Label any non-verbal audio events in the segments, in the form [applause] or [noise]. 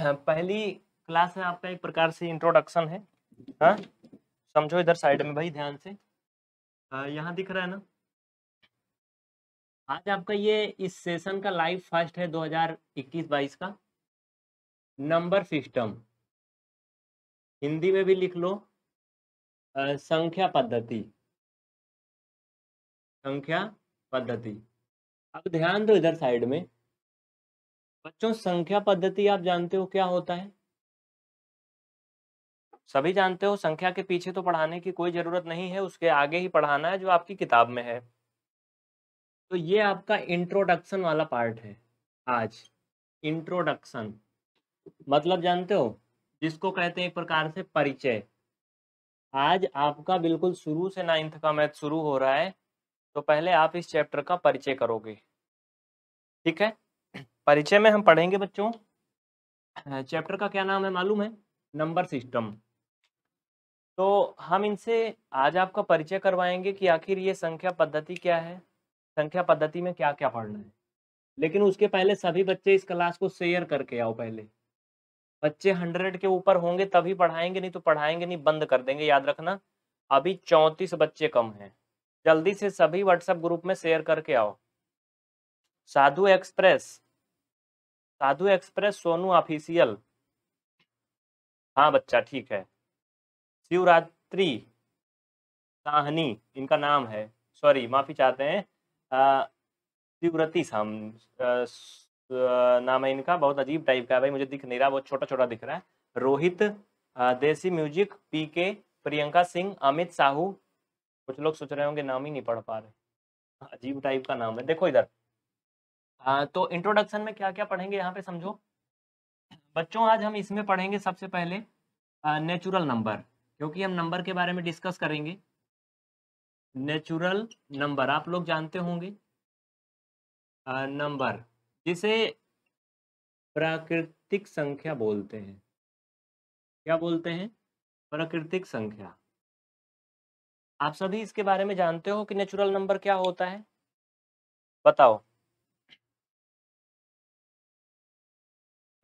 हाँ, पहली क्लास में आपका एक प्रकार से इंट्रोडक्शन है हाँ समझो इधर साइड में भाई ध्यान से हाँ, यहाँ दिख रहा है ना आज आपका ये इस सेशन का लाइव फर्स्ट है 2021-22 का नंबर सिस्टम हिंदी में भी लिख लो आ, संख्या पद्धति संख्या पद्धति अब ध्यान दो इधर साइड में बच्चों संख्या पद्धति आप जानते हो क्या होता है सभी जानते हो संख्या के पीछे तो पढ़ाने की कोई जरूरत नहीं है उसके आगे ही पढ़ाना है जो आपकी किताब में है तो ये आपका इंट्रोडक्शन वाला पार्ट है आज इंट्रोडक्शन मतलब जानते हो जिसको कहते हैं एक प्रकार से परिचय आज आपका बिल्कुल शुरू से नाइन्थ का मैथ शुरू हो रहा है तो पहले आप इस चैप्टर का परिचय करोगे ठीक है परिचय में हम पढ़ेंगे बच्चों चैप्टर का क्या नाम है मालूम है नंबर सिस्टम तो हम इनसे आज आपका परिचय करवाएंगे कि आखिर ये संख्या पद्धति क्या है संख्या पद्धति में क्या क्या पढ़ना है लेकिन उसके पहले सभी बच्चे इस क्लास को शेयर करके आओ पहले बच्चे हंड्रेड के ऊपर होंगे तभी पढ़ाएंगे नहीं तो पढ़ाएंगे नहीं बंद कर देंगे याद रखना अभी चौंतीस बच्चे कम हैं जल्दी से सभी व्हाट्सएप ग्रुप में शेयर करके आओ Sadhu express Sadhu express Sonu official हाँ बच्चा ठीक है शिवरात्रि साहनी इनका नाम है सॉरी माफी चाहते हैं शिवरति साम नाम है इनका बहुत अजीब टाइप का है भाई मुझे दिख नहीं रहा बहुत छोटा छोटा दिख रहा है रोहित देसी म्यूजिक पी के प्रियंका सिंह अमित साहू कुछ लोग सोच रहे होंगे नाम ही नहीं पढ़ पा रहे अजीब टाइप का नाम है देखो इधर तो इंट्रोडक्शन में क्या क्या पढ़ेंगे यहाँ पे समझो बच्चों आज हम इसमें पढ़ेंगे सबसे पहले नेचुरल नंबर क्योंकि हम नंबर के बारे में डिस्कस करेंगे नेचुरल नंबर आप लोग जानते होंगे नंबर जिसे प्राकृतिक संख्या बोलते हैं क्या बोलते हैं प्राकृतिक संख्या आप सभी इसके बारे में जानते हो कि नेचुरल नंबर क्या होता है बताओ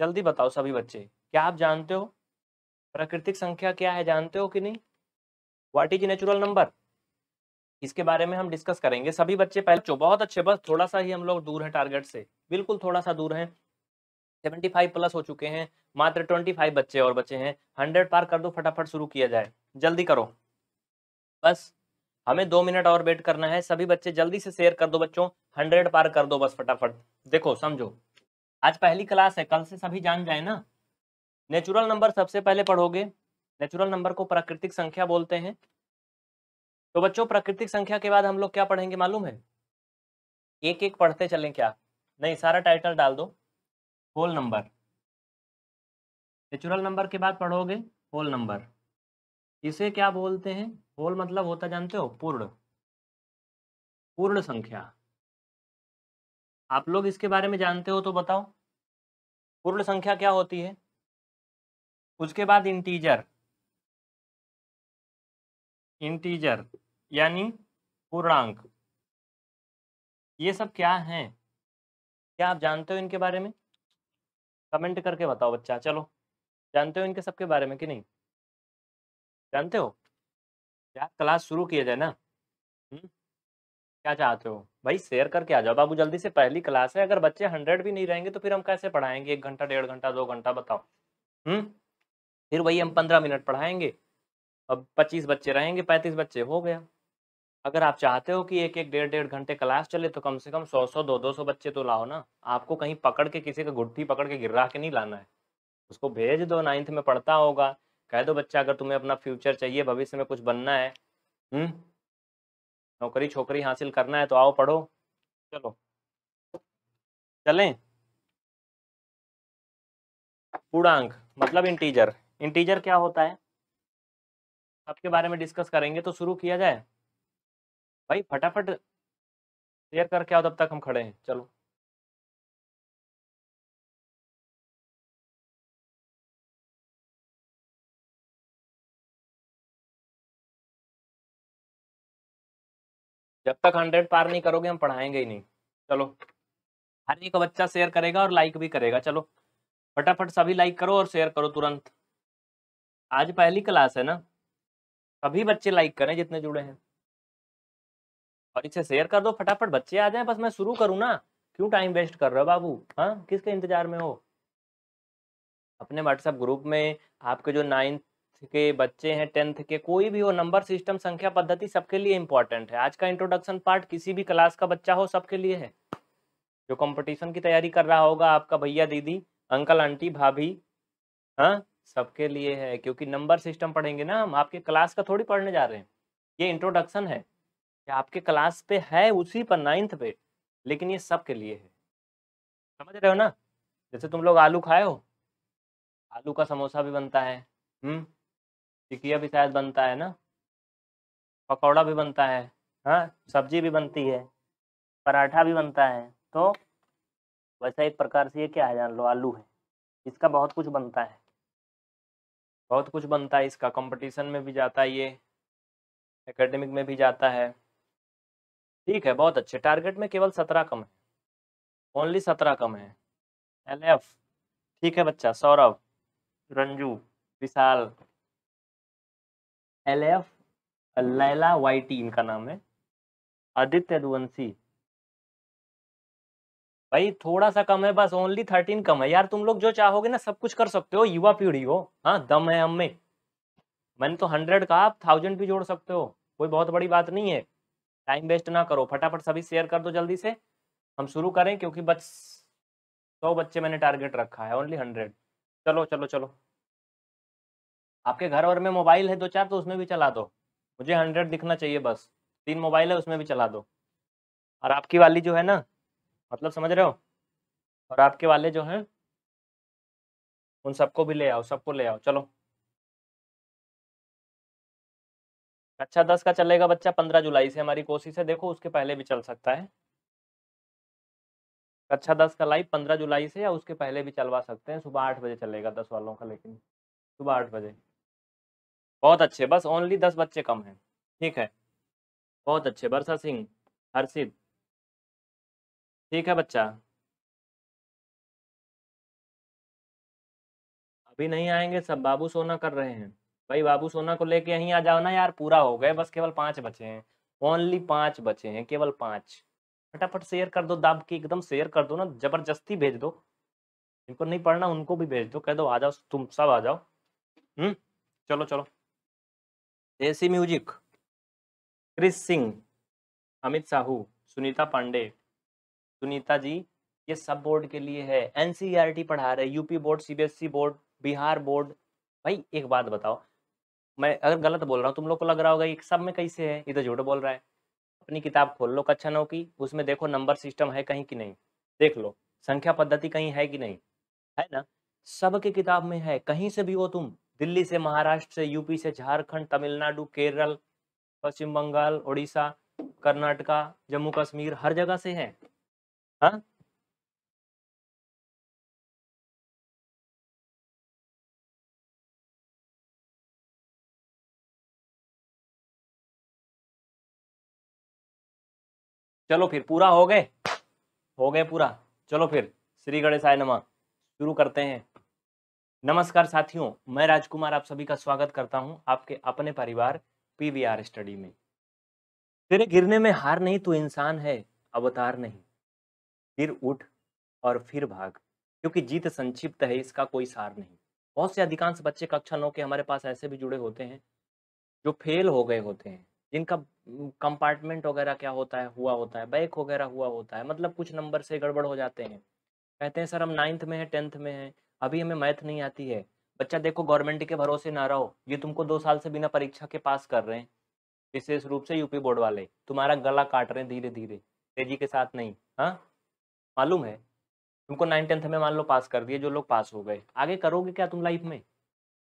जल्दी बताओ सभी बच्चे क्या आप जानते हो प्राकृतिक संख्या क्या है जानते हो कि नहीं व्हाट इज नेचुरल नंबर इसके बारे में हम डिस्कस करेंगे सभी बच्चे पहले जो बहुत अच्छे बस थोड़ा सा ही हम लोग दूर हैं टारगेट से बिल्कुल थोड़ा सा दूर हैं 75 प्लस हो चुके हैं मात्र 25 बच्चे और बचे हैं 100 पार कर दो फटाफट शुरू किया जाए जल्दी करो बस हमें दो मिनट और वेट करना है सभी बच्चे जल्दी से शेयर कर दो बच्चों हंड्रेड पार कर दो बस फटाफट देखो समझो आज पहली क्लास है कल से सभी जान जाए ना नेचुरल नंबर सबसे पहले पढ़ोगे नेचुरल नंबर को प्राकृतिक संख्या बोलते हैं तो बच्चों प्राकृतिक संख्या के बाद हम लोग क्या पढ़ेंगे मालूम है एक एक पढ़ते चलें क्या नहीं सारा टाइटल डाल दो होल नंबर नेचुरल नंबर के बाद पढ़ोगे होल नंबर इसे क्या बोलते हैं होल मतलब होता जानते हो पूर्ण पूर्ण संख्या आप लोग इसके बारे में जानते हो तो बताओ पूर्ण संख्या क्या होती है उसके बाद इंटीजर इंटीजर यानी पूर्णांक ये सब क्या हैं क्या आप जानते हो इनके बारे में कमेंट करके बताओ बच्चा चलो जानते हो इनके सबके बारे में कि नहीं जानते हो यार क्लास शुरू किया जाए ना हुँ? हम्म। क्या चाहते हो भाई शेयर करके आ जाओ बाबू जल्दी से पहली क्लास है अगर बच्चे हंड्रेड भी नहीं रहेंगे तो फिर हम कैसे पढ़ाएंगे एक घंटा डेढ़ घंटा दो घंटा बताओ हम्म फिर वही हम पंद्रह मिनट पढ़ाएंगे अब पच्चीस बच्चे रहेंगे पैंतीस बच्चे हो गया अगर आप चाहते हो कि एक एक डेढ़ डेढ़ घंटे क्लास चले तो कम से कम सौ सौ दो दो सौ बच्चे तो लाओ ना आपको कहीं पकड़ के किसी का गुट्ठी पकड़ के गिर के नहीं लाना है उसको भेज दो नाइन्थ में पढ़ता होगा कह दो बच्चा अगर तुम्हें अपना फ्यूचर चाहिए भविष्य में कुछ बनना है हम्म नौकरी छोकरी हासिल करना है तो आओ पढ़ो चलो चलें पूर्णांक मतलब इंटीजर इंटीजर क्या होता है सबके बारे में डिस्कस करेंगे तो शुरू किया जाए भाई फटाफट शेयर कर क्या हो तब तक हम खड़े हैं चलो जब तक हंड्रेड पार नहीं करोगे हम पढ़ाएंगे ही नहीं चलो हर एक बच्चा शेयर करेगा और लाइक भी करेगा चलो फटाफट सभी लाइक करो और शेयर करो तुरंत आज पहली क्लास है ना सभी बच्चे लाइक करें जितने जुड़े हैं और इसे शेयर कर दो फटाफट बच्चे आ जाए बस मैं शुरू करूँ ना क्यों टाइम वेस्ट कर रहे हो बाबू हाँ किसके इंतजार में हो अपने व्हाट्सएप ग्रुप में आपके जो नाइन्थ के बच्चे हैं टेंथ के कोई भी हो नंबर सिस्टम संख्या पद्धति सबके लिए इंपॉर्टेंट है आज का इंट्रोडक्शन पार्ट किसी भी क्लास का बच्चा हो सबके लिए है जो कंपटीशन की तैयारी कर रहा होगा आपका भैया दीदी अंकल आंटी भाभी हाँ सबके लिए है क्योंकि नंबर सिस्टम पढ़ेंगे ना हम आपके क्लास का थोड़ी पढ़ने जा रहे हैं ये इंट्रोडक्शन है ये आपके क्लास पे है उसी पर नाइन्थ पे लेकिन ये सबके लिए है समझ रहे हो ना जैसे तुम लोग आलू खाए हो आलू का समोसा भी बनता है हम्म टिकिया भी शायद बनता है ना पकौड़ा भी बनता है हाँ सब्जी भी बनती है पराठा भी बनता है तो वैसा एक प्रकार से ये क्या है जान लो आलू है इसका बहुत कुछ बनता है बहुत कुछ बनता है इसका कंपटीशन में भी जाता है ये एकेडमिक में भी जाता है ठीक है बहुत अच्छे टारगेट में केवल सत्रह कम है ओनली सत्रह कम है एल एफ ठीक है बच्चा Saurabh Ranju Vishal L F Laila Y T इनका नाम है आदित्य दुवंशी भाई थोड़ा सा कम है बस ओनली थर्टीन कम है यार तुम लोग जो चाहोगे ना सब कुछ कर सकते हो युवा पीढ़ी हो हाँ दम है हम में मैंने तो हंड्रेड का आप थाउजेंड भी जोड़ सकते हो कोई बहुत बड़ी बात नहीं है टाइम वेस्ट ना करो फटाफट सभी शेयर कर दो जल्दी से हम शुरू करें क्योंकि बस सौ बच्चे मैंने टारगेट रखा है ओनली हंड्रेड चलो चलो चलो आपके घर और में मोबाइल है दो चार तो उसमें भी चला दो मुझे हंड्रेड दिखना चाहिए बस तीन मोबाइल है उसमें भी चला दो और आपकी वाली जो है ना मतलब समझ रहे हो और आपके वाले जो हैं उन सबको भी ले आओ सबको ले आओ चलो अच्छा दस का चलेगा बच्चा पंद्रह जुलाई से हमारी कोशिश है देखो उसके पहले भी चल सकता है कक्षा दस का लाइव पंद्रह जुलाई से या उसके पहले भी चलवा सकते हैं सुबह आठ बजे चलेगा दस वालों का लेकिन सुबह आठ बजे बहुत अच्छे बस ओनली दस बच्चे कम हैं ठीक है बहुत अच्छे वर्षा सिंह हर्षित ठीक है बच्चा अभी नहीं आएंगे सब बाबू सोना कर रहे हैं भाई बाबू सोना को लेके यहीं आ जाओ ना यार पूरा हो गए बस केवल पांच बचे हैं ओनली पांच बचे हैं केवल पांच फटाफट शेयर कर दो दाब की एकदम शेयर कर दो ना जबरदस्ती भेज दो जिनको नहीं पढ़ना उनको भी भेज दो कह दो आ जाओ तुम सब आ जाओ हम्म चलो चलो देसी म्यूजिक क्रिस सिंह अमित साहू सुनीता पांडे सुनीता जी ये सब बोर्ड के लिए है एनसीईआरटी पढ़ा रहे UP board CBSE board Bihar board भाई एक बात बताओ मैं अगर गलत बोल रहा हूँ तुम लोग को लग रहा होगा एक सब में कैसे है इधर तो झूठ बोल रहा है अपनी किताब खोल लो कक्षा नौ की उसमें देखो नंबर सिस्टम है कहीं कि नहीं देख लो संख्या पद्धति कहीं है कि नहीं है ना सबके किताब में है कहीं से भी हो तुम दिल्ली से महाराष्ट्र से यूपी से झारखंड तमिलनाडु केरल पश्चिम बंगाल उड़ीसा कर्नाटका जम्मू कश्मीर हर जगह से है हा? चलो फिर पूरा हो गए हो गए पूरा चलो फिर श्री आय नमा शुरू करते हैं नमस्कार साथियों मैं राजकुमार आप सभी का स्वागत करता हूं आपके अपने परिवार पीवीआर स्टडी में तेरे गिरने में हार नहीं तू इंसान है अवतार नहीं फिर उठ और फिर भाग क्योंकि जीत संक्षिप्त है इसका कोई सार नहीं बहुत से अधिकांश बच्चे कक्षा नौ के हमारे पास ऐसे भी जुड़े होते हैं जो फेल हो गए होते हैं जिनका कंपार्टमेंट वगैरह क्या होता है हुआ होता है बैक वगैरह हुआ होता है मतलब कुछ नंबर से गड़बड़ हो जाते हैं कहते हैं सर हम नाइन्थ में है टेंथ में है अभी हमें मैथ नहीं आती है बच्चा देखो गवर्नमेंट के भरोसे ना रहो ये तुमको दो साल से बिना परीक्षा के पास कर रहे हैं विशेष रूप से यूपी बोर्ड वाले तुम्हारा गला काट रहे हैं धीरे धीरे तेजी के साथ नहीं हाँ मालूम है तुमको नाइन टेंथ में मान लो पास कर दिए जो लोग पास हो गए आगे करोगे क्या तुम लाइफ में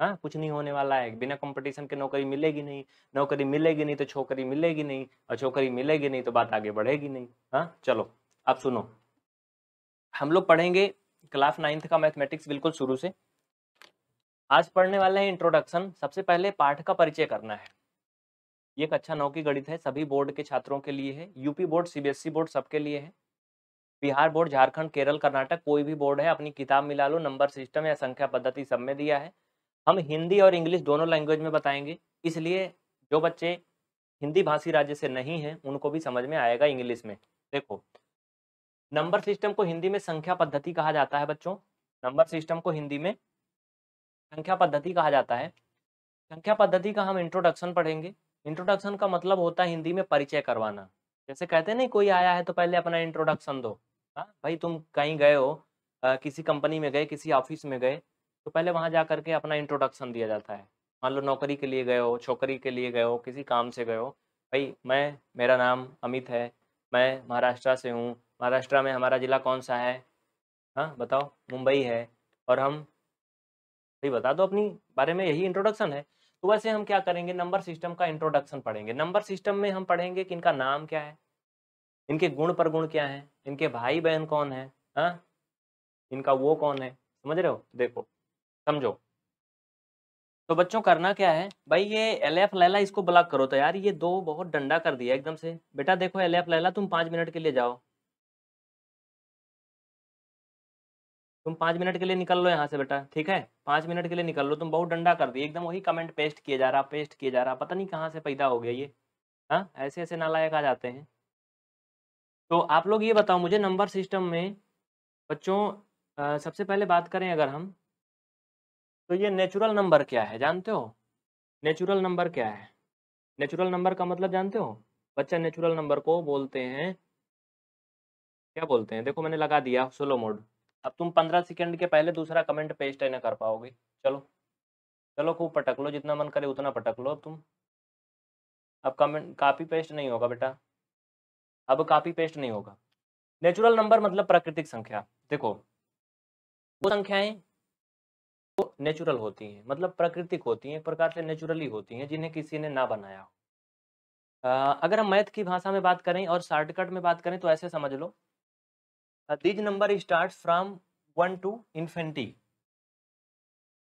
हाँ कुछ नहीं होने वाला है बिना कंपटीशन के नौकरी मिलेगी नहीं नौकरी मिलेगी नहीं तो छोकरी मिलेगी नहीं और छोकरी मिलेगी नहीं तो बात आगे बढ़ेगी नहीं हाँ चलो अब सुनो हम लोग पढ़ेंगे क्लास नाइन्थ का मैथमेटिक्स बिल्कुल शुरू से आज पढ़ने वाले हैं इंट्रोडक्शन सबसे पहले पाठ का परिचय करना है ये एक अच्छा नौकी गणित है सभी बोर्ड के छात्रों के लिए है यूपी बोर्ड सीबीएसई बोर्ड सबके लिए है बिहार बोर्ड झारखंड केरल कर्नाटक कोई भी बोर्ड है अपनी किताब मिला लो नंबर सिस्टम या संख्या पद्धति सब में दिया है हम हिंदी और इंग्लिश दोनों लैंग्वेज में बताएंगे इसलिए जो बच्चे हिंदी भाषी राज्य से नहीं हैं उनको भी समझ में आएगा इंग्लिश में देखो नंबर सिस्टम को हिंदी में संख्या पद्धति कहा जाता है बच्चों नंबर सिस्टम को हिंदी में संख्या पद्धति कहा जाता है संख्या पद्धति का हम इंट्रोडक्शन पढ़ेंगे इंट्रोडक्शन का मतलब होता है हिंदी में परिचय करवाना जैसे कहते हैं नहीं कोई आया है तो पहले अपना इंट्रोडक्शन दो हाँ भाई तुम कहीं गए हो आ, किसी कंपनी में गए किसी ऑफिस में गए तो पहले वहाँ जा करके अपना इंट्रोडक्शन दिया जाता है मान लो नौकरी के लिए गए हो छोकरी के लिए गए हो किसी काम से गए हो भाई मैं मेरा नाम अमित है मैं महाराष्ट्र से हूँ महाराष्ट्र में हमारा ज़िला कौन सा है हाँ बताओ मुंबई है और हम भाई बता दो अपनी बारे में यही इंट्रोडक्शन है तो वैसे हम क्या करेंगे नंबर सिस्टम का इंट्रोडक्शन पढ़ेंगे नंबर सिस्टम में हम पढ़ेंगे कि इनका नाम क्या है इनके गुण पर गुण क्या है इनके भाई बहन कौन है हाँ इनका वो कौन है समझ रहे हो देखो समझो तो बच्चों करना क्या है भाई ये एल एफ लैला इसको ब्लॉक करो तो यार ये दो बहुत डंडा कर दिया एकदम से बेटा देखो एल एफ लैला तुम पाँच मिनट के लिए जाओ तुम पाँच मिनट के लिए निकल लो यहाँ से बेटा ठीक है पाँच मिनट के लिए निकल लो तुम बहुत डंडा कर दिए एकदम वही कमेंट पेस्ट किया जा रहा पेस्ट किया जा रहा पता नहीं कहाँ से पैदा हो गया ये हाँ ऐसे ऐसे नालायक आ जाते हैं तो आप लोग ये बताओ मुझे नंबर सिस्टम में बच्चों आ, सबसे पहले बात करें अगर हम तो ये नेचुरल नंबर क्या है जानते हो नेचुरल नंबर क्या है नेचुरल नंबर का मतलब जानते हो बच्चा नेचुरल नंबर को बोलते हैं क्या बोलते हैं देखो मैंने लगा दिया सोलो मोड अब तुम पंद्रह सेकेंड के पहले दूसरा कमेंट पेस्ट है ना कर पाओगे चलो चलो खूब पटक लो जितना मन करे उतना पटक लो अब तुम अब कमेंट कापी पेस्ट नहीं होगा बेटा अब कापी पेस्ट नहीं होगा नेचुरल नंबर मतलब प्राकृतिक संख्या देखो वो संख्याएं वो तो नेचुरल होती हैं मतलब प्राकृतिक होती हैं एक प्रकार से नेचुरली होती हैं जिन्हें किसी ने ना बनाया हो अगर हम मैथ की भाषा में बात करें और शॉर्टकट में बात करें तो ऐसे समझ लो these number start from one to infinity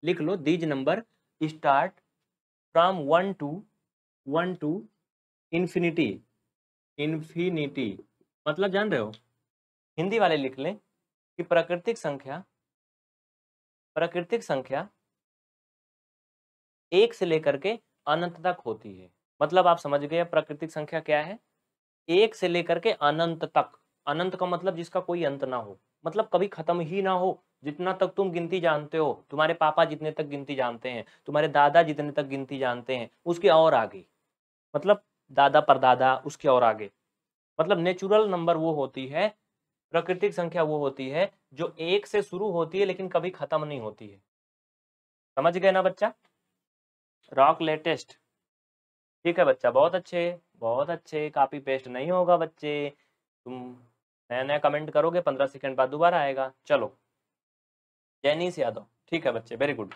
लिख लो these number start from one to one to infinity infinity मतलब जान रहे हो हिंदी वाले लिख लें कि प्राकृतिक संख्या प्राकृतिक संख्या एक से लेकर के अनंत तक होती है मतलब आप समझ गए प्राकृतिक संख्या क्या है एक से लेकर के अनंत तक अनंत का मतलब जिसका कोई अंत ना हो मतलब कभी खत्म ही ना हो जितना तक तुम गिनती जानते हो तुम्हारे पापा जितने तक गिनती जानते हैं तुम्हारे दादा जितने तक गिनती जानते हैं उसके और आगे मतलब दादा परदादा उसके और आगे मतलब नेचुरल नंबर वो होती है प्राकृतिक संख्या वो होती है जो एक से शुरू होती है लेकिन कभी खत्म नहीं होती है समझ गए ना बच्चा रॉक लेटेस्ट ठीक है बच्चा बहुत अच्छे बहुत अच्छे कॉपी पेस्ट नहीं होगा बच्चे तुम नया नया कमेंट करोगे पंद्रह सेकंड बाद दोबारा आएगा चलो जैनीस यादव ठीक है बच्चे very good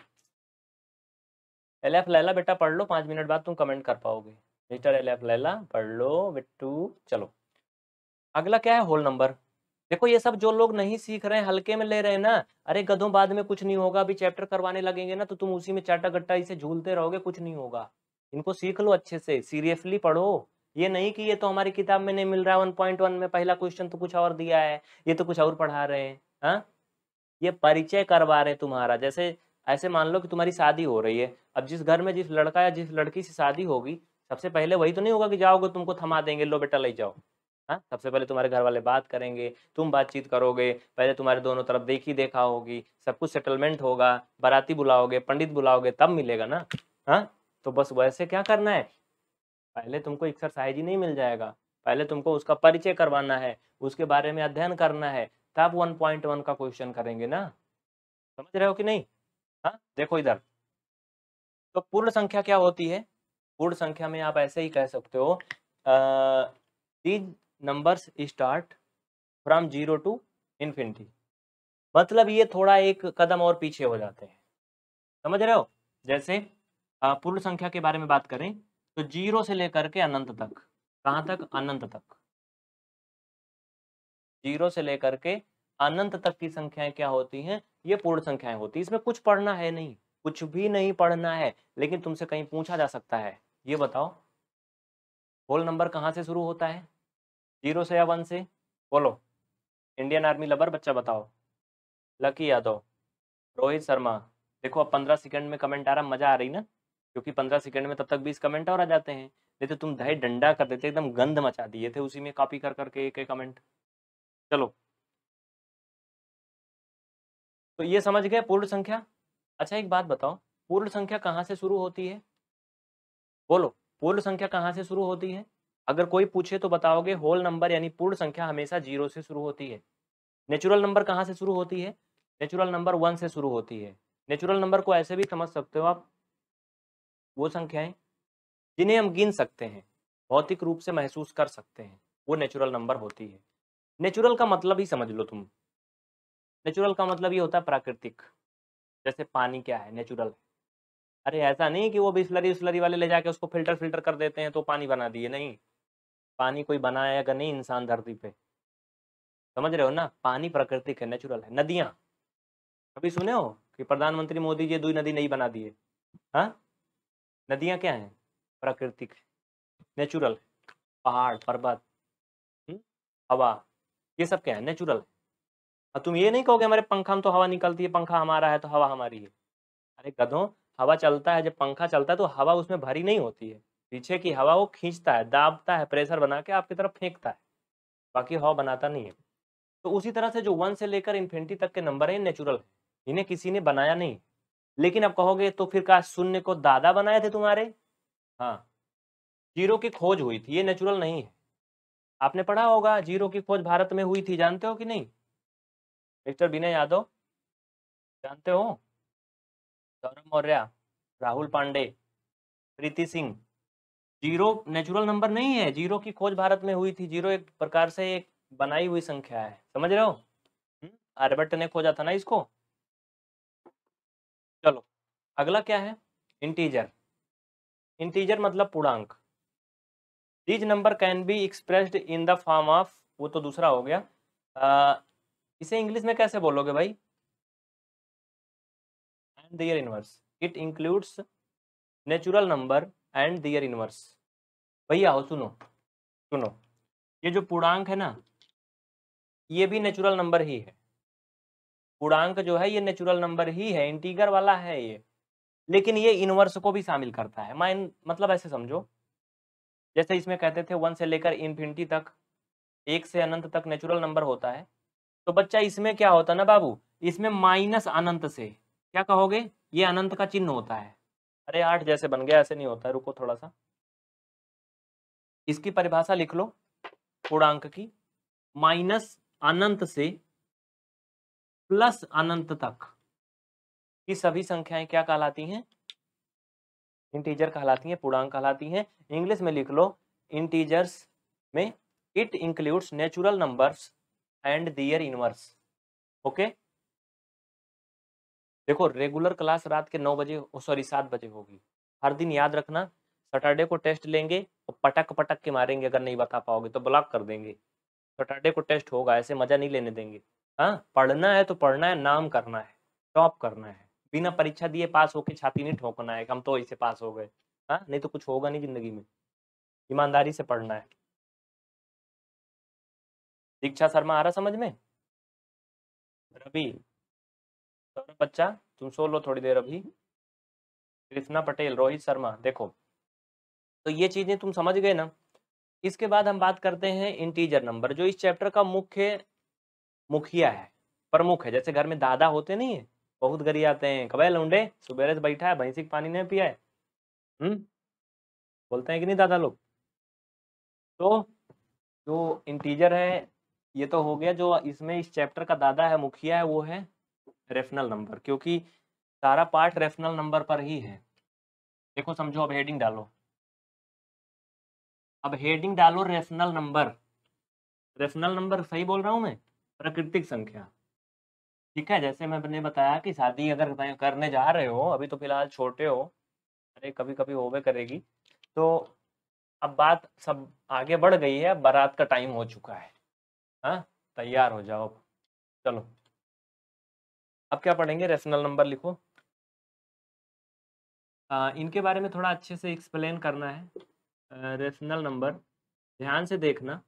L F Laila बेटा पढ़ लो पाँच मिनट बाद तुम कमेंट कर पाओगे मिस्टर एल एफ लैला पढ़ लो बिट्टू चलो अगला क्या है होल नंबर देखो ये सब जो लोग नहीं सीख रहे हैं हल्के में ले रहे हैं ना अरे गधों बाद में कुछ नहीं होगा अभी चैप्टर करवाने लगेंगे ना तो तुम उसी में चाटा गट्टा इसे झूलते रहोगे कुछ नहीं होगा इनको सीख लो अच्छे से सीरियसली पढ़ो ये नहीं कि ये तो हमारी किताब में नहीं मिल रहा वन पॉइंट वन में पहला क्वेश्चन तो कुछ और दिया है ये तो कुछ और पढ़ा रहे हैं हाँ ये परिचय करवा रहे हैं तुम्हारा जैसे ऐसे मान लो कि तुम्हारी शादी हो रही है अब जिस घर में जिस लड़का या जिस लड़की से शादी होगी सबसे पहले वही तो नहीं होगा कि जाओगे तुमको थमा देंगे लो बेटा ले जाओ हाँ सबसे पहले तुम्हारे घर वाले बात करेंगे तुम बातचीत करोगे पहले तुम्हारे दोनों तरफ देखी देखा होगी सब कुछ सेटलमेंट होगा बाराती बुलाओगे पंडित बुलाओगे तब मिलेगा ना हाँ तो बस वैसे क्या करना है पहले तुमको एक्सरसाइज ही नहीं मिल जाएगा पहले तुमको उसका परिचय करवाना है उसके बारे में अध्ययन करना है तब वन पॉइंट वन का क्वेश्चन करेंगे ना समझ रहे हो कि नहीं हाँ देखो इधर तो पूर्ण संख्या क्या होती है पूर्ण संख्या में आप ऐसे ही कह सकते हो numbers start from zero to infinity मतलब ये थोड़ा एक कदम और पीछे हो जाते हैं समझ रहे हो जैसे पूर्ण संख्या के बारे में बात करें तो जीरो से लेकर के अनंत तक कहां तक अनंत तक जीरो से लेकर के अनंत तक की संख्याएं क्या होती हैं ये पूर्ण संख्याएं होती है इसमें कुछ पढ़ना है नहीं कुछ भी नहीं पढ़ना है लेकिन तुमसे कहीं पूछा जा सकता है ये बताओ होल नंबर कहाँ से शुरू होता है जीरो से या वन से बोलो इंडियन आर्मी लबर बच्चा बताओ लकी यादव रोहित शर्मा देखो अब पंद्रह सेकंड में कमेंट आ रहा मजा आ रही ना क्योंकि पंद्रह सेकंड में तब तक बीस कमेंट और आ जाते हैं नहीं तो तुम दही डंडा कर देते एकदम गंध मचा दिए थे उसी में कॉपी कर करके एक एक कमेंट चलो तो ये समझ गए पूर्ण संख्या अच्छा एक बात बताओ पूर्ण संख्या कहाँ से शुरू होती है बोलो पूर्ण संख्या कहाँ से शुरू होती है अगर कोई पूछे तो बताओगे होल नंबर यानी पूर्ण संख्या हमेशा जीरो से शुरू होती है नेचुरल नंबर कहाँ से शुरू होती है नेचुरल नंबर वन से शुरू होती है नेचुरल नंबर को ऐसे भी समझ सकते हो आप वो संख्याएं जिन्हें हम गिन सकते हैं भौतिक रूप से महसूस कर सकते हैं वो नेचुरल नंबर होती है नेचुरल का मतलब ही समझ लो तुम नेचुरल का मतलब ये होता है प्राकृतिक जैसे पानी क्या है नेचुरल अरे ऐसा नहीं कि वो बिस्लरी उस्लरी वाले ले जाके उसको फिल्टर फिल्टर कर देते हैं तो पानी बना दिए नहीं पानी कोई बनाया नहीं इंसान धरती पे समझ रहे हो ना पानी प्राकृतिक है नेचुरल है नदियाँ कभी सुने हो कि प्रधानमंत्री मोदी जी दुई नदी नहीं बना दिए हाँ नदियाँ क्या हैं प्राकृतिक नेचुरल पहाड़ पर्वत हवा ये सब क्या है नेचुरल है और तुम ये नहीं कहोगे हमारे पंखा में तो हवा निकलती है पंखा हमारा है तो हवा हमारी है अरे गधों हवा चलता है जब पंखा चलता है तो हवा उसमें भरी नहीं होती है पीछे की हवा वो खींचता है दाबता है प्रेशर बना के आपकी तरफ फेंकता है बाकी हवा बनाता नहीं है तो उसी तरह से जो वन से लेकर इन्फिनिटी तक के नंबर है नेचुरल है इन्हें किसी ने बनाया नहीं लेकिन अब कहोगे तो फिर कहा शून्य को दादा बनाए थे तुम्हारे हाँ जीरो की खोज हुई थी ये नेचुरल नहीं है आपने पढ़ा होगा जीरो की खोज भारत में हुई थी जानते हो कि नहीं मिस्टर विनय यादव जानते हो Saurabh Maurya Rahul Pandey Preeti Singh zero natural number नहीं है जीरो की खोज भारत में हुई थी जीरो एक प्रकार से एक बनाई हुई संख्या है समझ रहे हो हम्म, आर्बर्ट ने खोजा था ना इसको चलो अगला क्या है इंटीजर इंटीजर मतलब पूर्णांक these number can be expressed in the form of वो तो दूसरा हो गया आ, इसे इंग्लिश में कैसे बोलोगे भाई and their inverse it includes natural number and their inverse भैया हो सुनो सुनो ये जो पूर्णांक है ना ये भी नेचुरल नंबर ही है पूर्णांक जो है ये नेचुरल नंबर ही है इंटीगर वाला है ये लेकिन ये इनवर्स को भी शामिल करता है माइन मतलब ऐसे समझो जैसे इसमें कहते थे वन से लेकर इन्फिनिटी तक एक से अनंत तक नेचुरल नंबर होता है तो बच्चा इसमें क्या होता है ना बाबू इसमें माइनस अनंत से क्या कहोगे ये अनंत का चिन्ह होता है अरे आठ जैसे बन गया ऐसे नहीं होता रुको थोड़ा सा इसकी परिभाषा लिख लो पूर्णांक की माइनस अनंत से प्लस अनंत तक ये सभी संख्याएं क्या कहलाती हैं इंटीजर कहलाती हैं पूर्णांक कहलाती हैं इंग्लिश में लिख लो इंटीजर्स में it includes natural numbers and their inverse okay देखो रेगुलर क्लास रात के नौ बजे सॉरी सात बजे होगी हर दिन याद रखना सैटरडे को टेस्ट लेंगे और पटक पटक के मारेंगे अगर नहीं बता पाओगे तो ब्लॉक कर देंगे सैटरडे को टेस्ट होगा ऐसे मजा नहीं लेने देंगे हाँ पढ़ना है तो पढ़ना है नाम करना है टॉप करना है बिना परीक्षा दिए पास होके छाती नहीं ठोकना है हम तो ऐसे पास हो गए हाँ नहीं तो कुछ होगा नहीं जिंदगी में ईमानदारी से पढ़ना है दीक्षा शर्मा आ रहा समझ में रवि बच्चा तुम सो लो थोड़ी देर अभी कृष्णा पटेल रोहित शर्मा देखो तो ये चीजें तुम समझ गए ना इसके बाद हम बात करते हैं इंटीजर नंबर जो इस चैप्टर का मुख्य मुखिया है प्रमुख है जैसे घर में दादा होते नहीं है बहुत गरी आते हैं कबे लौंडे सुबेरे से तो बैठा है भैंसी पानी नहीं पिया है हम्म बोलते हैं कि नहीं दादा लोग तो जो इंटीजर है ये तो हो गया जो इसमें इस चैप्टर का दादा है मुखिया है वो है रेफनल नंबर क्योंकि सारा पार्ट रेफनल नंबर पर ही है देखो समझो अब हेडिंग डालो अब हेडिंग डालो रेफनल नंबर रेफनल नंबर सही बोल रहा हूं मैं प्राकृतिक संख्या ठीक है जैसे मैंने बताया कि शादी अगर करने जा रहे हो अभी तो फिलहाल छोटे हो अरे कभी कभी होवे करेगी तो अब बात सब आगे बढ़ गई है बारात का टाइम हो चुका है हाँ तैयार हो जाओ चलो अब क्या पढ़ेंगे रेशनल नंबर लिखो आ, इनके बारे में थोड़ा अच्छे से एक्सप्लेन करना है रेशनल नंबर ध्यान से देखना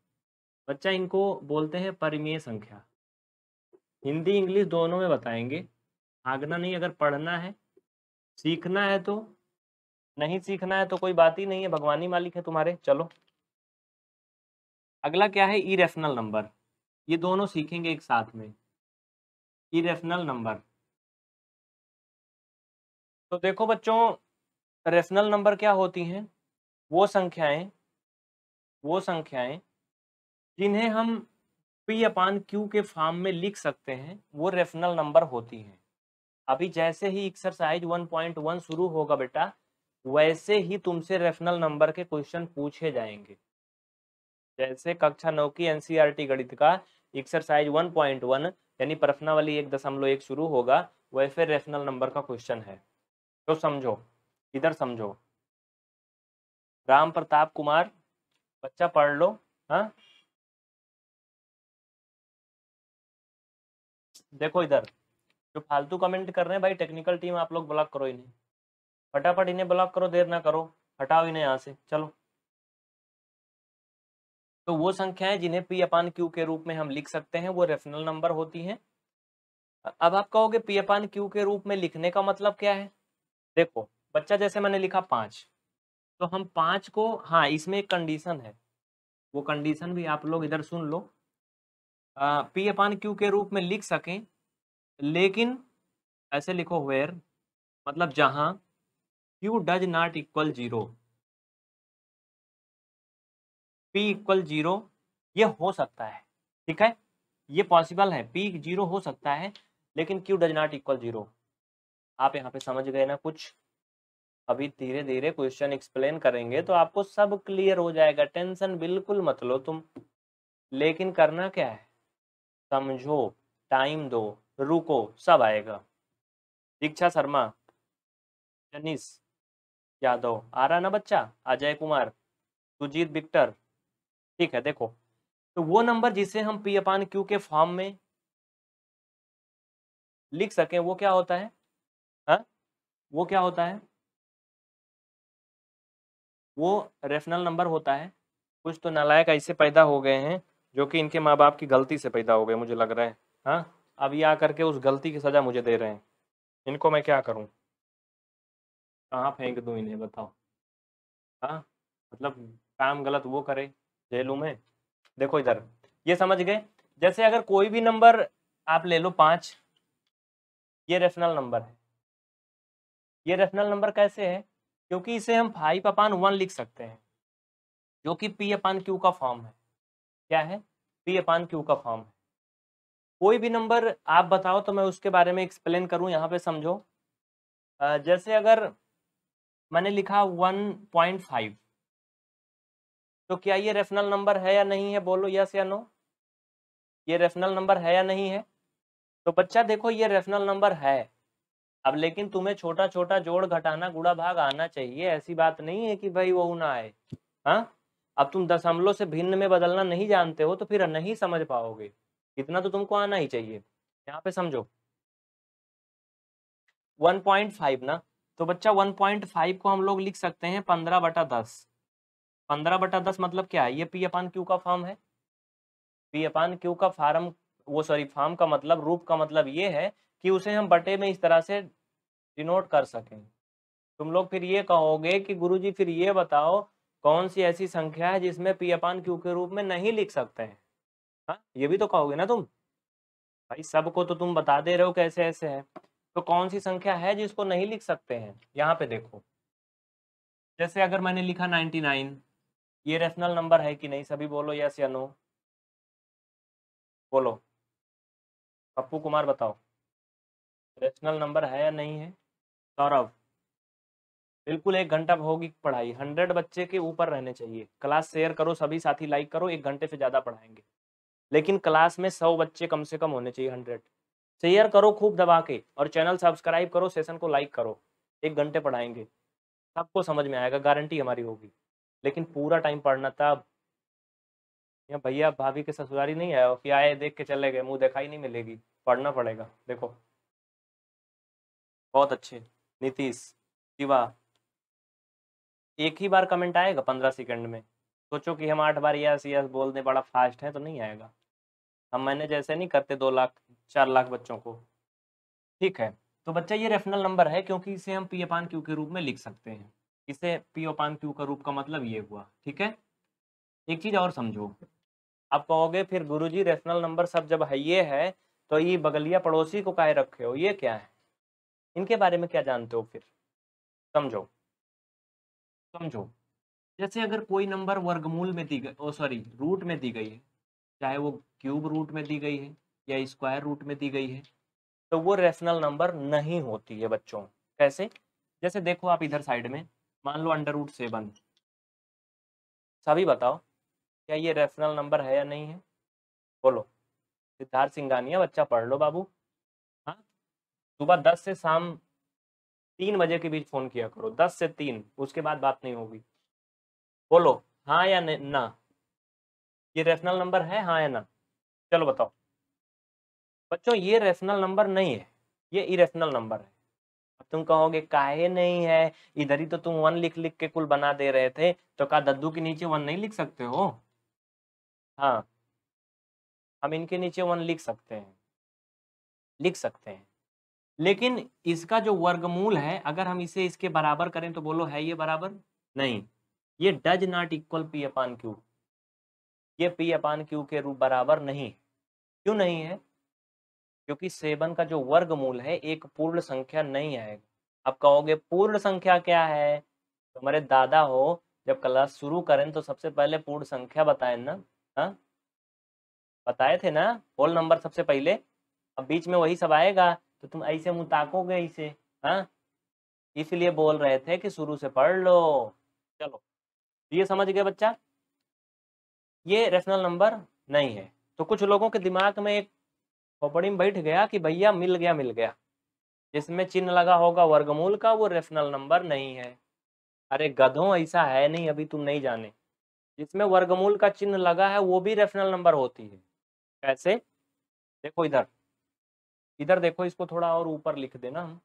बच्चा इनको बोलते हैं परिमेय संख्या हिंदी इंग्लिश दोनों में बताएंगे भागना नहीं अगर पढ़ना है सीखना है तो नहीं सीखना है तो कोई बात ही नहीं है भगवान ही मालिक है तुम्हारे चलो अगला क्या है इरेशनल नंबर ये दोनों सीखेंगे एक साथ में इरेशनल नंबर तो देखो बच्चों रेशनल नंबर क्या होती हैं वो संख्याएं वो संख्याएं जिन्हें हम पी अपान क्यू के फॉर्म में लिख सकते हैं वो रेफनल नंबर होती हैं अभी जैसे ही एक्सरसाइज 1.1 शुरू होगा बेटा वैसे ही तुमसे रेफनल नंबर के क्वेश्चन पूछे जाएंगे जैसे कक्षा नौ की एनसीईआरटी e गणित का एक्सरसाइज 1.1 यानी वाली एक दशमलव एक शुरू होगा वैसे रेफनल नंबर का क्वेश्चन है तो समझो इधर समझो राम प्रताप कुमार बच्चा पढ़ लो हाँ देखो इधर जो फालतू कमेंट कर रहे हैं भाई टेक्निकल टीम आप लोग ब्लॉक करो इन्हें फटाफट इन्हें ब्लॉक करो देर ना करो हटाओ इन्हें यहाँ से चलो तो वो संख्याएं जिन्हें पी अपान क्यू के रूप में हम लिख सकते हैं वो रेफनल नंबर होती हैं अब आप कहोगे पी अपान क्यू के रूप में लिखने का मतलब क्या है देखो बच्चा जैसे मैंने लिखा पाँच तो हम पाँच को हाँ इसमें एक कंडीशन है वो कंडीशन भी आप लोग इधर सुन लो पी अपान क्यू के रूप में लिख सकें लेकिन ऐसे लिखो वेयर मतलब जहां q does not equal zero p equal zero ये हो सकता है ठीक है ये पॉसिबल है पी जीरो हो सकता है लेकिन q does not equal zero आप यहाँ पे समझ गए ना कुछ अभी धीरे धीरे क्वेश्चन एक्सप्लेन करेंगे तो आपको सब क्लियर हो जाएगा टेंशन बिल्कुल मत लो तुम लेकिन करना क्या है समझो टाइम दो रुको सब आएगा दीक्षा शर्मा जनीस यादव आ रहा ना बच्चा अजय कुमार सुजीत विक्टर ठीक है देखो तो वो नंबर जिसे हम पी अपान क्यू के फॉर्म में लिख सकें वो क्या होता है हा? वो क्या होता है वो रेफनल नंबर होता है कुछ तो नालायक ऐसे पैदा हो गए हैं जो कि इनके माँ बाप की गलती से पैदा हो गए मुझे लग रहा है हाँ अब ये आकर के उस गलती की सज़ा मुझे दे रहे हैं इनको मैं क्या करूँ कहाँ फेंक दूँ इन्हें बताओ हाँ मतलब काम गलत वो करे जेलों में देखो इधर ये समझ गए जैसे अगर कोई भी नंबर आप ले लो पाँच ये रेफनल नंबर है ये रेफनल नंबर कैसे है क्योंकि इसे हम फाइव अपान वन लिख सकते हैं जो कि पी अपान क्यू का फॉर्म है क्या है पी अपान क्यू का फॉर्म है कोई भी नंबर आप बताओ तो मैं उसके बारे में एक्सप्लेन करूं यहाँ पे समझो जैसे अगर मैंने लिखा वन पॉइंट फाइव तो क्या ये रेफनल नंबर है या नहीं है बोलो यस या नो ये रेफनल नंबर है या नहीं है तो बच्चा देखो ये रेफनल नंबर है अब लेकिन तुम्हें छोटा छोटा जोड़ घटाना गुड़ा भाग आना चाहिए ऐसी बात नहीं है कि भाई वो ना आए हाँ अब तुम दशमलव से भिन्न में बदलना नहीं जानते हो तो फिर नहीं समझ पाओगे इतना तो तुमको आना ही चाहिए यहाँ पे समझो 1.5 ना तो बच्चा 1.5 को हम लोग लिख सकते हैं पंद्रह बटा दस पंद्रह बटा दस मतलब क्या है ये पी अपान क्यू का फॉर्म है पी अपान क्यू का फार्म वो सॉरी फॉर्म का मतलब रूप का मतलब ये है कि उसे हम बटे में इस तरह से डिनोट कर सकें तुम लोग फिर ये कहोगे कि गुरुजी फिर ये बताओ कौन सी ऐसी संख्या है जिसमें पी अपान क्यू के रूप में नहीं लिख सकते हैं हा? ये भी तो कहोगे ना तुम भाई सबको तो तुम बता दे रहे हो कैसे ऐसे है तो कौन सी संख्या है जिसको नहीं लिख सकते हैं यहाँ पे देखो जैसे अगर मैंने लिखा 99 ये रेशनल नंबर है कि नहीं सभी बोलो यस या नो बोलो पप्पू कुमार बताओ रेशनल नंबर है या नहीं है सौरभ बिल्कुल एक घंटा होगी पढ़ाई हंड्रेड बच्चे के ऊपर रहने चाहिए क्लास शेयर करो सभी साथी लाइक करो एक घंटे से ज़्यादा पढ़ाएंगे लेकिन क्लास में सौ बच्चे कम से कम होने चाहिए हंड्रेड शेयर करो खूब दबा के और चैनल सब्सक्राइब करो सेशन को लाइक करो एक घंटे पढ़ाएंगे सबको समझ में आएगा गारंटी हमारी होगी लेकिन पूरा टाइम पढ़ना तब या भैया भाभी के ससुरारी नहीं हो कि आए देख के चले गए मुंह दिखाई नहीं मिलेगी पढ़ना पड़ेगा देखो बहुत अच्छे नीतीश शिवा एक ही बार कमेंट आएगा पंद्रह सेकंड में सोचो कि हम आठ बार यस यस बोल दें बड़ा फास्ट है तो नहीं आएगा हम मैंने जैसे नहीं करते दो लाख चार लाख बच्चों को ठीक है तो बच्चा ये रेफनल नंबर है क्योंकि इसे हम पी अपान क्यू के रूप में लिख सकते हैं इसे पी अपान क्यू का रूप का मतलब ये हुआ ठीक है एक चीज़ और समझो आप कहोगे फिर गुरुजी रेफनल नंबर सब जब है ये है तो ये बगलिया पड़ोसी को काहे रखे हो ये क्या है इनके बारे में क्या जानते हो फिर समझो समझो जैसे अगर कोई नंबर वर्गमूल में दी गई सॉरी रूट में दी गई है चाहे वो क्यूब रूट में दी गई है या स्क्वायर रूट में दी गई है तो वो रेशनल नंबर नहीं होती है बच्चों कैसे जैसे देखो आप इधर साइड में मान लो अंडर रूट सेवन सभी बताओ क्या ये रेशनल नंबर है या नहीं है बोलो सिद्धार्थ सिंगानिया बच्चा पढ़ लो बाबू हाँ सुबह दस से शाम तीन बजे के बीच फोन किया करो दस से तीन उसके बाद बात नहीं होगी बोलो हाँ या ना ये रेशनल नंबर है हाँ या ना चलो बताओ बच्चों ये रेशनल नंबर नहीं है ये इरेशनल नंबर है अब तुम कहोगे काहे नहीं है इधर ही तो तुम वन लिख लिख के कुल बना दे रहे थे तो क्या दद्दू के नीचे वन नहीं लिख सकते हो हाँ हम इनके नीचे वन लिख सकते हैं लिख सकते हैं लेकिन इसका जो वर्गमूल है अगर हम इसे इसके बराबर करें तो बोलो है ये बराबर नहीं ये does not equal p upon q ये पी अपान क्यू के रूप बराबर नहीं क्यों नहीं है क्योंकि सेवन का जो वर्गमूल है एक पूर्ण संख्या नहीं आएगा अब कहोगे पूर्ण संख्या क्या है तुम्हारे दादा हो जब क्लास शुरू करें तो सबसे पहले पूर्ण संख्या बताए ना हा? बताए थे ना होल नंबर सबसे पहले अब बीच में वही सब आएगा तो तुम ऐसे मुताकोगे ताकोगे ऐसे हाँ इसलिए बोल रहे थे कि शुरू से पढ़ लो चलो ये समझ गए बच्चा ये रेशनल नंबर नहीं है तो कुछ लोगों के दिमाग में एक खोपड़ी में बैठ गया कि भैया मिल गया मिल गया जिसमें चिन्ह लगा होगा वर्गमूल का वो रेशनल नंबर नहीं है अरे गधों ऐसा है नहीं अभी तुम नहीं जाने जिसमें वर्गमूल का चिन्ह लगा है वो भी रेफनल नंबर होती है कैसे देखो इधर इधर देखो इसको थोड़ा और ऊपर लिख देना हम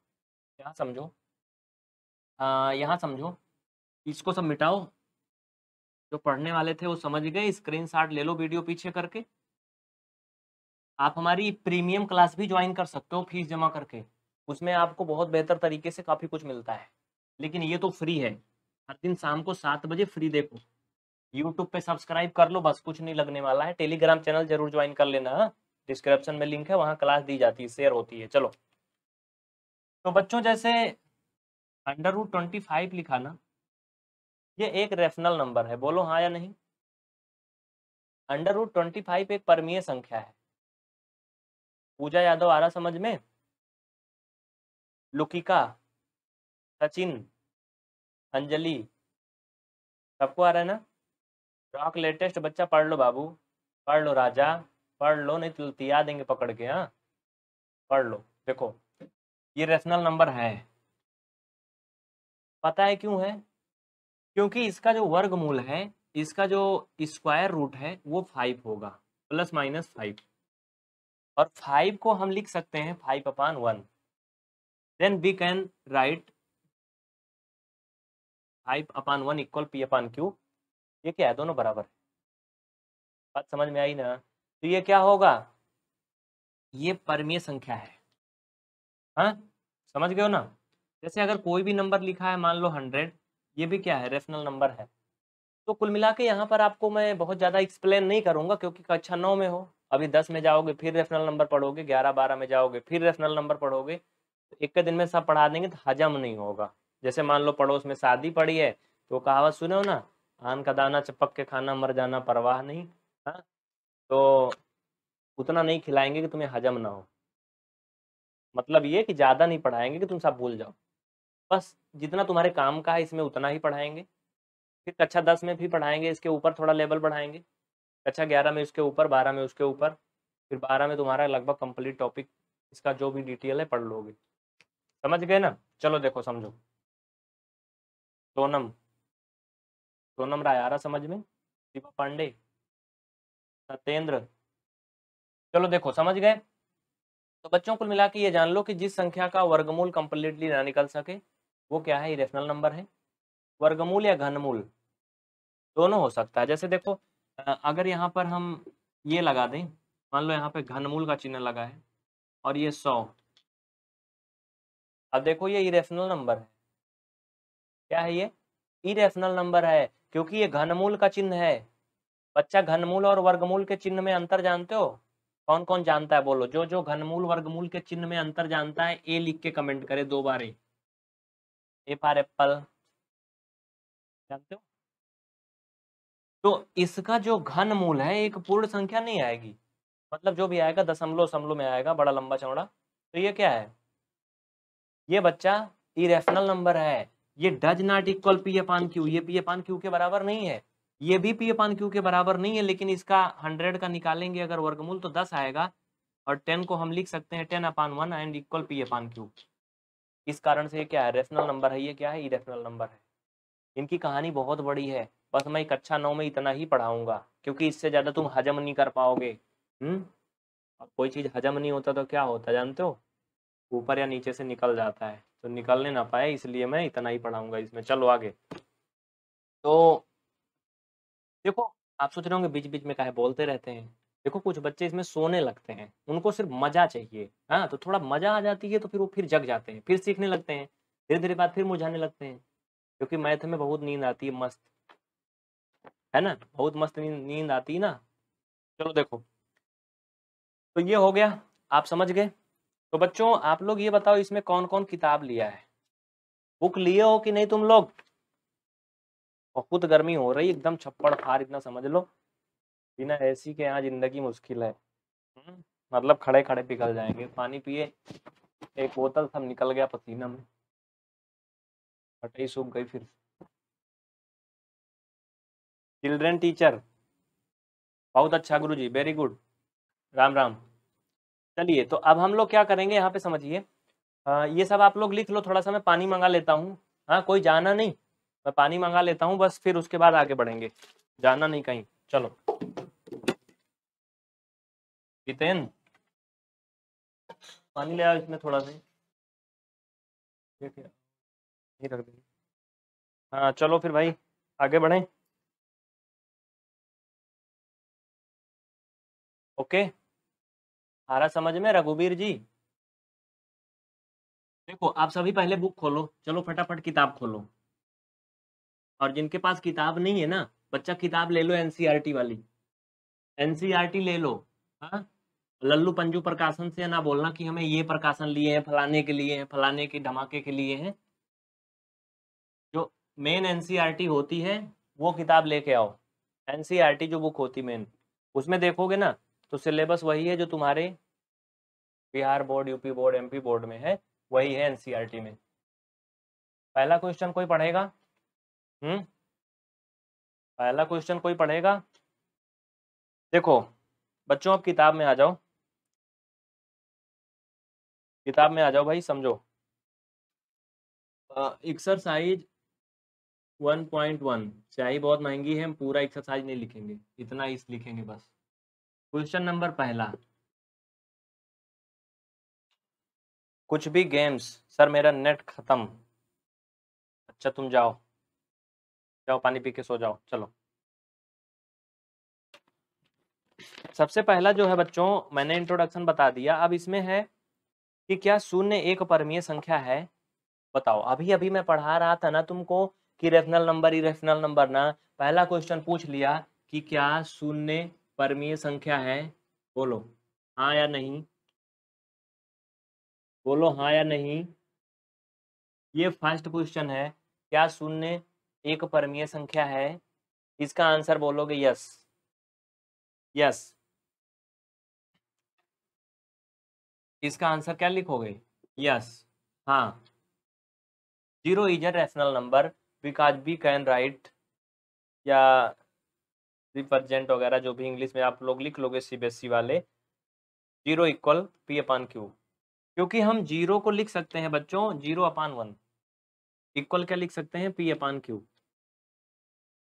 यहाँ समझो यहाँ समझो इसको सब मिटाओ जो पढ़ने वाले थे वो समझ गए स्क्रीनशॉट ले लो वीडियो पीछे करके आप हमारी प्रीमियम क्लास भी ज्वाइन कर सकते हो फीस जमा करके उसमें आपको बहुत बेहतर तरीके से काफ़ी कुछ मिलता है लेकिन ये तो फ्री है हर दिन शाम को सात बजे फ्री देखो यूट्यूब पे सब्सक्राइब कर लो बस कुछ नहीं लगने वाला है टेलीग्राम चैनल जरूर ज्वाइन कर लेना हाँ। डिस्क्रिप्शन में लिंक है वहाँ क्लास दी जाती है शेयर होती है चलो तो बच्चों जैसे अंडर रूट ट्वेंटी फाइव लिखा ना ये एक रेफनल नंबर है बोलो हाँ या नहीं अंडर रूट ट्वेंटी फाइव एक परमीय संख्या है पूजा यादव आ रहा समझ में लुकिका सचिन अंजलि सबको आ रहा है ना रॉक लेटेस्ट बच्चा पढ़ लो बाबू पढ़ लो राजा पढ़ लो नहीं तो तिया देंगे पकड़ के हाँ पढ़ लो देखो ये रेशनल नंबर है पता है क्यों है क्योंकि इसका जो वर्गमूल है इसका जो स्क्वायर रूट है वो फाइव होगा प्लस माइनस फाइव और फाइव को हम लिख सकते हैं five upon one then we can write five upon one equal p upon q ये क्या है दोनों बराबर है बात समझ में आई ना तो ये क्या होगा ये परमीय संख्या है हा? समझ गए हो ना जैसे अगर कोई भी नंबर लिखा है मान लो हंड्रेड ये भी क्या है रेशनल नंबर है तो कुल मिला के यहाँ पर आपको मैं बहुत ज़्यादा एक्सप्लेन नहीं करूंगा क्योंकि कक्षा नौ में हो अभी दस में जाओगे फिर रेफनल नंबर पढ़ोगे ग्यारह बारह में जाओगे फिर रेफनल नंबर पढ़ोगे तो एक दिन में सब पढ़ा देंगे तो हजम नहीं होगा जैसे मान लो पड़ोस में शादी पड़ी है तो कहावत सुनो ना आन का दाना चपक के खाना मर जाना परवाह नहीं हाँ तो उतना नहीं खिलाएंगे कि तुम्हें हजम ना हो मतलब ये कि ज़्यादा नहीं पढ़ाएंगे कि तुम सब भूल जाओ बस जितना तुम्हारे काम का है इसमें उतना ही पढ़ाएंगे फिर कक्षा दस में भी पढ़ाएंगे इसके ऊपर थोड़ा लेवल बढ़ाएंगे कक्षा ग्यारह में उसके ऊपर बारह में उसके ऊपर फिर बारह में तुम्हारा लगभग कंप्लीट टॉपिक इसका जो भी डिटेल है पढ़ लोगे समझ गए ना चलो देखो समझो सोनम सोनम राय आ रहा समझ में शिवा पांडे सत्येंद्र चलो देखो समझ गए तो बच्चों को मिला के ये जान लो कि जिस संख्या का वर्गमूल कंप्लीटली ना निकल सके वो क्या है इरेशनल नंबर है वर्गमूल या घनमूल दोनों हो सकता है जैसे देखो अगर यहाँ पर हम ये लगा दें मान लो यहाँ पे घनमूल का चिन्ह लगा है और ये सौ अब देखो ये इरेशनल नंबर है क्या है ये इरेशनल नंबर है क्योंकि ये घनमूल का चिन्ह है बच्चा घनमूल और वर्गमूल के चिन्ह में अंतर जानते हो कौन कौन जानता है बोलो जो जो घनमूल वर्गमूल के चिन्ह में अंतर जानता है ए लिख के कमेंट करे दो बार ए फॉर एप्पल जानते हो तो इसका जो घनमूल है एक पूर्ण संख्या नहीं आएगी मतलब जो भी आएगा दशमलव समलो में आएगा बड़ा लंबा चौड़ा तो ये क्या है ये बच्चा इरेशनल नंबर है ये does not equal P upon Q ये पी पान क्यू के बराबर नहीं है ये भी पी अपान क्यू के बराबर नहीं है लेकिन इसका हंड्रेड का निकालेंगे अगर वर्गमूल तो दस आएगा और टेन को हम लिख सकते हैं ten upon one and equal p upon q इस कारण से ये क्या है रेशनल नंबर है ये क्या है इरेशनल नंबर है इनकी कहानी बहुत बड़ी है बस मैं कक्षा अच्छा नौ में इतना ही पढ़ाऊंगा क्योंकि इससे ज़्यादा तुम हजम नहीं कर पाओगे हम्म कोई चीज़ हजम नहीं होता तो क्या होता जानते हो ऊपर या नीचे से निकल जाता है तो निकलने ना पाए इसलिए मैं इतना ही पढ़ाऊंगा इसमें चलो आगे तो देखो आप सोच रहे होंगे बीच बीच में काहे बोलते रहते हैं देखो कुछ बच्चे इसमें सोने लगते हैं उनको सिर्फ मजा चाहिए हाँ तो थोड़ा मजा आ जाती है तो फिर वो फिर जग जाते हैं फिर सीखने लगते हैं धीरे धीरे बाद फिर मुझाने लगते हैं क्योंकि मैथ में बहुत नींद आती है मस्त है ना बहुत मस्त नींद नींद आती है ना चलो देखो तो ये हो गया आप समझ गए तो बच्चों आप लोग ये बताओ इसमें कौन कौन किताब लिया है बुक लिए हो कि नहीं तुम लोग बहुत गर्मी हो रही एकदम छप्पड़ फार इतना समझ लो बिना ऐसी के यहाँ जिंदगी मुश्किल है हम्म, मतलब खड़े खड़े पिघल जाएंगे पानी पिए एक बोतल सब निकल गया पसीना में सूख गई फिर चिल्ड्रेन टीचर बहुत अच्छा गुरु जी वेरी गुड राम राम चलिए तो अब हम लोग क्या करेंगे यहाँ पे समझिए ये सब आप लोग लिख लो थोड़ा सा मैं पानी मंगा लेता हूँ हाँ कोई जाना नहीं मैं पानी मंगा लेता हूँ बस फिर उसके बाद आगे बढ़ेंगे जाना नहीं कहीं चलो जितेन पानी ले आओ इसमें थोड़ा सा रख देंगे हाँ चलो फिर भाई आगे बढ़े ओके आ रहा समझ में रघुबीर जी देखो आप सभी पहले बुक खोलो चलो फटाफट किताब खोलो और जिनके पास किताब नहीं है ना बच्चा किताब ले लो एनसीईआरटी e वाली एनसीईआरटी e ले लो हाँ लल्लू पंजू प्रकाशन से ना बोलना कि हमें ये प्रकाशन लिए हैं फलाने के लिए हैं फलाने के धमाके के लिए हैं जो मेन एनसीईआरटी e होती है वो किताब लेके आओ एनसीईआरटी जो बुक होती मेन उसमें देखोगे ना तो सिलेबस वही है जो तुम्हारे Bihar board UP board MP board में है वही है एनसीईआरटी में पहला क्वेश्चन कोई पढ़ेगा हम्म पहला क्वेश्चन कोई पढ़ेगा देखो बच्चों आप किताब में आ जाओ किताब में आ जाओ भाई समझो एक्सरसाइज वन पॉइंट वन स्याही बहुत महंगी है हम पूरा एक्सरसाइज नहीं लिखेंगे इतना इस लिखेंगे बस क्वेश्चन नंबर पहला कुछ भी गेम्स सर मेरा नेट खत्म अच्छा तुम जाओ जाओ पानी पी के सो जाओ चलो सबसे पहला जो है बच्चों मैंने इंट्रोडक्शन बता दिया अब इसमें है कि क्या शून्य एक परमीय संख्या है बताओ अभी अभी मैं पढ़ा रहा था ना तुमको कि रेफनल नंबर इरेफनल नंबर ना पहला क्वेश्चन पूछ लिया कि क्या शून्य परमीय संख्या है बोलो हाँ या नहीं बोलो हाँ या नहीं ये फर्स्ट क्वेश्चन है क्या शून्य एक परमीय संख्या है इसका आंसर बोलोगे यस यस इसका आंसर क्या लिखोगे यस हाँ zero is a rational number because we can write या रिप्रजेंट वगैरह जो भी इंग्लिश में आप लोग लिख लोगे सीबीएसई e वाले zero equal p upon q क्योंकि हम जीरो को लिख सकते हैं बच्चों जीरो अपान वन इक्वल क्या लिख सकते हैं पी अपान क्यू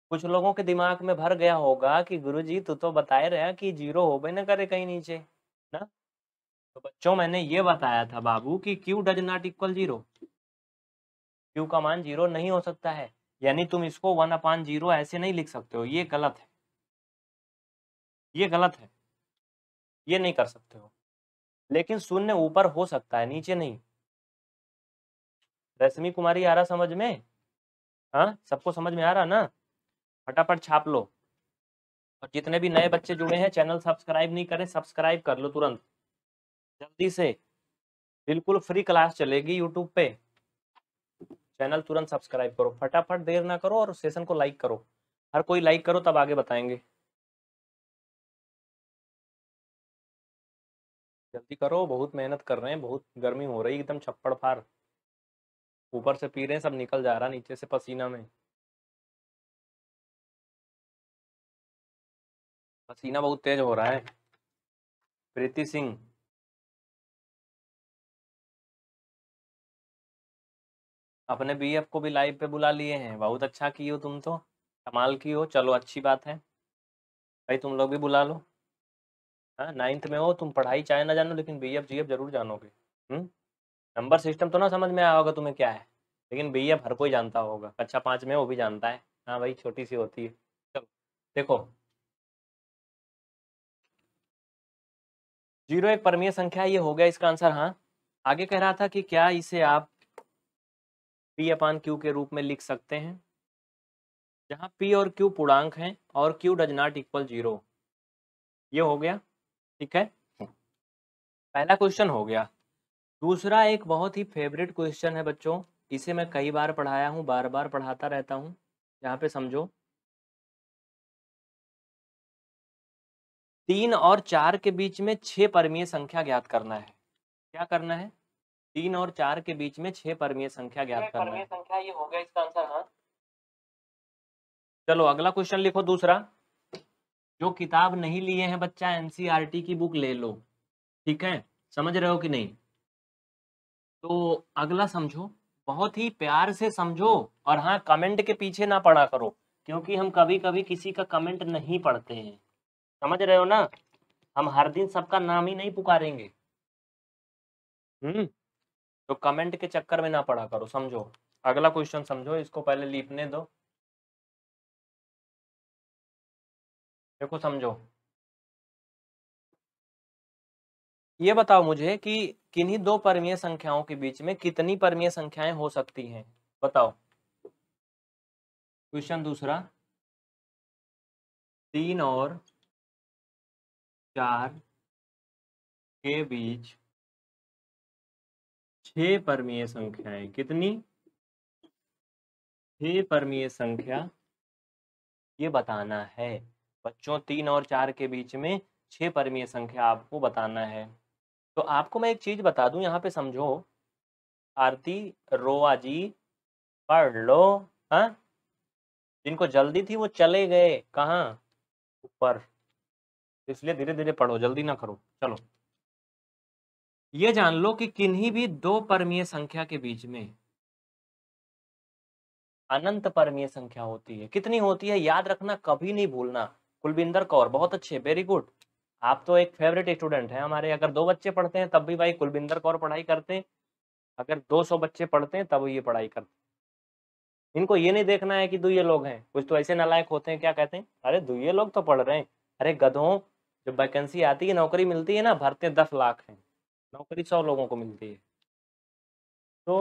कुछ लोगों के दिमाग में भर गया होगा कि गुरुजी तू तो बताए रहे कि जीरो हो गए ना करे कहीं नीचे ना तो बच्चों मैंने ये बताया था बाबू कि q does not equal zero q का मान जीरो नहीं हो सकता है यानी तुम इसको वन अपान जीरो ऐसे नहीं लिख सकते हो ये गलत है ये गलत है ये नहीं कर सकते हो लेकिन शून्य ऊपर हो सकता है नीचे नहीं रश्मि कुमारी आ रहा समझ में हाँ सबको समझ में आ रहा ना फटाफट छाप लो और जितने भी नए बच्चे जुड़े हैं चैनल सब्सक्राइब नहीं करें सब्सक्राइब कर लो तुरंत जल्दी से बिल्कुल फ्री क्लास चलेगी यूट्यूब पे चैनल तुरंत सब्सक्राइब करो फटाफट देर ना करो और सेशन को लाइक करो हर कोई लाइक करो तब आगे बताएंगे जल्दी करो बहुत मेहनत कर रहे हैं बहुत गर्मी हो रही है एकदम छप्पड़ फार ऊपर से पी रहे हैं सब निकल जा रहा नीचे से पसीना में पसीना बहुत तेज हो रहा है प्रीति सिंह अपने बीएफ को भी लाइव पे बुला लिए हैं बहुत अच्छा की हो तुम तो कमाल की हो चलो अच्छी बात है भाई तुम लोग भी बुला लो हाँ नाइन्थ में हो तुम पढ़ाई चाहे ना जानो लेकिन बी एफ जी एफ जरूर जानोगे नंबर सिस्टम हम्म? तो ना समझ में आया होगा तुम्हें क्या है लेकिन बी एफ हर कोई जानता होगा कक्षा पाँच में वो भी जानता है हाँ भाई छोटी सी होती है चलो देखो जीरो एक परमीय संख्या ये हो गया इसका आंसर हाँ आगे कह रहा था कि क्या इसे आप पी अपान क्यू के रूप में लिख सकते हैं जहाँ पी और क्यू पूर्णांक हैं और q does not equal zero ये हो गया ठीक है पहला क्वेश्चन हो गया दूसरा एक बहुत ही फेवरेट क्वेश्चन है बच्चों इसे मैं कई बार पढ़ाया हूँ बार बार पढ़ाता रहता हूँ यहाँ पे समझो तीन और चार के बीच में छह परमीय संख्या ज्ञात करना है क्या करना है तीन और चार के बीच में छह परमीय संख्या ज्ञात करना है संख्या ये हो गया इसका आंसर हाँ चलो अगला क्वेश्चन लिखो दूसरा जो किताब नहीं लिए हैं बच्चा एनसीईआरटी की बुक ले लो ठीक है समझ रहे हो कि नहीं तो अगला समझो बहुत ही प्यार से समझो और हाँ कमेंट के पीछे ना पढ़ा करो क्योंकि हम कभी कभी किसी का कमेंट नहीं पढ़ते हैं समझ रहे हो ना हम हर दिन सबका नाम ही नहीं पुकारेंगे हम्म तो कमेंट के चक्कर में ना पड़ा करो समझो अगला क्वेश्चन समझो इसको पहले लीपने दो देखो समझो ये बताओ मुझे कि किन्हीं दो परमीय संख्याओं के बीच में कितनी परमीय संख्याएं हो सकती हैं बताओ क्वेश्चन दूसरा तीन और चार के बीच छ परमीय संख्याएं कितनी छ परमीय संख्या ये बताना है बच्चों तीन और चार के बीच में छह परमीय संख्या आपको बताना है तो आपको मैं एक चीज़ बता दूं यहाँ पे समझो आरती रोआ जी पढ़ लो हाँ जिनको जल्दी थी वो चले गए कहाँ ऊपर इसलिए धीरे धीरे पढ़ो जल्दी ना करो चलो ये जान लो कि किन्हीं भी दो परमीय संख्या के बीच में अनंत परमीय संख्या होती है कितनी होती है याद रखना कभी नहीं भूलना कुलबिंदर कौर बहुत अच्छे वेरी गुड आप तो एक फेवरेट स्टूडेंट हैं हमारे अगर दो बच्चे पढ़ते हैं तब भी भाई कुलबिंदर कौर पढ़ाई करते हैं अगर 200 बच्चे पढ़ते हैं तब ये पढ़ाई करते हैं इनको ये नहीं देखना है कि दुए लोग हैं कुछ तो ऐसे नालायक होते हैं क्या कहते हैं अरे दुए लोग तो पढ़ रहे हैं अरे गधों जब वैकेंसी आती है नौकरी मिलती है ना भरते दस लाख हैं नौकरी सौ लोगों को मिलती है तो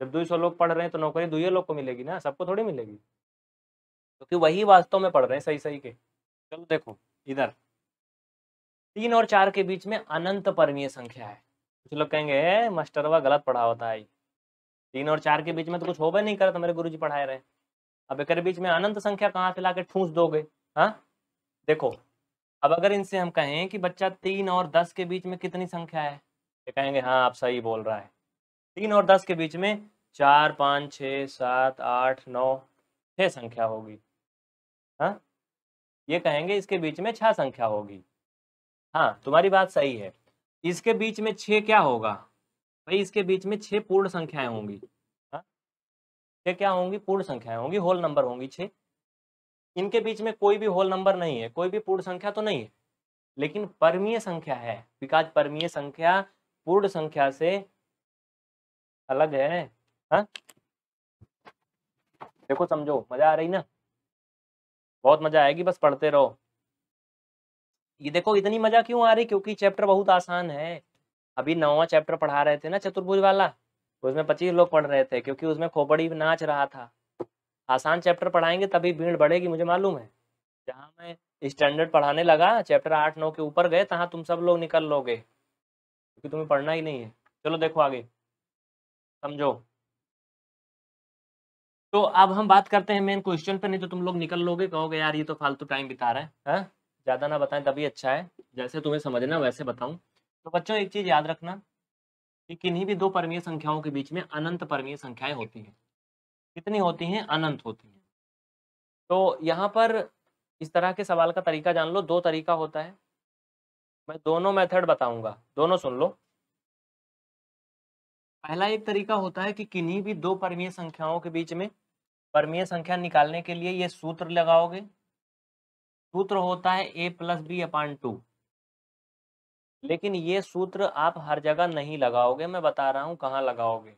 जब दो सौ लोग पढ़ रहे हैं तो नौकरी दो लोग को मिलेगी ना सबको थोड़ी मिलेगी क्योंकि तो वही वास्तव में पढ़ रहे हैं सही सही के चलो देखो इधर तीन और चार के बीच में अनंत परमीय संख्या है कुछ लोग कहेंगे मास्टर वह गलत पढ़ा होता है तीन और चार के बीच में तो कुछ होगा नहीं करता मेरे गुरु जी पढ़ाए रहे अब एक बीच में अनंत संख्या कहाँ से ला ठूस दोगे हाँ देखो अब अगर इनसे हम कहें कि बच्चा तीन और दस के बीच में कितनी संख्या है तो कहेंगे हाँ आप सही बोल रहा है तीन और दस के बीच में चार पाँच छः सात आठ नौ छः संख्या होगी हाँ ये कहेंगे इसके बीच में छः संख्या होगी हाँ तुम्हारी बात सही है इसके बीच में छः क्या होगा भाई इसके बीच में छः पूर्ण संख्याएं होंगी हाँ छः क्या होंगी पूर्ण संख्याएं होंगी होल नंबर होंगी छः इनके बीच में कोई भी होल नंबर नहीं है कोई भी पूर्ण संख्या तो नहीं है लेकिन परमीय संख्या है विकास परमीय संख्या पूर्ण संख्या से अलग है हा? देखो समझो मजा आ रही ना बहुत मजा आएगी बस पढ़ते रहो ये देखो इतनी मजा क्यों आ रही क्योंकि चैप्टर बहुत आसान है अभी नौवा चैप्टर पढ़ा रहे थे ना चतुर्भुज वाला उसमें पच्चीस लोग पढ़ रहे थे क्योंकि उसमें खोपड़ी नाच रहा था आसान चैप्टर पढ़ाएंगे तभी भीड़ बढ़ेगी मुझे मालूम है जहाँ मैं स्टैंडर्ड पढ़ाने लगा चैप्टर आठ नौ के ऊपर गए तहाँ तुम सब लोग निकल लोगे क्योंकि तुम्हें पढ़ना ही नहीं है चलो देखो आगे समझो तो अब हम बात करते हैं मेन क्वेश्चन पर नहीं तो तुम लोग निकल लोगे कहोगे यार ये तो फालतू टाइम बिता रहे हैं हाँ? ज़्यादा ना बताएं तभी अच्छा है जैसे तुम्हें समझना वैसे बताऊं तो बच्चों एक चीज़ याद रखना कि किन्हीं भी दो परमीय संख्याओं के बीच में अनंत परमीय संख्याएं होती हैं कितनी होती हैं अनंत होती हैं तो यहाँ पर इस तरह के सवाल का तरीका जान लो दो तरीका होता है मैं दोनों मेथड बताऊंगा दोनों सुन लो पहला एक तरीका होता है कि किन्हीं भी दो परमीय संख्याओं के बीच में परमीय संख्या निकालने के लिए ये सूत्र लगाओगे सूत्र होता है a plus b upon two लेकिन ये सूत्र आप हर जगह नहीं लगाओगे मैं बता रहा हूं कहाँ लगाओगे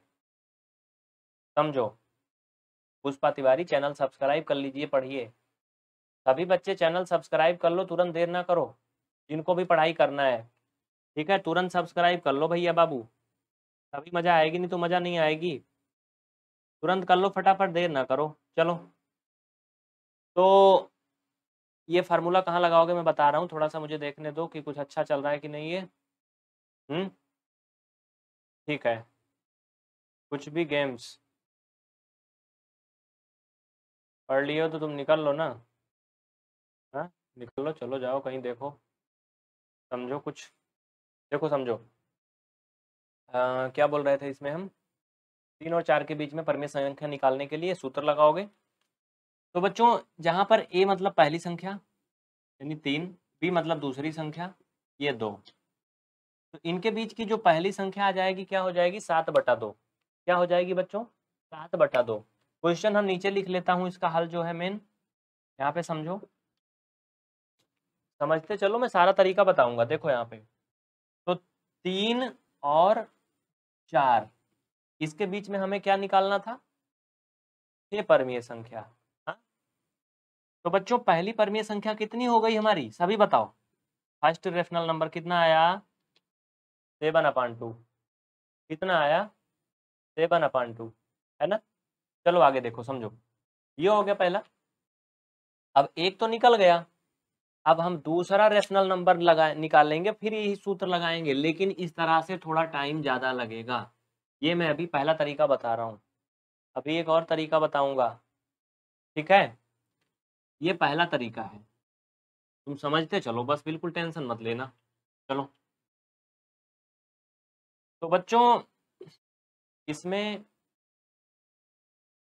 समझो पुष्पा तिवारी चैनल सब्सक्राइब कर लीजिए पढ़िए सभी बच्चे चैनल सब्सक्राइब कर लो तुरंत देर ना करो जिनको भी पढ़ाई करना है ठीक है तुरंत सब्सक्राइब कर लो भैया बाबू तभी मज़ा आएगी नहीं तो मज़ा नहीं आएगी तुरंत कर लो फटाफट देर ना करो चलो तो ये फार्मूला कहाँ लगाओगे मैं बता रहा हूँ थोड़ा सा मुझे देखने दो कि कुछ अच्छा चल रहा है कि नहीं ये हम्म ठीक है कुछ भी गेम्स पढ़ लिए हो तो तुम निकल लो ना हाँ निकल लो चलो जाओ कहीं देखो समझो कुछ देखो समझो आ, क्या बोल रहे थे इसमें हम तीन और चार के बीच में परमे संख्या निकालने के लिए सूत्र लगाओगे तो बच्चों जहां पर ए मतलब पहली संख्या यानी तीन बी मतलब दूसरी संख्या ये दो तो इनके बीच की जो पहली संख्या आ जाएगी क्या हो जाएगी सात बटा दो क्या हो जाएगी बच्चों सात बटा दो क्वेश्चन हम नीचे लिख लेता हूं इसका हल जो है मेन यहाँ पे समझो समझते चलो मैं सारा तरीका बताऊंगा देखो यहाँ पे तो तीन और चार इसके बीच में हमें क्या निकालना था छह परमीय संख्या हा? तो बच्चों पहली परमीय संख्या कितनी हो गई हमारी सभी बताओ फर्स्ट रेफनल नंबर कितना आया सेवन अपान टू कितना आया सेवन अपान टू है ना चलो आगे देखो समझो ये हो गया पहला अब एक तो निकल गया अब हम दूसरा रेशनल नंबर लगा निकालेंगे फिर यही सूत्र लगाएंगे लेकिन इस तरह से थोड़ा टाइम ज़्यादा लगेगा ये मैं अभी पहला तरीका बता रहा हूँ अभी एक और तरीका बताऊंगा ठीक है ये पहला तरीका है तुम समझते चलो बस बिल्कुल टेंशन मत लेना चलो तो बच्चों इसमें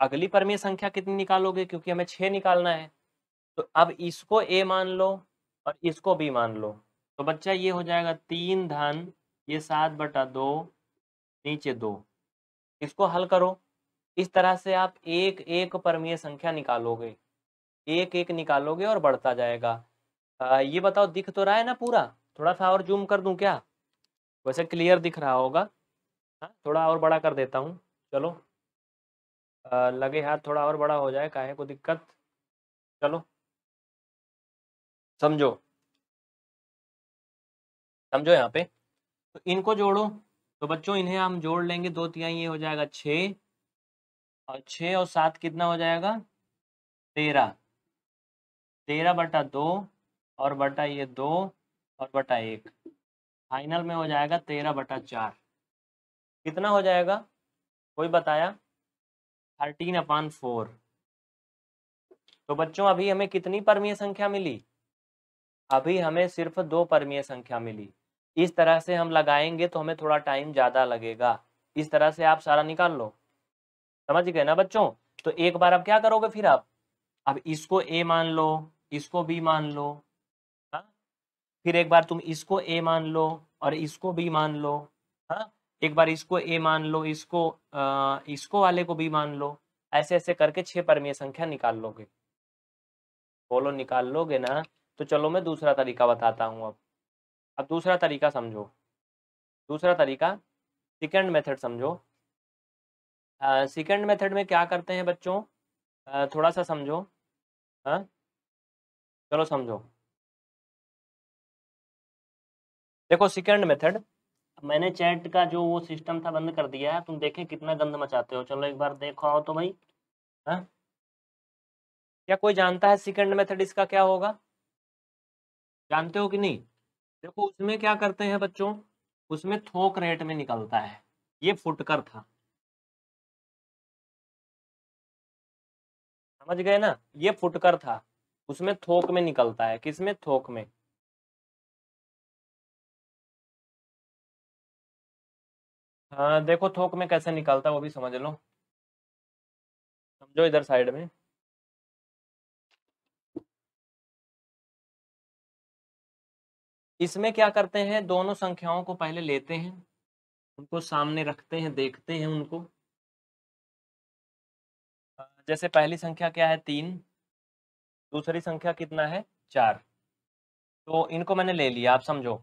अगली परमीय संख्या कितनी निकालोगे क्योंकि हमें छह निकालना है तो अब इसको ए मान लो और इसको बी मान लो तो बच्चा ये हो जाएगा तीन धन ये सात बटा दो नीचे दो इसको हल करो इस तरह से आप एक एक परमीय संख्या निकालोगे एक एक निकालोगे और बढ़ता जाएगा आ, ये बताओ दिख तो रहा है ना पूरा थोड़ा सा और जूम कर दूं क्या वैसे क्लियर दिख रहा होगा हाँ थोड़ा और बड़ा कर देता हूँ चलो लगे हाथ थोड़ा और बड़ा हो जाए काहे को दिक्कत चलो समझो समझो यहाँ पे तो इनको जोड़ो तो बच्चों इन्हें हम जोड़ लेंगे दो तिहाई ये हो जाएगा छ और छ और सात कितना हो जाएगा तेरह तेरह बटा दो और बटा ये दो और बटा एक फाइनल में हो जाएगा तेरह बटा चार कितना हो जाएगा कोई बताया थर्टीन अपान फोर तो बच्चों अभी हमें कितनी परमीय संख्या मिली अभी हमें सिर्फ दो परमीय संख्या मिली इस तरह से हम लगाएंगे तो हमें थोड़ा टाइम ज़्यादा लगेगा इस तरह से आप सारा निकाल लो समझ गए ना बच्चों तो एक बार अब क्या करोगे फिर आप अब इसको ए मान लो इसको बी मान लो हा? फिर एक बार तुम इसको ए मान लो और इसको बी मान लो हाँ एक बार इसको ए मान लो इसको आ, इसको वाले को बी मान लो ऐसे ऐसे करके छह परमीय संख्या निकाल लोगे बोलो निकाल लोगे ना तो चलो मैं दूसरा तरीका बताता हूँ अब अब दूसरा तरीका समझो दूसरा तरीका सेकंड मेथड समझो सेकंड मेथड में क्या करते हैं बच्चों आ, थोड़ा सा समझो हाँ चलो समझो देखो सेकंड मेथड मैंने चैट का जो वो सिस्टम था बंद कर दिया है तुम देखें कितना गंद मचाते हो चलो एक बार देखो आओ तो भाई हाँ क्या कोई जानता है सेकंड मेथड इसका क्या होगा जानते हो कि नहीं देखो उसमें क्या करते हैं बच्चों उसमें थोक रेट में निकलता है ये फुटकर था समझ गए ना ये फुटकर था उसमें थोक में निकलता है किसमें थोक में हाँ देखो थोक में कैसे निकालता है वो भी समझ लो समझो इधर साइड में इसमें क्या करते हैं दोनों संख्याओं को पहले लेते हैं उनको सामने रखते हैं देखते हैं उनको जैसे पहली संख्या क्या है तीन दूसरी संख्या कितना है चार तो इनको मैंने ले लिया आप समझो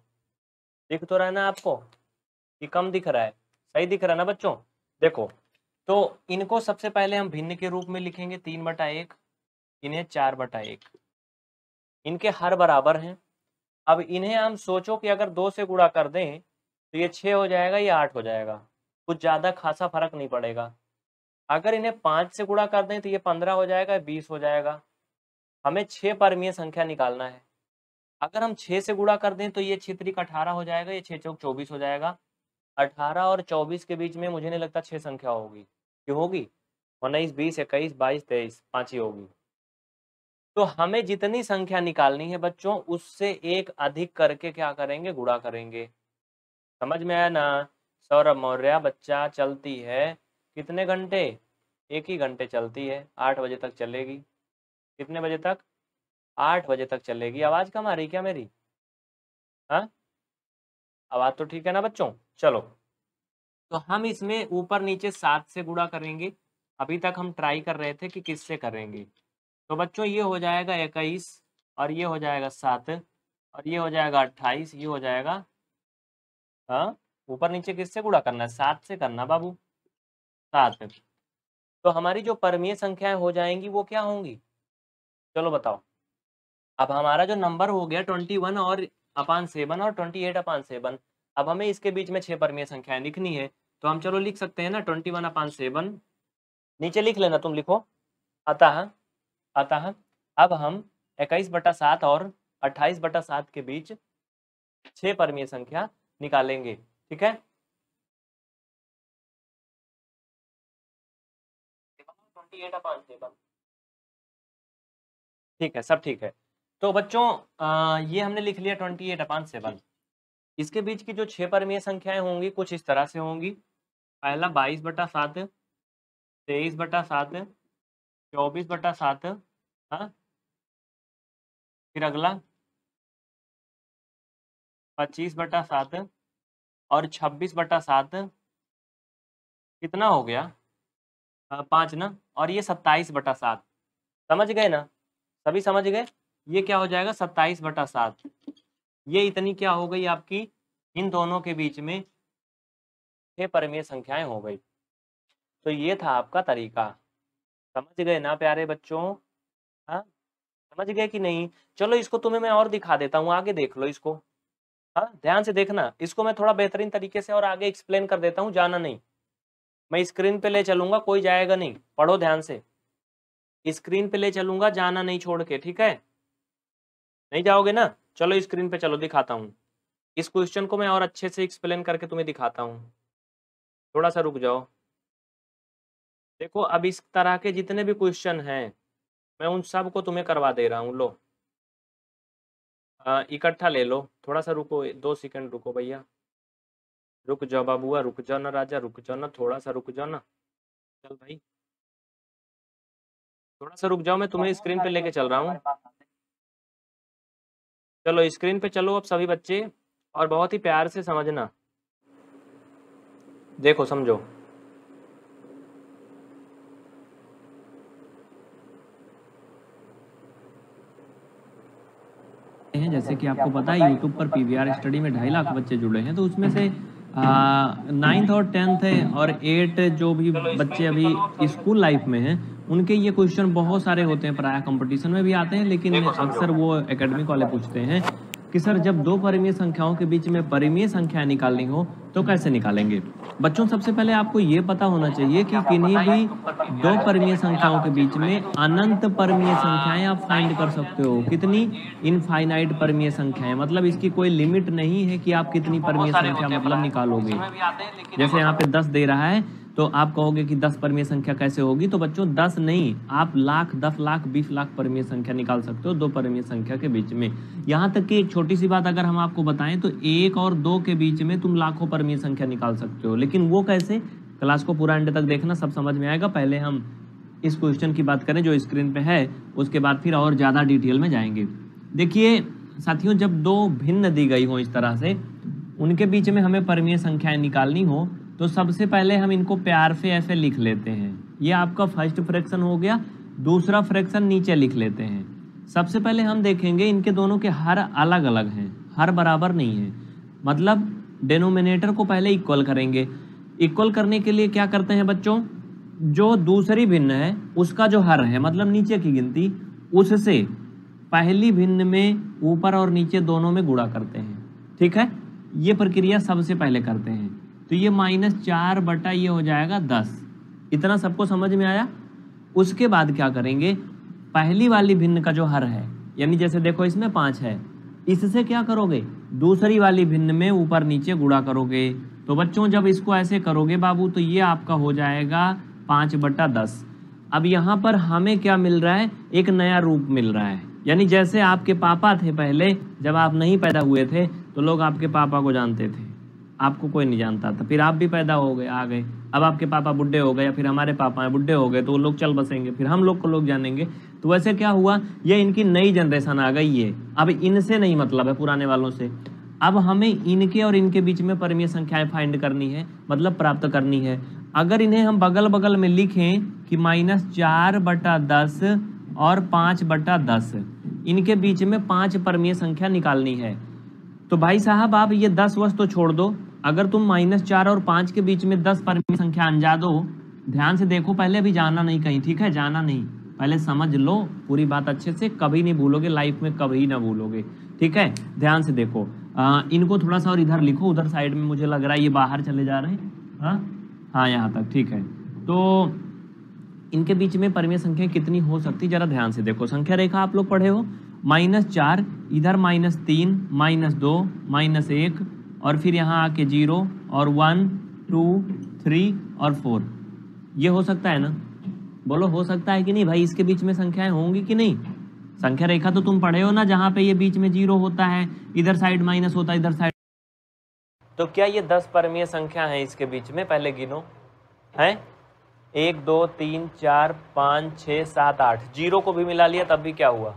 दिख तो रहा है ना आपको कि कम दिख रहा है सही दिख रहा है ना बच्चों देखो तो इनको सबसे पहले हम भिन्न के रूप में लिखेंगे तीन बटा एक इन्हें चार बटा एक इनके हर बराबर हैं अब इन्हें हम सोचो कि अगर दो से गुणा कर दें तो ये छः हो जाएगा या आठ हो जाएगा कुछ ज़्यादा खासा फर्क नहीं पड़ेगा अगर इन्हें पाँच से गुणा कर दें तो ये पंद्रह हो जाएगा बीस हो जाएगा हमें छः परमीय संख्या निकालना है अगर हम छः से गुणा कर दें तो ये छः त्रिक अठारह हो जाएगा ये छः चौक चौबीस हो जाएगा अठारह और चौबीस के बीच में मुझे नहीं लगता छह संख्या होगी क्यों होगी उन्नीस बीस इक्कीस बाईस तेईस पांच ही होगी तो हमें जितनी संख्या निकालनी है बच्चों उससे एक अधिक करके क्या करेंगे गुड़ा करेंगे समझ में आया ना सौरभ मौर्य बच्चा चलती है कितने घंटे एक ही घंटे चलती है आठ बजे तक चलेगी कितने बजे तक आठ बजे तक चलेगी आवाज़ कम आ रही क्या मेरी हाँ आवाज़ तो ठीक है ना बच्चों चलो तो हम इसमें ऊपर नीचे सात से गुड़ा करेंगे अभी तक हम ट्राई कर रहे थे कि किससे करेंगे तो बच्चों ये हो जाएगा इक्कीस और ये हो जाएगा सात और ये हो जाएगा अट्ठाईस ये हो जाएगा हाँ ऊपर नीचे किससे गुड़ा करना है सात से करना बाबू सात तो हमारी जो परमीय संख्याएं हो जाएंगी वो क्या होंगी चलो बताओ अब हमारा जो नंबर हो गया ट्वेंटी वन और अपान सेवन और ट्वेंटी एट अपान सेवन अब हमें इसके बीच में छह परमीय संख्याएं लिखनी है तो हम चलो लिख सकते हैं ना ट्वेंटी वन अपान सेवन नीचे लिख लेना तुम लिखो अतः अतः अब हम इक्कीस बटा सात और अट्ठाईस बटा सात के बीच छह परमीय संख्या निकालेंगे ठीक है ठीक है सब ठीक है तो बच्चों आ, ये हमने लिख लिया ट्वेंटी एट अपान सेवन इसके बीच की जो छह परमीय संख्याएं होंगी कुछ इस तरह से होंगी पहला बाईस बटा सात तेईस बटा सात चौबीस बटा सात हाँ फिर अगला पच्चीस बटा सात और छब्बीस बटा सात कितना हो गया पांच ना और ये सत्ताईस बटा सात समझ गए ना सभी समझ गए ये क्या हो जाएगा सत्ताईस बटा सात ये इतनी क्या हो गई आपकी इन दोनों के बीच में छह परमेय संख्याएं हो गई तो ये था आपका तरीका समझ गए ना प्यारे बच्चों हाँ समझ गए कि नहीं चलो इसको तुम्हें मैं और दिखा देता हूँ आगे देख लो इसको हाँ ध्यान से देखना इसको मैं थोड़ा बेहतरीन तरीके से और आगे एक्सप्लेन कर देता हूँ जाना नहीं मैं स्क्रीन पे ले चलूंगा कोई जाएगा नहीं पढ़ो ध्यान से स्क्रीन पे ले चलूंगा जाना नहीं छोड़ के ठीक है नहीं जाओगे ना चलो स्क्रीन पे चलो दिखाता हूँ इस क्वेश्चन को मैं और अच्छे से एक्सप्लेन करके तुम्हें दिखाता हूँ थोड़ा सा रुक जाओ देखो अब इस तरह के जितने भी क्वेश्चन हैं मैं उन सब को तुम्हें करवा दे रहा हूँ लो इकट्ठा ले लो थोड़ा सा रुको दो सेकंड रुको भैया रुक जाओ बाबुआ रुक जाओ ना राजा रुक जाओ ना थोड़ा सा रुक जाओ ना चल भाई थोड़ा सा रुक जाओ मैं तुम्हें स्क्रीन पे लेके चल रहा हूँ चलो स्क्रीन पे चलो अब सभी बच्चे और बहुत ही प्यार से समझना देखो समझो हैं जैसे कि आपको पता है यूट्यूब पर पीवीआर स्टडी में ढाई लाख बच्चे जुड़े हैं तो उसमें से नाइन्थ और टेंथ है और एट जो भी बच्चे अभी स्कूल लाइफ में हैं उनके ये क्वेश्चन बहुत सारे होते हैं प्राय कंपटीशन में भी आते हैं लेकिन अक्सर वो एकेडमिक वाले पूछते हैं कि सर जब दो परिमेय संख्याओं के बीच में परिमेय संख्या निकालनी हो तो कैसे निकालेंगे बच्चों सबसे पहले आपको ये पता होना चाहिए कि किन्हीं भी दो परिमेय संख्याओं के बीच में अनंत परमीय संख्याएं आप फाइंड कर सकते हो कितनी इनफाइनाइट परमीय संख्याएं मतलब इसकी कोई लिमिट नहीं है कि आप कितनी तो परमीय संख्या मतलब निकालोगे जैसे यहाँ पे दस दे रहा है तो आप कहोगे कि दस परमीय संख्या कैसे होगी तो बच्चों दस नहीं आप लाख दस लाख बीस लाख परमीय संख्या निकाल सकते हो दो परमीय संख्या के बीच में यहाँ तक कि एक छोटी सी बात अगर हम आपको बताएं तो एक और दो के बीच में तुम लाखों परमीय संख्या निकाल सकते हो लेकिन वो कैसे क्लास को पूरा एंड तक देखना सब समझ में आएगा पहले हम इस क्वेश्चन की बात करें जो स्क्रीन पे है उसके बाद फिर और ज़्यादा डिटेल में जाएंगे देखिए साथियों जब दो भिन्न दी गई हो इस तरह से उनके बीच में हमें परमीय संख्याएं निकालनी हो तो सबसे पहले हम इनको प्यार से ऐसे लिख लेते हैं ये आपका फर्स्ट फ्रैक्शन हो गया दूसरा फ्रैक्शन नीचे लिख लेते हैं सबसे पहले हम देखेंगे इनके दोनों के हर अलग अलग हैं हर बराबर नहीं है मतलब डेनोमिनेटर को पहले इक्वल करेंगे इक्वल करने के लिए क्या करते हैं बच्चों जो दूसरी भिन्न है उसका जो हर है मतलब नीचे की गिनती उससे पहली भिन्न में ऊपर और नीचे दोनों में गुड़ा करते हैं ठीक है ये प्रक्रिया सबसे पहले करते हैं तो ये माइनस चार बटा ये हो जाएगा दस इतना सबको समझ में आया उसके बाद क्या करेंगे पहली वाली भिन्न का जो हर है यानी जैसे देखो इसमें पाँच है इससे क्या करोगे दूसरी वाली भिन्न में ऊपर नीचे गुड़ा करोगे तो बच्चों जब इसको ऐसे करोगे बाबू तो ये आपका हो जाएगा पाँच बटा दस अब यहाँ पर हमें क्या मिल रहा है एक नया रूप मिल रहा है यानी जैसे आपके पापा थे पहले जब आप नहीं पैदा हुए थे तो लोग आपके पापा को जानते थे आपको कोई नहीं जानता था फिर आप भी पैदा हो गए आ गए अब आपके पापा बुढ़े हो गए या फिर हमारे पापा बुढ़े हो गए तो वो लोग चल बसेंगे फिर हम लोग को लोग जानेंगे तो वैसे क्या हुआ ये इनकी नई जनरेशन आ गई है अब इनसे नहीं मतलब है पुराने वालों से अब हमें इनके और इनके बीच में परमीय संख्याएं फाइंड करनी है मतलब प्राप्त करनी है अगर इन्हें हम बगल बगल में लिखें कि माइनस चार बटा दस और पाँच बटा दस इनके बीच में पाँच परमीय संख्या निकालनी है तो भाई साहब आप ये दस वस्तु तो छोड़ दो अगर तुम माइनस चार और पांच के बीच में दस परमी संख्या अंजा दो ध्यान से देखो पहले अभी जाना नहीं कहीं ठीक है जाना नहीं पहले समझ लो पूरी बात अच्छे से कभी नहीं भूलोगे लाइफ में कभी ना भूलोगे ठीक है ध्यान से देखो आ, इनको थोड़ा सा और इधर लिखो उधर साइड में मुझे लग रहा है ये बाहर चले जा रहे हैं हाँ हाँ यहाँ तक ठीक है तो इनके बीच में परिमेय संख्या कितनी हो सकती जरा ध्यान से देखो संख्या रेखा आप लोग पढ़े हो माइनस चार इधर माइनस तीन माइनस दो माइनस एक और फिर यहाँ आके जीरो और वन टू थ्री और फोर ये हो सकता है ना बोलो हो सकता है कि नहीं भाई इसके बीच में संख्याएं होंगी कि नहीं संख्या रेखा तो तुम पढ़े हो ना जहाँ पे ये बीच में जीरो होता है इधर साइड माइनस होता है इधर साइड तो क्या ये दस परमीय संख्या है इसके बीच में पहले गिनो है एक दो तीन चार पाँच छ सात आठ जीरो को भी मिला लिया तब भी क्या हुआ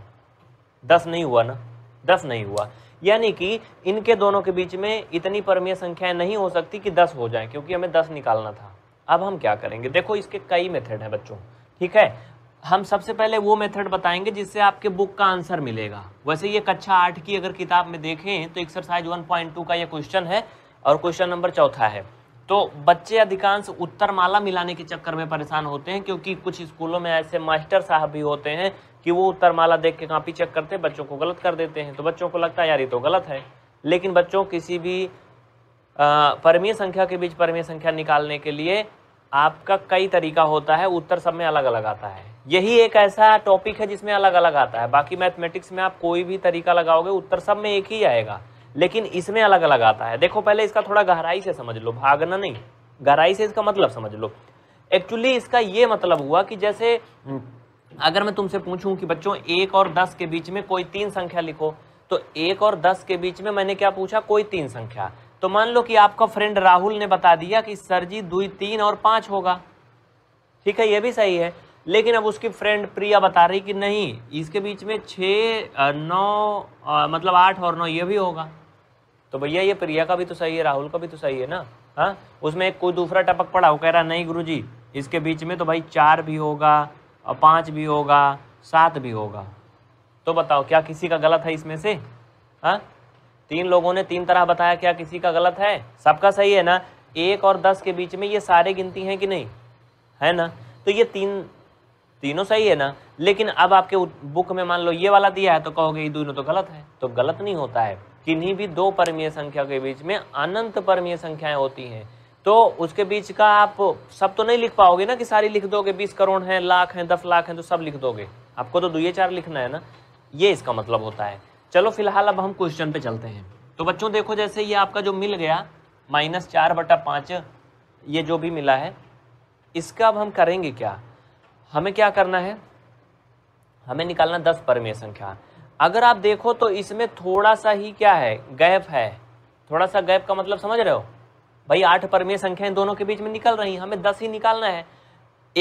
दस नहीं हुआ ना दस नहीं हुआ यानी कि इनके दोनों के बीच में इतनी परमीय संख्याएं नहीं हो सकती कि दस हो जाए क्योंकि हमें दस निकालना था अब हम क्या करेंगे देखो इसके कई मेथड हैं बच्चों ठीक है हम सबसे पहले वो मेथड बताएंगे जिससे आपके बुक का आंसर मिलेगा वैसे ये कक्षा अच्छा आठ की अगर किताब में देखें तो एक्सरसाइज टू का ये क्वेश्चन है और क्वेश्चन नंबर चौथा है तो बच्चे अधिकांश उत्तर माला मिलाने के चक्कर में परेशान होते हैं क्योंकि कुछ स्कूलों में ऐसे मास्टर साहब भी होते हैं कि वो उत्तर माला देख के कापी चेक करते बच्चों को गलत कर देते हैं तो बच्चों को लगता है यार ये तो गलत है लेकिन बच्चों किसी भी परमीय संख्या के बीच परमीय संख्या निकालने के लिए आपका कई तरीका होता है उत्तर सब में अलग अलग आता है यही एक ऐसा टॉपिक है जिसमें अलग अलग आता है बाकी मैथमेटिक्स में आप कोई भी तरीका लगाओगे उत्तर सब में एक ही आएगा लेकिन इसमें अलग अलग आता है देखो पहले इसका थोड़ा गहराई से समझ लो भागना नहीं गहराई से इसका मतलब समझ लो एक्चुअली इसका ये मतलब हुआ कि जैसे अगर मैं तुमसे पूछूं कि बच्चों एक और दस के बीच में कोई तीन संख्या लिखो तो एक और दस के बीच में मैंने क्या पूछा कोई तीन संख्या तो मान लो कि आपका फ्रेंड राहुल ने बता दिया कि सर जी दुई तीन और पाँच होगा ठीक है ये भी सही है लेकिन अब उसकी फ्रेंड प्रिया बता रही कि नहीं इसके बीच में छ नौ मतलब आठ और नौ ये भी होगा तो भैया ये प्रिया का भी तो सही है राहुल का भी तो सही है ना हाँ उसमें कोई दूसरा टपक पड़ा वो कह रहा नहीं गुरुजी इसके बीच में तो भाई चार भी होगा और पाँच भी होगा सात भी होगा तो बताओ क्या किसी का गलत है इसमें से हाँ तीन लोगों ने तीन तरह बताया क्या किसी का गलत है सबका सही है ना एक और दस के बीच में ये सारे गिनती हैं कि नहीं है ना तो ये तीन तीनों सही है ना लेकिन अब आपके बुक में मान लो ये वाला दिया है तो कहोगे ये दोनों तो गलत है तो गलत नहीं होता है किन्हीं भी दो परमीय संख्या के बीच में अनंत परमीय संख्याएं होती हैं तो उसके बीच का आप सब तो नहीं लिख पाओगे ना कि सारी लिख दोगे बीस करोड़ हैं लाख हैं दस लाख हैं तो सब लिख दोगे आपको तो दुए चार लिखना है ना ये इसका मतलब होता है चलो फिलहाल अब हम क्वेश्चन पे चलते हैं तो बच्चों देखो जैसे ये आपका जो मिल गया माइनस चार बटा पाँच ये जो भी मिला है इसका अब हम करेंगे क्या हमें क्या करना है हमें निकालना दस परमीय संख्या अगर आप देखो तो इसमें थोड़ा सा ही क्या है गैप है थोड़ा सा गैप का मतलब समझ रहे हो भाई आठ परमेय संख्याएं दोनों के बीच में निकल रही हैं हमें दस ही निकालना है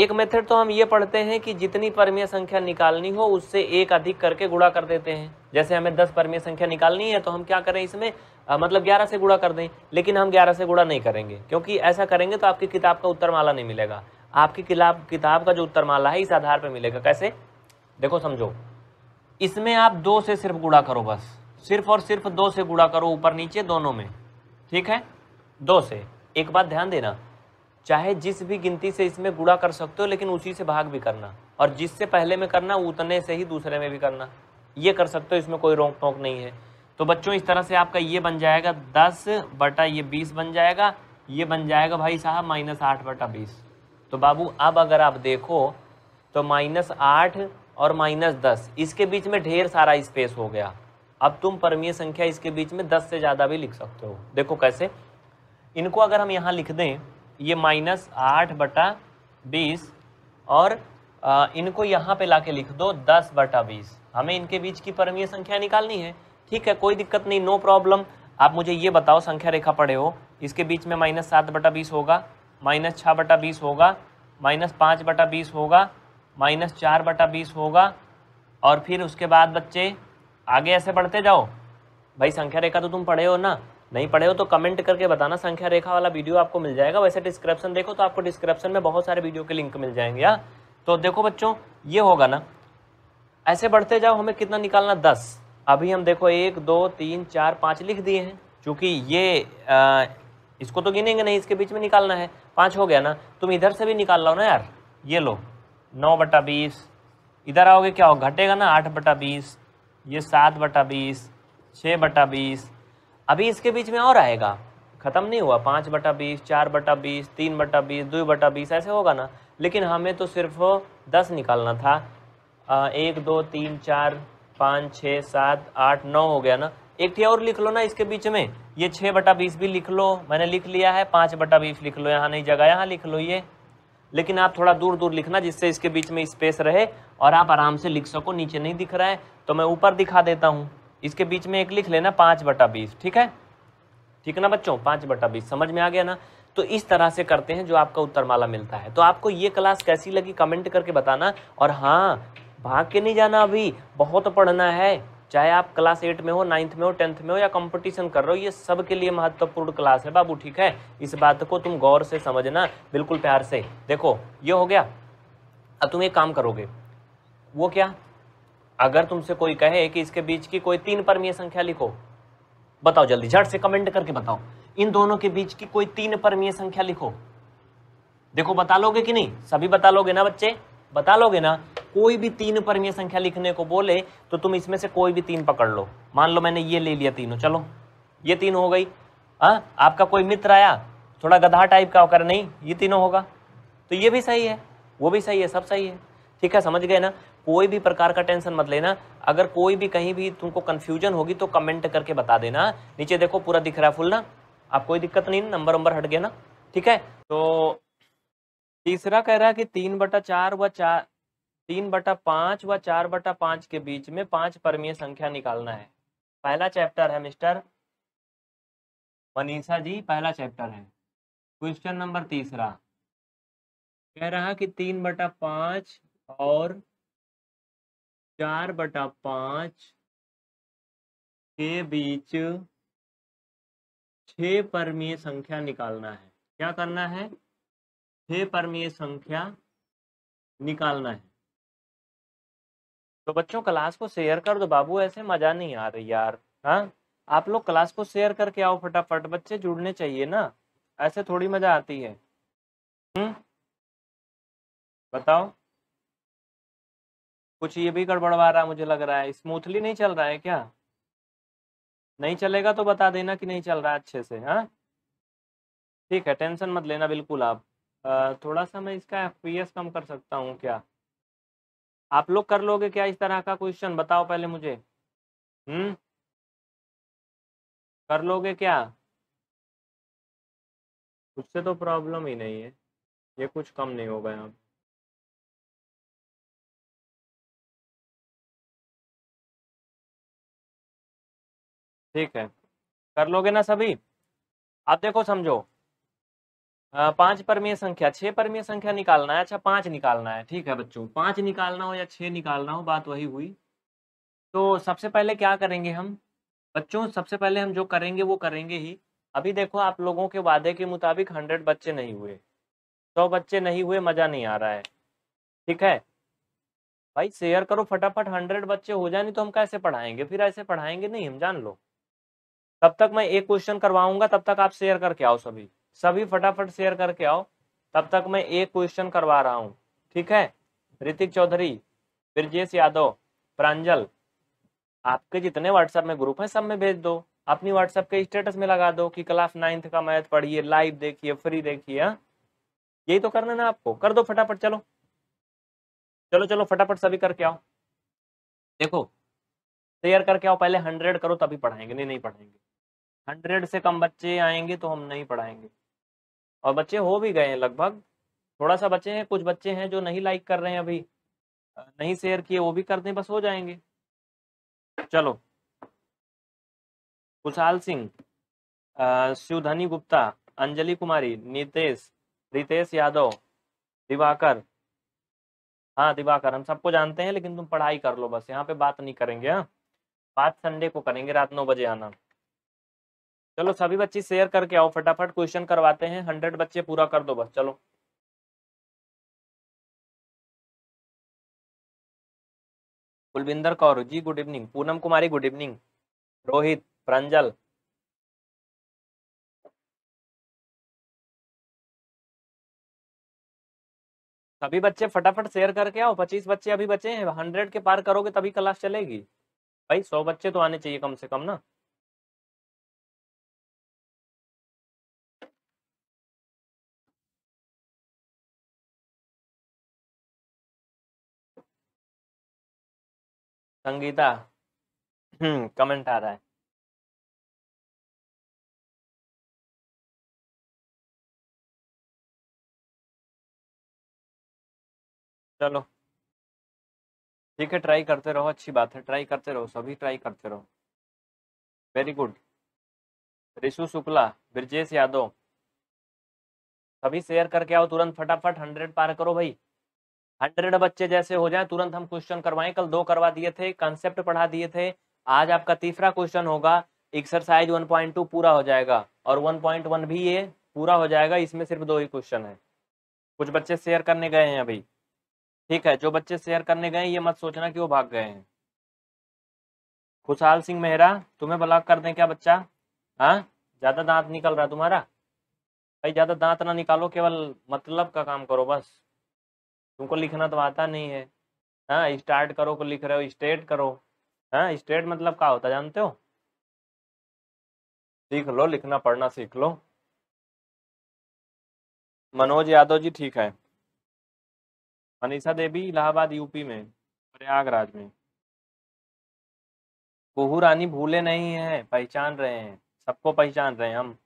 एक मेथड तो हम ये पढ़ते हैं कि जितनी परमेय संख्या निकालनी हो उससे एक अधिक करके गुड़ा कर देते हैं जैसे हमें दस परमेय संख्या निकालनी है तो हम क्या करें इसमें आ, मतलब ग्यारह से गुड़ा कर दें लेकिन हम ग्यारह से गुड़ा नहीं करेंगे क्योंकि ऐसा करेंगे तो आपकी किताब का उत्तरमाला नहीं मिलेगा आपकी किताब किताब का जो उत्तरमाला है इस आधार पर मिलेगा कैसे देखो समझो इसमें आप दो से सिर्फ गुड़ा करो बस सिर्फ और सिर्फ दो से गुड़ा करो ऊपर नीचे दोनों में ठीक है दो से एक बात ध्यान देना चाहे जिस भी गिनती से इसमें गुड़ा कर सकते हो लेकिन उसी से भाग भी करना और जिससे पहले में करना उतने से ही दूसरे में भी करना ये कर सकते हो इसमें कोई रोक टोंक नहीं है तो बच्चों इस तरह से आपका ये बन जाएगा दस बटा ये बीस बन जाएगा ये बन जाएगा भाई साहब माइनस आठ बटा बीस तो बाबू अब अगर आप देखो तो माइनस आठ और माइनस दस इसके बीच में ढेर सारा स्पेस हो गया अब तुम परमीय संख्या इसके बीच में दस से ज़्यादा भी लिख सकते हो देखो कैसे इनको अगर हम यहाँ लिख दें ये माइनस आठ बटा बीस और आ, इनको यहाँ पे लाके लिख दो दस बटा बीस हमें इनके बीच की परमीय संख्या निकालनी है ठीक है कोई दिक्कत नहीं नो प्रॉब्लम आप मुझे ये बताओ संख्या रेखा पढ़े हो इसके बीच में माइनस सात बटा बीस होगा माइनस छः बटा बीस होगा माइनस पाँच बटा बीस होगा माइनस चार बटा बीस होगा और फिर उसके बाद बच्चे आगे ऐसे बढ़ते जाओ भाई संख्या रेखा तो तुम पढ़े हो ना नहीं पढ़े हो तो कमेंट करके बताना संख्या रेखा वाला वीडियो आपको मिल जाएगा वैसे डिस्क्रिप्शन देखो तो आपको डिस्क्रिप्शन में बहुत सारे वीडियो के लिंक मिल जाएंगे यार तो देखो बच्चों ये होगा ना ऐसे बढ़ते जाओ हमें कितना निकालना दस अभी हम देखो एक दो तीन चार पाँच लिख दिए हैं चूँकि ये आ, इसको तो गिनेंगे नहीं इसके बीच में निकालना है पाँच हो गया ना तुम इधर से भी निकाल लो ना यार ये लो नौ बटा बीस इधर आओगे क्या हो घटेगा ना आठ बटा बीस ये सात बटा बीस छः बटा बीस अभी इसके बीच में और आएगा ख़त्म नहीं हुआ पाँच बटा बीस चार बटा बीस तीन बटा बीस दो बटा बीस ऐसे होगा ना लेकिन हमें तो सिर्फ दस निकालना था आ, एक दो तीन चार पाँच छः सात आठ नौ हो गया ना एक ठीक और लिख लो ना इसके बीच में ये छः बटा बीस भी लिख लो मैंने लिख लिया है पाँच बटा बीस लिख लो यहाँ नहीं जगह यहाँ लिख लो ये लेकिन आप थोड़ा दूर दूर लिखना जिससे इसके बीच में स्पेस रहे और आप आराम से लिख सको नीचे नहीं दिख रहा है तो मैं ऊपर दिखा देता हूँ इसके बीच में एक लिख लेना पांच बटा बीस ठीक है ठीक है ना बच्चों पांच बटा बीस समझ में आ गया ना तो इस तरह से करते हैं जो आपका उत्तरमाला मिलता है तो आपको ये क्लास कैसी लगी कमेंट करके बताना और हाँ भाग के नहीं जाना अभी बहुत पढ़ना है चाहे आप क्लास एट में हो नाइन्थ में हो टेंथ में हो या कंपटीशन कर रहे हो ये सब के लिए महत्वपूर्ण क्लास है बाबू ठीक है इस बात को तुम गौर से समझना बिल्कुल प्यार से देखो ये हो गया अब तुम एक काम करोगे वो क्या अगर तुमसे कोई कहे कि इसके बीच की कोई तीन परमीय संख्या लिखो बताओ जल्दी झट से कमेंट करके बताओ इन दोनों के बीच की कोई तीन परमीय संख्या लिखो देखो बता लोगे कि नहीं सभी बता लोगे ना बच्चे बता लोगे ना कोई भी तीन परमीय संख्या लिखने को बोले तो तुम इसमें से कोई भी तीन पकड़ लो मान लो मैंने ये ले लिया तीनों चलो ये तीन हो गई आ, हाँ, आपका कोई मित्र आया थोड़ा गधा टाइप का होकर नहीं ये तीनों होगा तो ये भी सही है वो भी सही है सब सही है ठीक है समझ गए ना कोई भी प्रकार का टेंशन मत लेना अगर कोई भी कहीं भी तुमको कंफ्यूजन होगी तो कमेंट करके बता देना नीचे देखो पूरा दिख रहा है फुल ना आप कोई दिक्कत नहीं नंबर वंबर हट गया ना ठीक है तो तीसरा कह रहा है कि तीन बटा चार व चार तीन बटा पांच व चार बटा पांच के बीच में पांच परमीय संख्या निकालना है पहला चैप्टर है मिस्टर मनीषा जी पहला चैप्टर है क्वेश्चन नंबर तीसरा कह रहा कि तीन बटा पांच और चार बटा पांच के बीच छे परमीय संख्या निकालना है क्या करना है छः परमीय संख्या निकालना है तो बच्चों क्लास को शेयर कर दो बाबू ऐसे मजा नहीं आ रही यार हाँ आप लोग क्लास को शेयर करके आओ फटाफट बच्चे जुड़ने चाहिए ना ऐसे थोड़ी मजा आती है हम्म बताओ कुछ ये भी गड़बड़वा रहा मुझे लग रहा है स्मूथली नहीं चल रहा है क्या नहीं चलेगा तो बता देना कि नहीं चल रहा है अच्छे से हाँ ठीक है टेंशन मत लेना बिल्कुल आप आ, थोड़ा सा मैं इसका एफ कम कर सकता हूँ क्या आप लोग कर लोगे क्या इस तरह का क्वेश्चन बताओ पहले मुझे हम्म कर लोगे क्या उससे तो प्रॉब्लम ही नहीं है ये कुछ कम नहीं होगा यहाँ ठीक है कर लोगे ना सभी आप देखो समझो पांच परमीय संख्या छह परमीय संख्या निकालना है अच्छा पांच निकालना है ठीक है बच्चों पांच निकालना हो या छह निकालना हो बात वही हुई तो सबसे पहले क्या करेंगे हम बच्चों सबसे पहले हम जो करेंगे वो करेंगे ही अभी देखो आप लोगों के वादे के मुताबिक हंड्रेड बच्चे नहीं हुए सौ तो बच्चे नहीं हुए मजा नहीं आ रहा है ठीक है भाई शेयर करो फटाफट हंड्रेड बच्चे हो जाए नहीं तो हम कैसे पढ़ाएंगे फिर ऐसे पढ़ाएंगे नहीं हम जान लो तब तक मैं एक क्वेश्चन करवाऊंगा तब तक आप शेयर करके आओ सभी सभी फटाफट शेयर करके आओ तब तक मैं एक क्वेश्चन करवा रहा हूँ ठीक है ऋतिक चौधरी ब्रजेश यादव प्रांजल आपके जितने व्हाट्सएप में ग्रुप हैं सब में भेज दो अपनी व्हाट्सएप के स्टेटस में लगा दो कि क्लास नाइन्थ का मैथ पढ़िए लाइव देखिए फ्री देखिए हाँ? यही तो करना ना आपको कर दो फटाफट चलो चलो चलो फटाफट सभी करके आओ देखो शेयर करके आओ पहले हंड्रेड करो तभी पढ़ाएंगे नहीं नहीं पढ़ाएंगे हंड्रेड से कम बच्चे आएंगे तो हम नहीं पढ़ाएंगे और बच्चे हो भी गए हैं लगभग थोड़ा सा बच्चे हैं कुछ बच्चे हैं जो नहीं लाइक कर रहे हैं अभी नहीं शेयर किए वो भी कर दें बस हो जाएंगे चलो कुशाल सिंह शिवधनी गुप्ता अंजलि कुमारी नितेश रितेश यादव दिवाकर हाँ दिवाकर हम सबको जानते हैं लेकिन तुम पढ़ाई कर लो बस यहाँ पे बात नहीं करेंगे हाँ बात संडे को करेंगे रात नौ बजे आना चलो सभी बच्चे शेयर करके आओ फटाफट क्वेश्चन करवाते हैं हंड्रेड बच्चे पूरा कर दो बस चलो Kulwinder Kaur ji good evening Poonam Kumari good evening Rohit Pranjal सभी बच्चे फटाफट शेयर करके आओ पच्चीस बच्चे अभी बचे हैं हंड्रेड के पार करोगे तभी क्लास चलेगी भाई सौ बच्चे तो आने चाहिए कम से कम ना संगीता कमेंट हम्म, आ रहा है चलो ठीक है ट्राई करते रहो अच्छी बात है ट्राई करते रहो सभी ट्राई करते रहो वेरी गुड रिशु शुक्ला ब्रजेश यादव सभी शेयर करके आओ तुरंत फटाफट हंड्रेड पार करो भाई हंड्रेड बच्चे जैसे हो जाए तुरंत हम क्वेश्चन करवाएं कल दो करवा दिए थे कंसेप्ट पढ़ा दिए थे आज आपका तीसरा क्वेश्चन होगा एक्सरसाइज 1.2 पूरा हो जाएगा और 1.1 भी ये पूरा हो जाएगा इसमें सिर्फ दो ही क्वेश्चन है कुछ बच्चे शेयर करने गए हैं अभी ठीक है जो बच्चे शेयर करने गए ये मत सोचना कि वो भाग गए हैं खुशहाल सिंह मेहरा तुम्हें ब्लॉक कर दें क्या बच्चा हाँ ज्यादा दांत निकल रहा तुम्हारा भाई ज्यादा दांत ना निकालो केवल मतलब का काम करो बस तुमको लिखना तो आता नहीं है हाँ स्टार्ट करो को लिख रहे हो स्टेट करो हाँ स्टेट मतलब क्या होता जानते हो सीख लो लिखना पढ़ना सीख लो मनोज यादव जी ठीक है मनीषा देवी इलाहाबाद यूपी में प्रयागराज में कुहू रानी भूले नहीं है पहचान रहे हैं सबको पहचान रहे हैं हम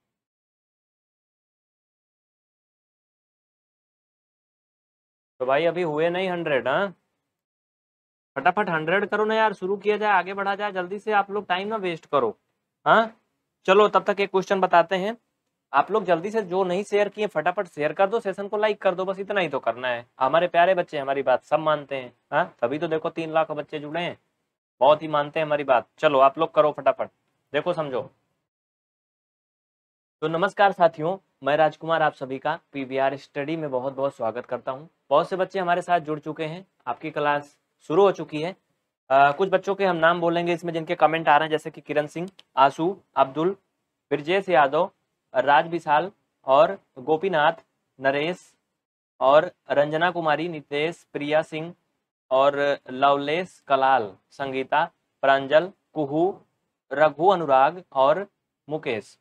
तो भाई अभी हुए नहीं हंड्रेड हाँ फटाफट हंड्रेड करो ना यार शुरू किया जाए आगे बढ़ा जाए जल्दी से आप लोग टाइम ना वेस्ट करो हाँ चलो तब तक एक क्वेश्चन बताते हैं आप लोग जल्दी से जो नहीं शेयर किए फटाफट शेयर कर दो सेशन को लाइक कर दो बस इतना ही तो करना है हमारे प्यारे बच्चे हमारी बात सब मानते हैं हाँ तभी तो देखो तीन लाख बच्चे जुड़े हैं बहुत ही मानते हैं हमारी बात चलो आप लोग करो फटाफट देखो समझो तो नमस्कार साथियों मैं राजकुमार आप सभी का पीवीआर स्टडी में बहुत बहुत स्वागत करता हूं बहुत से बच्चे हमारे साथ जुड़ चुके हैं आपकी क्लास शुरू हो चुकी है आ, कुछ बच्चों के हम नाम बोलेंगे इसमें जिनके कमेंट आ रहे हैं जैसे कि किरण सिंह आंसू अब्दुल ब्रजेश यादव राज विशाल और गोपीनाथ नरेश और रंजना कुमारी नितेश प्रिया सिंह और लवलेश कलाल संगीता प्रांजल कुहू रघु अनुराग और मुकेश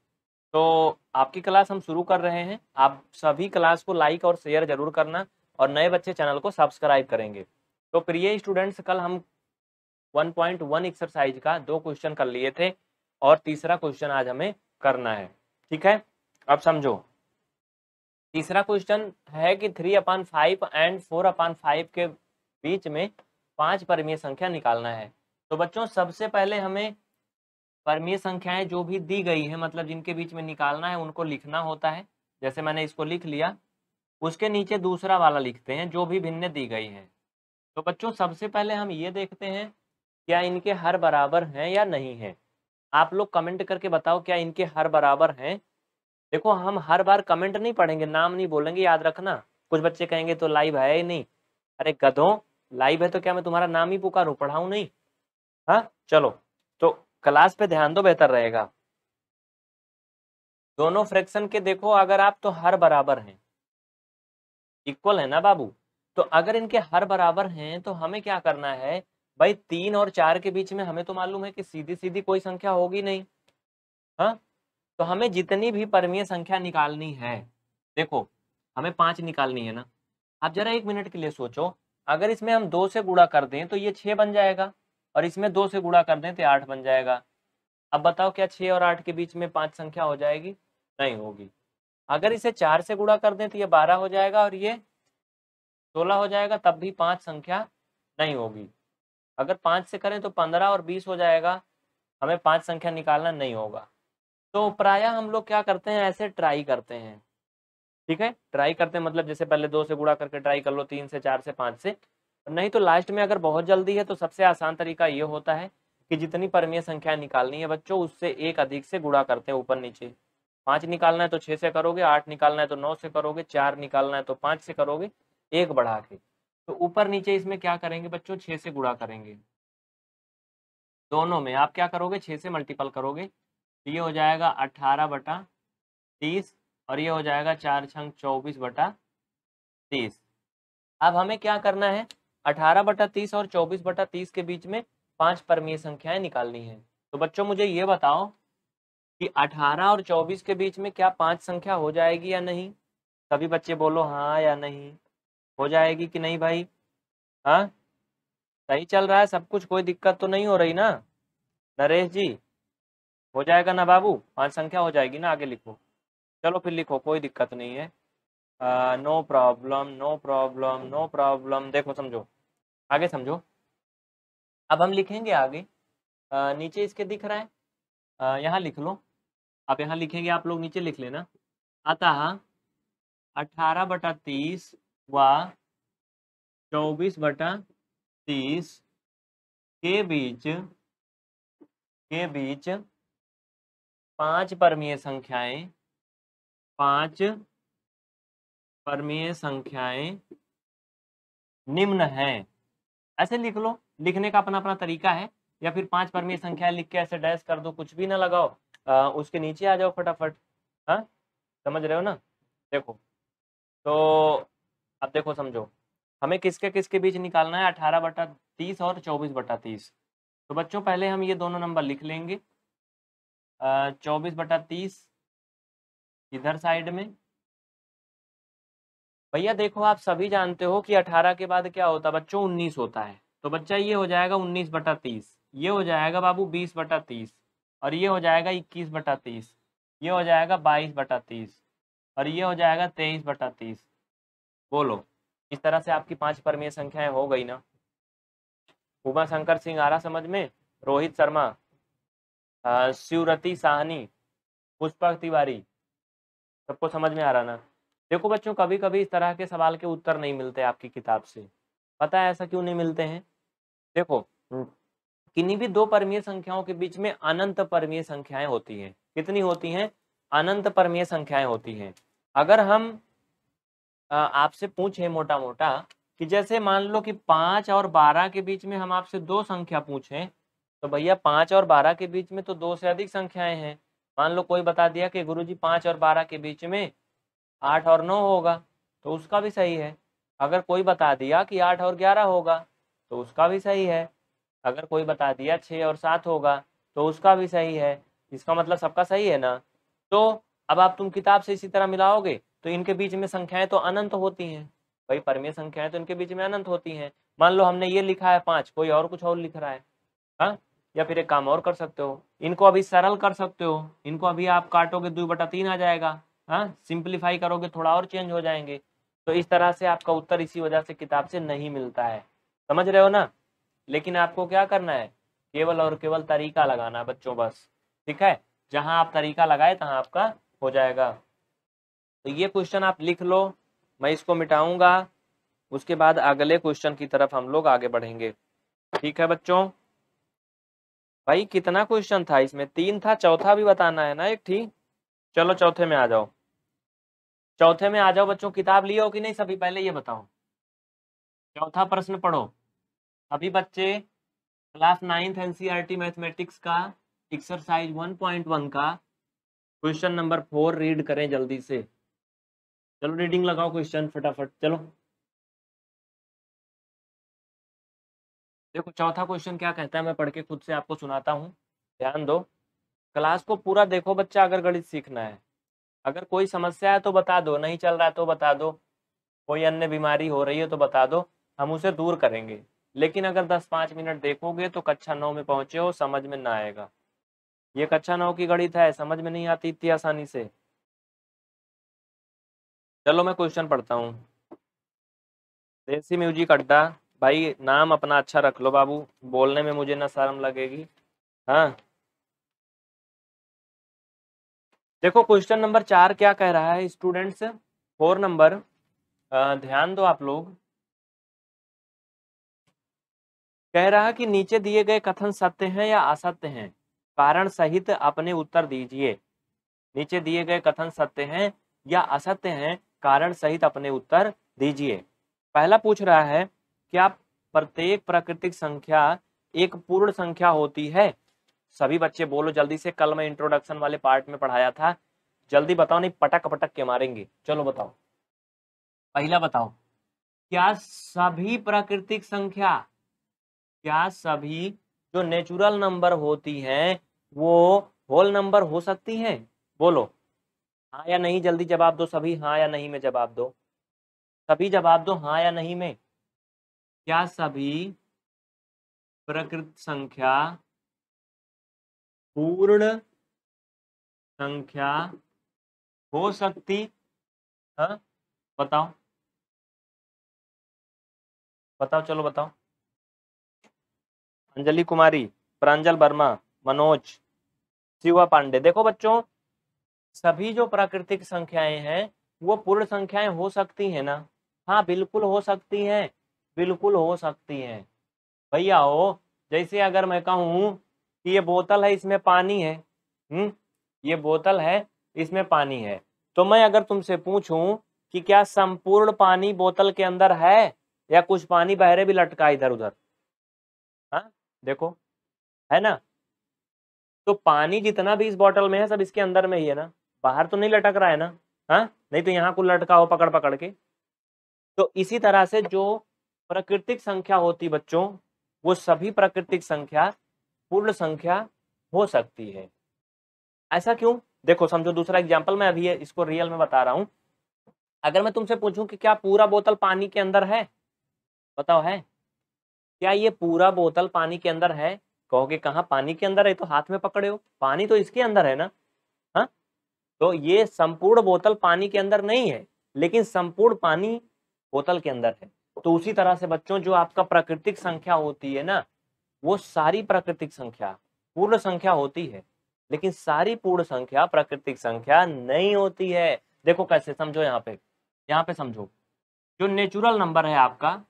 तो आपकी क्लास हम शुरू कर रहे हैं आप सभी क्लास को लाइक और शेयर जरूर करना और नए बच्चे चैनल को सब्सक्राइब करेंगे तो प्रिय स्टूडेंट्स कल हम 1.1 एक्सरसाइज का दो क्वेश्चन कर लिए थे और तीसरा क्वेश्चन आज हमें करना है ठीक है अब समझो तीसरा क्वेश्चन है कि three upon five and four upon five के बीच में पांच परिमेय संख्या निकालना है तो बच्चों सबसे पहले हमें परमीय संख्याएं जो भी दी गई है मतलब जिनके बीच में निकालना है उनको लिखना होता है जैसे मैंने इसको लिख लिया उसके नीचे दूसरा वाला लिखते हैं जो भी भिन्न दी गई है तो बच्चों सबसे पहले हम ये देखते हैं क्या इनके हर बराबर हैं या नहीं है आप लोग कमेंट करके बताओ क्या इनके हर बराबर हैं देखो हम हर बार कमेंट नहीं पढ़ेंगे नाम नहीं बोलेंगे याद रखना कुछ बच्चे कहेंगे तो लाइव है ही नहीं अरे गधों लाइव है तो क्या मैं तुम्हारा नाम ही पुकारूँ पढ़ाऊ नहीं हाँ चलो तो क्लास पे ध्यान दो तो बेहतर रहेगा दोनों फ्रैक्शन के देखो अगर आप तो हर बराबर हैं इक्वल है ना बाबू तो अगर इनके हर बराबर हैं तो हमें क्या करना है भाई तीन और चार के बीच में हमें तो मालूम है कि सीधी सीधी कोई संख्या होगी नहीं हा? तो हमें जितनी भी परमीय संख्या निकालनी है देखो हमें पांच निकालनी है ना आप जरा एक मिनट के लिए सोचो अगर इसमें हम दो से गुड़ा कर दें तो ये छह बन जाएगा और इसमें दो से गुणा कर दें तो आठ बन जाएगा अब बताओ क्या छः और आठ के बीच में पाँच संख्या हो जाएगी नहीं होगी अगर इसे चार से गुणा कर दें तो ये बारह हो जाएगा और ये सोलह हो जाएगा तब भी पाँच संख्या नहीं होगी अगर पाँच से करें तो पंद्रह और बीस हो जाएगा हमें पाँच संख्या निकालना नहीं होगा तो प्रायः हम लोग क्या करते हैं ऐसे ट्राई करते हैं ठीक है ट्राई करते हैं मतलब जैसे पहले दो से गुड़ा करके ट्राई कर लो तीन से चार से पाँच से नहीं तो लास्ट में अगर बहुत जल्दी है तो सबसे आसान तरीका ये होता है कि जितनी परमीय संख्या निकालनी है बच्चों उससे एक अधिक से गुड़ा करते हैं ऊपर नीचे पाँच निकालना है तो छः से करोगे आठ निकालना है तो नौ से करोगे चार निकालना है तो पाँच से करोगे एक बढ़ा के तो ऊपर नीचे इसमें क्या करेंगे बच्चों छः से गुड़ा करेंगे दोनों में आप क्या करोगे छः से मल्टीपल करोगे तो ये हो जाएगा अट्ठारह बटा तीस और ये हो जाएगा चार छंग चौबीस बटा तीस अब हमें क्या करना है अठारह बटा तीस और चौबीस बटा तीस के बीच में पांच परमीय संख्याएं निकालनी है तो बच्चों मुझे ये बताओ कि 18 और 24 के बीच में क्या पांच संख्या हो जाएगी या नहीं सभी बच्चे बोलो हाँ या नहीं हो जाएगी कि नहीं भाई हाँ सही चल रहा है सब कुछ कोई दिक्कत तो नहीं हो रही ना नरेश जी हो जाएगा ना बाबू पांच संख्या हो जाएगी ना आगे लिखो चलो फिर लिखो कोई दिक्कत नहीं है no problem no problem no problem देखो समझो आगे समझो अब हम लिखेंगे आगे आ, नीचे इसके दिख रहा है यहाँ लिख लो आप यहाँ लिखेंगे आप लोग नीचे लिख लेना अतः अठारह बटा तीस व चौबीस बटा तीस के बीच के बीच पांच परमीय संख्याएं पांच परमीय संख्याएं निम्न हैं ऐसे लिख लो लिखने का अपना अपना तरीका है या फिर पांच परमीय संख्या लिख के ऐसे डैश कर दो कुछ भी ना लगाओ आ, उसके नीचे आ जाओ फटाफट हाँ समझ रहे हो ना देखो तो अब देखो समझो हमें किसके किसके बीच निकालना है अठारह बटा तीस और चौबीस बटा तीस तो बच्चों पहले हम ये दोनों नंबर लिख लेंगे चौबीस बटा तीस इधर साइड में भैया देखो आप सभी जानते हो कि अठारह के बाद क्या होता है बच्चों उन्नीस होता है तो बच्चा ये हो जाएगा उन्नीस बटा तीस ये हो जाएगा बाबू बीस बटा तीस और ये हो जाएगा इक्कीस बटा तीस ये हो जाएगा बाईस बटा तीस और ये हो जाएगा तेईस बटा तीस बोलो इस तरह से आपकी पांच परमीय संख्याएं हो गई ना उमा शंकर सिंह आ रहा समझ में रोहित शर्मा शिवरती साहनी पुष्पक तिवारी सबको समझ में आ रहा ना देखो बच्चों कभी कभी इस तरह के सवाल के उत्तर नहीं मिलते आपकी किताब से पता है ऐसा क्यों नहीं मिलते हैं देखो किन्हीं भी दो परमीय संख्याओं के बीच में अनंत परमीय संख्याएं होती हैं कितनी होती हैं अनंत परमीय संख्याएं होती हैं अगर हम आपसे पूछें मोटा मोटा कि जैसे मान लो कि पाँच और बारह के बीच में हम आपसे दो संख्या पूछें तो भैया पाँच और बारह के बीच में तो दो से अधिक संख्याएं हैं मान लो कोई बता दिया कि गुरुजी पांच और बारह के बीच में आठ और नौ होगा तो उसका भी सही है अगर कोई बता दिया कि आठ और ग्यारह होगा तो उसका भी सही है अगर कोई बता दिया छः और सात होगा तो उसका भी सही है इसका मतलब सबका सही है ना तो अब आप तुम किताब से इसी तरह मिलाओगे तो इनके बीच में संख्याएं तो अनंत होती हैं भाई परमीय संख्याएं तो इनके बीच में अनंत होती हैं मान लो हमने ये लिखा है पाँच कोई और कुछ और लिख रहा है हा? या फिर एक काम और कर सकते हो इनको अभी सरल कर सकते हो इनको अभी आप काटोगे दो बटा तीन आ जाएगा हाँ सिंप्लीफाई करोगे थोड़ा और चेंज हो जाएंगे तो इस तरह से आपका उत्तर इसी वजह से किताब से नहीं मिलता है समझ रहे हो ना लेकिन आपको क्या करना है केवल और केवल तरीका लगाना बच्चों बस ठीक है जहां आप तरीका लगाए तहां आपका हो जाएगा तो ये क्वेश्चन आप लिख लो मैं इसको मिटाऊंगा उसके बाद अगले क्वेश्चन की तरफ हम लोग आगे बढ़ेंगे ठीक है बच्चों भाई कितना क्वेश्चन था इसमें तीन था चौथा भी बताना है ना एक ठीक चलो चौथे में आ जाओ चौथे में आ जाओ बच्चों किताब लिए हो कि नहीं सभी पहले ये बताओ चौथा प्रश्न पढ़ो अभी बच्चे क्लास नाइन्थ एनसीईआरटी मैथमेटिक्स का एक्सरसाइज 1.1 का क्वेश्चन नंबर फोर रीड करें जल्दी से चलो रीडिंग लगाओ क्वेश्चन फटाफट चलो देखो चौथा क्वेश्चन क्या कहता है मैं पढ़ के खुद से आपको सुनाता हूँ ध्यान दो क्लास को पूरा देखो बच्चा अगर गणित सीखना है अगर कोई समस्या है तो बता दो नहीं चल रहा है तो बता दो कोई अन्य बीमारी हो रही है तो बता दो हम उसे दूर करेंगे लेकिन अगर दस पाँच मिनट देखोगे तो कक्षा नौ में पहुंचे हो समझ में ना आएगा ये कक्षा नौ की गणित है समझ में नहीं आती इतनी आसानी से चलो मैं क्वेश्चन पढ़ता हूँ देसी म्यूजिक अड्डा भाई नाम अपना अच्छा रख लो बाबू बोलने में मुझे ना शर्म लगेगी हाँ देखो क्वेश्चन नंबर चार क्या कह रहा है स्टूडेंट्स फोर नंबर ध्यान दो आप लोग कह रहा कि नीचे दिए गए कथन सत्य हैं या असत्य हैं कारण सहित अपने उत्तर दीजिए नीचे दिए गए कथन सत्य हैं या असत्य हैं कारण सहित अपने उत्तर दीजिए पहला पूछ रहा है क्या प्रत्येक प्राकृतिक संख्या एक पूर्ण संख्या होती है सभी बच्चे बोलो जल्दी से कल मैं इंट्रोडक्शन वाले पार्ट में पढ़ाया था जल्दी बताओ नहीं पटक पटक के मारेंगे चलो बताओ पहला बताओ क्या सभी प्राकृतिक संख्या क्या सभी जो नेचुरल नंबर होती हैं वो होल नंबर हो सकती हैं बोलो हाँ या नहीं जल्दी जवाब दो सभी हाँ या नहीं में जवाब दो सभी जवाब दो हाँ या नहीं में क्या सभी प्रकृत संख्या पूर्ण संख्या हो सकती है बताओ बताओ चलो बताओ अंजलि कुमारी प्रांजल वर्मा मनोज शिवा पांडे देखो बच्चों सभी जो प्राकृतिक संख्याएं हैं वो पूर्ण संख्याएं हो सकती हैं ना हाँ बिल्कुल हो सकती हैं बिल्कुल हो सकती हैं भैया हो जैसे अगर मैं कहूँ कि ये बोतल है इसमें पानी है हम्म ये बोतल है इसमें पानी है तो मैं अगर तुमसे पूछूं कि क्या संपूर्ण पानी बोतल के अंदर है या कुछ पानी बहरे भी लटका इधर उधर हाँ देखो है ना तो पानी जितना भी इस बोतल में है सब इसके अंदर में ही है ना बाहर तो नहीं लटक रहा है ना हाँ नहीं तो यहाँ कुछ लटका हो पकड़ पकड़ के तो इसी तरह से जो प्राकृतिक संख्या होती बच्चों वो सभी प्राकृतिक संख्या पूर्ण संख्या हो सकती है ऐसा क्यों देखो समझो दूसरा एग्जाम्पल मैं अभी इसको रियल में बता रहा हूं अगर मैं तुमसे पूछूं कि क्या पूरा बोतल पानी के अंदर है बताओ है क्या ये पूरा बोतल पानी के अंदर है कहोगे कहा पानी के अंदर है तो हाथ में पकड़े हो पानी तो इसके अंदर है ना हाँ तो ये संपूर्ण बोतल पानी के अंदर नहीं है लेकिन संपूर्ण पानी बोतल के अंदर है तो उसी तरह से बच्चों जो आपका प्राकृतिक संख्या होती है ना वो सारी प्राकृतिक संख्या पूर्ण संख्या होती है लेकिन सारी पूर्ण संख्या प्राकृतिक संख्या नहीं होती है देखो कैसे समझो यहाँ पे यहाँ पे समझो जो नेचुरल नंबर है आपका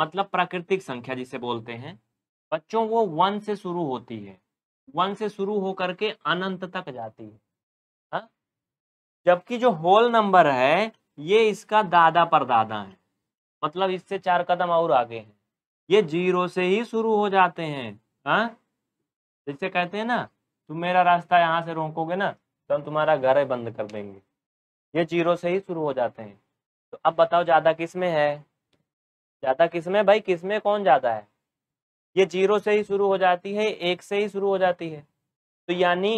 मतलब प्राकृतिक संख्या जिसे बोलते हैं बच्चों वो वन से शुरू होती है वन से शुरू होकर के अनंत तक जाती है हाँ? जबकि जो होल नंबर है ये इसका दादा पर दादा है मतलब इससे चार कदम और आगे है ये जीरो से ही शुरू हो जाते हैं हाँ जैसे कहते हैं ना तुम मेरा रास्ता यहाँ से रोकोगे ना तो हम तुम्हारा घर ही बंद कर देंगे ये जीरो से ही शुरू हो जाते हैं तो अब बताओ ज़्यादा किस में है ज़्यादा किस में भाई किस में कौन ज़्यादा है ये जीरो से ही शुरू हो जाती है एक से ही शुरू हो जाती है तो यानी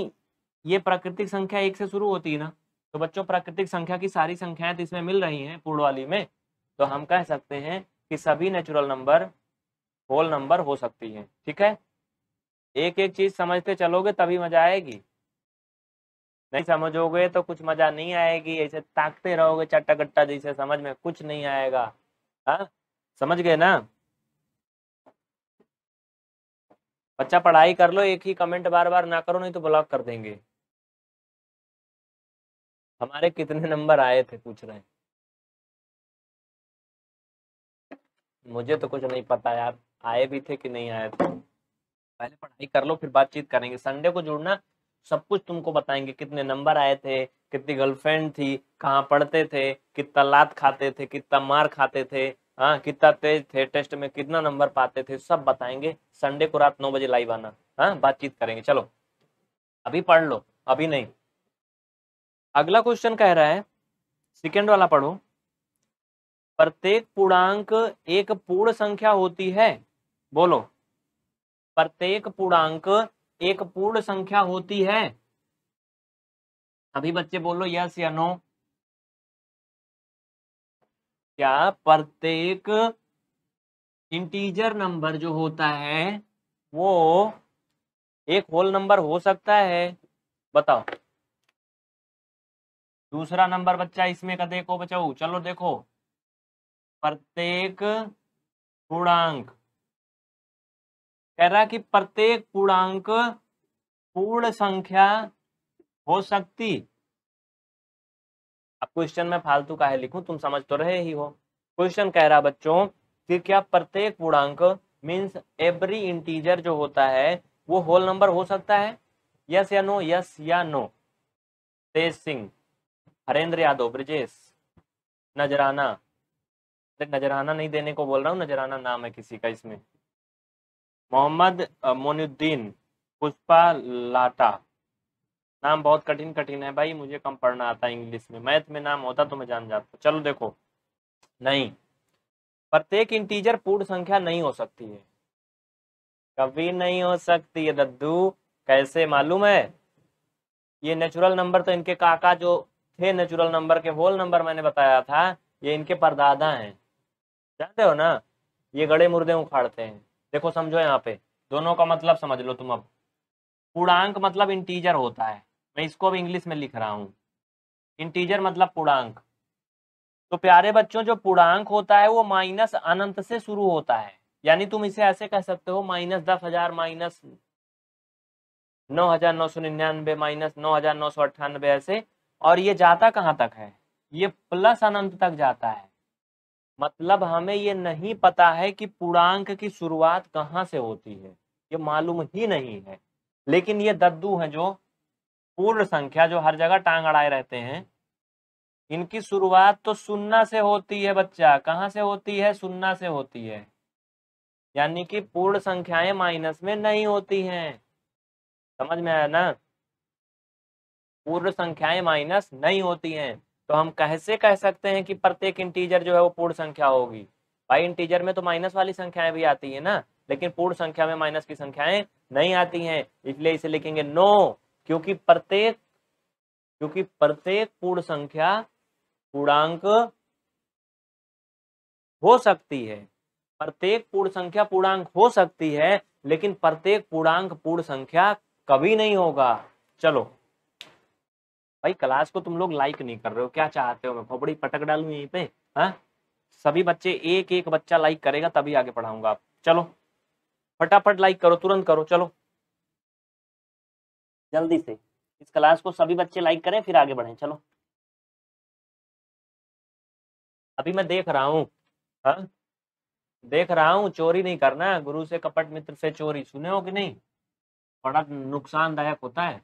ये प्राकृतिक संख्या एक से शुरू होती है ना तो बच्चों प्राकृतिक संख्या की सारी संख्याएं तो इसमें मिल रही हैं वाली में तो हम कह सकते हैं कि सभी नेचुरल नंबर होल नंबर हो सकती है ठीक है एक एक चीज समझते चलोगे तभी मजा आएगी नहीं समझोगे तो कुछ मजा नहीं आएगी ऐसे ताकते रहोगे चट्टा कट्टा जैसे समझ में कुछ नहीं आएगा हा? समझ गए ना बच्चा पढ़ाई कर लो एक ही कमेंट बार बार ना करो नहीं तो ब्लॉक कर देंगे हमारे कितने नंबर आए थे पूछ रहे हैं मुझे तो कुछ नहीं पता यार आए भी थे कि नहीं आए थे पहले पढ़ाई कर लो फिर बातचीत करेंगे संडे को जुड़ना सब कुछ तुमको बताएंगे कितने नंबर आए थे कितनी गर्लफ्रेंड थी कहाँ पढ़ते थे कितना लात खाते थे कितना मार खाते थे हाँ कितना तेज थे टेस्ट में कितना नंबर पाते थे सब बताएंगे संडे को रात नौ बजे लाइव आना हाँ बातचीत करेंगे चलो अभी पढ़ लो अभी नहीं अगला क्वेश्चन कह रहा है सेकेंड वाला पढ़ो प्रत्येक पूर्णांक एक पूर्ण संख्या होती है बोलो प्रत्येक पूर्णांक एक पूर्ण संख्या होती है अभी बच्चे बोलो यस या नो क्या प्रत्येक इंटीजर नंबर जो होता है वो एक होल नंबर हो सकता है बताओ दूसरा नंबर बच्चा इसमें का देखो बचाओ चलो देखो प्रत्येक पूर्णांक कह रहा कि प्रत्येक पूर्णांक पूर्ण संख्या हो सकती अब क्वेश्चन में फालतू का है लिखूं तुम समझ तो रहे ही हो क्वेश्चन कह रहा बच्चों कि क्या प्रत्येक पूर्णांक मीन्स एवरी इंटीजर जो होता है वो होल नंबर हो सकता है यस या नो यस या नो तेज सिंह हरेंद्र यादव ब्रजेश नजराना नजराना नहीं देने को बोल रहा हूँ नजराना नाम है किसी का इसमें मोहम्मद मोनुद्दीन पुष्पा लाटा नाम बहुत कठिन कठिन है भाई मुझे कम पढ़ना आता है इंग्लिश में मैथ में नाम होता तो मैं जान जाता चलो देखो नहीं प्रत्येक इंटीजर पूर्ण संख्या नहीं हो सकती है कभी नहीं हो सकती है दद्दू कैसे मालूम है ये नेचुरल नंबर तो इनके काका जो थे नेचुरल नंबर के होल नंबर मैंने बताया था ये इनके परदादा हैं जानते हो ना ये गड़े मुर्दे उखाड़ते हैं देखो समझो यहाँ पे दोनों का मतलब समझ लो तुम अब पूर्णांक मतलब इंटीजर होता है मैं इसको अब इंग्लिश में लिख रहा हूँ इंटीजर मतलब पूर्णांक तो प्यारे बच्चों जो पूर्णांक होता है वो माइनस अनंत से शुरू होता है यानी तुम इसे ऐसे कह सकते हो माइनस दस हजार माइनस नौ हजार नौ सौ निन्यानवे माइनस नौ हजार नौ सौ अट्ठानबे ऐसे और ये जाता कहाँ तक है ये प्लस अनंत तक जाता है मतलब हमें ये नहीं पता है कि पूर्णांक की शुरुआत कहाँ से होती है ये मालूम ही नहीं है लेकिन ये दद्दू हैं जो पूर्ण संख्या जो हर जगह टांग अड़ाए रहते हैं इनकी शुरुआत तो सुन्ना से होती है बच्चा कहाँ से होती है सुन्ना से होती है यानी कि पूर्ण संख्याएं माइनस में नहीं होती हैं समझ में आया ना पूर्ण संख्याएं माइनस नहीं होती हैं तो हम कैसे कह सकते हैं कि प्रत्येक इंटीजर जो है वो पूर्ण संख्या होगी भाई इंटीजर में तो माइनस वाली संख्याएं भी आती है ना लेकिन पूर्ण संख्या में माइनस की संख्याएं नहीं आती हैं इसलिए इसे लिखेंगे नो क्योंकि प्रत्येक क्योंकि प्रत्येक पूर्ण संख्या पूर्णांक हो सकती है प्रत्येक पूर्ण संख्या पूर्णांक हो सकती है लेकिन प्रत्येक पूर्णांक पूर्ण संख्या कभी नहीं होगा चलो भाई क्लास को तुम लोग लाइक नहीं कर रहे हो क्या चाहते हो मैं खोपड़ी पटक डालू यहीं पे हाँ सभी बच्चे एक एक बच्चा लाइक करेगा तभी आगे पढ़ाऊंगा आप चलो फटाफट लाइक करो तुरंत करो चलो जल्दी से इस क्लास को सभी बच्चे लाइक करें फिर आगे बढ़े चलो अभी मैं देख रहा हूँ हाँ? देख रहा हूँ चोरी नहीं करना गुरु से कपट मित्र से चोरी सुने हो कि नहीं बड़ा नुकसानदायक होता है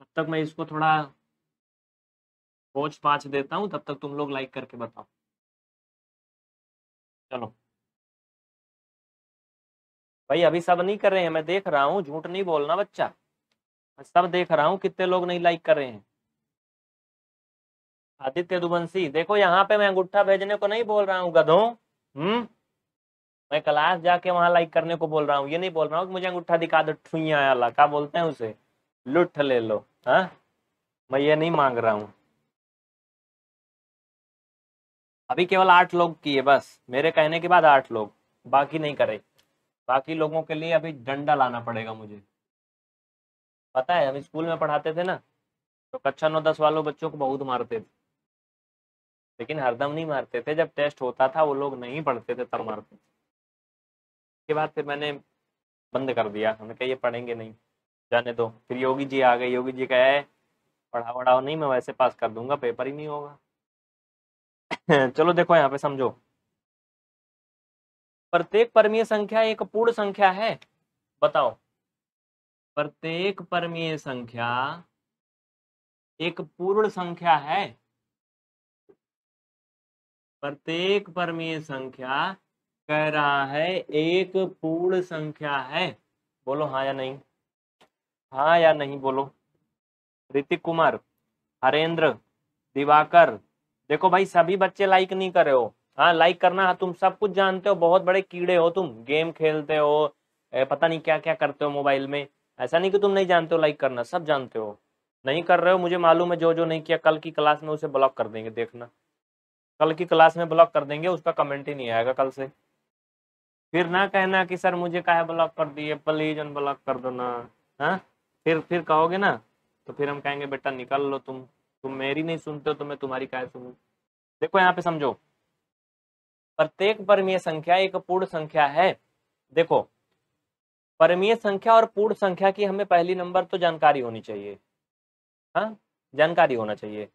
तब तक मैं इसको थोड़ा पोच पाछ देता हूँ तब तक तुम लोग लाइक करके बताओ चलो भाई अभी सब नहीं कर रहे हैं मैं देख रहा हूँ झूठ नहीं बोलना बच्चा मैं सब देख रहा हूँ कितने लोग नहीं लाइक कर रहे हैं आदित्य दुबंसी देखो यहाँ पे मैं अंगूठा भेजने को नहीं बोल रहा हूँ गधों हम्म मैं क्लास जाके वहां लाइक करने को बोल रहा हूँ ये नहीं बोल रहा हूँ मुझे अंगूठा दिखा दो ठुइया क्या बोलते हैं उसे लुट ले लो हा? मैं ये नहीं मांग रहा हूँ अभी केवल आठ लोग किए बस मेरे कहने के बाद आठ लोग बाकी नहीं करे बाकी लोगों के लिए अभी डंडा लाना पड़ेगा मुझे पता है हम स्कूल में पढ़ाते थे ना तो कक्षा नौ दस वालों बच्चों को बहुत मारते थे लेकिन हरदम नहीं मारते थे जब टेस्ट होता था वो लोग नहीं पढ़ते थे तब मारते थे उसके बाद फिर मैंने बंद कर दिया हमने कहा ये पढ़ेंगे नहीं जाने दो फिर योगी जी आ गए योगी जी कहे पढ़ा वढ़ाओ नहीं मैं वैसे पास कर दूंगा पेपर ही नहीं होगा [laughs] चलो देखो यहाँ पे समझो प्रत्येक परमीय संख्या एक पूर्ण संख्या है बताओ प्रत्येक परमीय संख्या एक पूर्ण संख्या है प्रत्येक परमीय संख्या कह रहा है एक पूर्ण संख्या है बोलो हाँ या नहीं हाँ या नहीं बोलो ऋतिक कुमार हरेंद्र दिवाकर देखो भाई सभी बच्चे लाइक नहीं कर रहे हो हाँ लाइक करना हाँ, तुम सब कुछ जानते हो बहुत बड़े कीड़े हो तुम गेम खेलते हो पता नहीं क्या क्या करते हो मोबाइल में ऐसा नहीं कि तुम नहीं जानते हो लाइक करना सब जानते हो नहीं कर रहे हो मुझे मालूम है जो जो नहीं किया कल की क्लास में उसे ब्लॉक कर देंगे देखना कल की क्लास में ब्लॉक कर देंगे उसका कमेंट ही नहीं आएगा कल से फिर ना कहना कि सर मुझे कहा ब्लॉक कर दिए प्लीज अनब्लॉक कर दो ना हाँ फिर फिर कहोगे ना तो फिर हम कहेंगे बेटा निकल लो तुम तुम मेरी नहीं सुनते हो तो मैं तुम्हारी काय सुनू देखो यहाँ पे समझो प्रत्येक परमीय संख्या एक पूर्ण संख्या है देखो परमीय संख्या और पूर्ण संख्या की हमें पहली नंबर तो जानकारी होनी चाहिए हाँ जानकारी होना चाहिए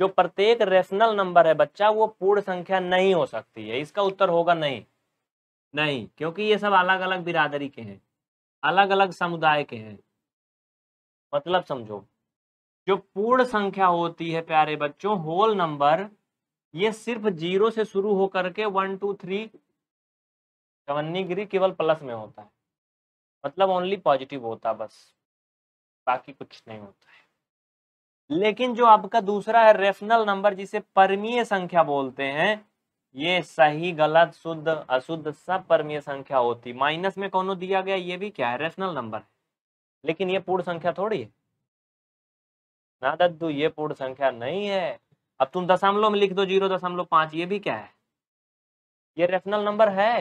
जो प्रत्येक रेशनल नंबर है बच्चा वो पूर्ण संख्या नहीं हो सकती है इसका उत्तर होगा नहीं नहीं क्योंकि ये सब अलग अलग बिरादरी के हैं अलग अलग समुदाय के हैं मतलब समझो जो पूर्ण संख्या होती है प्यारे बच्चों होल नंबर ये सिर्फ जीरो से शुरू होकर के वन टू थ्री चवन्नी गिरी केवल प्लस में होता है मतलब ओनली पॉजिटिव होता है बस बाकी कुछ नहीं होता है लेकिन जो आपका दूसरा है रेफनल नंबर जिसे परमीय संख्या बोलते हैं ये सही गलत शुद्ध अशुद्ध सब परमीय संख्या होती माइनस में कौन दिया गया ये भी क्या है रेफनल नंबर है लेकिन ये पूर्ण संख्या थोड़ी है ना दद्दू ये पूर्ण संख्या नहीं है अब तुम दशमलव में लिख दो जीरो दशमलव पांच ये भी क्या है ये रेशनल नंबर है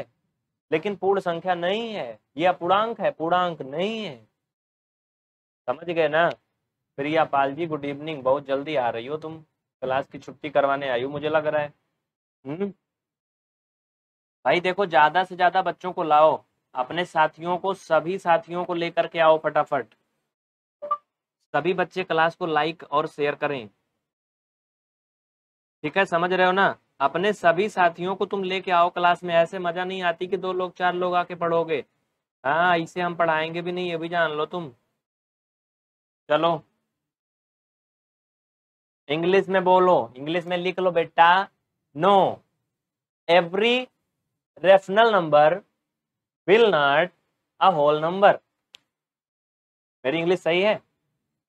लेकिन पूर्ण संख्या नहीं है ये अपूर्णांक है पूर्णांक नहीं है समझ गए ना प्रिया पाल जी गुड इवनिंग बहुत जल्दी आ रही हो तुम क्लास की छुट्टी करवाने आई हो मुझे लग रहा है हम्म भाई देखो ज्यादा से ज्यादा बच्चों को लाओ अपने साथियों को सभी साथियों को लेकर के आओ फटाफट सभी बच्चे क्लास को लाइक और शेयर करें ठीक है समझ रहे हो ना अपने सभी साथियों को तुम लेके आओ क्लास में ऐसे मजा नहीं आती कि दो लोग चार लोग आके पढ़ोगे हाँ इसे हम पढ़ाएंगे भी नहीं ये भी जान लो तुम चलो इंग्लिश में बोलो इंग्लिश में लिख लो बेटा no every rational number will not a whole number मेरी इंग्लिश सही है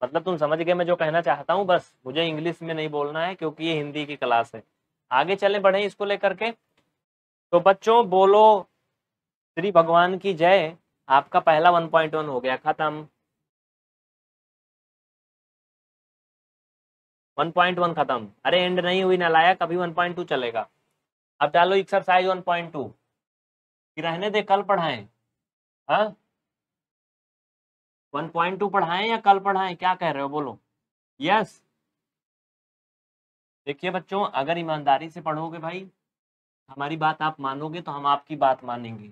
मतलब तुम समझ गए मैं जो कहना चाहता हूँ बस मुझे इंग्लिश में नहीं बोलना है क्योंकि ये हिंदी की क्लास है आगे चले बढ़े इसको लेकर के तो बच्चों बोलो श्री भगवान की जय आपका पहला वन पॉइंट वन हो गया खत्म वन खत्म अरे एंड नहीं हुई ना लाया कभी टू चलेगा अब डालो एक्सरसाइज वन पॉइंट टू रहने दे कल पढ़ाएं हाँ? वन पॉइंट टू पढ़ाएं या कल पढ़ाएं क्या कह रहे हो बोलो यस देखिए बच्चों अगर ईमानदारी से पढ़ोगे भाई हमारी बात आप मानोगे तो हम आपकी बात मानेंगे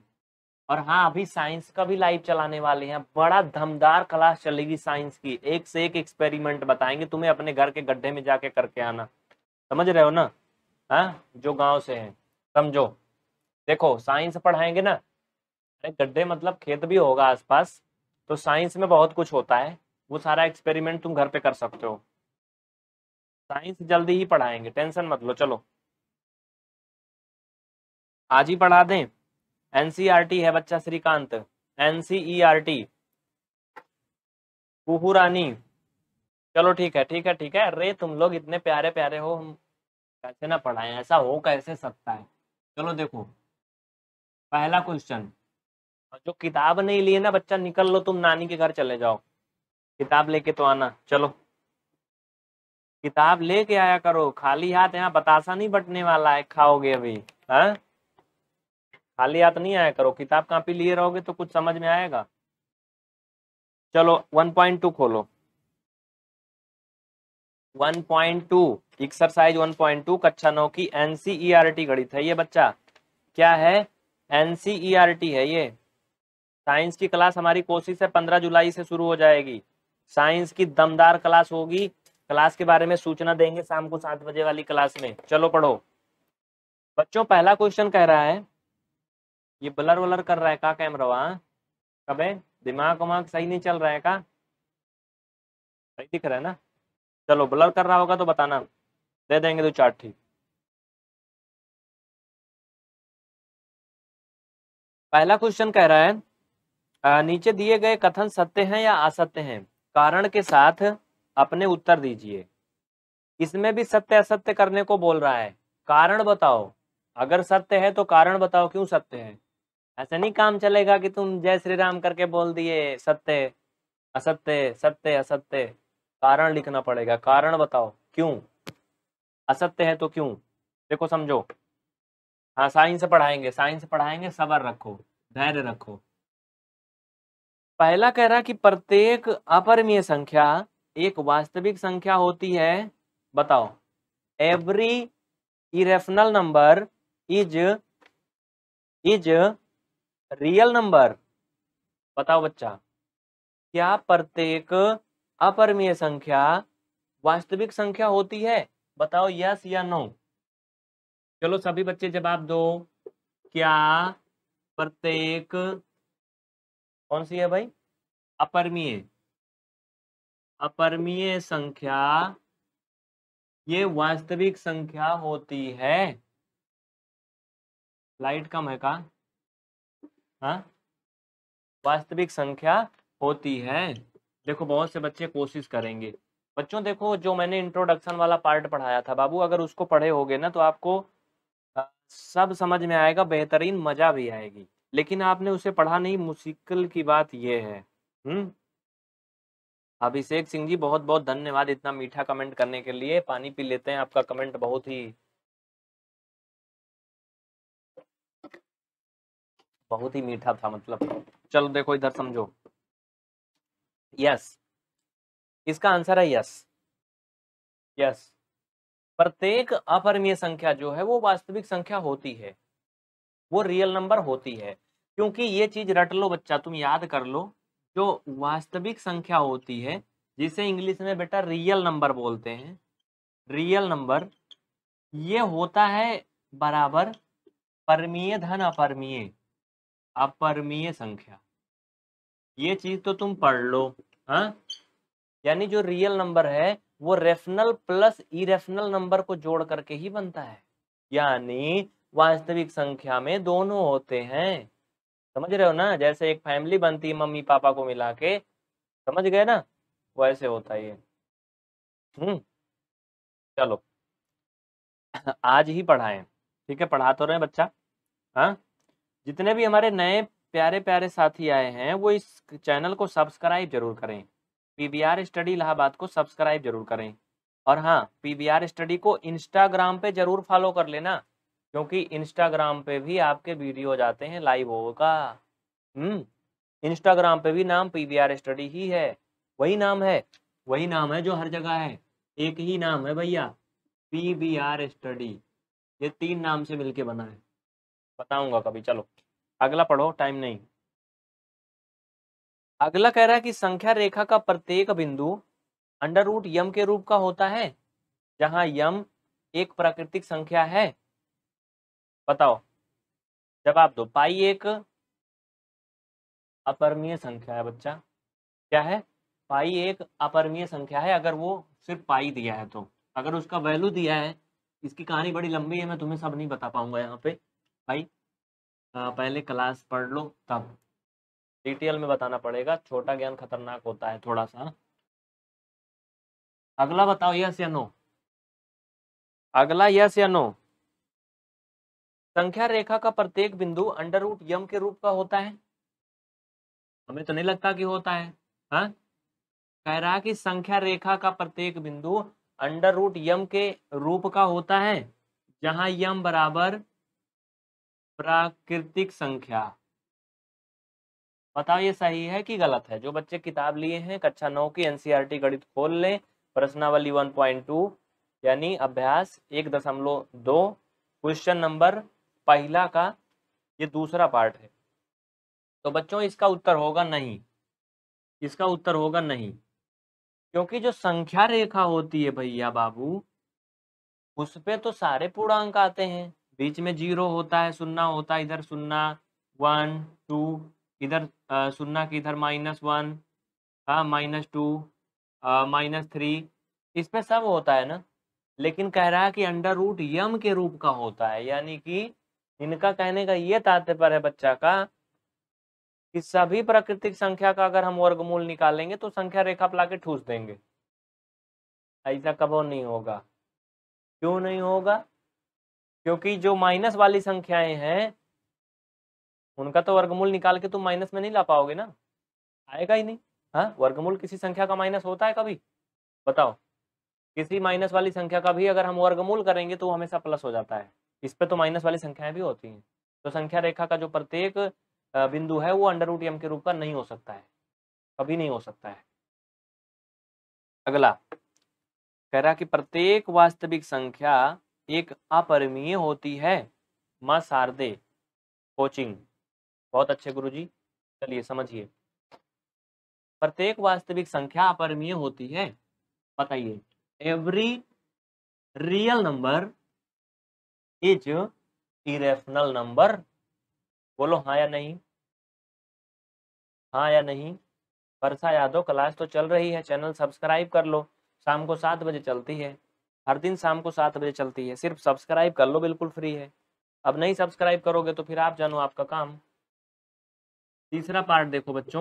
और हाँ अभी साइंस का भी लाइव चलाने वाले हैं बड़ा दमदार क्लास चलेगी साइंस की एक से एक एक्सपेरिमेंट बताएंगे तुम्हें अपने घर के गड्ढे में जाके करके आना समझ रहे हो ना हाँ जो गांव से है समझो देखो साइंस पढ़ाएंगे ना अरे गड्ढे मतलब खेत भी होगा आसपास तो साइंस में बहुत कुछ होता है वो सारा एक्सपेरिमेंट तुम घर पे कर सकते हो साइंस जल्दी ही पढ़ाएंगे टेंशन मत लो चलो आज ही पढ़ा दें एनसीईआरटी e है बच्चा श्रीकांत एनसीईआरटी कुहुरानी e रानी चलो ठीक है ठीक है ठीक है अरे तुम लोग इतने प्यारे प्यारे हो हम कैसे ना पढ़ाए ऐसा हो कैसे सकता है चलो देखो पहला क्वेश्चन जो किताब नहीं लिए ना बच्चा निकल लो तुम नानी के घर चले जाओ किताब लेके तो आना चलो किताब लेके आया करो खाली हाथ यहाँ बतासा नहीं बटने वाला है खाओगे अभी है हाँ? खाली हाथ नहीं आया करो किताब कापी लिए रहोगे तो कुछ समझ में आएगा चलो 1.2 खोलो 1.2 एक्सरसाइज 1.2 कक्षा नौ की एनसीईआरटी e गणित है ये बच्चा क्या है N C E R T है ये साइंस की क्लास हमारी कोशिश है पंद्रह जुलाई से शुरू हो जाएगी साइंस की दमदार क्लास होगी क्लास के बारे में सूचना देंगे शाम को सात बजे वाली क्लास में चलो पढ़ो बच्चों पहला क्वेश्चन कह रहा है ये ब्लर वलर कर रहा है का कैमरा वहाँ कबे दिमाग वमाग सही नहीं चल रहा है का सही दिख रहा है ना चलो ब्लर कर रहा होगा तो बताना दे देंगे तो चार्ट ठीक पहला क्वेश्चन कह रहा है नीचे दिए गए कथन सत्य हैं या असत्य हैं कारण के साथ अपने उत्तर दीजिए इसमें भी सत्य असत्य करने को बोल रहा है कारण बताओ अगर सत्य है तो कारण बताओ क्यों सत्य है ऐसा नहीं काम चलेगा कि तुम जय श्री राम करके बोल दिए सत्य असत्य सत्य असत्य कारण लिखना पड़ेगा कारण बताओ क्यों असत्य है तो क्यों देखो समझो हाँ साइंस से पढ़ाएंगे साइंस से पढ़ाएंगे सबर रखो धैर्य रखो पहला कह रहा कि प्रत्येक अपरमीय संख्या एक वास्तविक संख्या होती है बताओ every irrational number is is real number बताओ बच्चा क्या प्रत्येक अपरमीय संख्या वास्तविक संख्या होती है बताओ यस या नो चलो सभी बच्चे जवाब दो क्या प्रत्येक कौन सी है भाई अपरमीय अपरमीय संख्या ये वास्तविक संख्या होती है लाइट कम है का हा? वास्तविक संख्या होती है देखो बहुत से बच्चे कोशिश करेंगे बच्चों देखो जो मैंने इंट्रोडक्शन वाला पार्ट पढ़ाया था बाबू अगर उसको पढ़े होगे ना तो आपको सब समझ में आएगा बेहतरीन मजा भी आएगी लेकिन आपने उसे पढ़ा नहीं मुश्किल की बात यह है अभिषेक सिंह जी बहुत बहुत धन्यवाद इतना मीठा कमेंट करने के लिए पानी पी लेते हैं आपका कमेंट बहुत ही बहुत ही मीठा था मतलब चलो देखो इधर समझो यस इसका आंसर है यस यस प्रत्येक अपरमीय संख्या जो है वो वास्तविक संख्या होती है वो रियल नंबर होती है क्योंकि ये चीज रट लो बच्चा तुम याद कर लो जो वास्तविक संख्या होती है जिसे इंग्लिश में बेटा रियल नंबर बोलते हैं रियल नंबर ये होता है बराबर परमीय धन अपरमीय अपरमीय संख्या ये चीज तो तुम पढ़ लो हाँ यानी जो रियल नंबर है वो रेफनल प्लस इरेफनल नंबर को जोड़ करके ही बनता है यानी वास्तविक संख्या में दोनों होते हैं समझ रहे हो ना जैसे एक फैमिली बनती है मम्मी पापा को मिला के समझ गए ना वैसे होता है हम्म चलो [laughs] आज ही पढ़ाए ठीक है पढ़ा तो रहे बच्चा हाँ जितने भी हमारे नए प्यारे प्यारे साथी आए हैं वो इस चैनल को सब्सक्राइब जरूर करें पी स्टडी इलाहाबाद को सब्सक्राइब जरूर करें और हाँ पी स्टडी को इंस्टाग्राम पे जरूर फॉलो कर लेना क्योंकि इंस्टाग्राम पे भी आपके वीडियो जाते हैं लाइव होगा हम्म इंस्टाग्राम पे भी नाम पी स्टडी ही है वही नाम है वही नाम है जो हर जगह है एक ही नाम है भैया पी स्टडी ये तीन नाम से मिलके बना है बताऊंगा कभी चलो अगला पढ़ो टाइम नहीं अगला कह रहा है कि संख्या रेखा का प्रत्येक बिंदु अंडर रूट यम के रूप का होता है जहां यम एक प्राकृतिक संख्या है बताओ जवाब दो पाई एक अपरमीय संख्या है बच्चा क्या है पाई एक अपरमीय संख्या है अगर वो सिर्फ पाई दिया है तो अगर उसका वैल्यू दिया है इसकी कहानी बड़ी लंबी है मैं तुम्हें सब नहीं बता पाऊंगा यहाँ पे भाई पहले क्लास पढ़ लो तब डिटेल में बताना पड़ेगा छोटा ज्ञान खतरनाक होता है थोड़ा सा अगला बताओ यस या नो अगला यस या नो संख्या रेखा का प्रत्येक बिंदु अंडर रूट यम के रूप का होता है हमें तो नहीं लगता कि होता है हा? कह रहा कि संख्या रेखा का प्रत्येक बिंदु अंडर रूट यम के रूप का होता है जहां यम बराबर प्राकृतिक संख्या बताओ ये सही है कि गलत है जो बच्चे किताब लिए हैं कक्षा नौ की एनसीआर e गणित खोल लें प्रश्नावली 1.2 यानी अभ्यास एक दशमलव दो क्वेश्चन नंबर पहला का ये दूसरा पार्ट है तो बच्चों इसका उत्तर होगा नहीं इसका उत्तर होगा नहीं क्योंकि जो संख्या रेखा होती है भैया बाबू उस पर तो सारे पूर्णांक आते हैं बीच में जीरो होता है सुनना होता है इधर सुनना वन टू इधर सुनना की इधर माइनस वन हाँ माइनस टू माइनस थ्री इस पर सब होता है ना लेकिन कह रहा है कि अंडर रूट यम के रूप का होता है यानी कि इनका कहने का ये तात्पर्य है बच्चा का कि सभी प्राकृतिक संख्या का अगर हम वर्गमूल निकालेंगे तो संख्या रेखा पला के ठूस देंगे ऐसा कब नहीं होगा क्यों नहीं होगा क्योंकि जो माइनस वाली संख्याएं हैं उनका तो वर्गमूल निकाल के तुम माइनस में नहीं ला पाओगे ना आएगा ही नहीं हाँ वर्गमूल किसी संख्या का माइनस होता है कभी बताओ किसी माइनस वाली संख्या का भी अगर हम वर्गमूल करेंगे तो हमेशा प्लस हो जाता है इस पर तो माइनस वाली संख्याएं भी होती हैं तो संख्या रेखा का जो प्रत्येक बिंदु है वो अंडर रूट एम के रूप का नहीं हो सकता है कभी नहीं हो सकता है अगला कह रहा कि प्रत्येक वास्तविक संख्या एक अपरिमीय होती है माँ शारदे कोचिंग बहुत अच्छे गुरु जी चलिए समझिए प्रत्येक वास्तविक संख्या अपरमीय होती है बताइए every real number is irrational number बोलो हाँ या नहीं हाँ या नहीं वर्षा यादव क्लास तो चल रही है चैनल सब्सक्राइब कर लो शाम को सात बजे चलती है हर दिन शाम को सात बजे चलती है सिर्फ सब्सक्राइब कर लो बिल्कुल फ्री है अब नहीं सब्सक्राइब करोगे तो फिर आप जानो आपका काम तीसरा पार्ट देखो बच्चों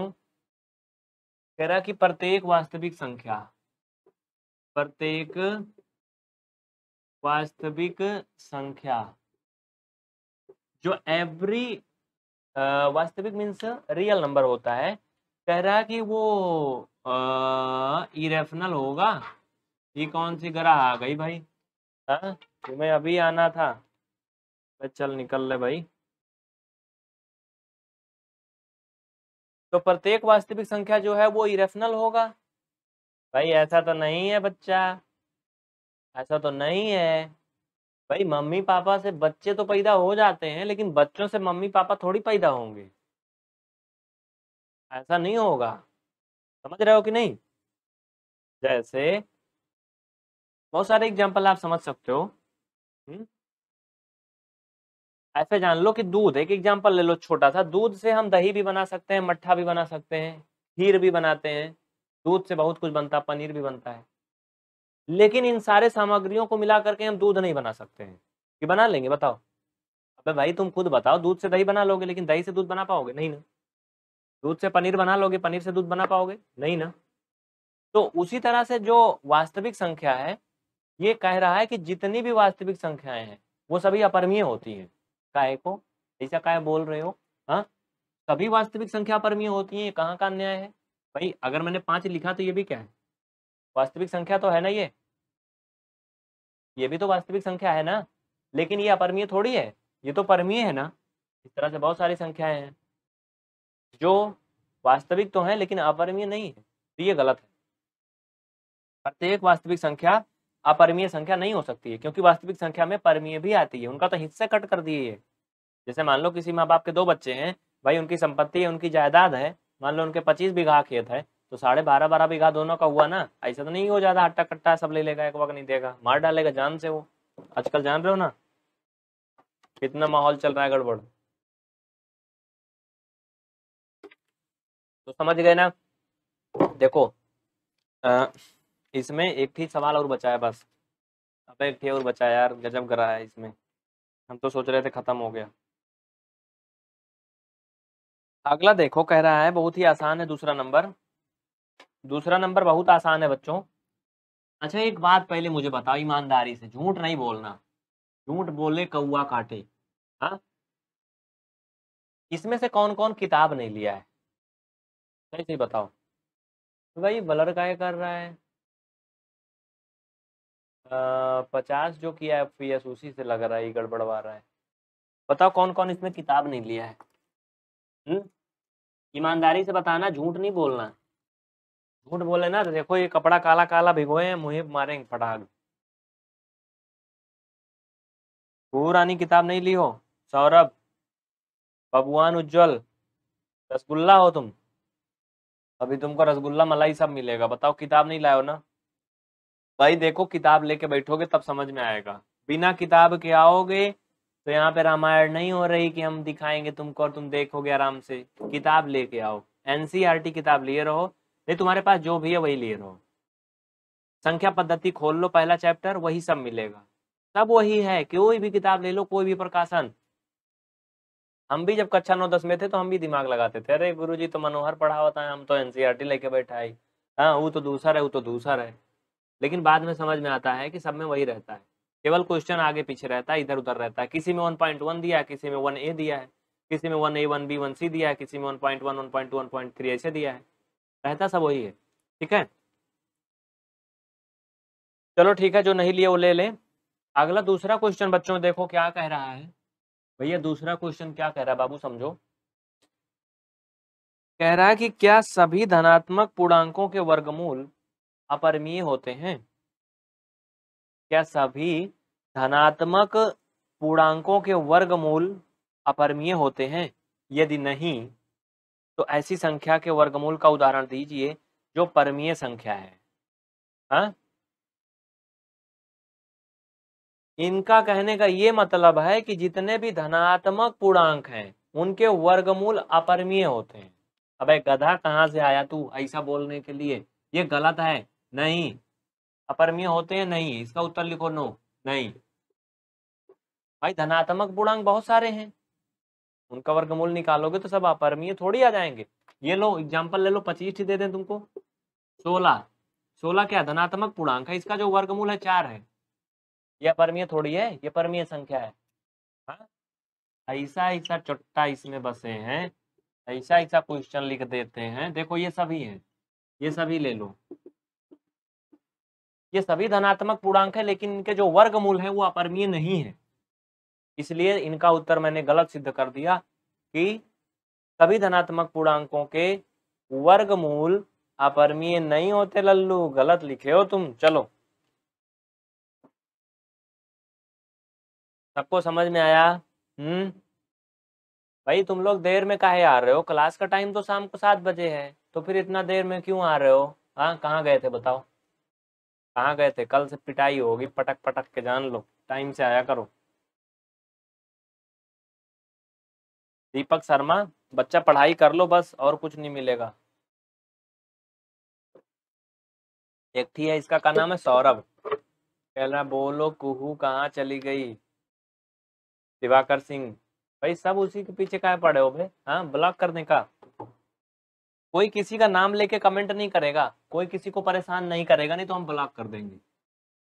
कह रहा कि प्रत्येक वास्तविक संख्या प्रत्येक वास्तविक संख्या जो एवरी वास्तविक मीन्स रियल नंबर होता है कह रहा कि वो इरेफनल होगा ये कौन सी ग्रह आ गई भाई हाँ, तुम्हें अभी आना था चल निकल ले भाई तो प्रत्येक वास्तविक संख्या जो है वो इरेशनल होगा भाई ऐसा तो नहीं है बच्चा ऐसा तो नहीं है भाई मम्मी पापा से बच्चे तो पैदा हो जाते हैं लेकिन बच्चों से मम्मी पापा थोड़ी पैदा होंगे ऐसा नहीं होगा समझ रहे हो कि नहीं जैसे बहुत सारे एग्जाम्पल आप समझ सकते हो हुँ? हम्म? ऐसे जान लो कि दूध एक एग्जाम्पल ले लो छोटा सा दूध से हम दही भी बना सकते हैं मट्ठा भी बना सकते हैं खीर भी बनाते हैं दूध से बहुत कुछ बनता पनीर भी बनता है लेकिन इन सारे सामग्रियों को मिला करके हम दूध नहीं बना सकते हैं कि बना लेंगे बताओ अबे भाई तुम खुद बताओ दूध से दही बना लोगे लेकिन दही से दूध बना पाओगे नहीं ना दूध से पनीर बना लोगे पनीर से दूध बना पाओगे नहीं ना तो उसी तरह से जो वास्तविक संख्या है ये कह रहा है कि जितनी भी वास्तविक संख्याएं हैं वो सभी अपरमीय होती हैं काय को ऐसा काय बोल रहे हो हाँ सभी वास्तविक संख्या परमीय होती है ये कहाँ का अन्याय है भाई अगर मैंने पांच लिखा तो ये भी क्या है वास्तविक संख्या तो है ना ये ये भी तो वास्तविक संख्या है ना लेकिन ये अपरमीय थोड़ी है ये तो परमीय है ना इस तरह से बहुत सारी संख्याएं हैं जो वास्तविक तो हैं लेकिन अपरमीय नहीं है तो ये गलत है प्रत्येक वास्तविक संख्या अपरमीय संख्या नहीं हो सकती है क्योंकि वास्तविक संख्या में परमीय भी आती है उनका तो हिस्से कट कर दिए जैसे मान लो किसी माँ बाप के दो बच्चे हैं भाई उनकी संपत्ति है उनकी जायदाद है मान लो उनके पच्चीस बीघा खेत है तो साढ़े बारह बारह बीघा दोनों का हुआ ना ऐसा तो नहीं हो जाता हट्टा कट्टा सब ले लेगा एक वक्त नहीं देगा मार डालेगा जान से वो आजकल जान रहे हो ना कितना माहौल चल रहा है गड़बड़ तो समझ गए ना देखो आ, इसमें एक ही सवाल और बचा है बस अब एक ही और बचा है यार गजब करा है इसमें हम तो सोच रहे थे खत्म हो गया अगला देखो कह रहा है बहुत ही आसान है दूसरा नंबर दूसरा नंबर बहुत आसान है बच्चों अच्छा एक बात पहले मुझे बताओ ईमानदारी से झूठ नहीं बोलना झूठ बोले कौआ काटे हाँ इसमें से कौन कौन किताब नहीं लिया है सही सही बताओ तो भाई बलर का कर रहा है पचास जो किया है पी एस उसी से लग रहा है गड़बड़वा रहा है बताओ कौन कौन इसमें किताब नहीं लिया है ईमानदारी से बताना झूठ नहीं बोलना झूठ बोले ना तो देखो ये कपड़ा काला काला भिगोए हैं मुहे मारेंगे फटाक पुरानी किताब नहीं ली हो सौरभ भगवान उज्जवल रसगुल्ला हो तुम अभी तुमको रसगुल्ला मलाई सब मिलेगा बताओ किताब नहीं लाए हो ना भाई देखो किताब लेके बैठोगे तब समझ में आएगा बिना किताब के आओगे तो यहाँ पे रामायण नहीं हो रही कि हम दिखाएंगे तुमको और तुम देखोगे आराम से किताब लेके आओ एनसीईआरटी e किताब लिए रहो नहीं तुम्हारे पास जो भी है वही लिए रहो संख्या पद्धति खोल लो पहला चैप्टर वही सब मिलेगा सब वही है कोई भी किताब ले लो कोई भी प्रकाशन हम भी जब कक्षा नौ दस में थे तो हम भी दिमाग लगाते थे अरे गुरुजी तो मनोहर पढ़ा होता है हम तो एनसीईआरटी e लेके बैठा है हाँ वो तो दूसरा है वो तो दूसरा है लेकिन बाद में समझ में आता है कि सब में वही रहता है केवल क्वेश्चन आगे पीछे रहता है इधर उधर रहता है किसी में वन दिया किसी में ए दिया है किसी में बी वन सी दिया है किसी में वन पॉइंट थ्री ऐसे दिया है रहता सब वही है ठीक है चलो ठीक है जो नहीं लिए वो ले लें अगला दूसरा क्वेश्चन बच्चों देखो क्या कह रहा है भैया दूसरा क्वेश्चन क्या कह रहा है बाबू समझो कह रहा है कि क्या सभी धनात्मक पूर्णांकों के वर्गमूल अपरमीय होते हैं क्या सभी धनात्मक पूर्णांकों के वर्गमूल अपरमीय होते हैं यदि नहीं तो ऐसी संख्या के वर्गमूल का उदाहरण दीजिए जो परमीय संख्या है हा? इनका कहने का ये मतलब है कि जितने भी धनात्मक पूर्णांक हैं उनके वर्गमूल अपरमीय होते हैं अबे गधा कहाँ से आया तू ऐसा बोलने के लिए ये गलत है नहीं अपरमीय होते हैं नहीं इसका उत्तर लिखो नो नहीं भाई धनात्मक पूर्णांक बहुत सारे हैं उनका वर्गमूल निकालोगे तो सब अपरमीय थोड़ी आ जाएंगे ये लो एग्जाम्पल ले लो पच्चीस दे दें तुमको सोलह सोलह क्या धनात्मक पूर्णांक है इसका जो वर्गमूल है चार है ये अपरमीय थोड़ी है ये परमीय संख्या है हाँ। ऐसा ऐसा चट्टा इसमें बसे हैं ऐसा ऐसा क्वेश्चन लिख देते हैं देखो ये सभी है ये सभी ले लो ये सभी धनात्मक पूर्णांक है लेकिन इनके जो वर्गमूल है वो अपरमीय नहीं है इसलिए इनका उत्तर मैंने गलत सिद्ध कर दिया कि सभी धनात्मक पूर्णांकों के वर्गमूल अपरमीय नहीं होते लल्लू गलत लिखे हो तुम चलो सबको समझ में आया हम्म भाई तुम लोग देर में काहे आ रहे हो क्लास का टाइम तो शाम को सात बजे है तो फिर इतना देर में क्यों आ रहे हो हाँ कहाँ गए थे बताओ कहाँ गए थे कल से पिटाई होगी पटक पटक के जान लो टाइम से आया करो दीपक शर्मा बच्चा पढ़ाई कर लो बस और कुछ नहीं मिलेगा एक थी है इसका का नाम है सौरभ कह रहा बोलो कुहू कहाँ चली गई दिवाकर सिंह भाई सब उसी के पीछे कहा पड़े हो भाई हाँ ब्लॉक करने का कोई किसी का नाम लेके कमेंट नहीं करेगा कोई किसी को परेशान नहीं करेगा नहीं तो हम ब्लॉक कर देंगे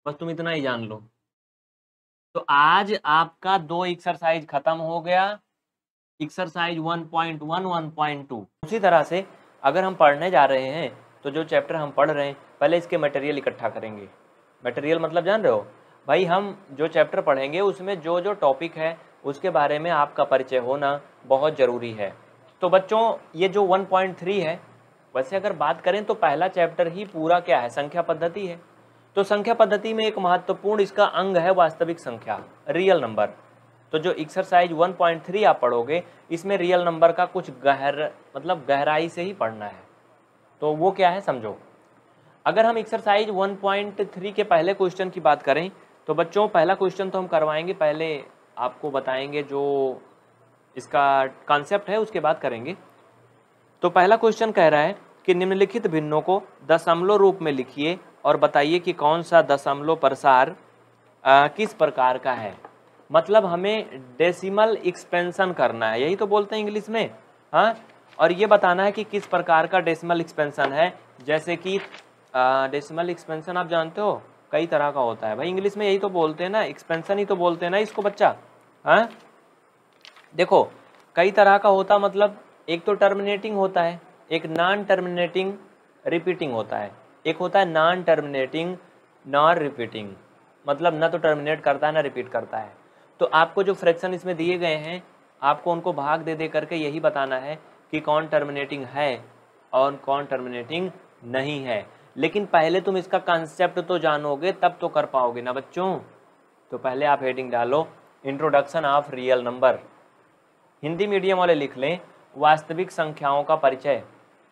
बस तुम इतना ही जान लो तो आज आपका दो एक्सरसाइज खत्म हो गया एक्सरसाइज 1.1 1.2 उसी तरह से अगर हम पढ़ने जा रहे हैं तो जो चैप्टर हम पढ़ रहे हैं पहले इसके मटेरियल इकट्ठा करेंगे मटेरियल मतलब जान रहे हो भाई हम जो चैप्टर पढ़ेंगे उसमें जो जो टॉपिक है उसके बारे में आपका परिचय होना बहुत ज़रूरी है तो बच्चों ये जो 1.3 है वैसे अगर बात करें तो पहला चैप्टर ही पूरा क्या है संख्या पद्धति है तो संख्या पद्धति में एक महत्वपूर्ण इसका अंग है वास्तविक संख्या रियल नंबर तो जो एक्सरसाइज 1.3 आप पढ़ोगे इसमें रियल नंबर का कुछ गहर मतलब गहराई से ही पढ़ना है तो वो क्या है समझो अगर हम एक्सरसाइज 1.3 के पहले क्वेश्चन की बात करें तो बच्चों पहला क्वेश्चन तो हम करवाएंगे पहले आपको बताएंगे जो इसका कॉन्सेप्ट है उसके बाद करेंगे तो पहला क्वेश्चन कह रहा है कि निम्नलिखित भिन्नों को दशमलव रूप में लिखिए और बताइए कि कौन सा दशमलव प्रसार आ, किस प्रकार का है मतलब हमें डेसिमल एक्सपेंशन करना है यही तो बोलते हैं इंग्लिश में हाँ और ये बताना है कि किस प्रकार का डेसिमल एक्सपेंशन है जैसे कि डेसिमल एक्सपेंशन आप जानते हो कई तरह का होता है भाई इंग्लिश में यही तो बोलते हैं ना एक्सपेंशन ही तो बोलते हैं ना इसको बच्चा हाँ देखो कई तरह का होता मतलब एक तो टर्मिनेटिंग होता है एक नॉन टर्मिनेटिंग रिपीटिंग होता है एक होता है नॉन टर्मिनेटिंग नॉन रिपीटिंग मतलब ना तो टर्मिनेट करता है ना रिपीट करता है तो आपको जो फ्रैक्शन इसमें दिए गए हैं आपको उनको भाग दे दे करके यही बताना है कि कौन टर्मिनेटिंग है और कौन टर्मिनेटिंग नहीं है लेकिन पहले तुम इसका कॉन्सेप्ट तो जानोगे तब तो कर पाओगे ना बच्चों तो पहले आप हेडिंग डालो introduction of real number Hindi medium वाले लिख लें वास्तविक संख्याओं का परिचय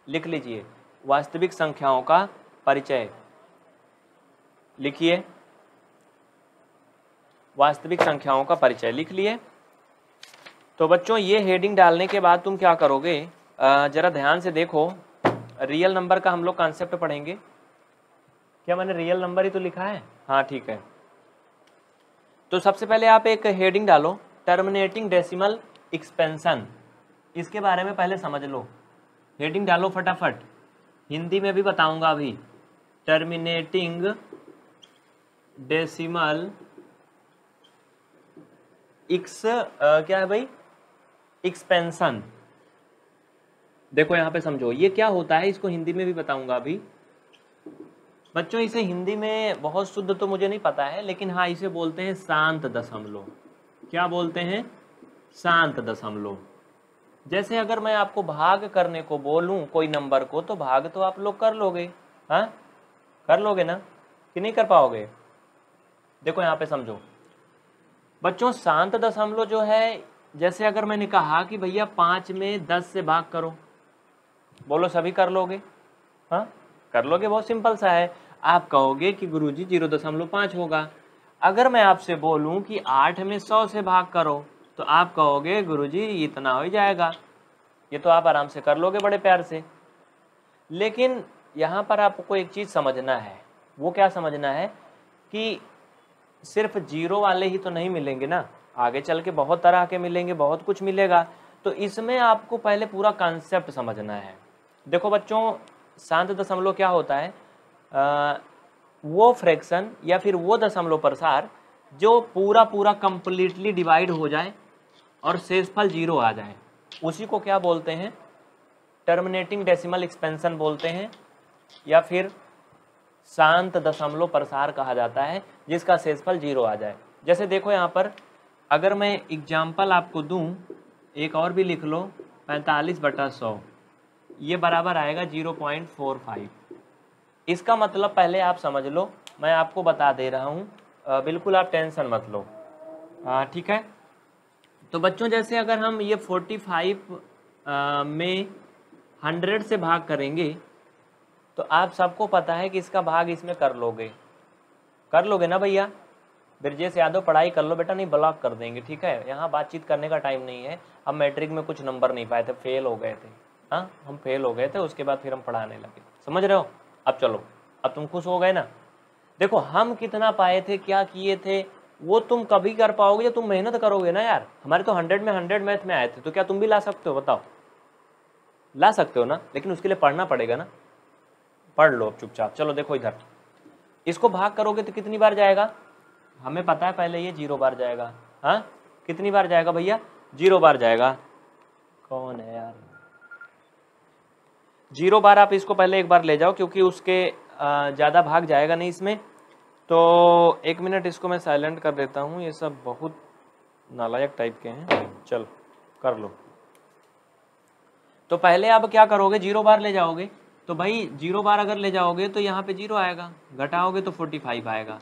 लिख लीजिए वास्तविक संख्याओं का परिचय लिखिए वास्तविक संख्याओं का परिचय लिख लिए तो बच्चों ये हेडिंग डालने के बाद तुम क्या करोगे ज़रा ध्यान से देखो रियल नंबर का हम लोग कॉन्सेप्ट पढ़ेंगे क्या मैंने रियल नंबर ही तो लिखा है हाँ ठीक है तो सबसे पहले आप एक हेडिंग डालो टर्मिनेटिंग डेसिमल एक्सपेंशन इसके बारे में पहले समझ लो हेडिंग डालो फटाफट हिंदी में भी बताऊंगा अभी टर्मिनेटिंग डेसिमल एक्स क्या है भाई एक्सपेंसन देखो यहाँ पे समझो ये क्या होता है इसको हिंदी में भी बताऊंगा अभी बच्चों इसे हिंदी में बहुत शुद्ध तो मुझे नहीं पता है लेकिन हाँ इसे बोलते हैं शांत दशमलव क्या बोलते हैं शांत दशमलव जैसे अगर मैं आपको भाग करने को बोलूं कोई नंबर को तो भाग तो आप लोग कर लोगे हाँ कर लोगे ना कि नहीं कर पाओगे देखो यहाँ पे समझो बच्चों शांत दशमलव जो है जैसे अगर मैंने कहा कि भैया पाँच में दस से भाग करो बोलो सभी कर लोगे हाँ कर लोगे बहुत सिंपल सा है आप कहोगे कि गुरुजी जीरो दशमलव पाँच होगा अगर मैं आपसे बोलूं कि आठ में सौ से भाग करो तो आप कहोगे गुरुजी इतना हो जाएगा ये तो आप आराम से कर लोगे बड़े प्यार से लेकिन यहाँ पर आपको एक चीज़ समझना है वो क्या समझना है कि सिर्फ जीरो वाले ही तो नहीं मिलेंगे ना आगे चल के बहुत तरह के मिलेंगे बहुत कुछ मिलेगा तो इसमें आपको पहले पूरा कॉन्सेप्ट समझना है देखो बच्चों शांत दशमलव क्या होता है आ, वो फ्रैक्शन या फिर वो दशमलव प्रसार जो पूरा पूरा कंप्लीटली डिवाइड हो जाए और शेषफल जीरो आ जाए उसी को क्या बोलते हैं टर्मिनेटिंग डेसिमल एक्सपेंशन बोलते हैं या फिर शांत दशमलव प्रसार कहा जाता है जिसका शेषफल जीरो आ जाए जैसे देखो यहाँ पर अगर मैं एग्जाम्पल आपको दूँ एक और भी लिख लो पैंतालीस बटा सौ ये बराबर आएगा जीरो पॉइंट फोर फाइव इसका मतलब पहले आप समझ लो मैं आपको बता दे रहा हूँ बिल्कुल आप टेंशन मत लो हाँ, ठीक है तो बच्चों जैसे अगर हम ये फोर्टी फाइव में हंड्रेड से भाग करेंगे तो आप सबको पता है कि इसका भाग इसमें कर लोगे कर लोगे ना भैया ब्रजेश यादव पढ़ाई कर लो बेटा नहीं ब्लॉक कर देंगे ठीक है यहाँ बातचीत करने का टाइम नहीं है हम मैट्रिक में कुछ नंबर नहीं पाए थे फेल हो गए थे हाँ हम फेल हो गए थे उसके बाद फिर हम पढ़ाने लगे समझ रहे हो अब चलो अब तुम खुश हो गए ना देखो हम कितना पाए थे क्या किए थे वो तुम कभी कर पाओगे या तुम मेहनत करोगे ना यार हमारे तो हंड्रेड में हंड्रेड मैथ में आए थे तो क्या तुम भी ला सकते हो बताओ ला सकते हो ना लेकिन उसके लिए पढ़ना पड़ेगा ना पढ़ लो अब चुपचाप चलो देखो इधर इसको भाग करोगे तो कितनी बार जाएगा हमें पता है पहले ये जीरो बार जाएगा हाँ कितनी बार जाएगा भैया जीरो बार जाएगा कौन है यार जीरो बार आप इसको पहले एक बार ले जाओ क्योंकि उसके ज़्यादा भाग जाएगा नहीं इसमें तो एक मिनट इसको मैं साइलेंट कर देता हूँ ये सब बहुत नालायक टाइप के हैं चल कर लो तो पहले आप क्या करोगे जीरो बार ले जाओगे तो भाई जीरो बार अगर ले जाओगे तो यहाँ पे जीरो आएगा घटाओगे तो फोर्टी फाइव आएगा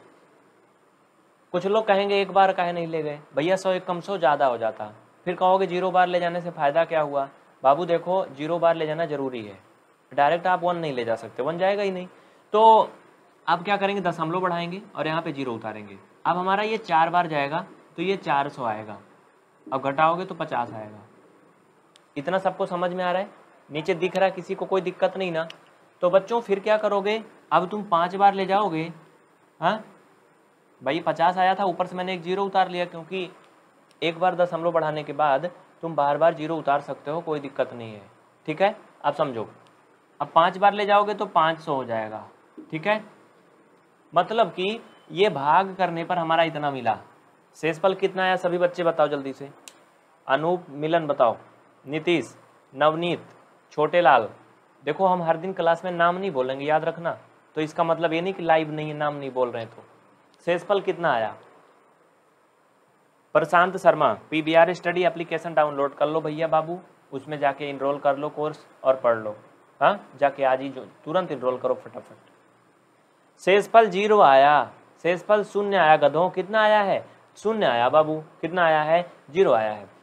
कुछ लोग कहेंगे एक बार कहे नहीं ले गए भैया सौ एक कम सौ ज़्यादा हो जाता फिर कहोगे जीरो बार ले जाने से फ़ायदा क्या हुआ बाबू देखो जीरो बार ले जाना ज़रूरी है डायरेक्ट आप वन नहीं ले जा सकते वन जाएगा ही नहीं तो अब क्या करेंगे दशमलव बढ़ाएंगे और यहाँ पे जीरो उतारेंगे अब हमारा ये चार बार जाएगा तो ये चार सौ आएगा अब घटाओगे तो पचास आएगा इतना सबको समझ में आ रहा है नीचे दिख रहा है किसी को कोई दिक्कत नहीं ना तो बच्चों फिर क्या करोगे अब तुम पाँच बार ले जाओगे हाँ भाई पचास आया था ऊपर से मैंने एक जीरो उतार लिया क्योंकि एक बार दशमलव बढ़ाने के बाद तुम बार बार जीरो उतार सकते हो कोई दिक्कत नहीं है ठीक है अब समझो अब पाँच बार ले जाओगे तो पाँच सौ हो जाएगा ठीक है मतलब कि ये भाग करने पर हमारा इतना मिला शेषफल कितना आया सभी बच्चे बताओ जल्दी से अनूप मिलन बताओ नीतीश नवनीत छोटे लाल देखो हम हर दिन क्लास में नाम नहीं बोलेंगे याद रखना तो इसका मतलब ये नहीं कि लाइव नहीं है नाम नहीं बोल रहे हैं तो शेषफल कितना आया Prashant Sharma P B R study application download कर लो भैया बाबू उसमें जाके इनरोल कर लो कोर्स और पढ़ लो हाँ जाके आज ही तुरंत इनरोल करो फटाफट शेषफल जीरो आया शेषफल शून्य आया गधों कितना आया है शून्य आया बाबू कितना आया है जीरो आया है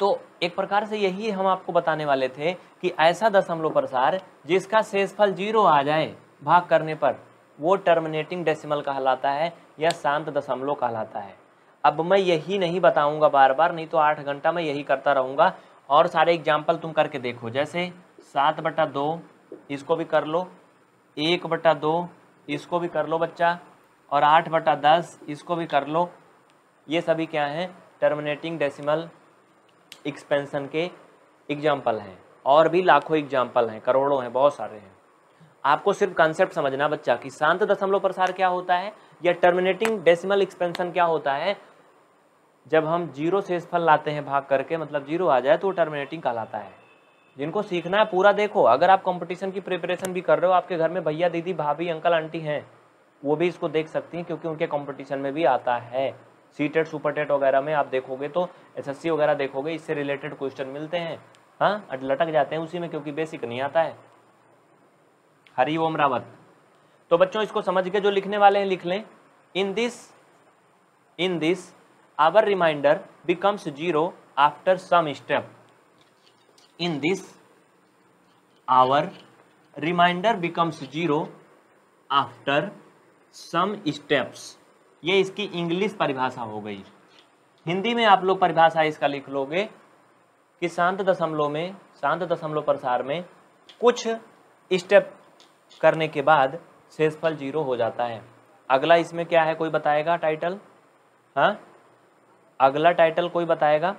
तो एक प्रकार से यही हम आपको बताने वाले थे कि ऐसा दशमलव प्रसार जिसका शेषफल जीरो आ जाए भाग करने पर वो टर्मिनेटिंग डेसिमल कहलाता है या शांत दशमलव कहलाता है अब मैं यही नहीं बताऊंगा बार बार नहीं तो आठ घंटा मैं यही करता रहूंगा और सारे एग्जाम्पल तुम करके देखो जैसे सात बटा दो इसको भी कर लो एक बटा दो इसको भी कर लो बच्चा और आठ बटा दस इसको भी कर लो ये सभी क्या हैं टर्मिनेटिंग डेसिमल एक्सपेंसन के एग्जाम्पल हैं और भी लाखों एग्जाम्पल हैं करोड़ों हैं बहुत सारे हैं आपको सिर्फ कंसेप्ट समझना बच्चा कि शांत दशमलव प्रसार क्या होता है या टर्मिनेटिंग डेसिमल एक्सपेंसन क्या होता है जब हम जीरो फल लाते हैं भाग करके मतलब जीरो आ जाए तो वो टर्मिनेटिंग कहलाता है जिनको सीखना है पूरा देखो अगर आप कंपटीशन की प्रिपरेशन भी कर रहे हो आपके घर में भैया दीदी भाभी अंकल आंटी हैं वो भी इसको देख सकती हैं क्योंकि उनके कंपटीशन में भी आता है सी टेट सुपर टेट वगैरह में आप देखोगे तो एसएससी वगैरह देखोगे इससे रिलेटेड क्वेश्चन मिलते हैं हाँ लटक जाते हैं उसी में क्योंकि बेसिक नहीं आता है हरी ओम रावत तो बच्चों इसको समझ के जो लिखने वाले हैं लिख लें in this in this our remainder becomes zero after some step in this our remainder becomes zero after some steps ये इसकी इंग्लिश परिभाषा हो गई हिंदी में आप लोग परिभाषा इसका लिख लोगे कि शांत दशमलव में शांत दशमलव प्रसार में कुछ स्टेप करने के बाद शेषफल जीरो हो जाता है अगला इसमें क्या है कोई बताएगा टाइटल हाँ अगला टाइटल कोई बताएगा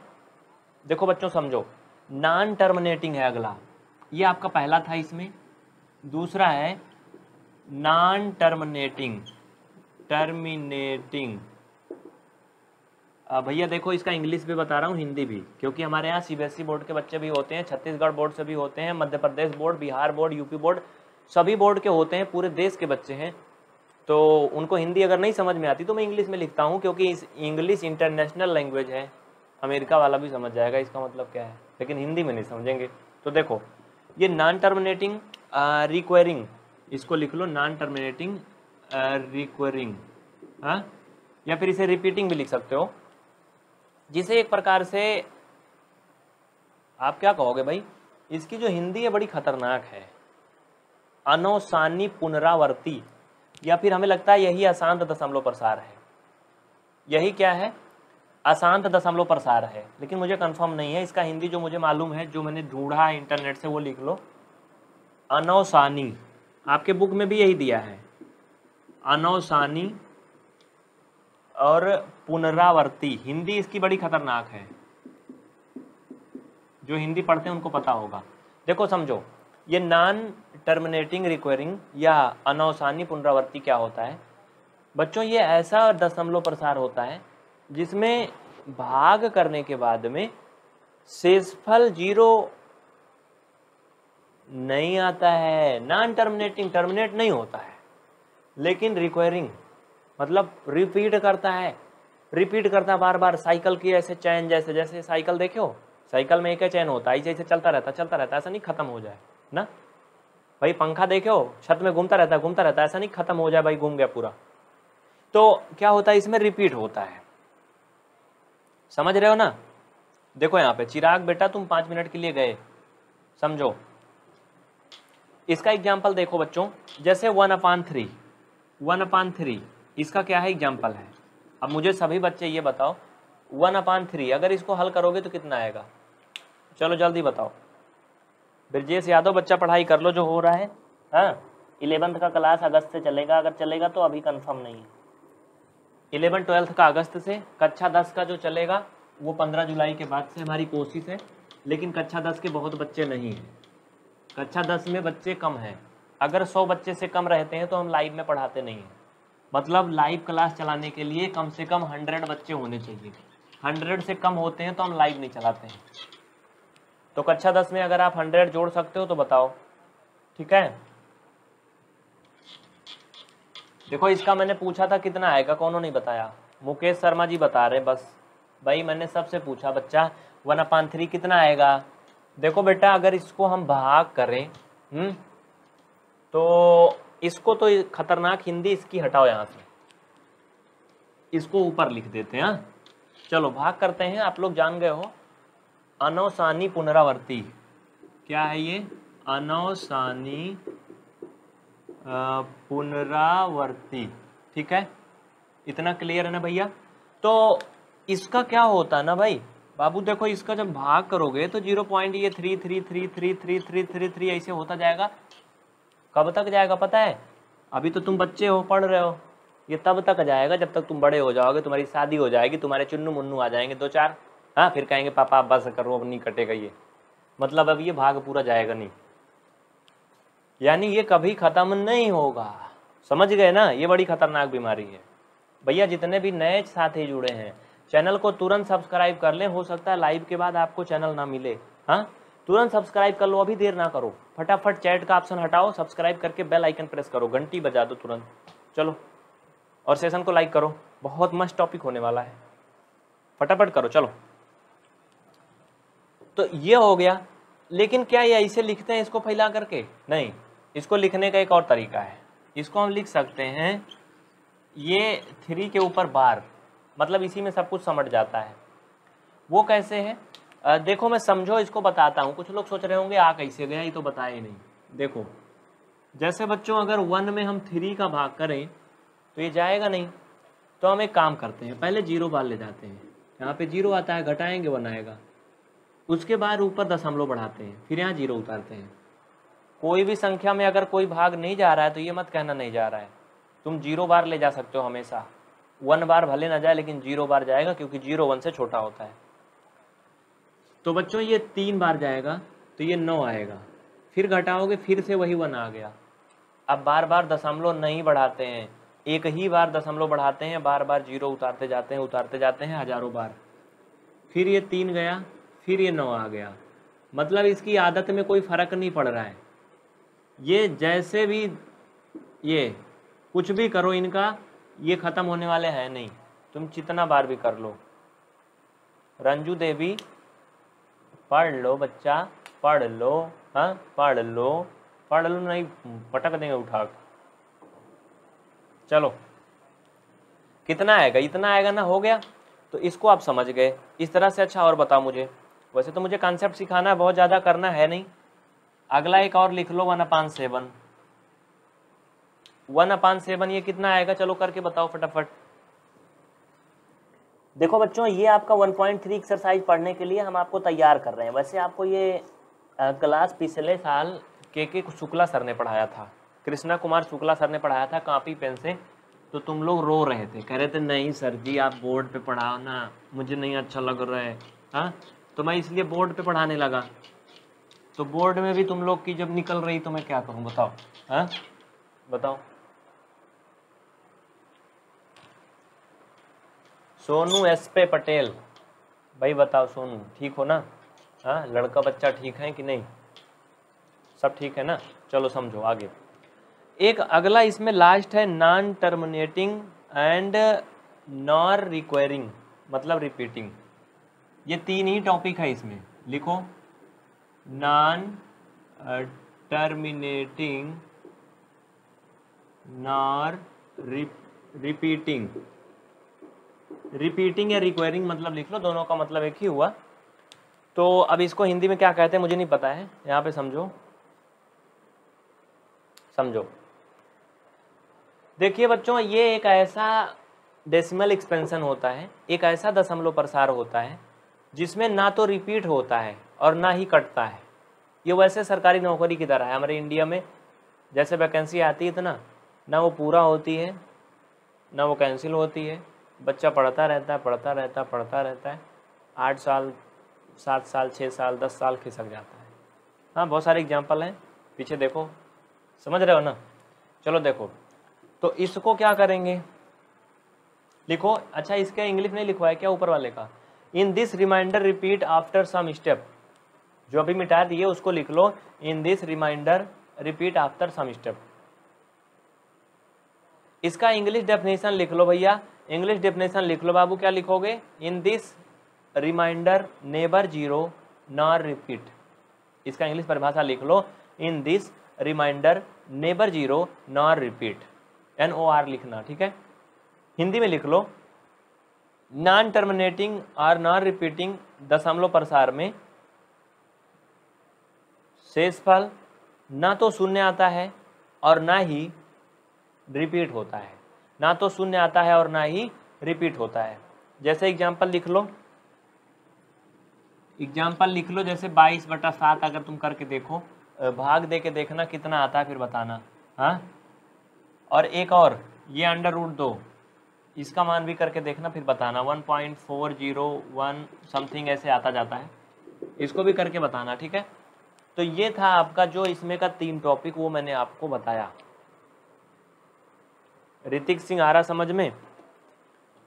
देखो बच्चों समझो नॉन टर्मिनेटिंग है अगला ये आपका पहला था इसमें दूसरा है नॉन टर्मिनेटिंग टर्मिनेटिंग भैया देखो इसका इंग्लिश भी बता रहा हूँ हिंदी भी क्योंकि हमारे यहाँ सीबीएसई बोर्ड e के बच्चे भी होते हैं छत्तीसगढ़ बोर्ड से भी होते हैं Madhya Pradesh board Bihar board UP board सभी बोर्ड के होते हैं पूरे देश के बच्चे हैं तो उनको हिंदी अगर नहीं समझ में आती तो मैं इंग्लिश में लिखता हूँ क्योंकि इंग्लिश इंटरनेशनल लैंग्वेज है अमेरिका वाला भी समझ जाएगा इसका मतलब क्या है लेकिन हिंदी में नहीं समझेंगे तो देखो ये नॉन टर्मिनेटिंग रिक्वायरिंग इसको लिख लो नॉन टर्मिनेटिंग रिक्वायरिंग या फिर इसे रिपीटिंग भी लिख सकते हो जिसे एक प्रकार से आप क्या कहोगे भाई इसकी जो हिंदी है बड़ी खतरनाक है अनोसानी पुनरावर्ती या फिर हमें लगता है यही अशांत दशमलव प्रसार है यही क्या है अशांत दशमलव प्रसार है लेकिन मुझे कंफर्म नहीं है इसका हिंदी जो मुझे मालूम है जो मैंने ढूंढा है इंटरनेट से वो लिख लो अनौसानी आपके बुक में भी यही दिया है अनौसानी और पुनरावर्ती हिंदी इसकी बड़ी खतरनाक है जो हिंदी पढ़ते हैं उनको पता होगा देखो समझो ये नॉन टर्मिनेटिंग रिक्वायरिंग या अनौसानी पुनरावर्ती क्या होता है बच्चों ये ऐसा दशमलव प्रसार होता है जिसमें भाग करने के बाद में शेषफल जीरो नहीं आता है नॉन टर्मिनेटिंग टर्मिनेट नहीं होता है लेकिन रिक्वायरिंग मतलब रिपीट करता है रिपीट करता बार बार साइकिल की ऐसे चैन जैसे जैसे साइकिल देखो साइकिल में एक ही चैन होता है ऐसे ऐसे चलता रहता चलता रहता ऐसा नहीं खत्म हो जाए ना भाई पंखा देखे हो छत में घूमता रहता घूमता रहता है ऐसा नहीं खत्म हो जाए भाई घूम गया पूरा तो क्या होता है इसमें रिपीट होता है समझ रहे हो ना देखो यहाँ पे चिराग बेटा तुम पाँच मिनट के लिए गए समझो इसका एग्जाम्पल देखो बच्चों जैसे one upon three one upon three इसका क्या है एग्जाम्पल है अब मुझे सभी बच्चे ये बताओ वन अपान थ्री अगर इसको हल करोगे तो कितना आएगा चलो जल्दी बताओ ब्रजेश यादव बच्चा पढ़ाई कर लो जो हो रहा है हाँ इलेवंथ का क्लास अगस्त से चलेगा अगर चलेगा तो अभी कन्फर्म नहीं है इलेवन ट्वेल्थ का अगस्त से कक्षा दस का जो चलेगा वो पंद्रह जुलाई के बाद से हमारी कोशिश है लेकिन कक्षा दस के बहुत बच्चे नहीं हैं कक्षा दस में बच्चे कम हैं अगर सौ बच्चे से कम रहते हैं तो हम लाइव में पढ़ाते नहीं हैं मतलब लाइव क्लास चलाने के लिए कम से कम हंड्रेड बच्चे होने चाहिए हंड्रेड से कम होते हैं तो हम लाइव नहीं चलाते हैं तो कक्षा दस में अगर आप हंड्रेड जोड़ सकते हो तो बताओ ठीक है देखो इसका मैंने पूछा था कितना आएगा कौनों नहीं बताया मुकेश शर्मा जी बता रहे बस भाई मैंने सबसे पूछा बच्चा वन अपान थ्री कितना आएगा देखो बेटा अगर इसको हम भाग करें हुँ? हम्म, तो इसको तो खतरनाक हिंदी इसकी हटाओ यहाँ से इसको ऊपर लिख देते हैं हाँ। चलो भाग करते हैं आप लोग जान गए हो अनौसानी पुनरावर्ती क्या है ये अनौसानी पुनरावर्ती ठीक है इतना क्लियर है ना भैया तो इसका क्या होता है ना भाई बाबू देखो इसका जब भाग करोगे तो जीरो पॉइंट ये three three three three three three three three ऐसे होता जाएगा कब तक जाएगा पता है अभी तो तुम बच्चे हो पढ़ रहे हो ये तब तक जाएगा जब तक तुम बड़े हो जाओगे तुम्हारी शादी हो जाएगी तुम्हारे चुन्नू मुन्नू आ जाएंगे दो चार हाँ फिर कहेंगे पापा आप बस करो अब नहीं कटेगा ये मतलब अब ये भाग पूरा जाएगा नहीं यानी ये कभी ख़त्म नहीं होगा समझ गए ना ये बड़ी खतरनाक बीमारी है भैया जितने भी नए साथी जुड़े हैं चैनल को तुरंत सब्सक्राइब कर लें हो सकता है लाइव के बाद आपको चैनल ना मिले हाँ तुरंत सब्सक्राइब कर लो अभी देर ना करो फटाफट चैट का ऑप्शन हटाओ सब्सक्राइब करके बेल आइकन प्रेस करो घंटी बजा दो तुरंत चलो और सेशन को लाइक करो बहुत मस्त टॉपिक होने वाला है फटाफट करो चलो तो ये हो गया लेकिन क्या ये ऐसे लिखते हैं इसको फैला करके नहीं इसको लिखने का एक और तरीका है इसको हम लिख सकते हैं ये थ्री के ऊपर बार मतलब इसी में सब कुछ समट जाता है वो कैसे है आ, देखो मैं समझो इसको बताता हूँ कुछ लोग सोच रहे होंगे आ कैसे गया ये तो बताया ही नहीं देखो जैसे बच्चों अगर वन में हम थ्री का भाग करें तो ये जाएगा नहीं तो हम एक काम करते हैं पहले जीरो बार ले जाते हैं यहाँ पे जीरो आता है घटाएंगे वन आएगा उसके बाद ऊपर दशमलव बढ़ाते हैं फिर यहाँ जीरो उतारते हैं कोई भी संख्या में अगर कोई भाग नहीं जा रहा है तो ये मत कहना नहीं जा रहा है तुम जीरो बार ले जा सकते हो हमेशा वन बार भले ना जाए लेकिन जीरो बार जाएगा क्योंकि जीरो वन से छोटा होता है तो बच्चों ये तीन बार जाएगा तो ये नौ आएगा फिर घटाओगे फिर से वही वन आ गया अब बार बार दशमलव नहीं बढ़ाते हैं एक ही बार दशमलव बढ़ाते हैं बार बार जीरो उतारते जाते हैं उतारते जाते हैं हजारों बार फिर ये तीन गया फिर ये नौ आ गया मतलब इसकी आदत में कोई फर्क नहीं पड़ रहा है ये जैसे भी ये कुछ भी करो इनका ये ख़त्म होने वाले है नहीं तुम जितना बार भी कर लो रंजू देवी पढ़ लो बच्चा पढ़ लो हाँ पढ़ लो पढ़ लो नहीं पटक देंगे उठा चलो कितना आएगा इतना आएगा ना हो गया तो इसको आप समझ गए इस तरह से अच्छा और बताओ मुझे वैसे तो मुझे कॉन्सेप्ट सिखाना बहुत ज़्यादा करना है नहीं अगला एक और लिख लो one upon seven one upon seven ये कितना आएगा चलो करके बताओ फटाफट देखो बच्चों ये आपका 1.3 एक्सरसाइज पढ़ने के लिए हम आपको तैयार कर रहे हैं वैसे आपको ये आ, क्लास पिछले साल के के शुक्ला सर ने पढ़ाया था कृष्णा कुमार शुक्ला सर ने पढ़ाया था कापी पेन से तो तुम लोग रो रहे थे कह रहे थे नहीं सर जी आप बोर्ड पे पढ़ाओ ना मुझे नहीं अच्छा लग रहा है हाँ तो मैं इसलिए बोर्ड पे पढ़ाने लगा तो बोर्ड में भी तुम लोग की जब निकल रही तो मैं क्या करूं बताओ हाँ बताओ सोनू एस पे पटेल भाई बताओ सोनू ठीक हो ना हाँ लड़का बच्चा ठीक है कि नहीं सब ठीक है ना चलो समझो आगे एक अगला इसमें लास्ट है non terminating and non recurring मतलब रिपीटिंग ये तीन ही टॉपिक है इसमें लिखो non terminating nor repeating repeating या रिक्वायरिंग मतलब लिख लो दोनों का मतलब एक ही हुआ तो अब इसको हिंदी में क्या कहते हैं मुझे नहीं पता है यहाँ पे समझो समझो देखिए बच्चों ये एक ऐसा डेसिमल एक्सपेंशन होता है एक ऐसा दशमलव प्रसार होता है जिसमें ना तो रिपीट होता है और ना ही कटता है ये वैसे सरकारी नौकरी की तरह है हमारे इंडिया में जैसे वैकेंसी आती है तो ना ना वो पूरा होती है ना वो कैंसिल होती है बच्चा पढ़ता रहता है पढ़ता रहता है पढ़ता रहता है आठ साल सात साल छः साल दस साल खिसक जाता है हाँ बहुत सारे एग्जाम्पल हैं पीछे देखो समझ रहे हो ना चलो देखो तो इसको क्या करेंगे लिखो अच्छा इसके इंग्लिश नहीं लिखवाया क्या ऊपर वाले का in this remainder repeat after some step जो अभी मिटा दिए उसको लिख लो in this remainder repeat after some step इसका इंग्लिश डेफिनेशन लिख लो भैया इंग्लिश डेफिनेशन लिख लो बाबू क्या लिखोगे in this remainder neither zero nor repeat इसका इंग्लिश परिभाषा लिख लो in this remainder neither zero nor repeat N O R लिखना ठीक है हिंदी में लिख लो नॉन टर्मिनेटिंग और नॉन रिपीटिंग दशमलव प्रसार में शेषफल ना तो शून्य आता है और ना ही रिपीट होता है ना तो शून्य आता है और ना ही रिपीट होता है जैसे एग्जाम्पल लिख लो एग्जाम्पल लिख लो जैसे बाईस बटा सात अगर तुम करके देखो भाग दे के देखना कितना आता है फिर बताना हाँ और एक और ये अंडर रूट दो इसका मान भी करके देखना फिर बताना one point four zero one something ऐसे आता जाता है इसको भी करके बताना ठीक है तो ये था आपका जो इसमें का तीन टॉपिक वो मैंने आपको बताया ऋतिक सिंह आ रहा समझ में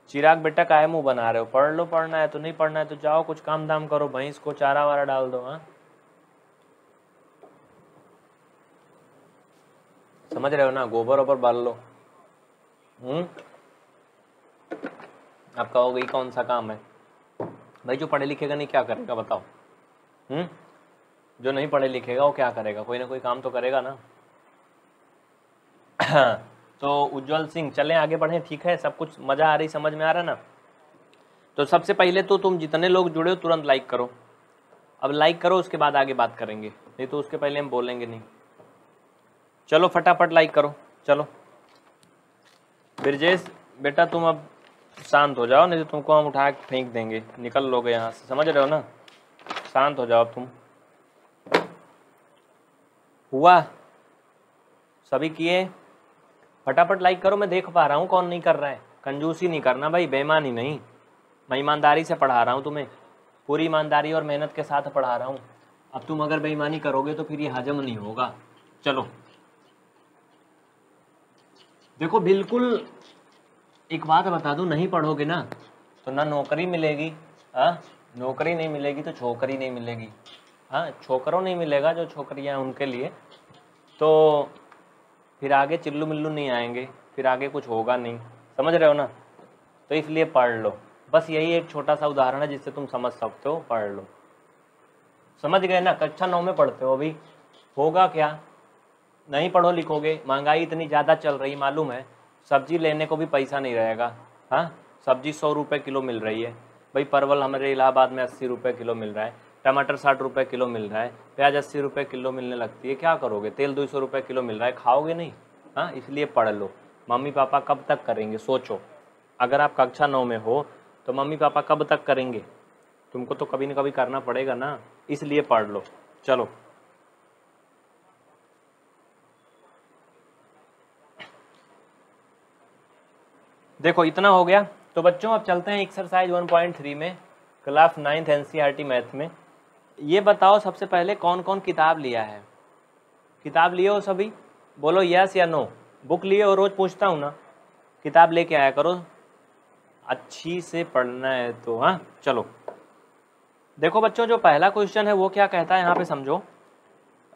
चिराग बेटा कायम मुँह बना रहे हो पढ़ लो पढ़ना है तो नहीं पढ़ना है तो जाओ कुछ काम दाम करो भैंस को चारा वारा डाल दो हाँ समझ रहे हो ना गोबर ओबर बाल लो हम्म आप कहोगे कौन सा काम है भाई जो पढ़े लिखेगा नहीं क्या करेगा बताओ हम्म जो नहीं पढ़े लिखेगा वो क्या करेगा कोई ना कोई काम तो करेगा ना [coughs] तो उज्जवल सिंह चले आगे बढ़े ठीक है सब कुछ मज़ा आ रही समझ में आ रहा ना तो सबसे पहले तो तुम जितने लोग जुड़े हो तुरंत लाइक करो अब लाइक करो उसके बाद आगे बात करेंगे नहीं तो उसके पहले हम बोलेंगे नहीं चलो फटाफट लाइक करो चलो ब्रजेश बेटा तुम अब शांत हो जाओ नहीं तो तुमको हम उठा के फेंक देंगे निकल लोगे यहाँ से समझ रहे हो ना शांत हो जाओ तुम हुआ सभी किए फटाफट लाइक करो मैं देख पा रहा हूँ कौन नहीं कर रहा है कंजूसी नहीं करना भाई बेईमानी नहीं मैं ईमानदारी से पढ़ा रहा हूँ तुम्हें पूरी ईमानदारी और मेहनत के साथ पढ़ा रहा हूँ अब तुम अगर बेईमानी करोगे तो फिर ये हजम नहीं होगा चलो देखो बिल्कुल एक बात बता दूँ नहीं पढ़ोगे ना तो ना नौकरी मिलेगी हाँ नौकरी नहीं मिलेगी तो छोकरी नहीं मिलेगी हाँ छोकरों नहीं मिलेगा जो छोकरियाँ उनके लिए तो फिर आगे चिल्लू मिल्लू नहीं आएंगे फिर आगे कुछ होगा नहीं समझ रहे हो ना तो इसलिए पढ़ लो बस यही एक छोटा सा उदाहरण है जिससे तुम समझ सकते हो पढ़ लो समझ गए ना कक्षा नौ में पढ़ते हो अभी होगा क्या नहीं पढ़ो लिखोगे महंगाई इतनी ज़्यादा चल रही मालूम है सब्जी लेने को भी पैसा नहीं रहेगा हाँ सब्जी सौ रुपये किलो मिल रही है भाई परवल हमारे इलाहाबाद में अस्सी रुपये किलो मिल रहा है टमाटर साठ रुपये किलो मिल रहा है प्याज अस्सी रुपये किलो मिलने लगती है क्या करोगे तेल दो सौ रुपये किलो मिल रहा है खाओगे नहीं हाँ इसलिए पढ़ लो मम्मी पापा कब तक करेंगे सोचो अगर आप कक्षा नौ में हो तो मम्मी पापा कब तक करेंगे तुमको तो कभी ना कभी करना पड़ेगा ना इसलिए पढ़ लो चलो देखो इतना हो गया तो बच्चों अब चलते हैं एक्सरसाइज 1.3 में क्लास नाइन्थ एनसीईआरटी मैथ में ये बताओ सबसे पहले कौन कौन किताब लिया है किताब लिए हो सभी बोलो यस या नो बुक लिए हो रोज़ पूछता हूँ ना किताब लेके आया करो अच्छी से पढ़ना है तो हाँ चलो देखो बच्चों जो पहला क्वेश्चन है वो क्या कहता है यहाँ पे समझो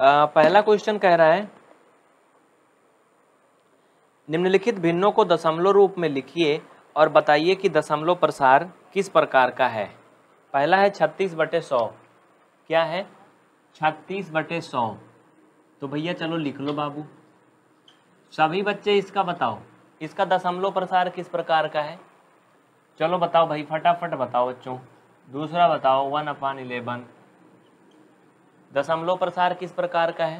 आ, पहला क्वेश्चन कह रहा है निम्नलिखित भिन्नों को दशमलव रूप में लिखिए और बताइए कि दशमलव प्रसार किस प्रकार का है पहला है छत्तीस बटे सौ क्या है छत्तीस बटे सौ तो भैया चलो लिख लो बाबू सभी बच्चे इसका बताओ इसका दशमलव प्रसार किस प्रकार का है चलो बताओ भाई फटाफट बताओ बच्चों दूसरा बताओ वन अपान इलेवन दशमलव प्रसार किस प्रकार का है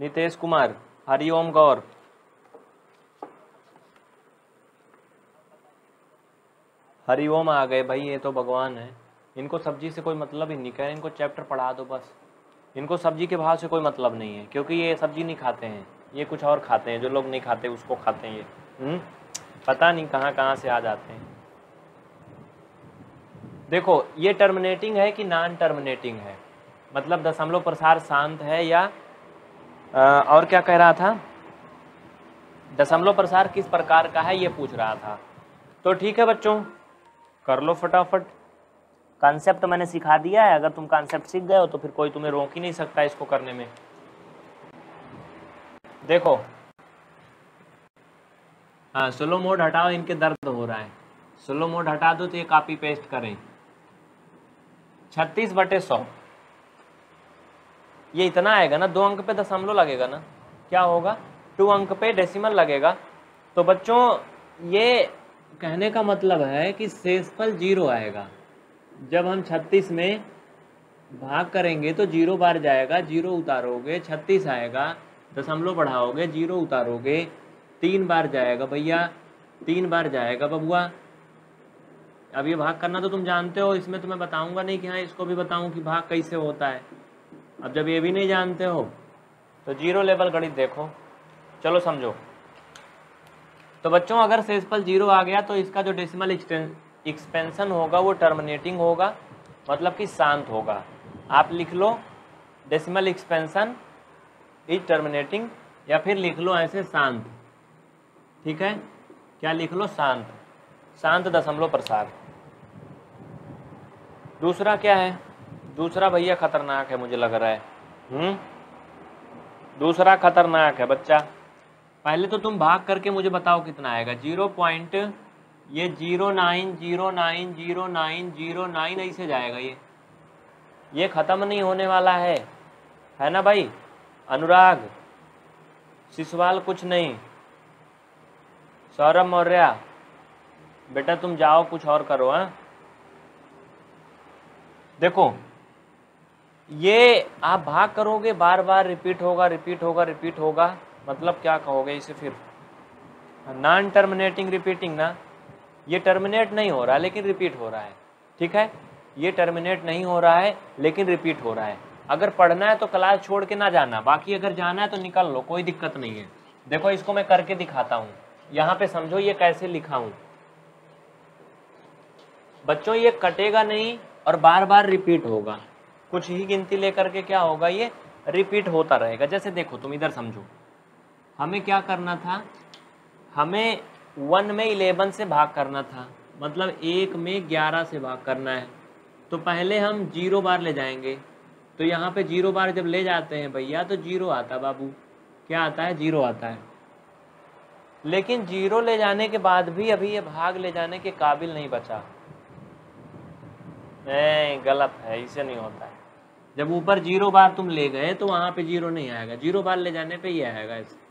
नितेश कुमार हरिओम गौर हरिओम आ गए भाई ये तो भगवान है इनको सब्जी से कोई मतलब ही नहीं कह रहे इनको चैप्टर पढ़ा दो बस इनको सब्जी के भाव से कोई मतलब नहीं है क्योंकि ये सब्जी नहीं खाते हैं ये कुछ और खाते हैं जो लोग नहीं खाते उसको खाते हैं ये हुँ? हम्म? पता नहीं कहाँ कहाँ से आ जाते हैं देखो ये टर्मिनेटिंग है कि नॉन टर्मिनेटिंग है मतलब दशमलव प्रसार शांत है या आ, और क्या कह रहा था दशमलव प्रसार किस प्रकार का है ये पूछ रहा था तो ठीक है बच्चों कर लो फटाफट कॉन्सेप्ट मैंने सिखा दिया है अगर तुम कॉन्सेप्ट सीख गए हो तो फिर कोई तुम्हें रोक ही नहीं सकता इसको करने में देखो हाँ स्लो मोड हटाओ इनके दर्द हो रहा है स्लो मोड हटा दो तो ये कॉपी पेस्ट करें छत्तीस बटे सौ ये इतना आएगा ना दो अंक पे दशमलव लगेगा ना क्या होगा टू अंक पे डेसिमल लगेगा तो बच्चों ये कहने का मतलब है कि शेषफल जीरो आएगा जब हम छत्तीस में भाग करेंगे तो जीरो बार जाएगा जीरो उतारोगे छत्तीस आएगा दशमलव बढ़ाओगे जीरो उतारोगे तीन बार जाएगा भैया तीन बार जाएगा बबुआ अब ये भाग करना तो तुम जानते हो इसमें तो मैं बताऊंगा नहीं कि हाँ इसको भी बताऊं कि भाग कैसे होता है अब जब ये भी नहीं जानते हो तो जीरो लेवल गणित देखो चलो समझो तो बच्चों अगर सेसफल जीरो आ गया तो इसका जो डेसिमल एक्सपेंशन होगा वो टर्मिनेटिंग होगा मतलब कि शांत होगा आप लिख लो डेसिमल एक्सपेंसन इज टर्मिनेटिंग या फिर लिख लो ऐसे शांत ठीक है क्या लिख लो शांत शांत दशमलव प्रसार दूसरा क्या है दूसरा भैया खतरनाक है मुझे लग रहा है हम्म दूसरा खतरनाक है बच्चा पहले तो तुम भाग करके मुझे बताओ कितना आएगा जीरो पॉइंट ये zero nine zero nine zero nine zero nine ऐसे जाएगा ये ये ख़त्म नहीं होने वाला है है ना भाई अनुराग सिसवाल कुछ नहीं सौरभ मौर्य बेटा तुम जाओ कुछ और करो हैं हाँ? देखो ये आप भाग करोगे बार बार रिपीट होगा रिपीट होगा रिपीट होगा मतलब क्या कहोगे इसे फिर नॉन टर्मिनेटिंग रिपीटिंग ना ये टर्मिनेट नहीं हो रहा है लेकिन रिपीट हो रहा है ठीक है ये टर्मिनेट नहीं हो रहा है लेकिन रिपीट हो रहा है अगर पढ़ना है तो क्लास छोड़ के ना जाना बाकी अगर जाना है तो निकल लो कोई दिक्कत नहीं है देखो इसको मैं करके दिखाता हूँ यहाँ पे समझो ये कैसे लिखा हूँ बच्चों ये कटेगा नहीं और बार बार रिपीट होगा कुछ ही गिनती लेकर के क्या होगा ये रिपीट होता रहेगा जैसे देखो तुम इधर समझो हमें क्या करना था हमें वन में इलेवन से भाग करना था मतलब एक में ग्यारह से भाग करना है तो पहले हम जीरो बार ले जाएंगे तो यहाँ पे जीरो बार जब ले जाते हैं भैया तो जीरो आता बाबू क्या आता है जीरो आता है लेकिन जीरो ले जाने के बाद भी अभी ये भाग ले जाने के काबिल नहीं बचा नहीं गलत है इसे नहीं होता है जब ऊपर जीरो बार तुम ले गए तो वहाँ पे जीरो नहीं आएगा जीरो बार ले जाने पे ही आएगा इसे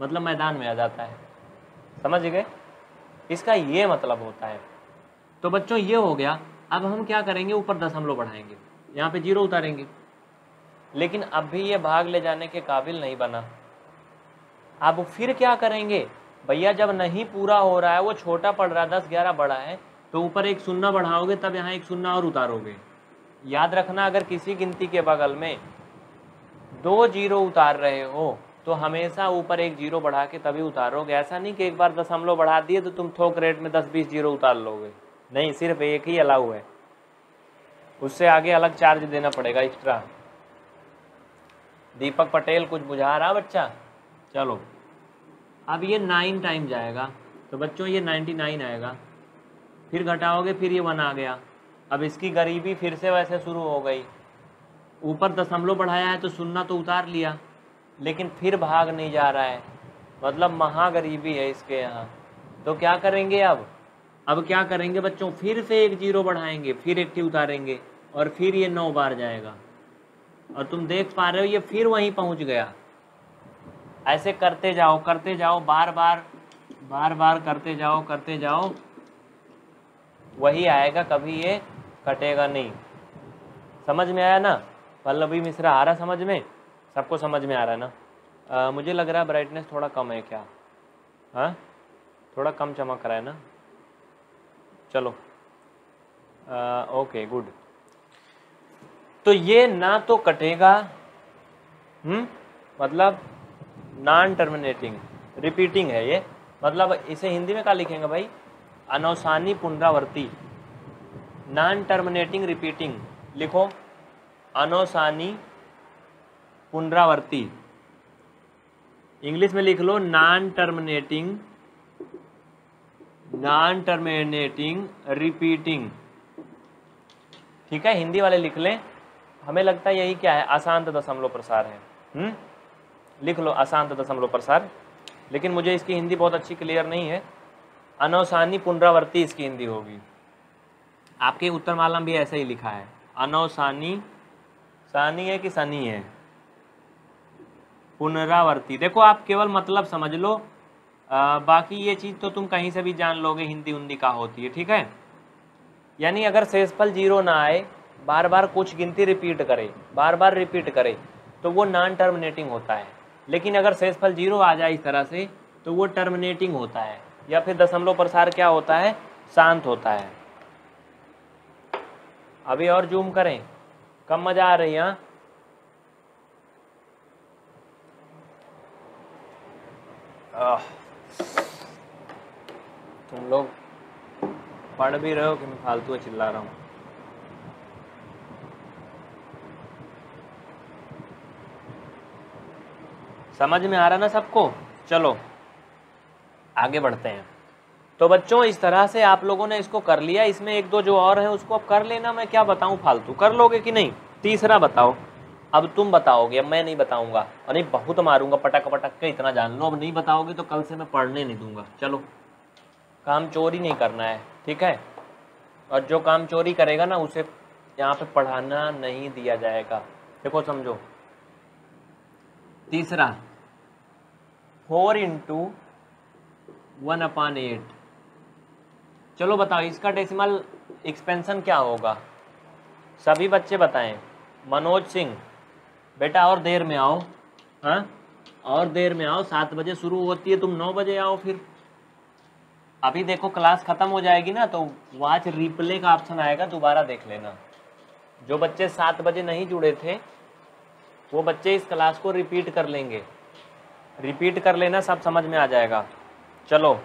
मतलब मैदान में आ जाता है समझ गए इसका ये मतलब होता है तो बच्चों ये हो गया अब हम क्या करेंगे ऊपर दशमलव बढ़ाएंगे यहाँ पे जीरो उतारेंगे लेकिन अब भी ये भाग ले जाने के काबिल नहीं बना अब फिर क्या करेंगे भैया जब नहीं पूरा हो रहा है वो छोटा पड़ रहा है दस ग्यारह बड़ा है तो ऊपर एक सुन्ना बढ़ाओगे तब यहाँ एक सुन्ना और उतारोगे याद रखना अगर किसी गिनती के बगल में दो जीरो उतार रहे हो तो हमेशा ऊपर एक जीरो बढ़ा के तभी उतारोगे ऐसा नहीं कि एक बार दशमलव बढ़ा दिए तो तुम थोक रेट में दस बीस जीरो उतार लोगे नहीं सिर्फ एक ही अलाउ है उससे आगे अलग चार्ज देना पड़ेगा एक्स्ट्रा दीपक पटेल कुछ बुझा रहा बच्चा चलो अब ये नाइन टाइम जाएगा तो बच्चों ये नाइन्टी नाइन आएगा फिर घटाओगे फिर ये वन आ गया अब इसकी गरीबी फिर से वैसे शुरू हो गई ऊपर दशमलव बढ़ाया है तो सुनना तो उतार लिया लेकिन फिर भाग नहीं जा रहा है मतलब महागरीबी है इसके यहाँ तो क्या करेंगे अब अब क्या करेंगे बच्चों फिर से एक जीरो बढ़ाएंगे फिर एट्टी उतारेंगे और फिर ये नौ बार जाएगा और तुम देख पा रहे हो ये फिर वहीं पहुंच गया ऐसे करते जाओ करते जाओ बार बार बार बार करते जाओ करते जाओ वही आएगा कभी ये कटेगा नहीं समझ में आया ना पल्लवी मिश्रा आ रहा समझ में सबको समझ में आ रहा है ना आ, मुझे लग रहा है ब्राइटनेस थोड़ा कम है क्या हाँ थोड़ा कम चमक रहा है ना चलो आ, ओके गुड तो ये ना तो कटेगा हम्म मतलब नॉन टर्मिनेटिंग रिपीटिंग है ये मतलब इसे हिंदी में क्या लिखेंगे भाई अनौसानी पुनरावर्ती नॉन टर्मिनेटिंग रिपीटिंग लिखो अनौसानी पुनरावर्ती इंग्लिश में लिख लो non terminating non terminating repeating ठीक है हिंदी वाले लिख लें हमें लगता है यही क्या है अशांत दशमलव प्रसार है हुँ? हम्म? लिख लो अशांत दशमलव प्रसार लेकिन मुझे इसकी हिंदी बहुत अच्छी क्लियर नहीं है अनौसानी पुनरावर्ती इसकी हिंदी होगी आपके उत्तर माला भी ऐसा ही लिखा है अनौसानी सानी है कि सनी है पुनरावृत्ति देखो आप केवल मतलब समझ लो आ, बाकी ये चीज़ तो तुम कहीं से भी जान लोगे हिंदी उन्दी का होती है ठीक है यानी अगर शेषफल जीरो ना आए बार बार कुछ गिनती रिपीट करे बार बार रिपीट करे तो वो नॉन टर्मिनेटिंग होता है लेकिन अगर शेषफल जीरो आ जाए इस तरह से तो वो टर्मिनेटिंग होता है या फिर दशमलव प्रसार क्या होता है शांत होता है अभी और जूम करें कम मज़ा आ रही है हाँ? तुम लोग पढ़ भी रहे हो कि मैं फालतू चिल्ला रहा हूँ समझ में आ रहा ना सबको चलो आगे बढ़ते हैं तो बच्चों इस तरह से आप लोगों ने इसको कर लिया इसमें एक दो जो और हैं उसको अब कर लेना मैं क्या बताऊं फालतू कर लोगे कि नहीं तीसरा बताओ अब तुम बताओगे अब मैं नहीं बताऊंगा अरे बहुत मारूंगा पटक पटक के इतना जान लो अब नहीं बताओगे तो कल से मैं पढ़ने नहीं दूंगा चलो काम चोरी नहीं करना है ठीक है और जो काम चोरी करेगा ना उसे यहाँ पे पढ़ाना नहीं दिया जाएगा देखो समझो तीसरा four into one upon eight चलो बताओ इसका डेसिमल एक्सपेंशन क्या होगा सभी बच्चे बताएं मनोज सिंह बेटा और देर में आओ हाँ और देर में आओ सात बजे शुरू होती है तुम नौ बजे आओ फिर अभी देखो क्लास ख़त्म हो जाएगी ना तो वाच रिप्ले का ऑप्शन आएगा दोबारा देख लेना जो बच्चे सात बजे नहीं जुड़े थे वो बच्चे इस क्लास को रिपीट कर लेंगे रिपीट कर लेना सब समझ में आ जाएगा चलो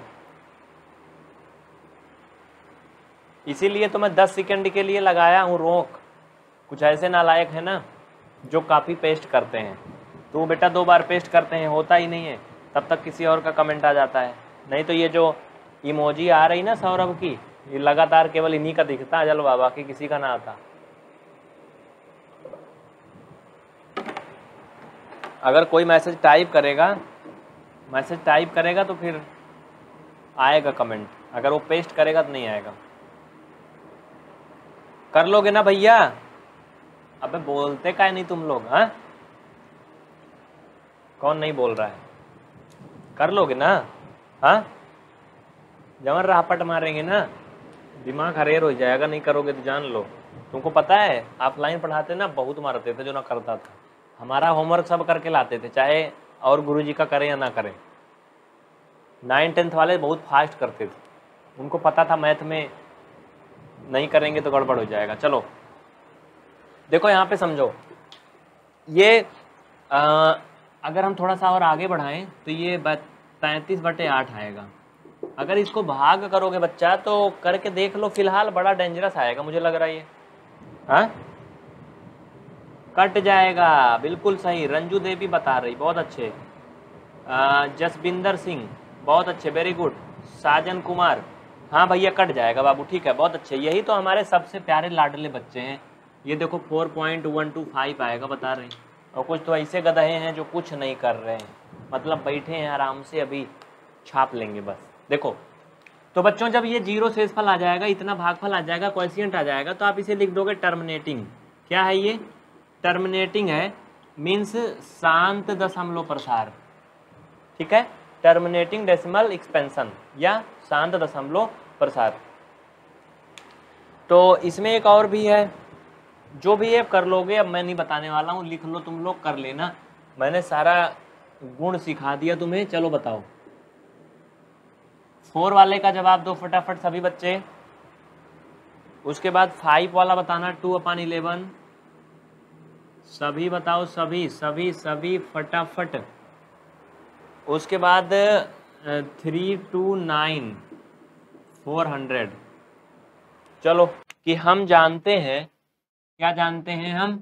इसीलिए तो मैं दस सेकंड के लिए लगाया हूँ रोक कुछ ऐसे नालायक है ना जो काफ़ी पेस्ट करते हैं तो वो बेटा दो बार पेस्ट करते हैं होता ही नहीं है तब तक किसी और का कमेंट आ जाता है नहीं तो ये जो इमोजी आ रही ना सौरभ की ये लगातार केवल इन्हीं का दिखता अजल बाबा की किसी का ना आता अगर कोई मैसेज टाइप करेगा मैसेज टाइप करेगा तो फिर आएगा कमेंट अगर वो पेस्ट करेगा तो नहीं आएगा कर लोगे ना भैया अबे बोलते का नहीं तुम लोग हा? कौन नहीं बोल रहा है कर लोगे ना हाँ जबर राहपट मारेंगे ना दिमाग हरेर हो जाएगा नहीं करोगे तो जान लो तुमको पता है आप लाइन पढ़ाते ना बहुत मारते थे जो ना करता था हमारा होमवर्क सब करके लाते थे चाहे और गुरु जी का करें या ना करें नाइन टेंथ वाले बहुत फास्ट करते थे उनको पता था मैथ में नहीं करेंगे तो गड़बड़ हो जाएगा चलो देखो यहाँ पे समझो ये आ, अगर हम थोड़ा सा और आगे बढ़ाएं तो ये पैंतीस बटे आठ आएगा अगर इसको भाग करोगे बच्चा तो करके देख लो फिलहाल बड़ा डेंजरस आएगा मुझे लग रहा है ये हाँ कट जाएगा बिल्कुल सही रंजू देवी बता रही बहुत अच्छे जसबिंदर सिंह बहुत अच्छे वेरी गुड साजन कुमार हाँ भैया कट जाएगा बाबू ठीक है बहुत अच्छे यही तो हमारे सबसे प्यारे लाडले बच्चे हैं ये देखो four point one two five आएगा बता रहे हैं और कुछ तो ऐसे गधे हैं जो कुछ नहीं कर रहे हैं मतलब बैठे हैं आराम से अभी छाप लेंगे बस देखो तो बच्चों जब ये जीरो शेषफल आ जाएगा इतना भागफल आ जाएगा क्वेश्चियंट आ जाएगा तो आप इसे लिख दोगे टर्मिनेटिंग क्या है ये टर्मिनेटिंग है मीन्स शांत दशमलव प्रसार ठीक है टर्मिनेटिंग डेसिमल एक्सपेंशन या शांत दशमलव प्रसार तो इसमें एक और भी है जो भी ये कर लोगे अब मैं नहीं बताने वाला हूँ लिख लो तुम लोग कर लेना मैंने सारा गुण सिखा दिया तुम्हें चलो बताओ फोर वाले का जवाब दो फटाफट सभी बच्चे उसके बाद फाइव वाला बताना टू अपान इलेवन सभी बताओ सभी सभी सभी फटाफट उसके बाद three two nine four hundred चलो कि हम जानते हैं क्या जानते हैं हम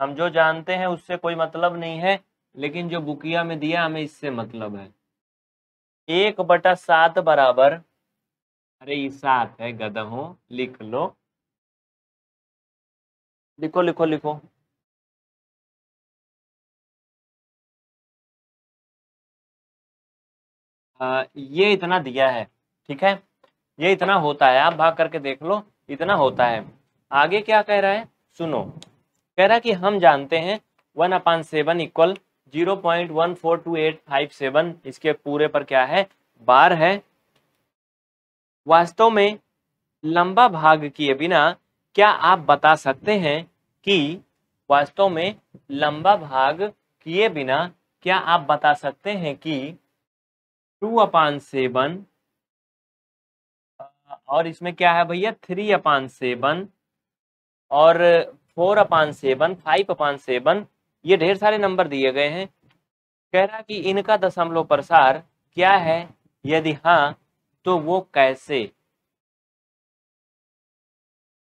हम जो जानते हैं उससे कोई मतलब नहीं है लेकिन जो बुकिया में दिया हमें इससे मतलब है एक बटा सात बराबर अरे ये सात है हो लिख लो लिखो लिखो लिखो आ, ये इतना दिया है ठीक है ये इतना होता है आप भाग करके देख लो इतना होता है आगे क्या कह रहा है सुनो कह रहा है कि हम जानते हैं one upon seven equal zero point one four two eight five seven इसके पूरे पर क्या है बार है वास्तव में लंबा भाग किए बिना क्या आप बता सकते हैं कि वास्तव में लंबा भाग किए बिना क्या आप बता सकते हैं कि टू अपान सेवन और इसमें क्या है भैया थ्री अपान सेवन और four upon seven five upon seven ये ढेर सारे नंबर दिए गए हैं कह रहा कि इनका दशमलव प्रसार क्या है यदि हाँ तो वो कैसे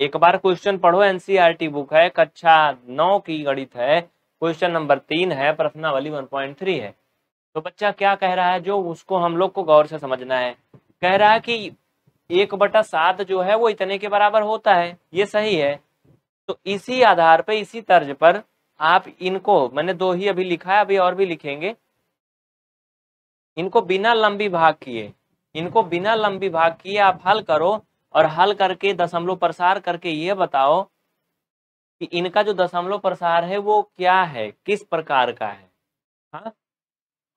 एक बार क्वेश्चन पढ़ो एनसीईआरटी बुक e है कक्षा नौ की गणित है क्वेश्चन नंबर तीन है प्रश्नावली वन पॉइंट थ्री है तो बच्चा क्या कह रहा है जो उसको हम लोग को गौर से समझना है कह रहा है कि एक बटा सात जो है वो इतने के बराबर होता है ये सही है तो इसी आधार पर इसी तर्ज पर आप इनको मैंने दो ही अभी लिखा है अभी और भी लिखेंगे इनको बिना लंबी भाग किए इनको बिना लंबी भाग किए आप हल करो और हल करके दशमलव प्रसार करके ये बताओ कि इनका जो दशमलव प्रसार है वो क्या है किस प्रकार का है हा?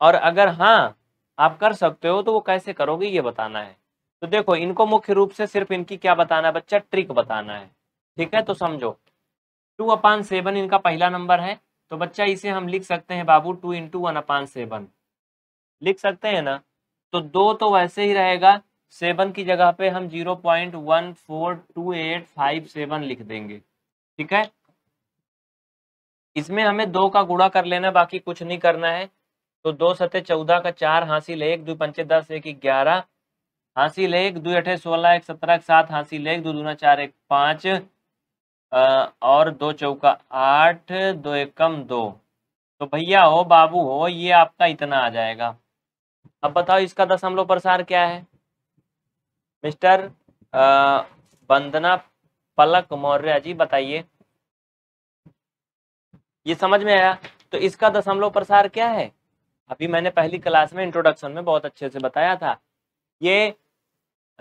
और अगर हाँ आप कर सकते हो तो वो कैसे करोगे ये बताना है तो देखो इनको मुख्य रूप से सिर्फ इनकी क्या बताना है बच्चा ट्रिक बताना है ठीक है तो समझो टू अपान सेवन इनका पहला नंबर है तो बच्चा इसे हम लिख सकते हैं बाबू two into one upon seven लिख सकते हैं ना तो दो तो वैसे ही रहेगा सेवन की जगह पे हम zero point one four two eight five seven लिख देंगे ठीक है इसमें हमें दो का गुणा कर लेना बाकी कुछ नहीं करना है तो दो सतह चौदह का चार हासिल एक दो पंचे दस एक ग्यारह हासिल एक दो अठे सोलह एक सत्रह एक सात हासिल एक दो दूना चार एक पाँच और दो चौका आठ दो एकम एक दो तो भैया हो बाबू हो ये आपका इतना आ जाएगा अब बताओ इसका दशमलव प्रसार क्या है मिस्टर वंदना पलक मौर्य जी बताइए ये समझ में आया तो इसका दशमलव प्रसार क्या है अभी मैंने पहली क्लास में इंट्रोडक्शन में बहुत अच्छे से बताया था ये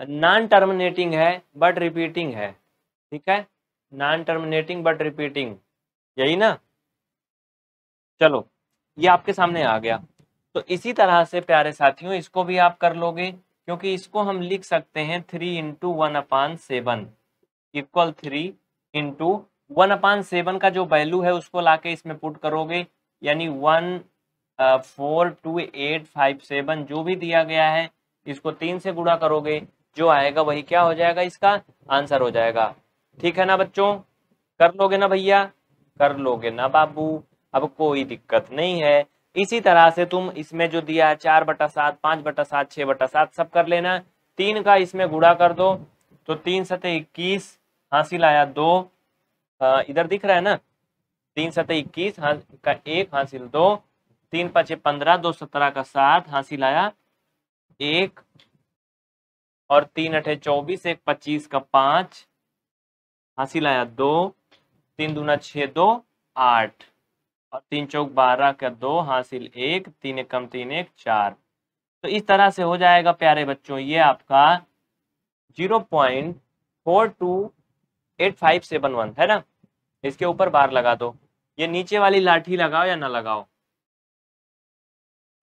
नॉन टर्मिनेटिंग है बट रिपीटिंग है ठीक है नॉन टर्मिनेटिंग बट रिपीटिंग यही ना चलो ये आपके सामने आ गया तो इसी तरह से प्यारे साथियों इसको भी आप कर लोगे क्योंकि इसको हम लिख सकते हैं three into one upon seven equal three into one upon seven का जो वैल्यू है उसको लाके इसमें पुट करोगे यानी one four two eight five seven जो भी दिया गया है इसको तीन से गुणा करोगे जो आएगा वही क्या हो जाएगा इसका आंसर हो जाएगा ठीक है ना बच्चों कर लोगे ना भैया कर लोगे ना बाबू अब कोई दिक्कत नहीं है इसी तरह से तुम इसमें जो दिया है चार बटा सात पांच बटा सात छह बटा सात सब कर लेना तीन का इसमें गुड़ा कर दो तो तीन सतह इक्कीस हासिल आया दो आ, इधर दिख रहा है ना तीन सतह इक्कीस हाँ, का एक हासिल दो तीन पचे पंद्रह दो सत्रह का सात हासिल आया एक और तीन अठे चौबीस एक पच्चीस का पांच हासिल आया दो तीन दूना छः दो आठ और तीन चौक बारह का दो हासिल एक तीन कम तीन एक चार तो इस तरह से हो जाएगा प्यारे बच्चों ये आपका zero point four two eight five seven one है ना इसके ऊपर बार लगा दो ये नीचे वाली लाठी लगाओ या ना लगाओ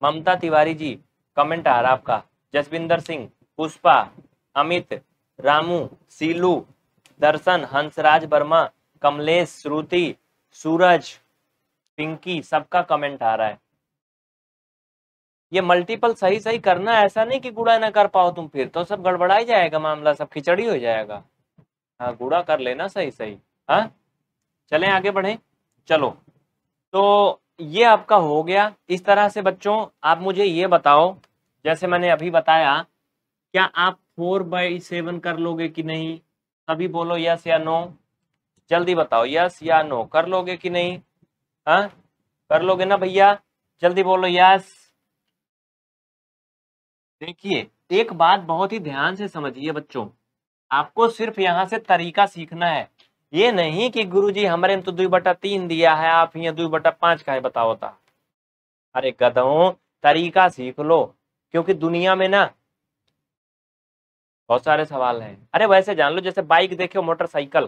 ममता तिवारी जी कमेंट आ रहा आपका जसविंदर सिंह पुष्पा अमित रामू सीलू दर्शन हंसराज वर्मा कमलेश श्रुति सूरज पिंकी सबका कमेंट आ रहा है ये मल्टीपल सही सही करना ऐसा नहीं कि गुड़ा ना कर पाओ तुम फिर तो सब गड़बड़ा ही जाएगा मामला सब खिचड़ी हो जाएगा हाँ गुड़ा कर लेना सही सही हाँ चले आगे बढ़े चलो तो ये आपका हो गया इस तरह से बच्चों आप मुझे ये बताओ जैसे मैंने अभी बताया क्या आप फोर बाई सेवन कर लोगे कि नहीं सभी बोलो यस या नो जल्दी बताओ यस या नो कर लोगे कि नहीं हा? कर लोगे ना भैया जल्दी बोलो यस देखिए एक बात बहुत ही ध्यान से समझिए बच्चों आपको सिर्फ यहाँ से तरीका सीखना है ये नहीं कि गुरुजी हमारे तो दुई बटा तीन दिया है आप यहाँ दुई बटा पांच का है बताओ था अरे कदम तरीका सीख लो क्योंकि दुनिया में ना बहुत सारे सवाल हैं अरे वैसे जान लो जैसे बाइक देखे मोटरसाइकिल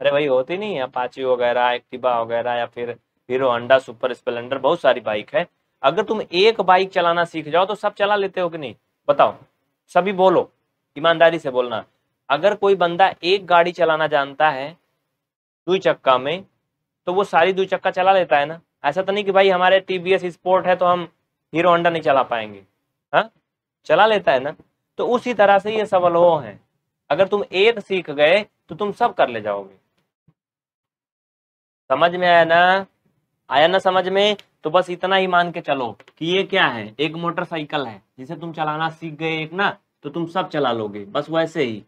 अरे भाई होती नहीं है अपाची वगैरह एक्टिवा वगैरह या फिर हीरो होंडा सुपर स्प्लेंडर बहुत सारी बाइक है अगर तुम एक बाइक चलाना सीख जाओ तो सब चला लेते हो कि नहीं बताओ सभी बोलो ईमानदारी से बोलना अगर कोई बंदा एक गाड़ी चलाना जानता है दो चक्का में तो वो सारी दो चक्का चला लेता है ना ऐसा तो नहीं कि भाई हमारे टीवीएस स्पोर्ट है तो हम हीरो होंडा नहीं चला पाएंगे हाँ चला लेता है ना तो उसी तरह से ये सवाल वो है अगर तुम एक सीख गए तो तुम सब कर ले जाओगे समझ में आया ना आया ना समझ में तो बस इतना ही मान के चलो कि ये क्या है एक मोटरसाइकिल है जिसे तुम चलाना सीख गए एक ना तो तुम सब चला लोगे बस वैसे ही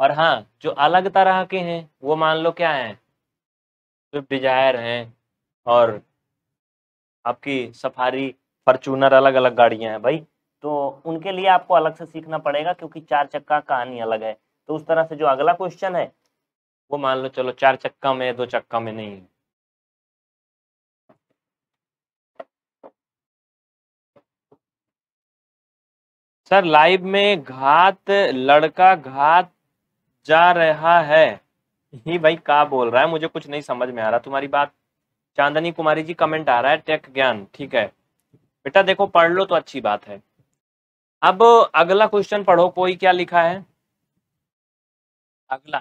और हाँ जो अलग तरह के हैं वो मान लो क्या है स्विफ्ट डिजायर हैं और आपकी सफारी फॉर्चूनर अलग अलग गाड़ियां हैं भाई तो उनके लिए आपको अलग से सीखना पड़ेगा क्योंकि चार चक्का कहानी अलग है तो उस तरह से जो अगला क्वेश्चन है वो मान लो चलो चार चक्का में दो चक्का में नहीं है सर लाइव में घात लड़का घात जा रहा है ही भाई का बोल रहा है मुझे कुछ नहीं समझ में आ रहा तुम्हारी बात चांदनी कुमारी जी कमेंट आ रहा है टेक ज्ञान ठीक है बेटा देखो पढ़ लो तो अच्छी बात है अब अगला क्वेश्चन पढ़ो कोई क्या लिखा है अगला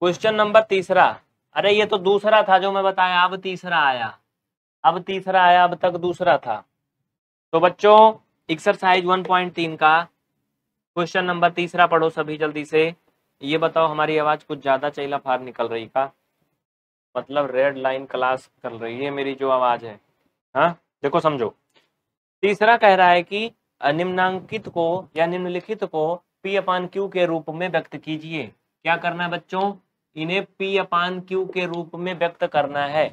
क्वेश्चन नंबर तीसरा अरे ये तो दूसरा था जो मैं बताया अब तीसरा आया अब तीसरा आया अब तक दूसरा था तो बच्चों एक्सरसाइज 1.3 का क्वेश्चन नंबर तीसरा पढ़ो सभी जल्दी से ये बताओ हमारी आवाज़ कुछ ज़्यादा चैला फार निकल रही का मतलब रेड लाइन क्लास कर रही है मेरी जो आवाज़ है हाँ देखो समझो तीसरा कह रहा है कि निम्नांकित को या निम्नलिखित को पी अपान क्यू के रूप में व्यक्त कीजिए क्या करना है बच्चों इन्हें पी अपान क्यू के रूप में व्यक्त करना है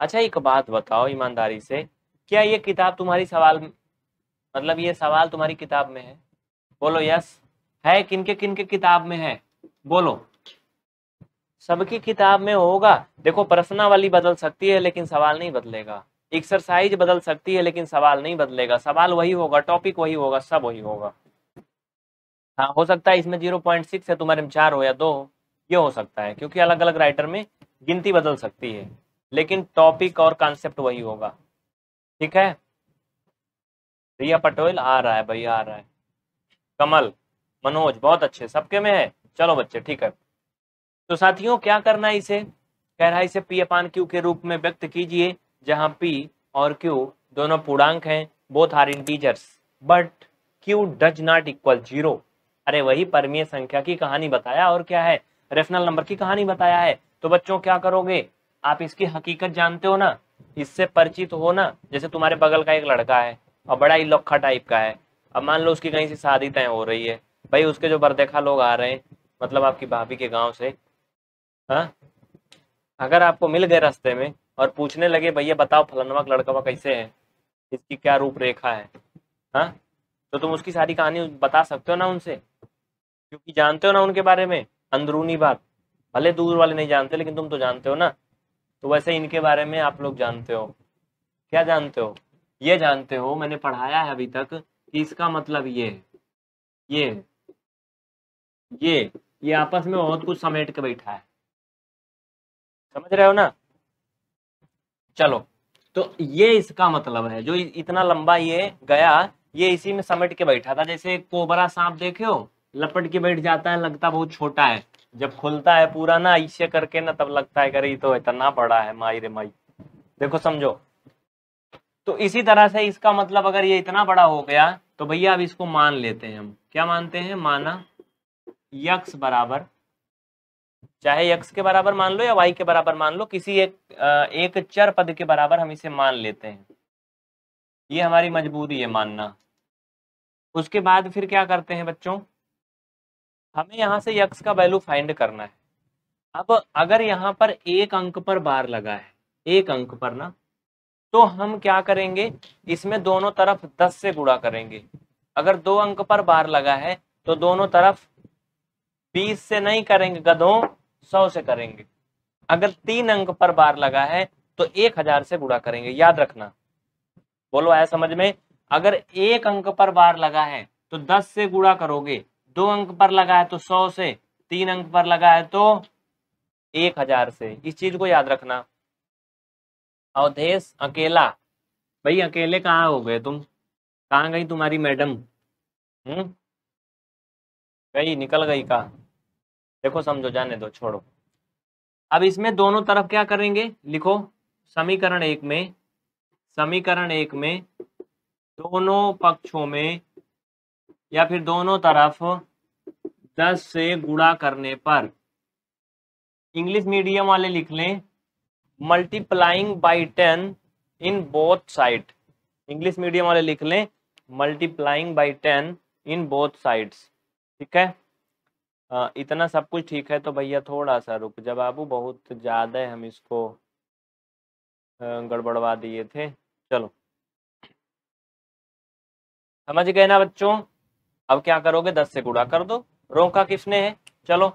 अच्छा एक बात बताओ ईमानदारी से क्या ये किताब तुम्हारी सवाल मतलब ये सवाल तुम्हारी किताब में है बोलो यस है किनके किनके किताब में है बोलो सबकी किताब में होगा देखो प्रश्नावली बदल सकती है लेकिन सवाल नहीं बदलेगा एक्सरसाइज बदल सकती है लेकिन सवाल नहीं बदलेगा सवाल वही होगा टॉपिक वही होगा सब वही होगा हाँ हो सकता है इसमें जीरो पॉइंट सिक्स है तुम्हारे में चार हो या दो हो ये हो सकता है क्योंकि अलग अलग राइटर में गिनती बदल सकती है लेकिन टॉपिक और कॉन्सेप्ट वही होगा ठीक है रिया पटोल आ रहा है भैया आ रहा है कमल मनोज बहुत अच्छे सबके में है चलो बच्चे ठीक है तो साथियों क्या करना है इसे कह रहा है इसे पी अपान क्यू के रूप में व्यक्त कीजिए जहाँ पी और क्यू दोनों पूर्णांक हैं both are integers but Q does not equal zero अरे वही परमीय संख्या की कहानी बताया और क्या है रेफनल नंबर की कहानी बताया है तो बच्चों क्या करोगे आप इसकी हकीकत जानते हो ना इससे परिचित हो ना जैसे तुम्हारे बगल का एक लड़का है और बड़ा ही लोखा टाइप का है अब मान लो उसकी कहीं से शादी तय हो रही है भाई उसके जो बरदेखा लोग आ रहे हैं मतलब आपकी भाभी के गांव से हाँ अगर आपको मिल गए रास्ते में और पूछने लगे भैया बताओ फलनवा का लड़का कैसे है इसकी क्या रूपरेखा है हा? तो तुम उसकी सारी कहानी बता सकते हो ना उनसे क्योंकि जानते हो ना उनके बारे में अंदरूनी बात भले दूर वाले नहीं जानते लेकिन तुम तो जानते हो ना तो वैसे इनके बारे में आप लोग जानते हो क्या जानते हो ये जानते हो मैंने पढ़ाया है अभी तक कि इसका मतलब ये ये ये ये आपस में बहुत कुछ समेट के बैठा है समझ रहे हो ना चलो तो ये इसका मतलब है जो इतना लंबा ये गया ये इसी में समेट के बैठा था जैसे कोबरा सांप देखे हो लपट के बैठ जाता है लगता बहुत छोटा है जब खुलता है पूरा ना ऐसे करके ना तब लगता है अरे तो इतना बड़ा है माई रे माई देखो समझो तो इसी तरह से इसका मतलब अगर ये इतना बड़ा हो गया तो भैया अब इसको मान लेते हैं हम क्या मानते हैं माना यक्स बराबर चाहे यक्स के बराबर मान लो या वाई के बराबर मान लो किसी एक एक चर पद के बराबर हम इसे मान लेते हैं ये हमारी मजबूरी है मानना उसके बाद फिर क्या करते हैं बच्चों हमें यहाँ से यक्स का वैल्यू फाइंड करना है अब अगर यहाँ पर एक अंक पर बार लगा है एक अंक पर ना तो हम क्या करेंगे इसमें दोनों तरफ दस से गुणा करेंगे अगर दो अंक पर बार लगा है तो दोनों तरफ बीस से नहीं करेंगे गधों सौ से करेंगे अगर तीन अंक पर बार लगा है तो एक हजार से गुणा करेंगे याद रखना बोलो आया समझ में अगर एक अंक पर बार लगा है तो दस से गुणा करोगे दो अंक पर लगा है तो सौ से तीन अंक पर लगा है तो एक हजार से इस चीज को याद रखना अवधेश अकेला भाई अकेले कहाँ हो गए तुम कहाँ गई तुम्हारी मैडम हम्म गई निकल गई कहा देखो समझो जाने दो छोड़ो अब इसमें दोनों तरफ क्या करेंगे लिखो समीकरण एक में समीकरण एक में दोनों पक्षों में या फिर दोनों तरफ 10 से गुणा करने पर इंग्लिश मीडियम वाले लिख लें multiplying by ten in both side English medium वाले लिख लें multiplying by ten in both sides ठीक है हाँ, इतना सब कुछ ठीक है तो भैया थोड़ा सा रुक जब आबू बहुत ज़्यादा हम इसको गड़बड़वा दिए थे चलो समझ गए ना बच्चों अब क्या करोगे दस से गुड़ा कर दो रोका किसने है चलो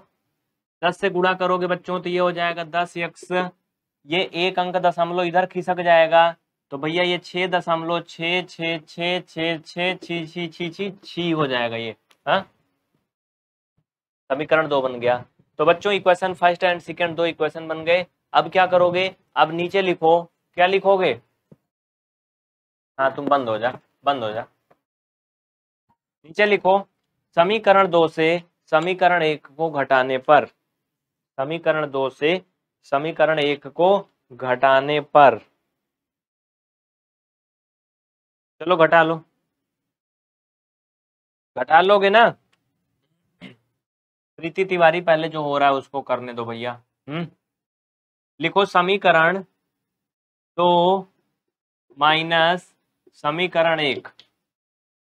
दस से गुड़ा करोगे बच्चों तो ये हो जाएगा दस यक्स ये एक अंक दशमलव इधर खिसक जाएगा तो भैया ये छह दशमलव छ छी छी छी छी छी हो जाएगा ये हाँ समीकरण दो बन गया तो बच्चों इक्वेशन फर्स्ट एंड सेकंड दो इक्वेशन बन गए अब क्या करोगे अब नीचे लिखो क्या लिखोगे हाँ तुम बंद हो जा बंद हो जा नीचे लिखो समीकरण दो से समीकरण एक को घटाने पर समीकरण दो से समीकरण एक को घटाने पर चलो घटा लो घटा लोगे ना प्रीति तिवारी पहले जो हो रहा है उसको करने दो भैया हम्म लिखो समीकरण दो माइनस समीकरण एक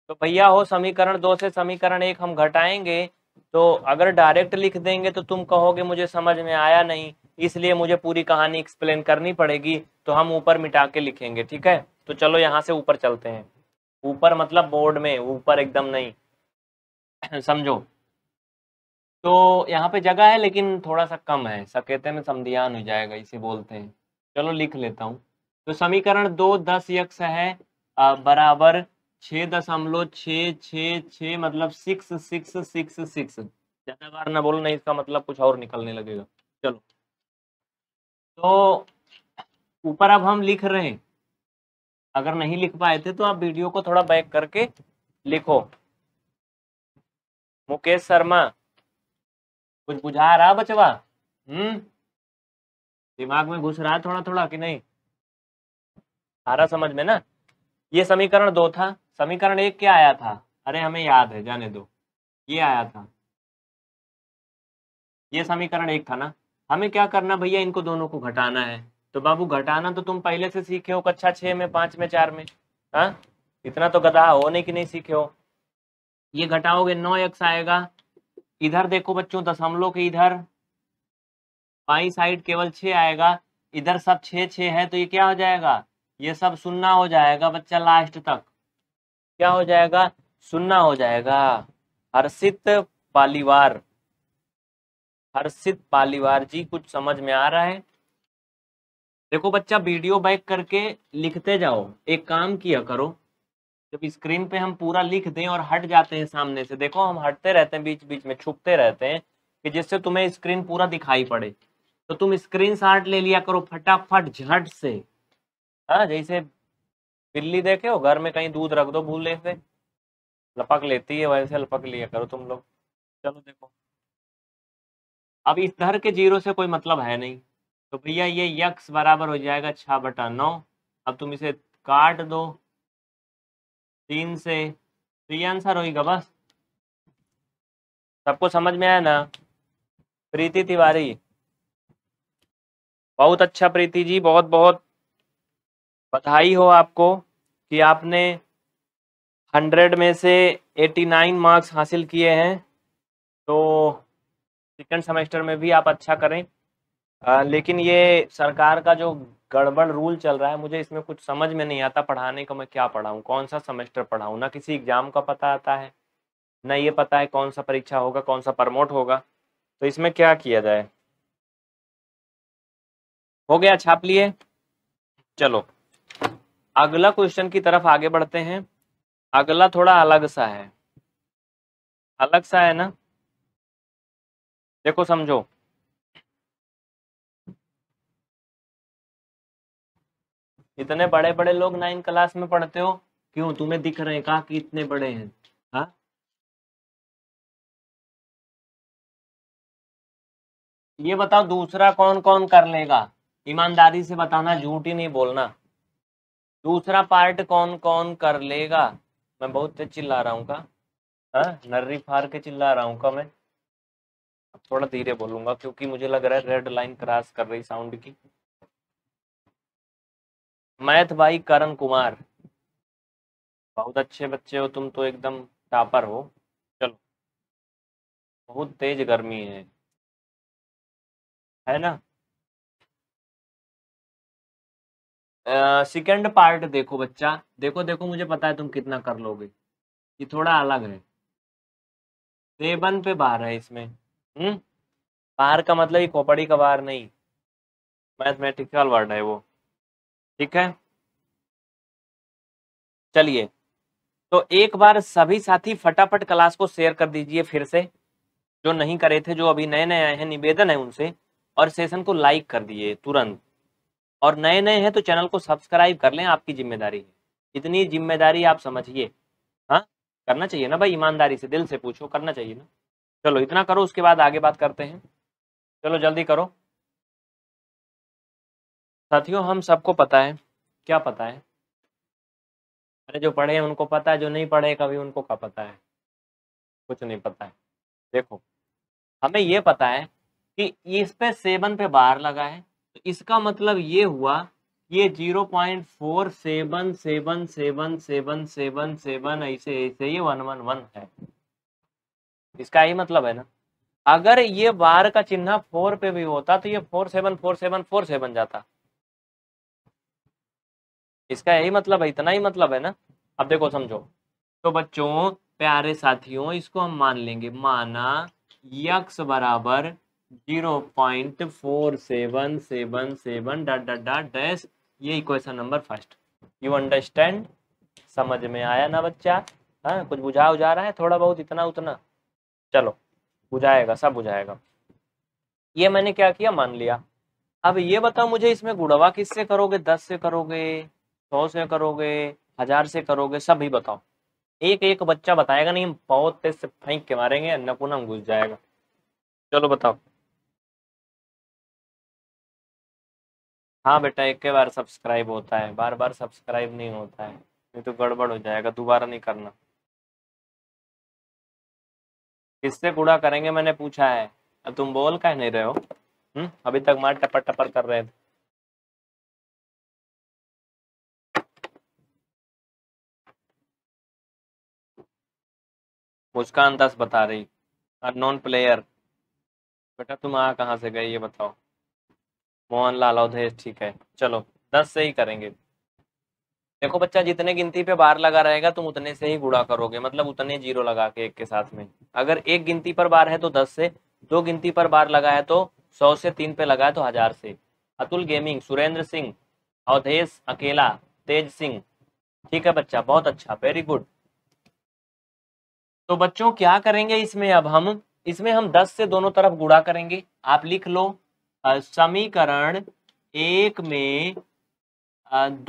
तो भैया हो समीकरण दो से समीकरण एक हम घटाएंगे तो अगर डायरेक्ट लिख देंगे तो तुम कहोगे मुझे समझ में आया नहीं इसलिए मुझे पूरी कहानी एक्सप्लेन करनी पड़ेगी तो हम ऊपर मिटा के लिखेंगे ठीक है तो चलो यहाँ से ऊपर चलते हैं ऊपर मतलब बोर्ड में ऊपर एकदम नहीं [clears throat] समझो तो यहाँ पे जगह है लेकिन थोड़ा सा कम है सकेते में समधियान हो जाएगा इसे बोलते हैं चलो लिख लेता हूँ तो समीकरण दो दस यक्ष है बराबर छ दशमलव छ छ छ मतलब सिक्स सिक्स सिक्स सिक्स ज़्यादा बार ना बोलो नहीं इसका मतलब कुछ और निकलने लगेगा चलो तो ऊपर अब हम लिख रहे हैं अगर नहीं लिख पाए थे तो आप वीडियो को थोड़ा बैक करके लिखो मुकेश शर्मा कुछ बुझा रहा बचवा हम्म दिमाग में घुस रहा थोड़ा थोड़ा कि नहीं आ रहा समझ में ना ये समीकरण दो था समीकरण एक क्या आया था अरे हमें याद है जाने दो ये आया था ये समीकरण एक था ना हमें क्या करना भैया इनको दोनों को घटाना है तो बाबू घटाना तो तुम पहले से सीखे हो कक्षा छह में पांच में चार में हाँ इतना तो गधा होने की नहीं सीखे हो ये घटाओगे नौ एक्स आएगा इधर देखो बच्चों दशमलव के इधर बाई साइड केवल छ आएगा इधर सब छ छ है तो ये क्या हो जाएगा ये सब सुनना हो जाएगा बच्चा लास्ट तक क्या हो जाएगा सुनना हो जाएगा हर्षित पालीवार हर्षित पालीवार जी कुछ समझ में आ रहा है देखो बच्चा वीडियो बैक करके लिखते जाओ एक काम किया करो जब स्क्रीन पे हम पूरा लिख दें और हट जाते हैं सामने से देखो हम हटते रहते हैं बीच बीच में छुपते रहते हैं कि जिससे तुम्हें स्क्रीन पूरा दिखाई पड़े तो तुम स्क्रीन शॉट ले लिया करो फटाफट झट से हाँ जैसे बिल्ली देखे हो घर में कहीं दूध रख दो भूले से लपक लेती है वैसे लपक लिया करो तुम लोग चलो देखो अब इस धर के जीरो से कोई मतलब है नहीं तो भैया ये यक्स बराबर हो जाएगा छ बटा नौ अब तुम इसे काट दो तीन से तो ये आंसर होगा बस सबको समझ में आया ना प्रीति तिवारी बहुत अच्छा प्रीति जी बहुत बहुत बधाई हो आपको कि आपने हंड्रेड में से एटी नाइन मार्क्स हासिल किए हैं तो सेकेंड सेमेस्टर में भी आप अच्छा करें आ, लेकिन ये सरकार का जो गड़बड़ रूल चल रहा है मुझे इसमें कुछ समझ में नहीं आता पढ़ाने का मैं क्या पढ़ाऊँ कौन सा सेमेस्टर पढ़ाऊँ ना किसी एग्जाम का पता आता है ना ये पता है कौन सा परीक्षा होगा कौन सा प्रमोट होगा तो इसमें क्या किया जाए हो गया छाप लिए चलो अगला क्वेश्चन की तरफ आगे बढ़ते हैं अगला थोड़ा अलग सा है अलग सा है ना देखो समझो इतने बड़े बड़े लोग नाइन क्लास में पढ़ते हो क्यों तुम्हें दिख रहे हैं कहा कि इतने बड़े हैं हा? ये बताओ दूसरा कौन कौन कर लेगा ईमानदारी से बताना झूठ ही नहीं बोलना दूसरा पार्ट कौन कौन कर लेगा मैं बहुत तेज चिल्ला रहा हूँ का हाँ? नर्री फार के चिल्ला रहा हूँ का मैं थोड़ा धीरे बोलूंगा क्योंकि मुझे लग रहा है रेड लाइन क्रॉस कर रही साउंड की मैथ तो भाई करण कुमार बहुत अच्छे बच्चे हो तुम तो एकदम टापर हो चलो बहुत तेज गर्मी है है ना सेकंड uh, पार्ट देखो बच्चा देखो देखो मुझे पता है तुम कितना कर लोगे ये थोड़ा अलग है सेवन पे बार है इसमें हम्म बार का मतलब ये खोपड़ी का बार नहीं मैथमेटिकल वर्ड है वो ठीक है चलिए तो एक बार सभी साथी फटाफट क्लास को शेयर कर दीजिए फिर से जो नहीं करे थे जो अभी नए नए आए हैं निवेदन है उनसे और सेशन को लाइक कर दिए तुरंत और नए नए हैं तो चैनल को सब्सक्राइब कर लें आपकी जिम्मेदारी है इतनी जिम्मेदारी आप समझिए हाँ करना चाहिए ना भाई ईमानदारी से दिल से पूछो करना चाहिए ना चलो इतना करो उसके बाद आगे बात करते हैं चलो जल्दी करो साथियों हम सबको पता है क्या पता है अरे जो पढ़े हैं उनको पता है जो नहीं पढ़े कभी उनको क्या पता है कुछ नहीं पता है देखो हमें ये पता है कि इस पे सेवन पे बार लगा है तो इसका मतलब ये हुआ ये zero point four seven seven seven seven seven seven ऐसे ऐसे ये वन वन वन है इसका यही मतलब है ना अगर ये बार का चिन्ह फोर पे भी होता तो ये four seven four seven four seven जाता इसका यही मतलब है इतना ही मतलब है ना अब देखो समझो तो बच्चों प्यारे साथियों इसको हम मान लेंगे माना यक्स बराबर zero point four seven seven seven dot dot dot dash ये equation number first you understand समझ में आया ना बच्चा हाँ कुछ बुझा उझा रहा है थोड़ा बहुत इतना उतना चलो बुझाएगा सब बुझाएगा ये मैंने क्या किया मान लिया अब ये बताओ मुझे इसमें गुड़वा किससे करोगे दस से करोगे सौ से करोगे हजार से करोगे सभी बताओ एक एक बच्चा बताएगा नहीं बहुत तेज से फेंक के मारेंगे नकुना घुस जाएगा चलो बताओ हाँ बेटा एक के बार सब्सक्राइब होता है बार बार सब्सक्राइब नहीं होता है नहीं तो गड़बड़ हो जाएगा दोबारा नहीं करना किससे कूड़ा करेंगे मैंने पूछा है अब तुम बोल कह नहीं रहे हो हम्म अभी तक मार टपर टपर कर रहे थे मुस्कान दस बता रही नॉन प्लेयर बेटा तुम आ कहाँ से गए ये बताओ मोहन लाल अवधेश ठीक है चलो दस से ही करेंगे देखो बच्चा जितने गिनती पे बार लगा रहेगा तुम उतने से ही गुड़ा करोगे मतलब उतने जीरो लगा के एक के साथ में अगर एक गिनती पर बार है तो दस से दो गिनती पर बार लगा है तो सौ से तीन पे लगा है तो हजार से अतुल गेमिंग सुरेंद्र सिंह अवधेश अकेला तेज सिंह ठीक है बच्चा बहुत अच्छा वेरी गुड तो बच्चों क्या करेंगे इसमें अब हम इसमें हम 10 से दोनों तरफ गुड़ा करेंगे आप लिख लो समीकरण एक में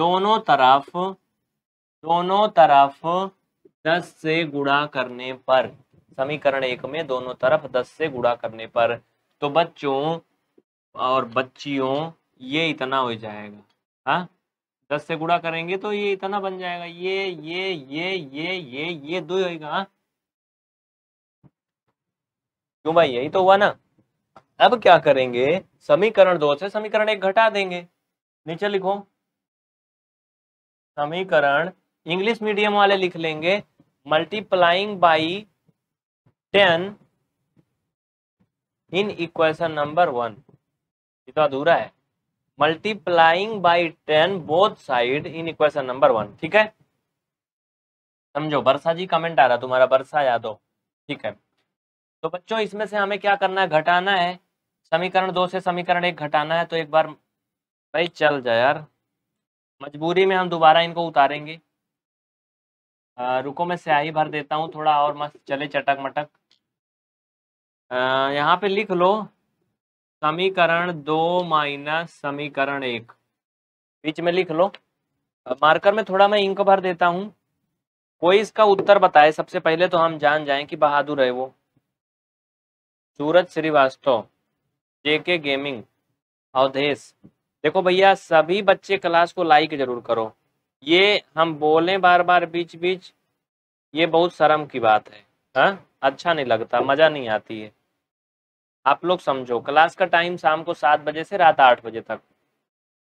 दोनों तरफ दोनों तरफ 10 से गुड़ा करने पर समीकरण एक में दोनों तरफ 10 से गुड़ा करने पर तो बच्चों और बच्चियों ये इतना हो जाएगा हाँ दस से गुड़ा करेंगे तो ये इतना बन जाएगा ये ये ये ये ये ये दो होएगा हाँ? क्यों भाई यही तो हुआ ना अब क्या करेंगे समीकरण दो से समीकरण एक घटा देंगे नीचे लिखो समीकरण इंग्लिश मीडियम वाले लिख लेंगे multiplying by ten in equation number one इतना अधूरा है multiplying by ten both side in equation number one ठीक है समझो बरसा जी कमेंट आ रहा तुम्हारा बरसा यादव ठीक है तो बच्चों इसमें से हमें क्या करना है घटाना है समीकरण दो से समीकरण एक घटाना है तो एक बार भाई चल जाए यार मजबूरी में हम दोबारा इनको उतारेंगे आ, रुको मैं स्याही भर देता हूँ थोड़ा और मस्त चले चटक मटक यहाँ पे लिख लो समीकरण दो माइनस समीकरण एक बीच में लिख लो मार्कर में थोड़ा मैं इंक भर देता हूँ कोई इसका उत्तर बताए सबसे पहले तो हम जान जाएं कि बहादुर है वो सूरज श्रीवास्तव जेके गेमिंग अवधेश देखो भैया सभी बच्चे क्लास को लाइक जरूर करो ये हम बोलें बार बार बीच बीच ये बहुत शर्म की बात है हा? अच्छा नहीं लगता मज़ा नहीं आती है आप लोग समझो क्लास का टाइम शाम को सात बजे से रात आठ बजे तक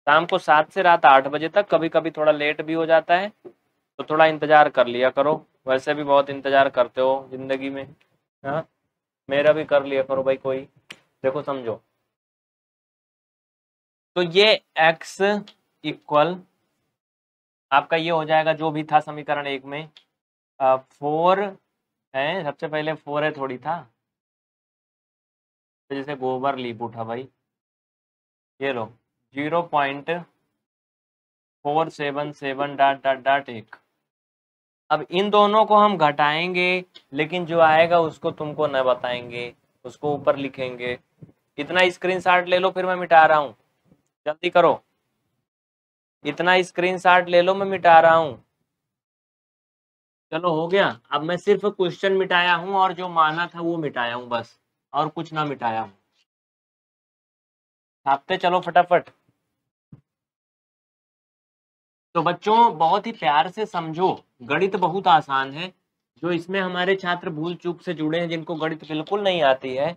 शाम को सात से रात आठ बजे तक कभी कभी थोड़ा लेट भी हो जाता है तो थोड़ा इंतज़ार कर लिया करो वैसे भी बहुत इंतज़ार करते हो जिंदगी में हाँ मेरा भी कर लिया करो भाई कोई देखो समझो तो ये x इक्वल आपका ये हो जाएगा जो भी था समीकरण एक में फोर है सबसे पहले फोर है थोड़ी था तो जैसे गोबर लीप उठा भाई ये लो zero point four seven seven dot dot dot एक अब इन दोनों को हम घटाएंगे लेकिन जो आएगा उसको तुमको न बताएंगे उसको ऊपर लिखेंगे इतना स्क्रीनशॉट ले लो फिर मैं मिटा रहा हूं जल्दी करो इतना स्क्रीनशॉट ले लो मैं मिटा रहा हूं चलो हो गया अब मैं सिर्फ क्वेश्चन मिटाया हूं और जो माना था वो मिटाया हूँ बस और कुछ ना मिटाया हूं छापते चलो फटाफट तो बच्चों बहुत ही प्यार से समझो गणित बहुत आसान है जो इसमें हमारे छात्र भूल चूक से जुड़े हैं जिनको गणित बिल्कुल नहीं आती है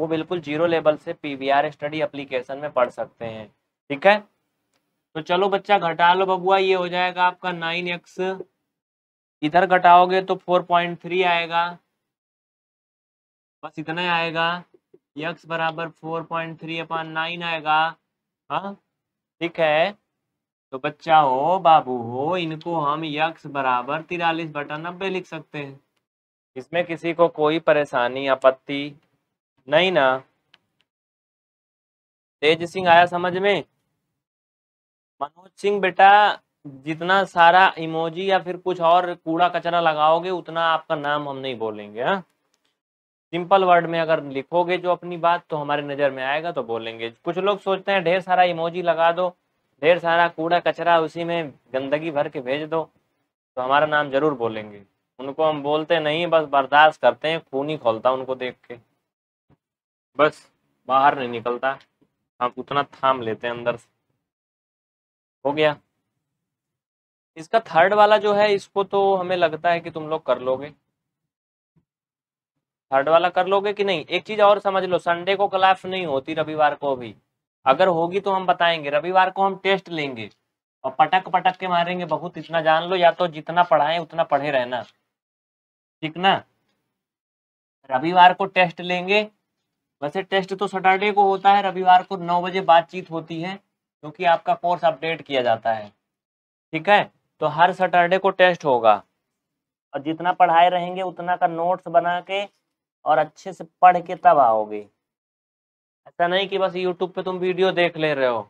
वो बिल्कुल जीरो लेवल से पीवीआर स्टडी एप्लीकेशन में पढ़ सकते हैं ठीक है तो चलो बच्चा घटा लो बबुआ ये हो जाएगा आपका नाइन एक्स इधर घटाओगे तो फोर पॉइंट थ्री आएगा बस इतना ही आएगा यक्स बराबर four point three upon nine आएगा हाँ ठीक है तो बच्चा हो बाबू हो इनको हम यक्स बराबर तिरालीस बटा नब्बे लिख सकते हैं इसमें किसी को कोई परेशानी आपत्ति नहीं ना तेज सिंह आया समझ में मनोज सिंह बेटा जितना सारा इमोजी या फिर कुछ और कूड़ा कचरा लगाओगे उतना आपका नाम हम नहीं बोलेंगे हा? सिंपल वर्ड में अगर लिखोगे जो अपनी बात तो हमारी नज़र में आएगा तो बोलेंगे कुछ लोग सोचते हैं ढेर सारा इमोजी लगा दो ढेर सारा कूड़ा कचरा उसी में गंदगी भर के भेज दो तो हमारा नाम जरूर बोलेंगे उनको हम बोलते नहीं बस बर्दाश्त करते हैं खून ही खोलता उनको देख के बस बाहर नहीं निकलता हम उतना थाम लेते हैं अंदर से हो गया इसका थर्ड वाला जो है इसको तो हमें लगता है कि तुम लोग कर लोगे थर्ड वाला कर लोगे कि नहीं एक चीज और समझ लो संडे को क्लास नहीं होती रविवार को भी अगर होगी तो हम बताएंगे रविवार को हम टेस्ट लेंगे और पटक पटक के मारेंगे बहुत इतना जान लो या तो जितना पढ़ाए उतना पढ़े रहना ठीक ना रविवार को टेस्ट लेंगे वैसे टेस्ट तो सैटरडे को होता है रविवार को नौ बजे बातचीत होती है क्योंकि आपका कोर्स अपडेट किया जाता है ठीक है तो हर सैटरडे को टेस्ट होगा और जितना पढ़ाए रहेंगे उतना का नोट्स बना के और अच्छे से पढ़ के तब आओगे ऐसा नहीं कि बस यूट्यूब पे तुम वीडियो देख ले रहे हो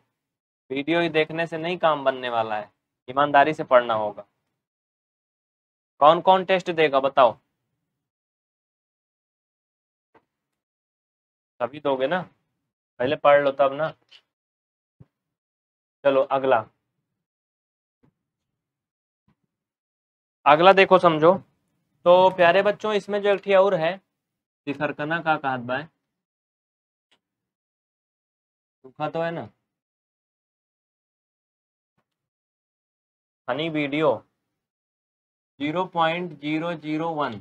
वीडियो ही देखने से नहीं काम बनने वाला है ईमानदारी से पढ़ना होगा कौन कौन टेस्ट देगा बताओ सभी दोगे ना पहले पढ़ लो तब ना चलो अगला अगला देखो समझो तो प्यारे बच्चों इसमें जो एक और है दिखरकना का कहा बाएं सूखा तो है ना हनी video zero point zero zero one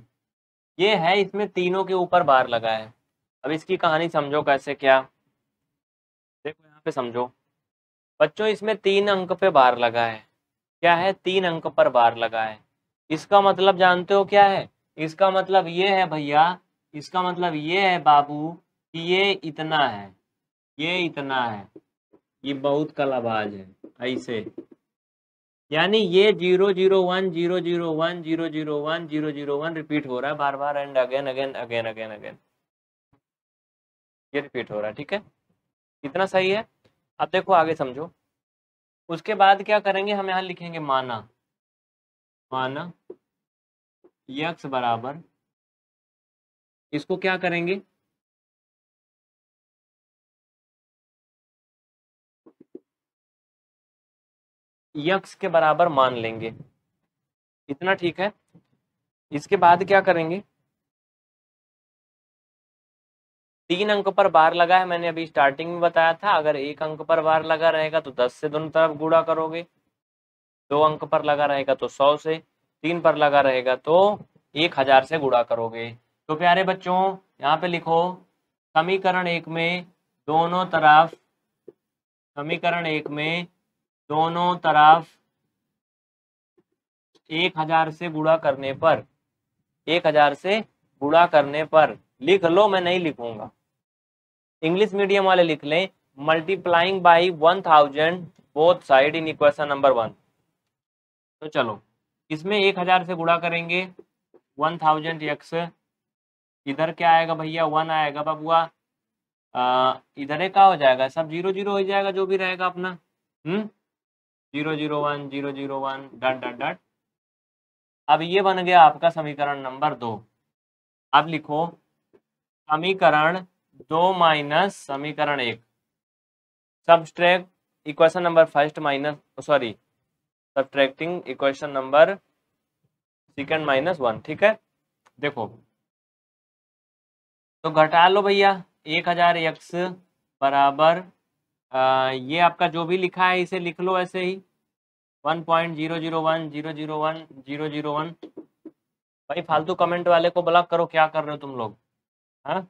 ये है इसमें तीनों के ऊपर बार लगा है अब इसकी कहानी समझो कैसे क्या देखो यहाँ पे समझो बच्चों इसमें तीन अंक पे बार लगा है क्या है तीन अंक पर बार लगा है इसका मतलब जानते हो क्या है इसका मतलब ये है भैया इसका मतलब ये है बाबू कि ये इतना है ये इतना है ये बहुत कलाबाज है ऐसे यानी ये zero zero one zero zero one zero zero one zero zero one repeat हो रहा है बार बार and again again again again again ये रिपीट हो रहा है ठीक है इतना सही है अब देखो आगे समझो उसके बाद क्या करेंगे हम यहाँ लिखेंगे माना माना यक्स बराबर इसको क्या करेंगे यक्स के बराबर मान लेंगे इतना ठीक है इसके बाद क्या करेंगे तीन अंक पर बार लगा है मैंने अभी स्टार्टिंग में बताया था अगर एक अंक पर बार लगा रहेगा तो दस से दोनों तरफ गुड़ा करोगे दो अंक पर लगा रहेगा तो सौ से तीन पर लगा रहेगा तो एक हजार से गुड़ा करोगे तो प्यारे बच्चों यहाँ पे लिखो समीकरण एक में दोनों तरफ समीकरण एक में दोनों तरफ एक हजार से गुड़ा करने पर एक हजार से गुड़ा करने पर लिख लो मैं नहीं लिखूंगा इंग्लिश मीडियम वाले लिख लें multiplying by one thousand both side in equation number one तो चलो इसमें एक हजार से गुड़ा करेंगे वन थाउजेंड एक्स इधर क्या आएगा भैया वन आएगा बबुआ इधर एक का हो जाएगा सब जीरो जीरो हो जाएगा जो भी रहेगा अपना हम्म zero zero one zero zero one dot dot dot अब ये बन गया आपका समीकरण नंबर दो अब लिखो समीकरण दो माइनस समीकरण एक subtract equation number first minus sorry subtracting equation number second minus one ठीक है देखो तो घटा लो भैया एक हजार एक्स बराबर ये आपका जो भी लिखा है इसे लिख लो ऐसे ही one point zero zero one zero zero one zero zero one भाई फालतू कमेंट वाले को ब्लॉक करो क्या कर रहे हो तुम लोग हाँ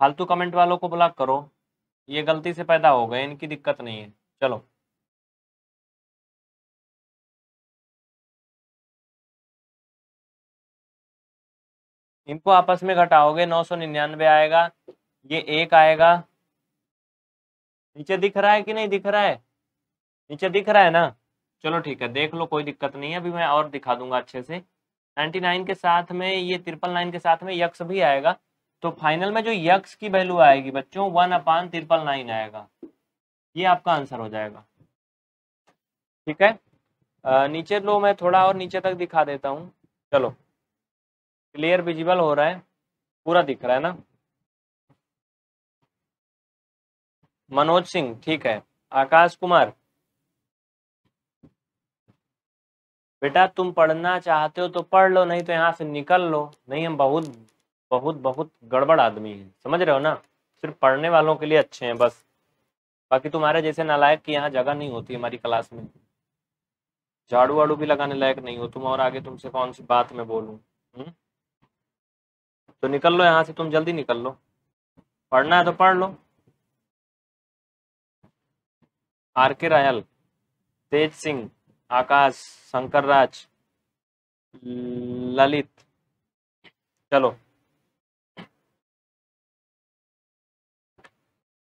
फालतू कमेंट वालों को ब्लॉक करो ये गलती से पैदा हो गए इनकी दिक्कत नहीं है चलो इनको आपस में घटाओगे नौ सौ निन्यानवे आएगा ये एक आएगा नीचे दिख रहा है कि नहीं दिख रहा है नीचे दिख रहा है ना चलो ठीक है देख लो कोई दिक्कत नहीं है अभी मैं और दिखा दूंगा अच्छे से 99 के साथ में ये ट्रिपल नाइन के साथ में यक्स भी आएगा तो फाइनल में जो यक्स की वैल्यू आएगी बच्चों वन अपान ट्रिपल नाइन आएगा ये आपका आंसर हो जाएगा ठीक है आ, नीचे लो मैं थोड़ा और नीचे तक दिखा देता हूँ चलो क्लियर विजिबल हो रहा है पूरा दिख रहा है ना मनोज सिंह ठीक है आकाश कुमार बेटा तुम पढ़ना चाहते हो तो पढ़ लो नहीं तो यहाँ से निकल लो नहीं हम बहुत बहुत बहुत गड़बड़ आदमी हैं समझ रहे हो ना सिर्फ पढ़ने वालों के लिए अच्छे हैं बस बाकी तुम्हारे जैसे नालायक की यहाँ जगह नहीं होती हमारी क्लास में झाड़ू वाड़ू भी लगाने लायक नहीं हो तुम और आगे तुमसे कौन सी बात में बोलूँ हम्म? तो निकल लो यहाँ से तुम जल्दी निकल लो पढ़ना है तो पढ़ लो R K royal Tej Singh Akash Shankar Raj Lalit चलो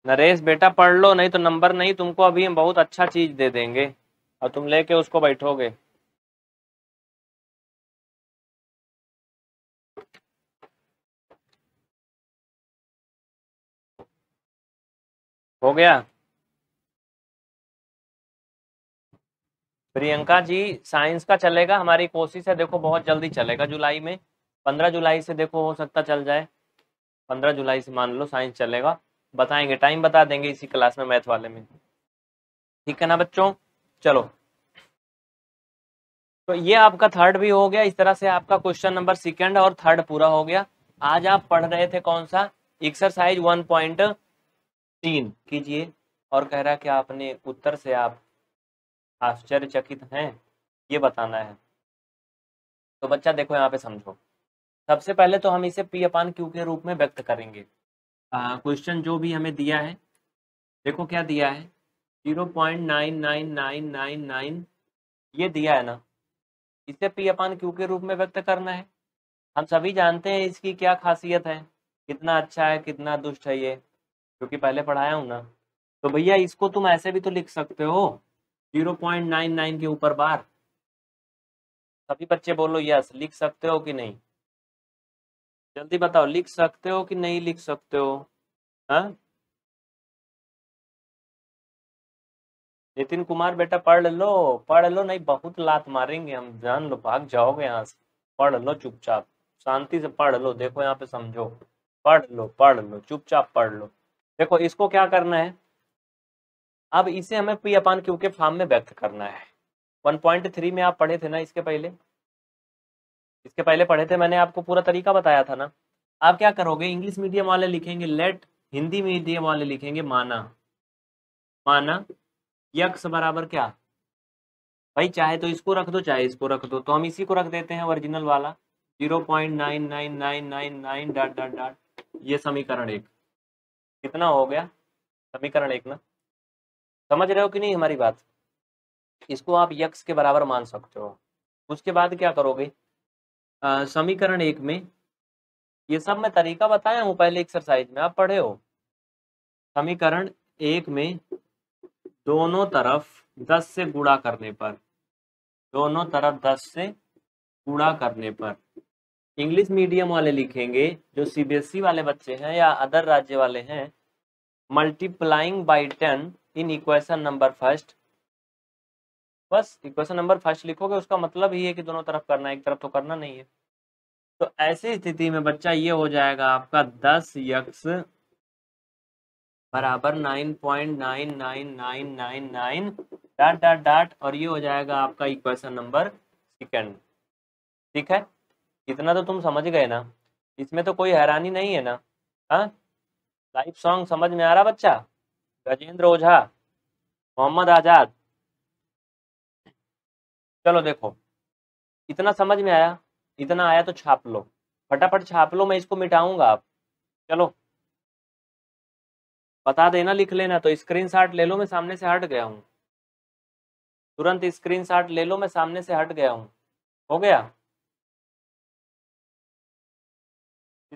नरेश बेटा पढ़ लो नहीं तो नंबर नहीं तुमको अभी हम बहुत अच्छा चीज दे देंगे और तुम लेके उसको बैठोगे हो गया प्रियंका जी साइंस का चलेगा हमारी कोशिश है देखो बहुत जल्दी चलेगा जुलाई में पंद्रह जुलाई से देखो हो सकता चल जाए पंद्रह जुलाई से मान लो साइंस चलेगा बताएंगे टाइम बता देंगे इसी क्लास में मैथ वाले में ठीक है ना बच्चों चलो तो ये आपका थर्ड भी हो गया इस तरह से आपका क्वेश्चन नंबर सेकेंड और थर्ड पूरा हो गया आज आप पढ़ रहे थे कौन सा एक्सरसाइज वन पॉइंट तीन कीजिए और कह रहा कि आपने उत्तर से आप आश्चर्यचकित हैं ये बताना है तो बच्चा देखो यहाँ पे समझो सबसे पहले तो हम इसे पी अपान क्यू के रूप में व्यक्त करेंगे क्वेश्चन जो भी हमें दिया है देखो क्या दिया है zero point nine nine nine nine nine ये दिया है ना इसे पी अपान क्यू के रूप में व्यक्त करना है हम सभी जानते हैं इसकी क्या खासियत है कितना अच्छा है कितना दुष्ट है ये क्योंकि पहले पढ़ाया हूँ ना तो भैया इसको तुम ऐसे भी तो लिख सकते हो जीरो पॉइंट नाइन नाइन के ऊपर बार सभी बच्चे बोलो यस लिख सकते हो कि नहीं जल्दी बताओ लिख सकते हो कि नहीं लिख सकते हो हा? नितिन कुमार बेटा पढ़ लो पढ़ लो नहीं बहुत लात मारेंगे हम जान लो भाग जाओगे यहाँ से पढ़ लो चुपचाप शांति से पढ़ लो देखो यहाँ पे समझो पढ़ लो पढ़ लो चुपचाप पढ़ लो देखो इसको क्या करना है अब इसे हमें पी अपान क्यू के फॉर्म में व्यक्त करना है 1.3 में आप पढ़े थे ना इसके पहले इसके पहले पढ़े थे मैंने आपको पूरा तरीका बताया था ना आप क्या करोगे इंग्लिश मीडियम वाले लिखेंगे लेट हिंदी मीडियम वाले लिखेंगे माना माना यक्स बराबर क्या भाई चाहे तो इसको रख दो चाहे इसको रख दो तो हम इसी को रख देते हैं ओरिजिनल वाला zero point nine nine nine nine nine dot dot dot ये समीकरण एक कितना हो गया समीकरण एक ना समझ रहे हो कि नहीं हमारी बात इसको आप यक्ष के बराबर मान सकते हो उसके बाद क्या करोगे समीकरण एक में ये सब मैं तरीका बताया हूँ पहले एक्सरसाइज में आप पढ़े हो समीकरण एक में दोनों तरफ दस से गुणा करने पर दोनों तरफ दस से गुणा करने पर इंग्लिश मीडियम वाले लिखेंगे जो सीबीएसई e वाले बच्चे हैं या अदर राज्य वाले हैं multiplying by ten in equation number first बस इक्वेशन नंबर फर्स्ट लिखोगे उसका मतलब ही है कि दोनों तरफ करना है एक तरफ तो करना नहीं है तो ऐसी स्थिति में बच्चा ये हो जाएगा आपका दस यक्स बराबर nine point nine nine nine nine nine dot dot dot और ये हो जाएगा आपका इक्वेशन नंबर सेकेंड ठीक है इतना तो तुम समझ गए ना इसमें तो कोई हैरानी नहीं है ना हाँ लाइफ सॉन्ग समझ में आ रहा बच्चा गजेंद्र ओझा मोहम्मद आजाद चलो देखो इतना समझ में आया इतना आया तो छाप लो फटाफट छाप लो मैं इसको मिटाऊंगा आप चलो बता देना लिख लेना तो स्क्रीनशॉट ले लो मैं सामने से हट गया हूँ तुरंत स्क्रीनशॉट ले लो मैं सामने से हट गया हूँ हो गया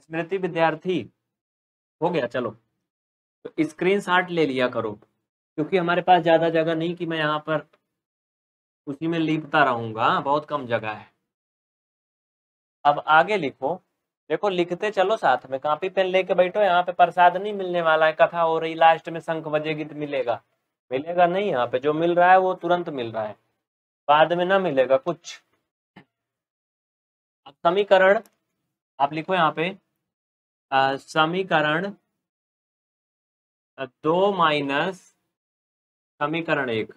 स्मृति विद्यार्थी हो गया चलो तो स्क्रीनशॉट ले लिया करो क्योंकि हमारे पास ज़्यादा जगह नहीं कि मैं यहाँ पर उसी में लिपता रहूँगा हाँ, बहुत कम जगह है अब आगे लिखो देखो लिखते चलो साथ में कापी पेन लेके बैठो यहाँ पे प्रसाद नहीं मिलने वाला है कथा हो रही लास्ट में शंख बजेगी तो मिलेगा मिलेगा नहीं यहाँ पे जो मिल रहा है वो तुरंत मिल रहा है बाद में ना मिलेगा कुछ अब समीकरण आप लिखो यहाँ पे समीकरण दो माइनस समीकरण एक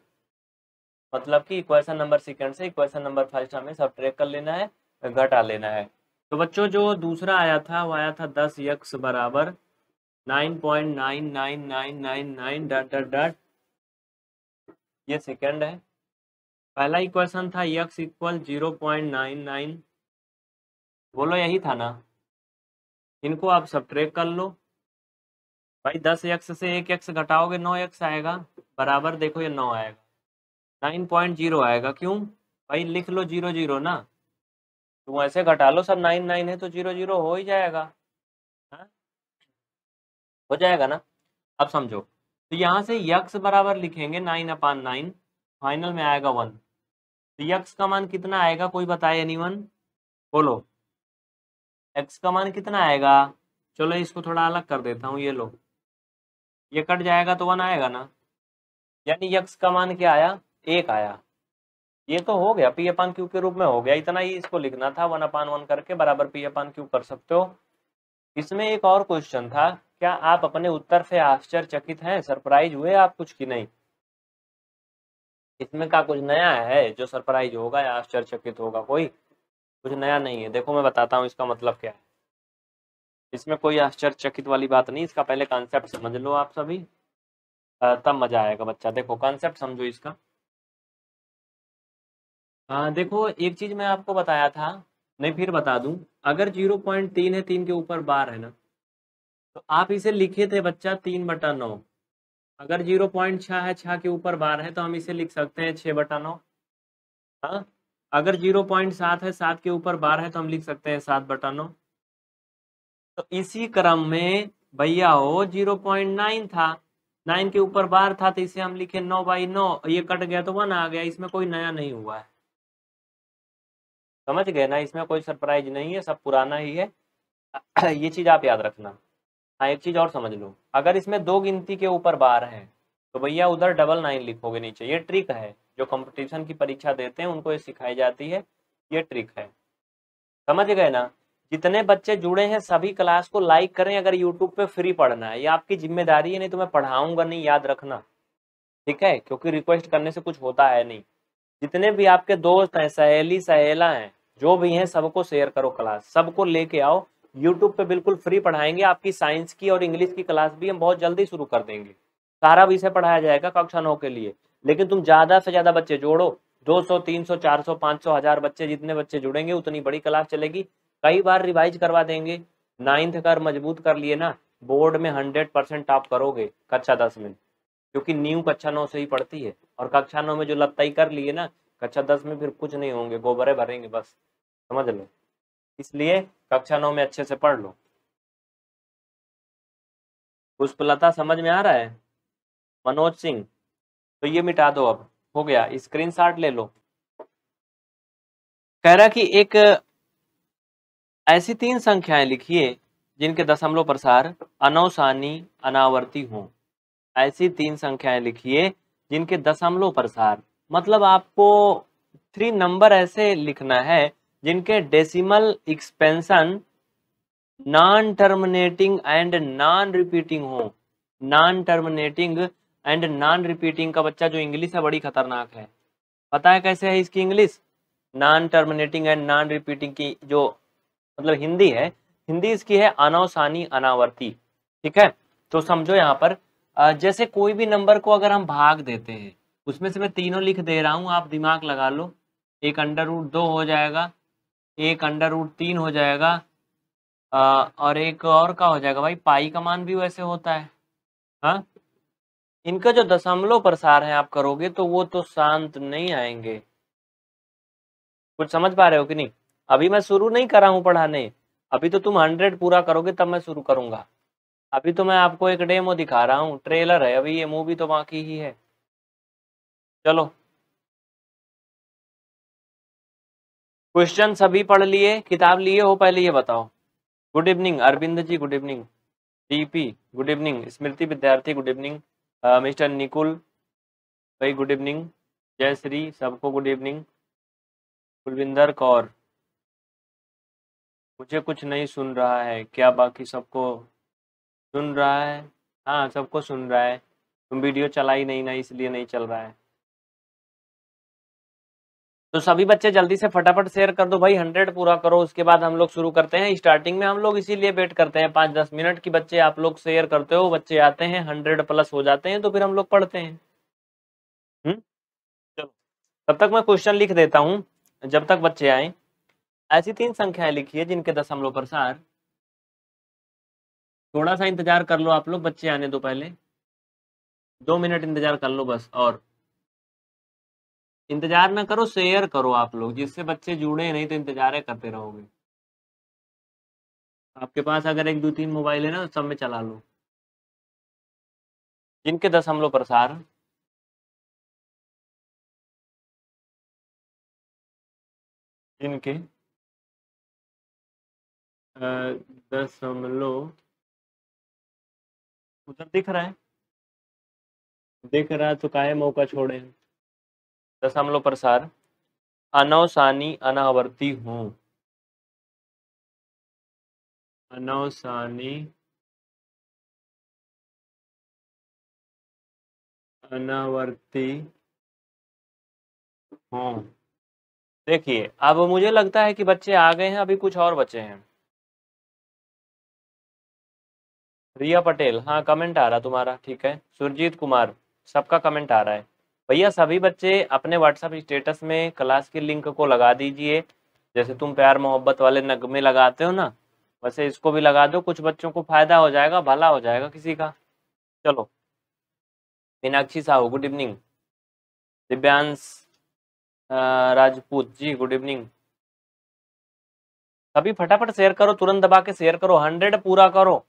मतलब कि इक्वेशन नंबर सेकंड से इक्वेशन नंबर फर्स्ट हमें सब कर लेना है घटा लेना है तो बच्चों जो दूसरा आया था वो आया था दस यक्स बराबर nine point nine nine nine nine nine dot dot dot ये सेकंड है पहला इक्वेशन था x equal zero point nine nine बोलो यही था ना इनको आप सब ट्रेक कर लो भाई दस एक्स से एक एक्स घटाओगे नौ एक्स आएगा बराबर देखो ये नौ आएगा नाइन पॉइंट जीरो आएगा क्यों भाई लिख लो जीरो जीरो ना तुम ऐसे घटा लो सब नाइन नाइन है तो जीरो जीरो हो ही जाएगा हा? हो जाएगा ना अब समझो तो यहाँ से यक्स बराबर लिखेंगे नाइन अपान नाइन फाइनल में आएगा वन तो यक्स का मान कितना आएगा कोई बताए एनी वन बोलो एक्स का मान कितना आएगा चलो इसको थोड़ा अलग कर देता हूँ ये लो ये कट जाएगा तो वन आएगा ना यानी यक्स का मान क्या आया एक आया ये तो हो गया पी अपान क्यू के रूप में हो गया इतना ही इसको लिखना था वन अपान वन करके बराबर पी अपान क्यू कर सकते हो इसमें एक और क्वेश्चन था क्या आप अपने उत्तर से आश्चर्यचकित हैं सरप्राइज हुए आप कुछ की नहीं इसमें का कुछ नया है जो सरप्राइज होगा या आश्चर्यचकित होगा कोई कुछ नया नहीं है देखो मैं बताता हूँ इसका मतलब क्या है इसमें कोई आश्चर्यचकित वाली बात नहीं इसका पहले कॉन्सेप्ट समझ लो आप सभी तब मजा आएगा बच्चा देखो कॉन्सेप्ट समझो इसका आ, देखो एक चीज मैं आपको बताया था नहीं फिर बता दूं अगर जीरो पॉइंट तीन है तीन के ऊपर बार है ना तो आप इसे लिखे थे बच्चा तीन बटा नौ अगर जीरो पॉइंट छः है छः के ऊपर बार है तो हम इसे लिख सकते हैं छः बटा नौ हाँ अगर जीरो पॉइंट सात है सात के ऊपर बार है तो हम लिख सकते हैं सात बटा नौ तो इसी क्रम में भैया हो जीरो पॉइंट नाइन था नाइन के ऊपर बार था तो इसे हम लिखे नौ बाई नौ ये कट गया तो वन आ गया इसमें कोई नया नहीं हुआ है समझ गए ना इसमें कोई सरप्राइज नहीं है सब पुराना ही है [clears throat] ये चीज़ आप याद रखना हाँ एक चीज़ और समझ लो अगर इसमें दो गिनती के ऊपर बार है तो भैया उधर डबल नाइन लिखोगे नीचे ये ट्रिक है जो कंपटीशन की परीक्षा देते हैं उनको ये सिखाई जाती है ये ट्रिक है समझ गए ना जितने बच्चे जुड़े हैं सभी क्लास को लाइक करें अगर यूट्यूब पे फ्री पढ़ना है ये आपकी जिम्मेदारी है नहीं तो मैं पढ़ाऊंगा नहीं याद रखना ठीक है क्योंकि रिक्वेस्ट करने से कुछ होता है नहीं जितने भी आपके दोस्त हैं सहेली सहेला हैं जो भी हैं सबको शेयर करो क्लास सबको लेके आओ यूट्यूब पे बिल्कुल फ्री पढ़ाएंगे आपकी साइंस की और इंग्लिश की क्लास भी हम बहुत जल्दी शुरू कर देंगे सारा विषय पढ़ाया जाएगा कक्षा नौ के लिए लेकिन तुम ज़्यादा से ज़्यादा बच्चे जोड़ो 200, 300, 400, 500, हजार बच्चे जितने बच्चे जुड़ेंगे उतनी बड़ी क्लास चलेगी कई बार रिवाइज करवा देंगे नाइन्थ कर मजबूत कर लिए ना बोर्ड में हंड्रेड परसेंट टॉप करोगे कक्षा दस में क्योंकि न्यू कक्षा नौ से ही पढ़ती है और कक्षा नौ में जो लपताई कर लिए ना कक्षा दस में फिर कुछ नहीं होंगे गोबरे भरेंगे बस समझ लो इसलिए कक्षा नौ में अच्छे से पढ़ लो पुष्पलता समझ में आ रहा है मनोज सिंह तो ये मिटा दो अब हो गया स्क्रीन ले लो कह रहा कि एक ऐसी तीन संख्याएं लिखिए जिनके दशमलव प्रसार अनौसानी अनावर्ती हों ऐसी तीन संख्याएं लिखिए जिनके दशमलव प्रसार मतलब आपको थ्री नंबर ऐसे लिखना है जिनके decimal expansion non terminating and non repeating हो non terminating and non repeating का बच्चा जो इंग्लिश है बड़ी खतरनाक है पता है कैसे है इसकी English non terminating and non repeating की जो मतलब हिंदी है हिंदी इसकी है अनावसानी अनावर्ती ठीक है तो समझो यहाँ पर जैसे कोई भी नंबर को अगर हम भाग देते हैं उसमें से मैं तीनों लिख दे रहा हूँ आप दिमाग लगा लो एक अंडर रूट दो हो जाएगा एक अंडर रूट तीन हो जाएगा आ, और एक और का हो जाएगा भाई पाई का मान भी वैसे होता है हाँ इनका जो दशमलव प्रसार है आप करोगे तो वो तो शांत नहीं आएंगे कुछ समझ पा रहे हो कि नहीं अभी मैं शुरू नहीं करा हूँ पढ़ाने अभी तो तुम हंड्रेड पूरा करोगे तब मैं शुरू करूंगा अभी तो मैं आपको एक डेमो दिखा रहा हूँ ट्रेलर है अभी ये मूवी तो बाकी ही है चलो क्वेश्चन सभी पढ़ लिए किताब लिए हो पहले ये बताओ good evening Arvind ji good evening DP good evening Smriti Vidyarthi good evening mister निकुल भाई गुड इवनिंग जय श्री सबको गुड इवनिंग कुलविंदर कौर मुझे कुछ नहीं सुन रहा है क्या बाकी सबको सुन रहा है हाँ सबको सुन रहा है तुम वीडियो चलाई नहीं ना इसलिए नहीं चल रहा है तो सभी बच्चे जल्दी से फटाफट शेयर कर दो भाई हंड्रेड पूरा करो उसके बाद हम लोग शुरू करते हैं स्टार्टिंग में हम लोग इसीलिए वेट करते हैं पाँच दस मिनट की बच्चे आप लोग शेयर करते हो बच्चे आते हैं हंड्रेड प्लस हो जाते हैं तो फिर हम लोग पढ़ते हैं हम्म? चलो तब तक मैं क्वेश्चन लिख देता हूँ जब तक बच्चे आए ऐसी तीन संख्याएं लिखिए जिनके दशमलव पर सार थोड़ा सा इंतजार कर लो आप लोग बच्चे आने दो पहले दो मिनट इंतजार कर लो बस और इंतजार ना करो शेयर करो आप लोग जिससे बच्चे जुड़े नहीं तो इंतजार करते रहोगे आपके पास अगर एक दो तीन मोबाइल है ना तो सब में चला लो जिनके दशमलव प्रसार जिनके दशमलव उधर दिख रहा है दिख रहा है तो काहे मौका छोड़े दशमलव प्रसार अनवसानी अनावर्ती हूँ अनवसानी अनावर्ती हूँ देखिए अब मुझे लगता है कि बच्चे आ गए हैं अभी कुछ और बचे हैं रिया पटेल हाँ कमेंट आ रहा तुम्हारा ठीक है सुरजीत कुमार सबका कमेंट आ रहा है भैया सभी बच्चे अपने व्हाट्सएप स्टेटस में क्लास के लिंक को लगा दीजिए जैसे तुम प्यार मोहब्बत वाले नगमे लगाते हो ना वैसे इसको भी लगा दो कुछ बच्चों को फायदा हो जाएगा भला हो जाएगा किसी का चलो Meenakshi Sahu good evening Divyansh Rajput ji good evening सभी फटाफट शेयर करो तुरंत दबा के शेयर करो हंड्रेड पूरा करो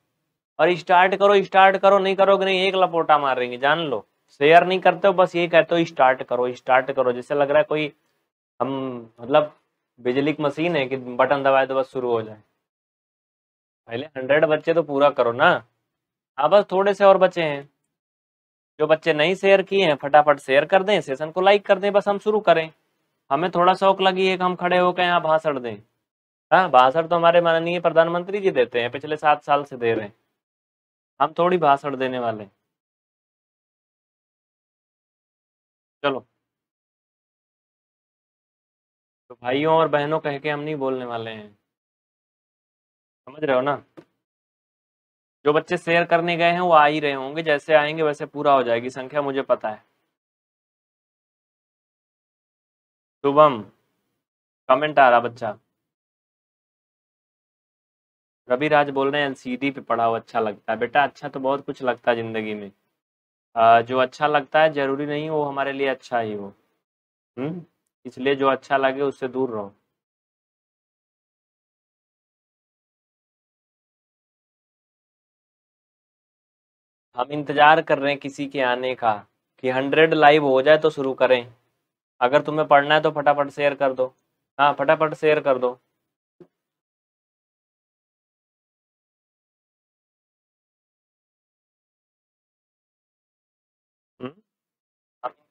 और स्टार्ट करो स्टार्ट करो नहीं करोगे नहीं एक लपोटा मारेंगे जान लो शेयर नहीं करते हो बस ये कहते हो स्टार्ट करो स्टार्ट करो जैसे लग रहा है कोई हम मतलब बिजली की मशीन है कि बटन दबाए तो बस शुरू हो जाए पहले हंड्रेड बच्चे तो पूरा करो ना हाँ बस थोड़े से और बच्चे हैं जो बच्चे नहीं शेयर किए हैं फटाफट शेयर कर दें सेशन को लाइक कर दें बस हम शुरू करें हमें थोड़ा शौक लगी है कि हम खड़े होकर यहाँ भाषण दें हाँ भाषण तो हमारे माननीय प्रधानमंत्री जी देते हैं पिछले सात साल से दे रहे हैं हम थोड़ी भाषण देने वाले हैं चलो तो भाइयों और बहनों कह के हम नहीं बोलने वाले हैं समझ रहे हो ना जो बच्चे शेयर करने गए हैं वो आ ही रहे होंगे जैसे आएंगे वैसे पूरा हो जाएगी संख्या मुझे पता है शुभम कमेंट आ रहा बच्चा रवि राज बोल रहे हैं एलसीडी पे पढ़ा हो अच्छा लगता है बेटा अच्छा तो बहुत कुछ लगता है ज़िंदगी में आ, जो अच्छा लगता है ज़रूरी नहीं वो हमारे लिए अच्छा ही हो हम्म? इसलिए जो अच्छा लगे उससे दूर रहो हम इंतज़ार कर रहे हैं किसी के आने का कि हंड्रेड लाइव हो जाए तो शुरू करें अगर तुम्हें पढ़ना है तो फटाफट शेयर कर दो हाँ फटाफट शेयर कर दो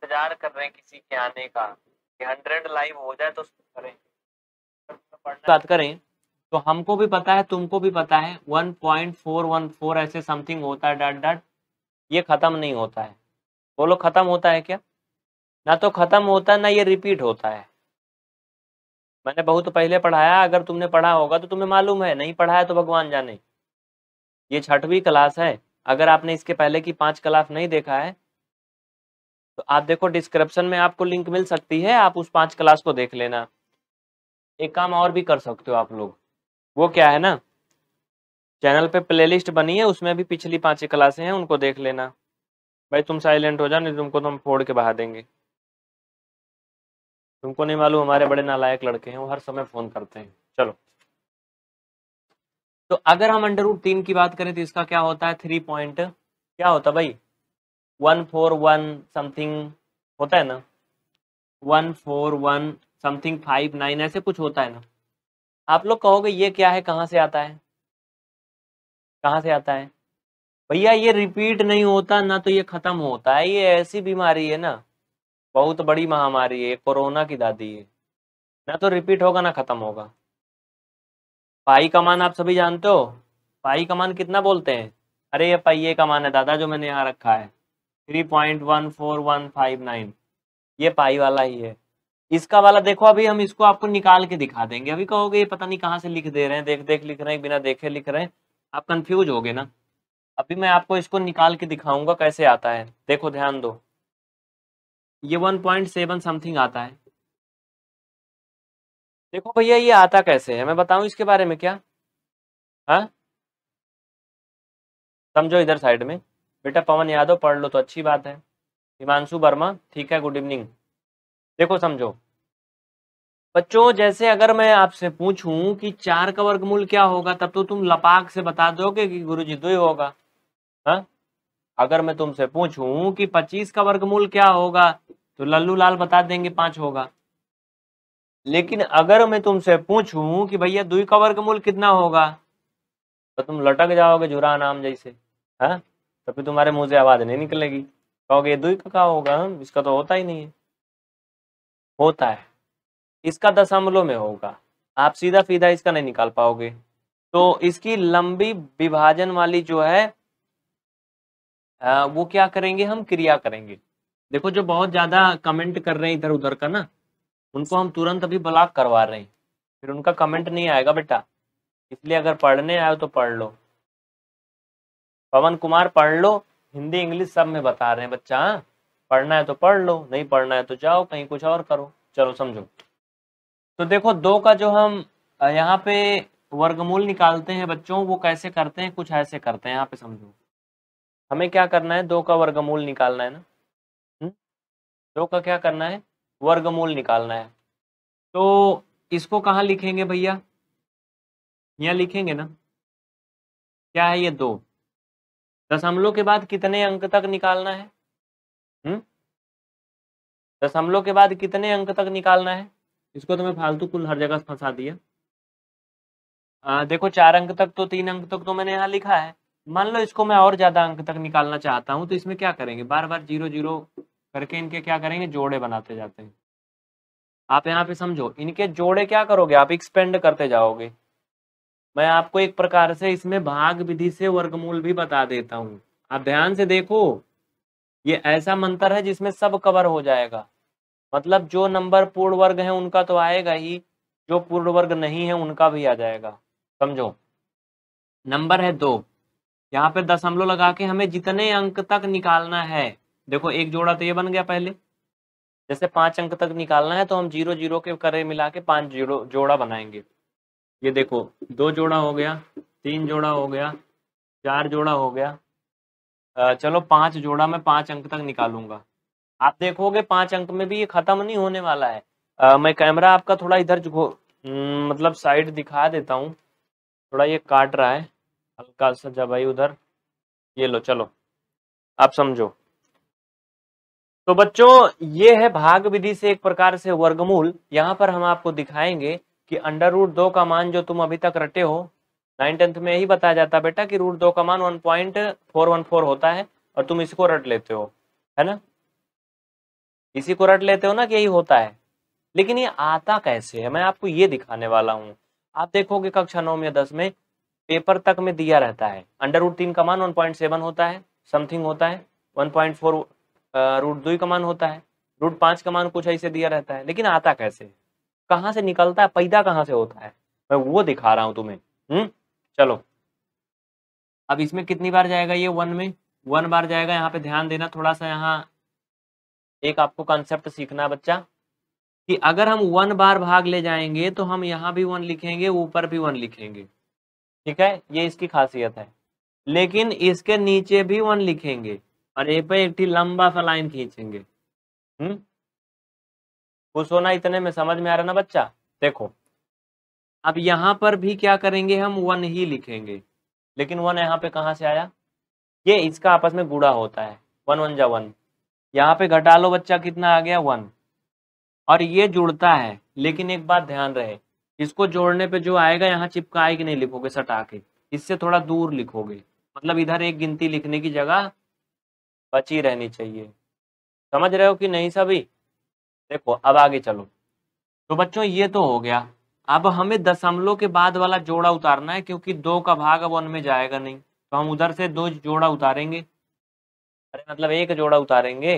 इंतजार कर रहे हैं किसी के आने का कि हंड्रेड लाइव हो जाए तो करें बात करें तो हमको भी पता है तुमको भी पता है 1.414 ऐसे समथिंग होता है डॉट डॉट ये खत्म नहीं होता है बोलो खत्म होता है क्या ना तो खत्म होता है ना ये रिपीट होता है मैंने बहुत पहले पढ़ाया अगर तुमने पढ़ा होगा तो तुम्हें मालूम है नहीं पढ़ाया तो भगवान जाने ये छठवीं क्लास है अगर आपने इसके पहले की पांच क्लास नहीं देखा है तो आप देखो डिस्क्रिप्शन में आपको लिंक मिल सकती है आप उस पांच क्लास को देख लेना एक काम और भी कर सकते हो आप लोग वो क्या है ना चैनल पे प्लेलिस्ट बनी है उसमें भी पिछली पांच क्लासे हैं उनको देख लेना भाई तुम साइलेंट हो जाओ नहीं तो तुमको तो हम फोड़ के बहा देंगे तुमको नहीं मालूम हमारे बड़े नालायक लड़के हैं वो हर समय फोन करते हैं चलो तो अगर हम अंडर रूट तीन की बात करें तो इसका क्या होता है थ्री पॉइंट क्या होता भाई वन फोर वन समथिंग होता है ना one four one something five nine ऐसे कुछ होता है ना आप लोग कहोगे ये क्या है कहाँ से आता है कहाँ से आता है भैया ये रिपीट नहीं होता ना तो ये खत्म होता है ये ऐसी बीमारी है ना बहुत बड़ी महामारी है कोरोना की दादी है ना तो रिपीट होगा ना खत्म होगा पाई कमान आप सभी जानते हो पाई कमान कितना बोलते हैं अरे ये पाइये कमान है दादा जो मैंने यहाँ रखा है three point one four one five nine ये पाई वाला ही है इसका वाला देखो अभी हम इसको आपको निकाल के दिखा देंगे अभी कहोगे ये पता नहीं कहाँ से लिख दे रहे हैं देख देख लिख रहे हैं बिना देखे लिख रहे हैं आप कंफ्यूज होगे ना अभी मैं आपको इसको निकाल के दिखाऊंगा कैसे आता है देखो ध्यान दो ये वन पॉइंट सेवन समथिंग आता है देखो भैया ये आता कैसे है मैं बताऊं इसके बारे में क्या हाँ समझो इधर साइड में बेटा पवन यादव पढ़ लो तो अच्छी बात है हिमांशु वर्मा ठीक है गुड इवनिंग देखो समझो बच्चों जैसे अगर मैं आपसे पूछूं कि चार का वर्गमूल क्या होगा तब तो तुम लपाक से बता दोगे कि गुरु जी दो होगा हा? अगर मैं तुमसे पूछूं कि पच्चीस का वर्गमूल क्या होगा तो लल्लू लाल बता देंगे पांच होगा लेकिन अगर मैं तुमसे पूछूं कि भैया दुई का वर्गमूल कितना होगा तो तुम लटक जाओगे जुरा नाम जैसे है हाँ? तो फिर तुम्हारे मुंह से आवाज़ नहीं निकलेगी कहोगे ये दुई का होगा हम इसका तो होता ही नहीं है होता है इसका दशमलव में होगा आप सीधा सीधा इसका नहीं निकाल पाओगे तो इसकी लंबी विभाजन वाली जो है आ, वो क्या करेंगे हम क्रिया करेंगे देखो जो बहुत ज्यादा कमेंट कर रहे हैं इधर उधर का ना उनको हम तुरंत अभी ब्लॉक करवा रहे हैं फिर उनका कमेंट नहीं आएगा बेटा इसलिए अगर पढ़ने आए तो पढ़ लो पवन कुमार पढ़ लो हिंदी इंग्लिश सब में बता रहे हैं बच्चा हाँ? पढ़ना है तो पढ़ लो नहीं पढ़ना है तो जाओ कहीं कुछ और करो चलो समझो तो देखो दो का जो हम यहाँ पे वर्गमूल निकालते हैं बच्चों वो कैसे करते हैं कुछ ऐसे करते हैं यहाँ पे समझो हमें क्या करना है दो का वर्गमूल निकालना है ना हम्म? दो का क्या करना है वर्गमूल निकालना है तो इसको कहाँ लिखेंगे भैया यहाँ लिखेंगे ना क्या है ये दो दशमलव के बाद कितने अंक तक निकालना है हम्म? दशमलव के बाद कितने अंक तक निकालना है इसको तो मैं फालतू कुल हर जगह फंसा दिया आ, देखो चार अंक तक तो तीन अंक तक तो मैंने यहाँ लिखा है मान लो इसको मैं और ज्यादा अंक तक निकालना चाहता हूँ तो इसमें क्या करेंगे बार बार जीरो जीरो करके इनके क्या करेंगे जोड़े बनाते जाते हैं आप यहाँ पे समझो इनके जोड़े क्या करोगे आप एक्सपेंड करते जाओगे मैं आपको एक प्रकार से इसमें भाग विधि से वर्गमूल भी बता देता हूँ आप ध्यान से देखो ये ऐसा मंत्र है जिसमें सब कवर हो जाएगा मतलब जो नंबर पूर्ण वर्ग है उनका तो आएगा ही जो पूर्ण वर्ग नहीं है उनका भी आ जाएगा समझो नंबर है दो यहाँ पे दशमलव लगा के हमें जितने अंक तक निकालना है देखो एक जोड़ा तो ये बन गया पहले जैसे पांच अंक तक निकालना है तो हम जीरो जीरो के करे मिला के पांच जीरो जोड़ा बनाएंगे ये देखो दो जोड़ा हो गया तीन जोड़ा हो गया चार जोड़ा हो गया चलो पांच जोड़ा मैं पांच अंक तक निकालूंगा आप देखोगे पांच अंक में भी ये खत्म नहीं होने वाला है आ, मैं कैमरा आपका थोड़ा इधर हम्म, मतलब साइड दिखा देता हूँ थोड़ा ये काट रहा है हल्का सा जब भाई उधर ये लो चलो आप समझो तो बच्चों ये है भाग विधि से एक प्रकार से वर्गमूल यहाँ पर हम आपको दिखाएंगे कि अंडर रूट दो का मान जो तुम अभी तक रटे हो नाइन टेंथ में यही बताया जाता बेटा कि रूट दो का मान one point four one four होता है और तुम इसको रट लेते हो है ना इसी को रट लेते हो ना कि यही होता है लेकिन ये आता कैसे है मैं आपको ये दिखाने वाला हूँ आप देखोगे कक्षा नौ में दस में पेपर तक में दिया रहता है अंडर रूट तीन का मान वन पॉइंट सेवन होता है समथिंग होता है वन पॉइंट फोर रूट दो का मान होता है रूट पांच का मान कुछ ऐसे दिया रहता है लेकिन आता कैसे है कहां से निकलता है पैदा कहां से होता है मैं वो दिखा रहा हूं तुम्हें हम्म चलो अब इसमें कितनी बार जाएगा ये वन में वन बार जाएगा यहाँ पे ध्यान देना थोड़ा सा यहाँ एक आपको कॉन्सेप्ट सीखना बच्चा कि अगर हम वन बार भाग ले जाएंगे तो हम यहाँ भी वन लिखेंगे ऊपर भी वन लिखेंगे ठीक है ये इसकी खासियत है लेकिन इसके नीचे भी वन लिखेंगे और ये पे एक लंबा सा लाइन खींचेंगे हम्म खुश होना इतने में समझ में आ रहा ना बच्चा देखो अब यहाँ पर भी क्या करेंगे हम वन ही लिखेंगे लेकिन वन यहाँ पे कहाँ से आया ये इसका आपस में गुड़ा होता है वन वन जा वन यहाँ पे घटा लो बच्चा कितना आ गया वन और ये जुड़ता है लेकिन एक बात ध्यान रहे इसको जोड़ने पे जो आएगा यहाँ चिपकाए कि नहीं लिखोगे सटा के इससे थोड़ा दूर लिखोगे मतलब इधर एक गिनती लिखने की जगह बची रहनी चाहिए समझ रहे हो कि नहीं सभी देखो अब आगे चलो तो बच्चों ये तो हो गया अब हमें दशमलव के बाद वाला जोड़ा उतारना है क्योंकि दो का भाग अब उनमें जाएगा नहीं तो हम उधर से दो जोड़ा उतारेंगे अरे मतलब एक जोड़ा उतारेंगे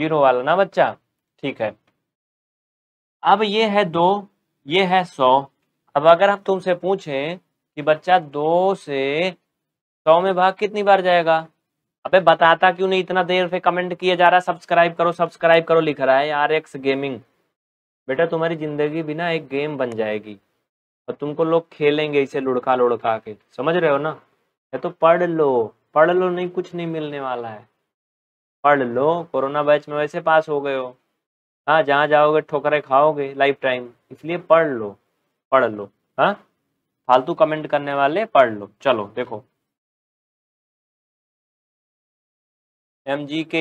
जीरो वाला ना बच्चा ठीक है अब ये है दो ये है सौ अब अगर हम तुमसे पूछें कि बच्चा दो से सौ में भाग कितनी बार जाएगा अबे बताता क्यों नहीं इतना देर से कमेंट किया जा रहा है सब्सक्राइब करो सब्सक्राइब करो लिख रहा है आर एक्स गेमिंग बेटा तुम्हारी जिंदगी बिना एक गेम बन जाएगी और तुमको लोग खेलेंगे इसे लुढ़का लुढ़का के समझ रहे हो ना ये तो पढ़ लो पढ़ लो नहीं कुछ नहीं मिलने वाला है पढ़ लो कोरोना बैच में वैसे पास हो गए हो हाँ जहाँ जाओगे ठोकरे खाओगे लाइफ टाइम इसलिए पढ़ लो पढ़ लो हाँ फालतू कमेंट करने वाले पढ़ लो चलो देखो एम जी के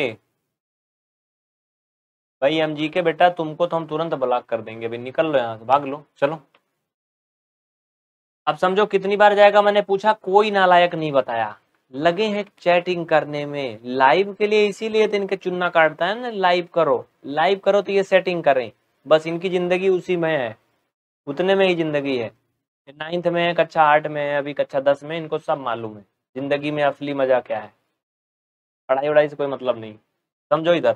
भाई एम जी के बेटा तुमको तो हम तुरंत ब्लॉक कर देंगे भाई निकल लो यहाँ से भाग लो चलो अब समझो कितनी बार जाएगा मैंने पूछा कोई नालायक नहीं बताया लगे हैं चैटिंग करने में लाइव के लिए इसीलिए तो इनके चुनना काटता है ना लाइव करो लाइव करो तो ये सेटिंग करें बस इनकी जिंदगी उसी में है उतने में ही जिंदगी है नाइन्थ में है कक्षा आठ में है अभी कक्षा दस में इनको सब मालूम है जिंदगी में असली मजा क्या है पढ़ाई वढ़ाई से कोई मतलब नहीं समझो इधर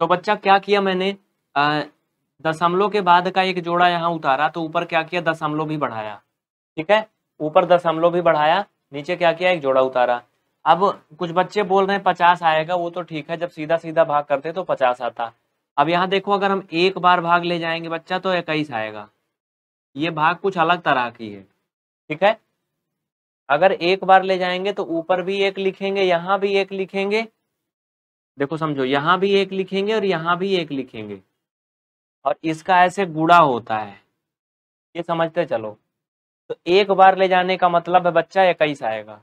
तो बच्चा क्या किया मैंने दशमलव के बाद का एक जोड़ा यहाँ उतारा तो ऊपर क्या किया दशमलव भी बढ़ाया ठीक है ऊपर दशमलव भी बढ़ाया नीचे क्या किया एक जोड़ा उतारा अब कुछ बच्चे बोल रहे हैं पचास आएगा वो तो ठीक है जब सीधा सीधा भाग करते तो पचास आता अब यहाँ देखो अगर हम एक बार भाग ले जाएंगे बच्चा तो इक्कीस आएगा ये भाग कुछ अलग तरह की है ठीक है अगर एक बार ले जाएंगे तो ऊपर भी एक लिखेंगे यहां भी एक लिखेंगे देखो समझो यहां भी एक लिखेंगे और यहां भी एक लिखेंगे और इसका ऐसे गुड़ा होता है ये समझते चलो तो एक बार ले जाने का मतलब है बच्चा इक्कीस आएगा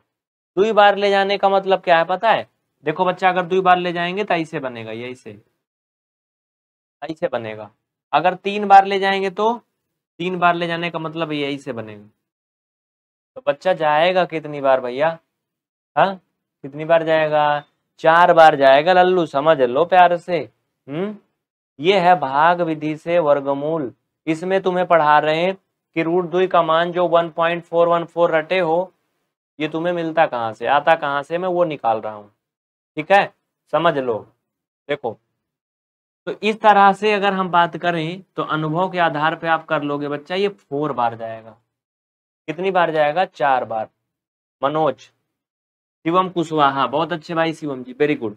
दुई बार ले जाने का मतलब क्या है पता है देखो बच्चा अगर दुई बार ले जाएंगे तो ऐसे बनेगा यही से ऐसे बनेगा अगर तीन बार ले जाएंगे तो तीन बार ले जाने का मतलब यही से बनेगा तो बच्चा जाएगा कितनी बार भैया हाँ कितनी बार जाएगा चार बार जाएगा लल्लू समझ लो प्यार से हम्म ये है भाग विधि से वर्गमूल इसमें तुम्हें पढ़ा रहे हैं कि रूट दुई का मान जो 1.414 रटे हो ये तुम्हें मिलता कहाँ से आता कहाँ से मैं वो निकाल रहा हूँ ठीक है समझ लो देखो तो इस तरह से अगर हम बात करें तो अनुभव के आधार पे आप कर लोगे बच्चा ये फोर बार जाएगा कितनी बार जाएगा चार बार मनोज शिवम कुशवाहा हाँ, बहुत अच्छे भाई शिवम जी वेरी गुड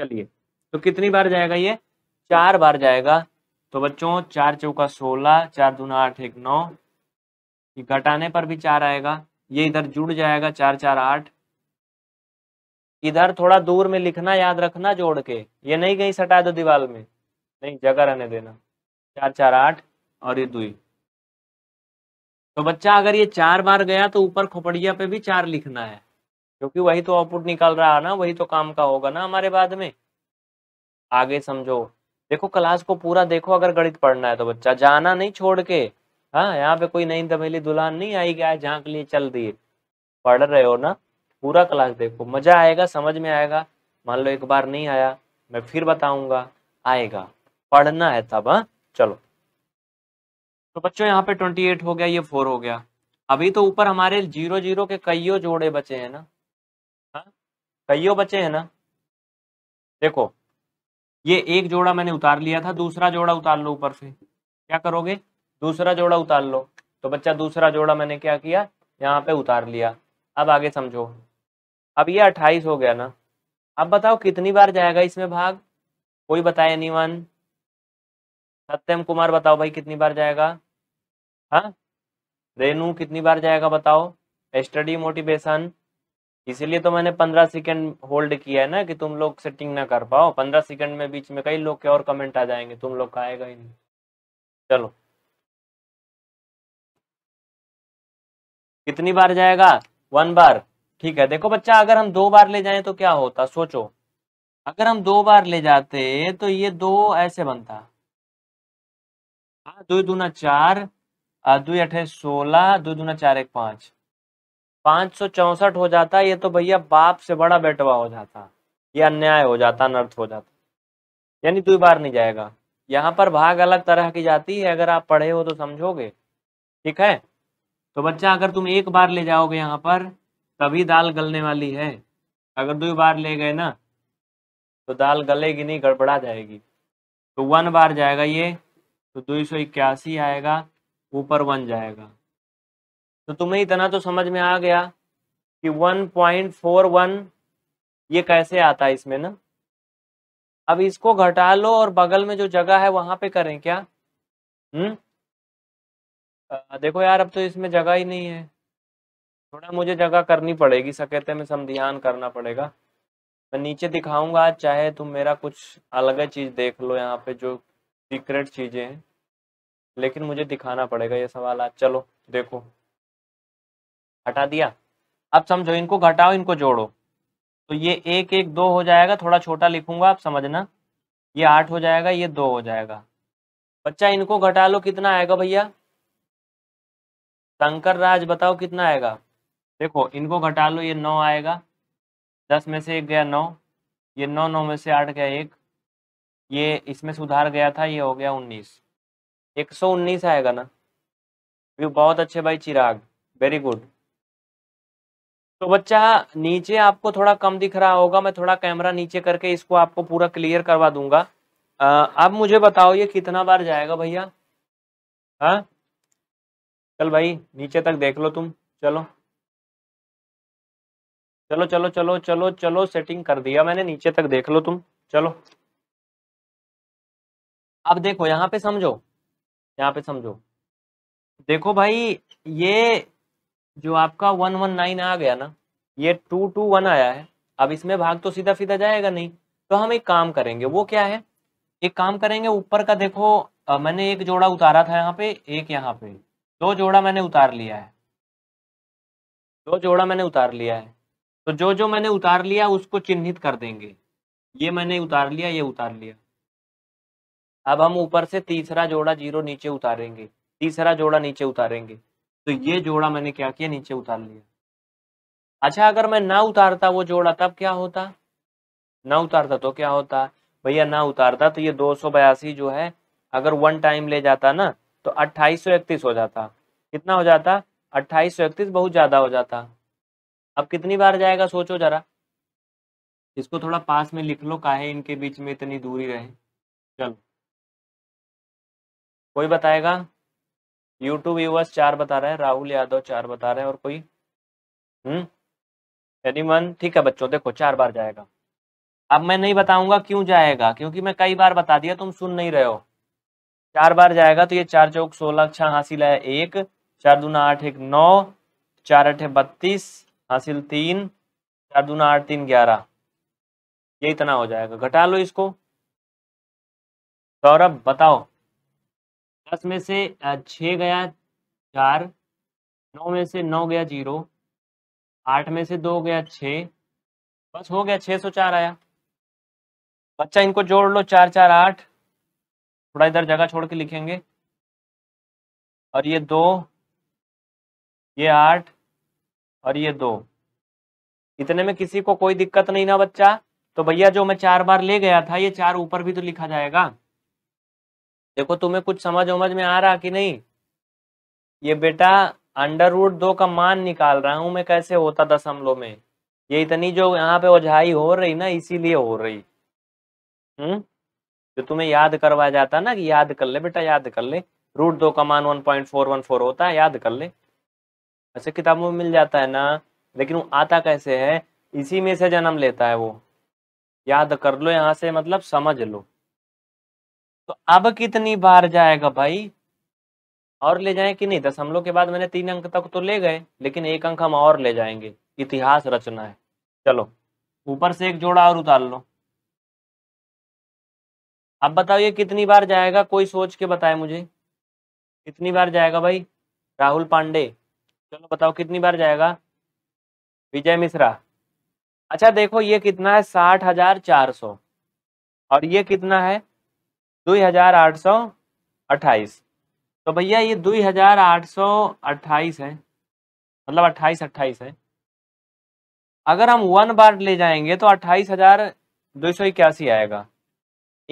चलिए तो कितनी बार जाएगा ये चार बार जाएगा तो बच्चों चार चौका सोलह चार दूना आठ एक नौ घटाने पर भी चार आएगा ये इधर जुड़ जाएगा चार चार आठ इधर थोड़ा दूर में लिखना याद रखना जोड़ के ये नहीं गई सटा दो दीवाल में नहीं जगह रहने देना चार चार आठ और ये दुई तो बच्चा अगर ये चार बार गया तो ऊपर खोपड़िया पे भी चार लिखना है क्योंकि वही तो आउटपुट निकल रहा है ना वही तो काम का होगा ना हमारे बाद में आगे समझो देखो क्लास को पूरा देखो अगर गणित पढ़ना है तो बच्चा जाना नहीं छोड़ के हाँ यहाँ पे कोई नई दबेली दुल्हन नहीं आई गया जहाँ के लिए चल दिए पढ़ रहे हो ना पूरा क्लास देखो मजा आएगा समझ में आएगा मान लो एक बार नहीं आया मैं फिर बताऊंगा आएगा पढ़ना है तब हाँ चलो तो बच्चों यहाँ पे ट्वेंटी एट हो गया ये फोर हो गया अभी तो ऊपर हमारे जीरो जीरो के कईयों जोड़े बचे हैं ना हाँ? कईयो बचे हैं ना देखो ये एक जोड़ा मैंने उतार लिया था दूसरा जोड़ा उतार लो ऊपर से क्या करोगे दूसरा जोड़ा उतार लो तो बच्चा दूसरा जोड़ा मैंने क्या किया यहाँ पे उतार लिया अब आगे समझो अब ये अट्ठाईस हो गया ना अब बताओ कितनी बार जाएगा इसमें भाग कोई बताए वन सत्यम कुमार बताओ भाई कितनी बार जाएगा हाँ रेनू कितनी बार जाएगा बताओ स्टडी मोटिवेशन इसीलिए तो मैंने पंद्रह सेकंड होल्ड किया है ना कि तुम लोग सेटिंग ना कर पाओ पंद्रह सेकंड में बीच में कई लोग के और कमेंट आ जाएंगे तुम लोग का आएगा ही नहीं चलो कितनी बार जाएगा वन बार ठीक है देखो बच्चा अगर हम दो बार ले जाएं तो क्या होता सोचो अगर हम दो बार ले जाते तो ये दो ऐसे बनता हाँ दो दूना चार दुई अठे सोलह दो दुना चार एक पाँच पाँच सौ चौंसठ हो जाता ये तो भैया बाप से बड़ा बेटवा हो जाता ये अन्याय हो जाता अनर्थ हो जाता यानी दो बार नहीं जाएगा यहाँ पर भाग अलग तरह की जाती है अगर आप पढ़े हो तो समझोगे ठीक है तो बच्चा अगर तुम एक बार ले जाओगे यहाँ पर तभी दाल गलने वाली है अगर दो बार ले गए ना तो दाल गलेगी नहीं गड़बड़ा जाएगी तो वन बार जाएगा ये तो दो सौ इक्यासी आएगा ऊपर वन जाएगा तो तुम्हें इतना तो समझ में आ गया कि 1.41 ये कैसे आता है इसमें ना अब इसको घटा लो और बगल में जो जगह है वहां पे करें क्या हम्म देखो यार अब तो इसमें जगह ही नहीं है थोड़ा मुझे जगह करनी पड़ेगी सकेते में समधियान करना पड़ेगा मैं नीचे दिखाऊंगा चाहे तुम मेरा कुछ अलग चीज देख लो यहाँ पे जो सीक्रेट चीजें हैं लेकिन मुझे दिखाना पड़ेगा ये सवाल आज चलो देखो हटा दिया अब समझो इनको घटाओ इनको जोड़ो तो ये एक एक दो हो जाएगा थोड़ा छोटा लिखूंगा आप समझना ये आठ हो जाएगा ये दो हो जाएगा बच्चा इनको घटा लो कितना आएगा भैया शंकर राज बताओ कितना आएगा देखो इनको घटा लो ये नौ आएगा दस में से एक गया नौ ये नौ नौ में से आठ गया एक ये इसमें सुधार गया था ये हो गया उन्नीस एक सौ उन्नीस आएगा ना व्यू बहुत अच्छे भाई चिराग वेरी गुड तो बच्चा नीचे आपको थोड़ा कम दिख रहा होगा मैं थोड़ा कैमरा नीचे करके इसको आपको पूरा क्लियर करवा दूंगा आप मुझे बताओ ये कितना बार जाएगा भैया हाँ चल भाई नीचे तक देख लो तुम चलो चलो चलो चलो चलो चलो सेटिंग कर दिया मैंने नीचे तक देख लो तुम चलो अब देखो यहाँ पे समझो यहाँ पे समझो देखो भाई ये जो आपका वन वन नाइन आ गया ना ये टू टू वन आया है अब इसमें भाग तो सीधा सीधा जाएगा नहीं तो हम एक काम करेंगे वो क्या है एक काम करेंगे ऊपर का देखो आ, मैंने एक जोड़ा उतारा था यहाँ पे एक यहाँ पे दो जोड़ा मैंने उतार लिया है दो जोड़ा मैंने उतार लिया है तो जो जो मैंने उतार लिया उसको चिन्हित कर देंगे ये मैंने उतार लिया ये उतार लिया अब हम ऊपर से तीसरा जोड़ा जीरो नीचे उतारेंगे तीसरा जोड़ा नीचे उतारेंगे तो ये हम्म। जोड़ा मैंने क्या किया नीचे उतार लिया अच्छा अगर मैं ना उतारता वो जोड़ा तब क्या होता ना उतारता तो क्या होता भैया ना उतारता तो ये दो जो है अगर वन टाइम ले जाता ना तो अट्ठाईस हो जाता कितना हो जाता अट्ठाईस बहुत ज़्यादा हो जाता अब कितनी बार जाएगा सोचो जरा इसको थोड़ा पास में लिख लो काहे इनके बीच में इतनी दूरी रहे चलो कोई बताएगा यूट्यूब व्यूवर्स चार बता रहे हैं राहुल यादव चार बता रहे हैं और कोई हम्म यदि मन ठीक है बच्चों देखो चार बार जाएगा अब मैं नहीं बताऊंगा क्यों जाएगा क्योंकि मैं कई बार बता दिया तुम सुन नहीं रहे हो चार बार जाएगा तो ये चार चौक सोलह छह हासिल है एक चार दूना आठ एक नौ चार अठे बत्तीस हासिल तीन चार दूना आठ तीन ग्यारह ये इतना हो जाएगा घटा लो इसको सौरभ बताओ दस में से छः गया चार नौ में से नौ गया जीरो आठ में से दो गया छः बस हो गया छः सौ चार आया बच्चा इनको जोड़ लो चार चार आठ थोड़ा इधर जगह छोड़ के लिखेंगे और ये दो ये आठ और ये दो इतने में किसी को कोई दिक्कत नहीं ना बच्चा तो भैया जो मैं चार बार ले गया था ये चार ऊपर भी तो लिखा जाएगा देखो तुम्हें कुछ समझ उमझ में आ रहा कि नहीं ये बेटा अंडर रूट दो का मान निकाल रहा हूं मैं कैसे होता दशमलव में ये इतनी जो यहाँ पे ओझाई हो रही ना इसीलिए हो रही हम्म जो तुम्हें याद करवाया जाता ना कि याद कर ले बेटा याद कर ले रूट दो का मान one point four one four होता है याद कर ले ऐसे किताबों में मिल जाता है ना लेकिन वो आता कैसे है इसी में से जन्म लेता है वो याद कर लो यहाँ से मतलब समझ लो तो अब कितनी बार जाएगा भाई और ले जाए कि नहीं दशमलव के बाद मैंने तीन अंक तक तो ले गए लेकिन एक अंक हम और ले जाएंगे इतिहास रचना है चलो ऊपर से एक जोड़ा और उतार लो अब बताओ ये कितनी बार जाएगा कोई सोच के बताए मुझे कितनी बार जाएगा भाई राहुल पांडे चलो बताओ कितनी बार जाएगा विजय मिश्रा अच्छा देखो ये कितना है साठ हजार चार सौ और ये कितना है 2828 तो भैया ये 2828 है मतलब 28 28 है अगर हम वन बार ले जाएंगे तो अट्ठाईस हजार दो सौ इक्यासी आएगा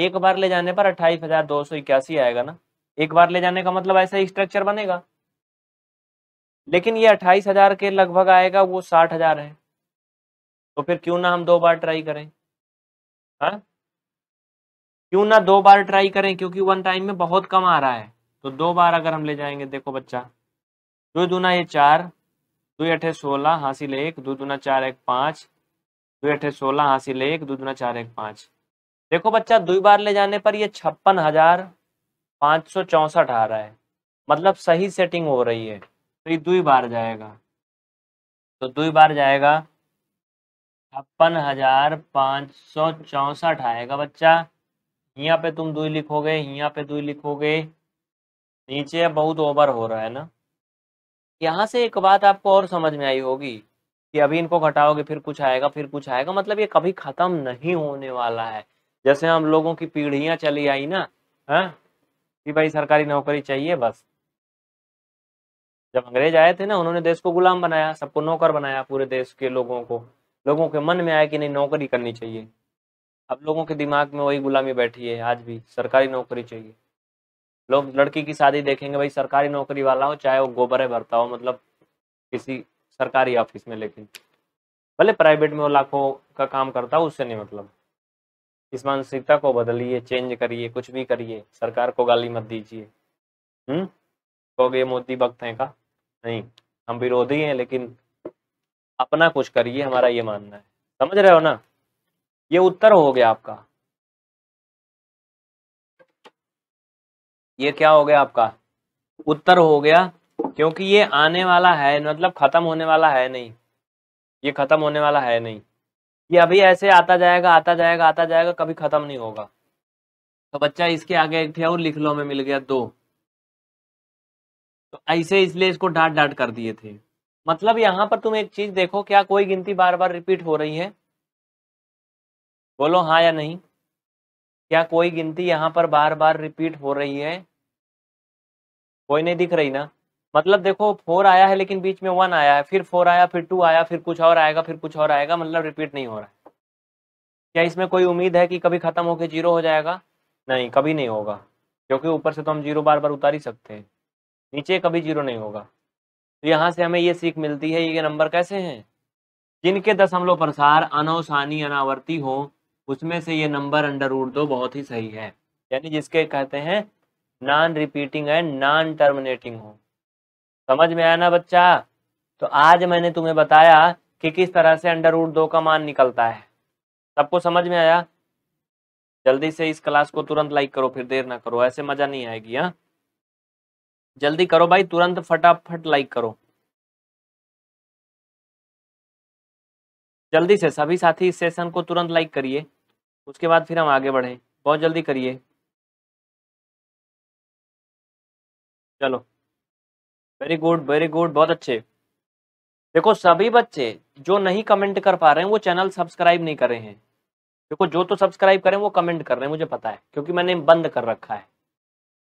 एक बार ले जाने पर अट्ठाईस हजार दो सौ इक्यासी आएगा ना एक बार ले जाने का मतलब ऐसा ही स्ट्रक्चर बनेगा लेकिन ये अट्ठाईस हजार के लगभग आएगा वो साठ हजार है तो फिर क्यों ना हम दो बार ट्राई करें हाँ क्यों ना दो बार ट्राई करें क्योंकि वन टाइम में बहुत कम आ रहा है तो दो बार अगर हम ले जाएंगे देखो बच्चा दो दूना ये चार दो अठे सोलह हासिल एक दो दूना चार एक पाँच दो अठे सोलह हासिल एक दो दूना चार एक पाँच देखो बच्चा दो बार ले जाने पर ये छप्पन हजार पाँच सौ चौंसठ आ रहा है मतलब सही सेटिंग हो रही है तो ये दो बार जाएगा तो दो बार जाएगा छप्पन हजार पाँच सौ चौंसठ आएगा बच्चा यहाँ पे तुम दुई लिखोगे यहाँ पे दुई लिखोगे नीचे बहुत ओवर हो रहा है ना यहाँ से एक बात आपको और समझ में आई होगी कि अभी इनको घटाओगे फिर कुछ आएगा फिर कुछ आएगा मतलब ये कभी खत्म नहीं होने वाला है जैसे हम लोगों की पीढ़ियां चली आई ना है हाँ? कि भाई सरकारी नौकरी चाहिए बस जब अंग्रेज आए थे ना उन्होंने देश को गुलाम बनाया सबको नौकर बनाया पूरे देश के लोगों को लोगों के मन में आया कि नहीं नौकरी करनी चाहिए अब लोगों के दिमाग में वही गुलामी बैठी है आज भी सरकारी नौकरी चाहिए लोग लड़की की शादी देखेंगे भाई सरकारी नौकरी वाला हो चाहे वो गोबरे भरता हो मतलब किसी सरकारी ऑफिस में लेकिन भले प्राइवेट में वो लाखों का काम करता हो उससे नहीं मतलब इस मानसिकता को बदलिए चेंज करिए कुछ भी करिए सरकार को गाली मत दीजिए हम्म कहोगे मोदी वक्त है का नहीं हम विरोधी हैं लेकिन अपना कुछ करिए हमारा ये मानना है समझ रहे हो ना ये उत्तर हो गया आपका ये क्या हो गया आपका उत्तर हो गया क्योंकि ये आने वाला है मतलब खत्म होने वाला है नहीं ये खत्म होने वाला है नहीं ये अभी ऐसे आता जाएगा आता जाएगा आता जाएगा कभी खत्म नहीं होगा तो बच्चा इसके आगे एक थे और लिख लो हमें मिल गया दो तो ऐसे इसलिए इसको डांट डांट कर दिए थे मतलब यहां पर तुम एक चीज देखो क्या कोई गिनती बार बार रिपीट हो रही है बोलो हाँ या नहीं क्या कोई गिनती यहाँ पर बार बार रिपीट हो रही है कोई नहीं दिख रही ना मतलब देखो फोर आया है लेकिन बीच में वन आया है फिर फोर आया फिर टू आया फिर कुछ और आएगा फिर कुछ और आएगा मतलब रिपीट नहीं हो रहा है क्या इसमें कोई उम्मीद है कि कभी ख़त्म होकर जीरो हो जाएगा नहीं कभी नहीं होगा क्योंकि ऊपर से तो हम जीरो बार बार उतार ही सकते हैं नीचे कभी जीरो नहीं होगा तो यहाँ से हमें ये सीख मिलती है ये नंबर कैसे हैं जिनके दशमलव प्रसार अनौसानी अनावर्ती हो उसमें से ये नंबर अंडर रूट दो बहुत ही सही है यानी जिसके कहते हैं non repeating and non terminating हो समझ में आया ना बच्चा तो आज मैंने तुम्हें बताया कि किस तरह से अंडर रूट दो का मान निकलता है सबको समझ में आया जल्दी से इस क्लास को तुरंत लाइक करो फिर देर ना करो ऐसे मजा नहीं आएगी हाँ जल्दी करो भाई तुरंत फटाफट लाइक करो जल्दी से सभी साथी इस सेशन को तुरंत लाइक करिए उसके बाद फिर हम आगे बढ़ें बहुत जल्दी करिए चलो वेरी गुड वेरी गुड बहुत अच्छे देखो सभी बच्चे जो नहीं कमेंट कर पा रहे हैं वो चैनल सब्सक्राइब नहीं कर रहे हैं देखो जो तो सब्सक्राइब करें वो कमेंट कर रहे हैं मुझे पता है क्योंकि मैंने बंद कर रखा है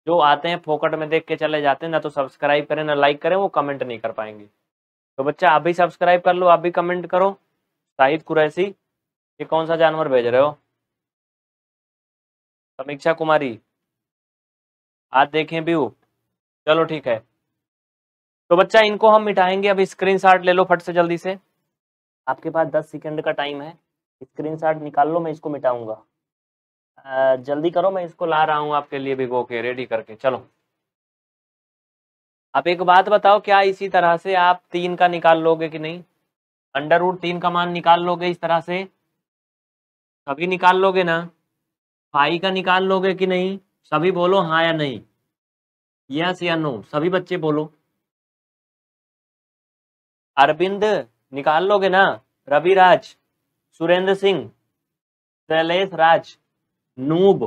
जो आते हैं फोकट में देख के चले जाते हैं ना तो सब्सक्राइब करें ना लाइक करें वो कमेंट नहीं कर पाएंगे तो बच्चा आप भी सब्सक्राइब कर लो आप भी कमेंट करो शाहिद कुरैसी ये कौन सा जानवर भेज रहे हो समीक्षा कुमारी आज देखें भी चलो ठीक है तो बच्चा इनको हम मिटाएंगे अब स्क्रीनशॉट ले लो फट से जल्दी से आपके पास दस सेकेंड का टाइम है स्क्रीनशॉट निकाल लो मैं इसको मिटाऊंगा जल्दी करो मैं इसको ला रहा हूँ आपके लिए भिगो के रेडी करके चलो आप एक बात बताओ क्या इसी तरह से आप तीन का निकाल लोगे कि नहीं अंडर रूट तीन का मान निकाल लोगे इस तरह से कभी निकाल लोगे ना फाइव का निकाल लोगे कि नहीं सभी बोलो हाँ या नहीं यस या नो सभी बच्चे बोलो अरविंद निकाल लोगे ना रविराज सुरेंद्र सिंह शैलेश राज नूब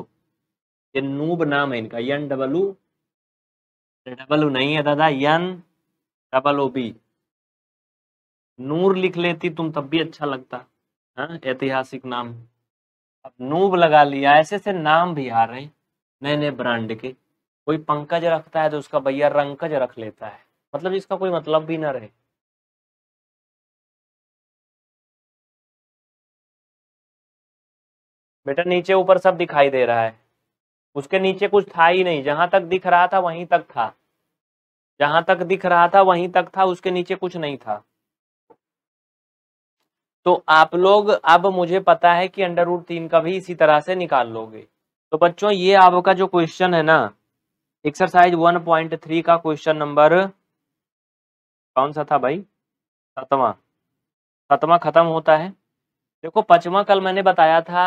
ये नूब नाम है इनका यन डबलू डबलू नहीं है दादा यन डबल ओ बी नूर लिख लेती तुम तब भी अच्छा लगता है हाँ, ऐतिहासिक नाम अब नूब लगा लिया ऐसे से नाम भी आ रहे हैं नए नए ब्रांड के कोई पंकज रखता है तो उसका भैया रंकज रख लेता है मतलब इसका कोई मतलब भी ना रहे बेटा नीचे ऊपर सब दिखाई दे रहा है उसके नीचे कुछ था ही नहीं जहां तक दिख रहा था वहीं तक था जहां तक दिख रहा था वहीं तक था उसके नीचे कुछ नहीं था तो आप लोग अब मुझे पता है कि अंडर रूट तीन का भी इसी तरह से निकाल लोगे तो बच्चों ये आपका जो क्वेश्चन है ना एक्सरसाइज वन पॉइंट थ्री का क्वेश्चन नंबर कौन सा था भाई सतवा सतवा खत्म होता है देखो पचवा कल मैंने बताया था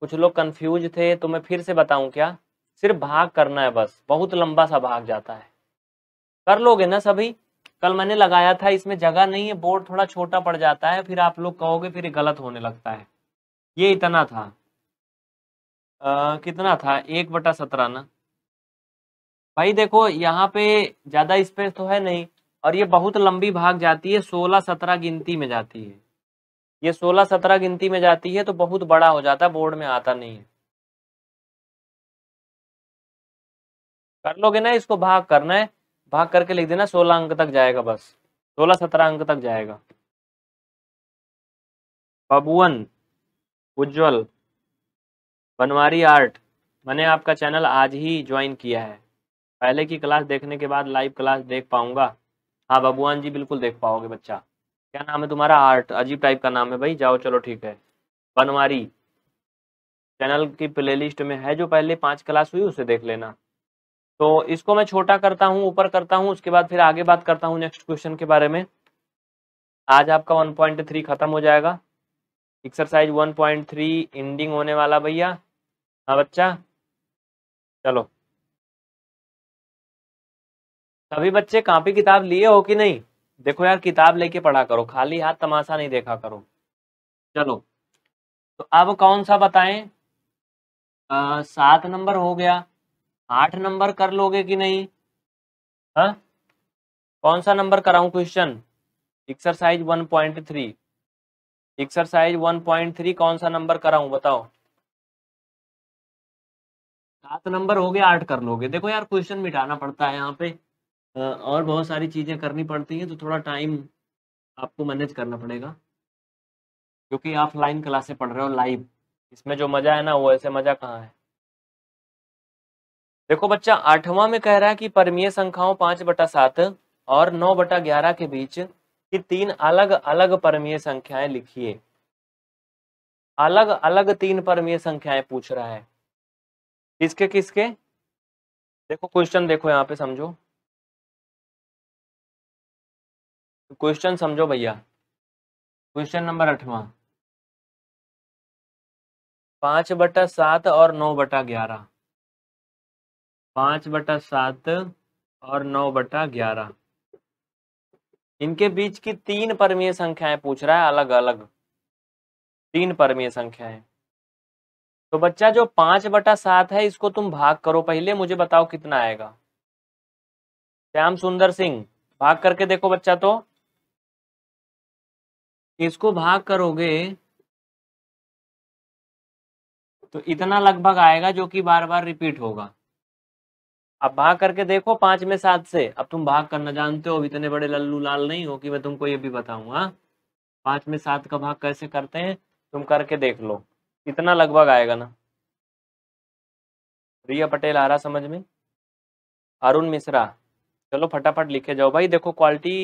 कुछ लोग कंफ्यूज थे तो मैं फिर से बताऊं क्या सिर्फ भाग करना है बस बहुत लंबा सा भाग जाता है कर लोगे ना सभी कल मैंने लगाया था इसमें जगह नहीं है बोर्ड थोड़ा छोटा पड़ जाता है फिर आप लोग कहोगे फिर गलत होने लगता है ये इतना था आ, कितना था एक बटा सत्रह ना भाई देखो यहाँ पे ज़्यादा स्पेस तो है नहीं और ये बहुत लंबी भाग जाती है सोलह सत्रह गिनती में जाती है ये सोलह सत्रह गिनती में जाती है तो बहुत बड़ा हो जाता है बोर्ड में आता नहीं है कर लोगे ना इसको भाग करना है भाग करके लिख देना सोलह अंक तक जाएगा बस सोलह सत्रह अंक तक जाएगा बबुवन उज्जवल बनवारी आर्ट मैंने आपका चैनल आज ही ज्वाइन किया है पहले की क्लास देखने के बाद लाइव क्लास देख पाऊंगा हाँ बबुआन जी बिल्कुल देख पाओगे बच्चा क्या नाम है तुम्हारा आर्ट अजीब टाइप का नाम है भाई जाओ चलो ठीक है बनवारी चैनल की प्लेलिस्ट में है जो पहले पांच क्लास हुई उसे देख लेना तो इसको मैं छोटा करता हूँ ऊपर करता हूँ उसके बाद फिर आगे बात करता हूँ नेक्स्ट क्वेश्चन के बारे में आज आपका 1.3 खत्म हो जाएगा एक्सरसाइज 1.3 एंडिंग होने वाला भैया हाँ बच्चा चलो सभी बच्चे कापी किताब लिए हो कि नहीं देखो यार किताब लेके पढ़ा करो खाली हाथ तमाशा नहीं देखा करो चलो तो अब कौन सा बताएं सात नंबर हो गया आठ नंबर कर लोगे कि नहीं हा? कौन सा नंबर कराऊं question exercise one point three exercise one point three कौन सा नंबर कराऊं बताओ सात नंबर हो गए आठ कर लोगे देखो यार क्वेश्चन मिटाना पड़ता है यहाँ पे और बहुत सारी चीजें करनी पड़ती हैं तो थोड़ा टाइम आपको मैनेज करना पड़ेगा क्योंकि ऑफलाइन क्लासे पढ़ रहे हो लाइव इसमें जो मजा है ना वो ऐसे मजा कहाँ है देखो बच्चा आठवां में कह रहा है कि परमीय संख्याओं पांच बटा सात और नौ बटा ग्यारह के बीच की तीन अलग अलग परमीय संख्याएं लिखिए अलग अलग तीन परमीय संख्याएं पूछ रहा है किसके किसके देखो क्वेश्चन देखो यहाँ पे समझो क्वेश्चन समझो भैया क्वेश्चन नंबर अठवा पांच बटा सात और नौ बटा ग्यारह पांच बटा सात और नौ बटा ग्यारह इनके बीच की तीन परमीय संख्याएं पूछ रहा है अलग अलग तीन परमीय संख्याएं तो बच्चा जो पांच बटा सात है इसको तुम भाग करो पहले मुझे बताओ कितना आएगा श्याम सुंदर सिंह भाग करके देखो बच्चा तो इसको भाग करोगे तो इतना लगभग आएगा जो कि बार बार रिपीट होगा अब भाग करके देखो पांच में सात से अब तुम भाग करना जानते हो अब इतने बड़े लल्लू लाल नहीं हो कि मैं तुमको ये भी बताऊंगा हाँ? पांच में सात का भाग कैसे करते हैं तुम करके देख लो इतना लगभग आएगा ना रिया पटेल आ रहा समझ में अरुण मिश्रा चलो फटाफट लिखे जाओ भाई देखो क्वालिटी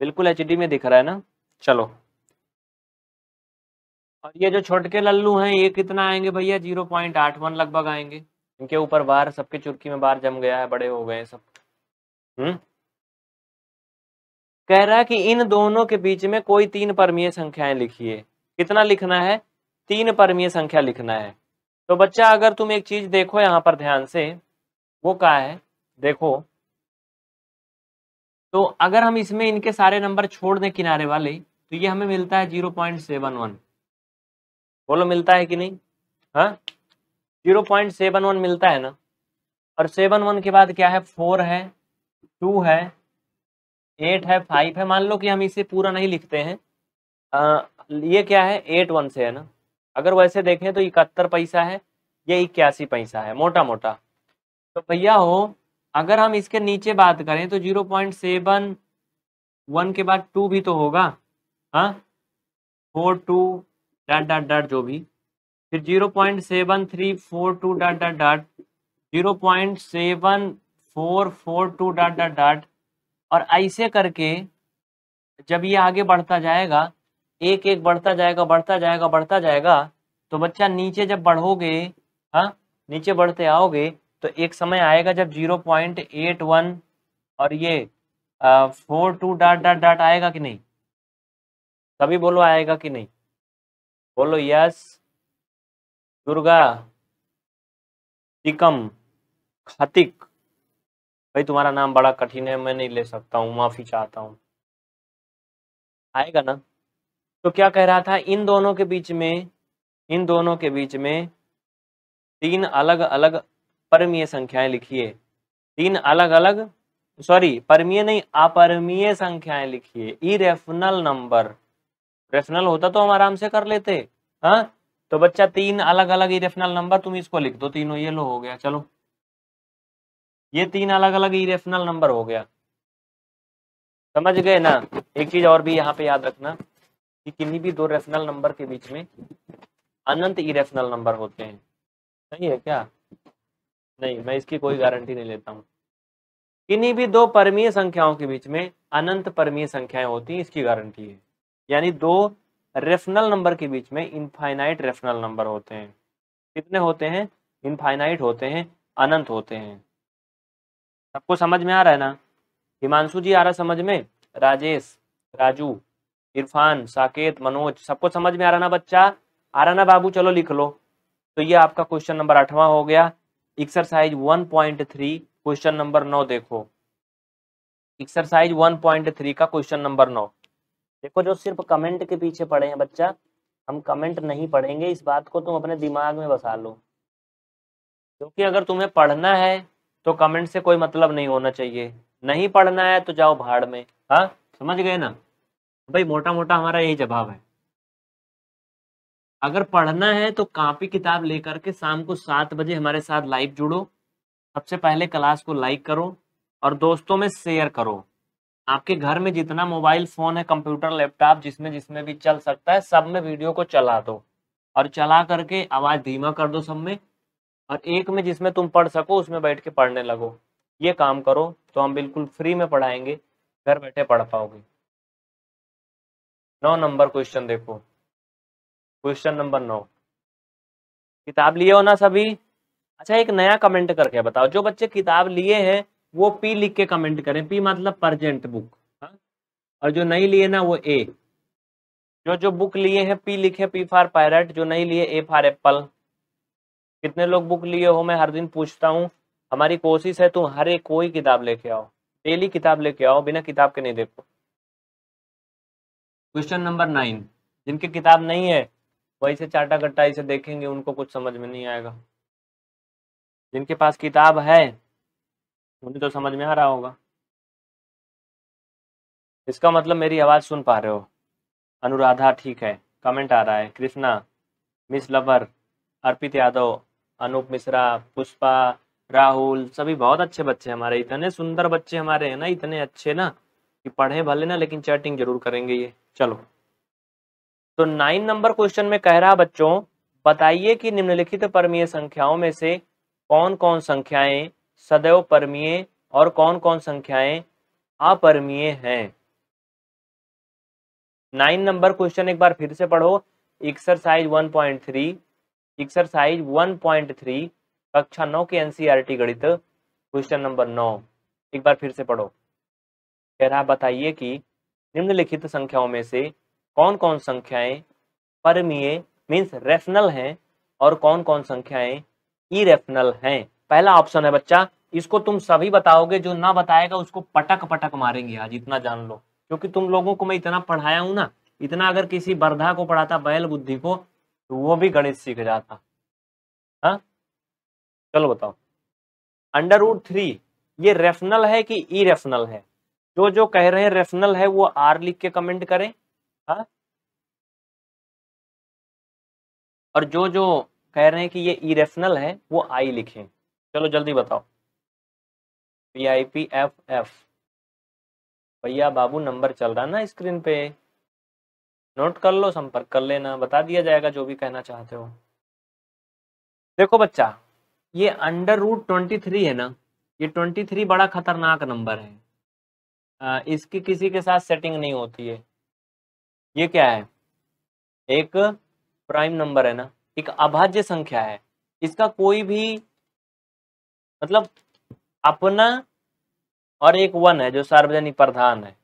बिल्कुल एच में दिख रहा है ना चलो और ये जो छोटके लल्लू हैं ये कितना आएंगे भैया जीरो पॉइंट आठ वन लगभग आएंगे इनके ऊपर बार सबके चुरकी में बार जम गया है बड़े हो गए सब हम्म कह रहा है कि इन दोनों के बीच में कोई तीन परमीय संख्याएं लिखिए कितना लिखना है तीन परमीय संख्या लिखना है तो बच्चा अगर तुम एक चीज देखो यहाँ पर ध्यान से वो क्या है देखो तो अगर हम इसमें इनके सारे नंबर छोड़ दें किनारे वाले तो ये हमें मिलता है जीरो पॉइंट सेवन वन बोलो मिलता है कि नहीं हाँ जीरो पॉइंट सेवन वन मिलता है ना और सेवन वन के बाद क्या है फोर है टू है एट है फाइव है मान लो कि हम इसे पूरा नहीं लिखते हैं आ, ये क्या है एट वन से है ना अगर वैसे देखें तो इकहत्तर पैसा है ये इक्यासी पैसा है मोटा मोटा तो भैया हो अगर हम इसके नीचे बात करें तो जीरो पॉइंट सेवन वन के बाद टू भी तो होगा हाँ फोर टू डट डट डट जो भी फिर zero point seven three four two dot dot dot zero point seven four four two dot dot dot और ऐसे करके जब ये आगे बढ़ता जाएगा एक एक बढ़ता जाएगा बढ़ता जाएगा बढ़ता जाएगा तो बच्चा नीचे जब बढ़ोगे हाँ नीचे बढ़ते आओगे तो एक समय आएगा जब जीरो पॉइंट एट वन और ये four two dot dot dot आएगा कि नहीं तभी बोलो आएगा कि नहीं बोलो यस दुर्गा तिकम खातिक भाई तुम्हारा नाम बड़ा कठिन है मैं नहीं ले सकता हूँ माफी चाहता हूँ आएगा ना तो क्या कह रहा था इन दोनों के बीच में इन दोनों के बीच में तीन अलग अलग परमीय संख्याएं लिखिए तीन अलग अलग सॉरी परमीय नहीं अपरमीय संख्याएं लिखिए इरेफनल नंबर रेफनल होता तो हम आराम से कर लेते हाँ तो बच्चा तीन अलग अलग इरेफनल नंबर तुम इसको लिख दो तीनों ये लो हो गया चलो ये तीन अलग अलग इरेफनल नंबर हो गया समझ गए ना एक चीज और भी यहाँ पे याद रखना कि किन्हीं भी दो रेफनल नंबर के बीच में अनंत इरेफनल नंबर होते हैं सही है क्या नहीं मैं इसकी कोई गारंटी नहीं लेता हूँ किन्हीं भी दो परमीय संख्याओं के बीच में अनंत परमीय संख्याएं होती हैं इसकी गारंटी है यानी दो रेफनल नंबर के बीच में इनफाइनाइट रेफनल नंबर होते हैं कितने होते हैं इनफाइनाइट होते हैं अनंत होते हैं सबको समझ में आ रहा है ना हिमांशु जी आ रहा समझ में राजेश राजू इरफान साकेत मनोज सबको समझ में आ रहा ना बच्चा आ रहा ना बाबू चलो लिख लो तो ये आपका क्वेश्चन नंबर आठवां हो गया एक्सरसाइज 1.3 क्वेश्चन नंबर नौ देखो एक्सरसाइज 1.3 का क्वेश्चन नंबर नौ देखो जो सिर्फ कमेंट के पीछे पड़े हैं बच्चा हम कमेंट नहीं पढ़ेंगे इस बात को तुम अपने दिमाग में बसा लो क्योंकि अगर तुम्हें पढ़ना है तो कमेंट से कोई मतलब नहीं होना चाहिए नहीं पढ़ना है तो जाओ भाड़ में हाँ समझ गए ना भाई मोटा मोटा हमारा यही जवाब है अगर पढ़ना है तो कापी किताब लेकर के शाम को सात बजे हमारे साथ लाइव जुड़ो सबसे पहले क्लास को लाइक करो और दोस्तों में शेयर करो आपके घर में जितना मोबाइल फोन है कंप्यूटर लैपटॉप जिसमें जिसमें भी चल सकता है सब में वीडियो को चला दो और चला करके आवाज धीमा कर दो सब में और एक में जिसमें तुम पढ़ सको उसमें बैठ के पढ़ने लगो ये काम करो तो हम बिल्कुल फ्री में पढ़ाएंगे घर बैठे पढ़ पाओगे नौ नंबर क्वेश्चन देखो क्वेश्चन नंबर नौ किताब लिए हो ना सभी अच्छा एक नया कमेंट करके बताओ जो बच्चे किताब लिए हैं वो पी लिख के कमेंट करें पी मतलब परजेंट बुक हा? और जो नहीं लिए ना वो ए जो जो बुक लिए हैं पी लिखे पी फॉर पायरेट जो नहीं लिए ए फॉर एप्पल कितने लोग बुक लिए हो मैं हर दिन पूछता हूँ हमारी कोशिश है तुम हर एक कोई किताब लेके आओ डेली किताब लेके आओ बिना किताब के नहीं देखो क्वेश्चन नंबर नाइन जिनकी किताब नहीं है वही से चाटा कट्टा इसे देखेंगे उनको कुछ समझ में नहीं आएगा जिनके पास किताब है मुझे तो समझ में आ रहा होगा इसका मतलब मेरी आवाज़ सुन पा रहे हो अनुराधा ठीक है कमेंट आ रहा है कृष्णा मिस लवर अर्पित यादव अनूप मिश्रा पुष्पा राहुल सभी बहुत अच्छे बच्चे हमारे इतने सुंदर बच्चे हमारे हैं ना इतने अच्छे ना कि पढ़े भले ना लेकिन चैटिंग जरूर करेंगे ये चलो तो नाइन नंबर क्वेश्चन में कह रहा बच्चों बताइए कि निम्नलिखित परमीय संख्याओं में से कौन कौन संख्याएं सदैव परमीय और कौन कौन संख्याएं अपरमीय हैं नाइन नंबर क्वेश्चन एक बार फिर से पढ़ो एक्सरसाइज 1.3 एक्सरसाइज 1.3 कक्षा नौ के एनसीईआरटी e गणित क्वेश्चन नंबर नौ एक बार फिर से पढ़ो कह रहा बताइए कि निम्नलिखित संख्याओं में से कौन कौन संख्याएं परमीय मीन्स रेफनल हैं और कौन कौन संख्याएं इरेफनल हैं पहला ऑप्शन है बच्चा इसको तुम सभी बताओगे जो ना बताएगा उसको पटक पटक मारेंगे आज इतना जान लो क्योंकि तुम लोगों को मैं इतना पढ़ाया हूं ना इतना अगर किसी वर्धा को पढ़ाता बैल बुद्धि को तो वो भी गणित सीख जाता हा? चलो बताओ अंडर रूट थ्री ये रेफनल है कि ई रेफनल है जो जो कह रहे हैं रेफनल है वो आर लिख के कमेंट करें हा? और जो जो कह रहे हैं कि ये रेफनल है वो आई लिखें चलो जल्दी बताओ P I P F F भैया बाबू नंबर चल रहा है ना स्क्रीन पे नोट कर लो संपर्क कर लेना बता दिया जाएगा जो भी कहना चाहते हो देखो बच्चा ये अंडर रूट ट्वेंटी थ्री है ना ये ट्वेंटी थ्री बड़ा खतरनाक नंबर है आ, इसकी किसी के साथ सेटिंग नहीं होती है ये क्या है एक प्राइम नंबर है ना एक अभाज्य संख्या है इसका कोई भी मतलब अपना और एक वन है जो सार्वजनिक प्रधान है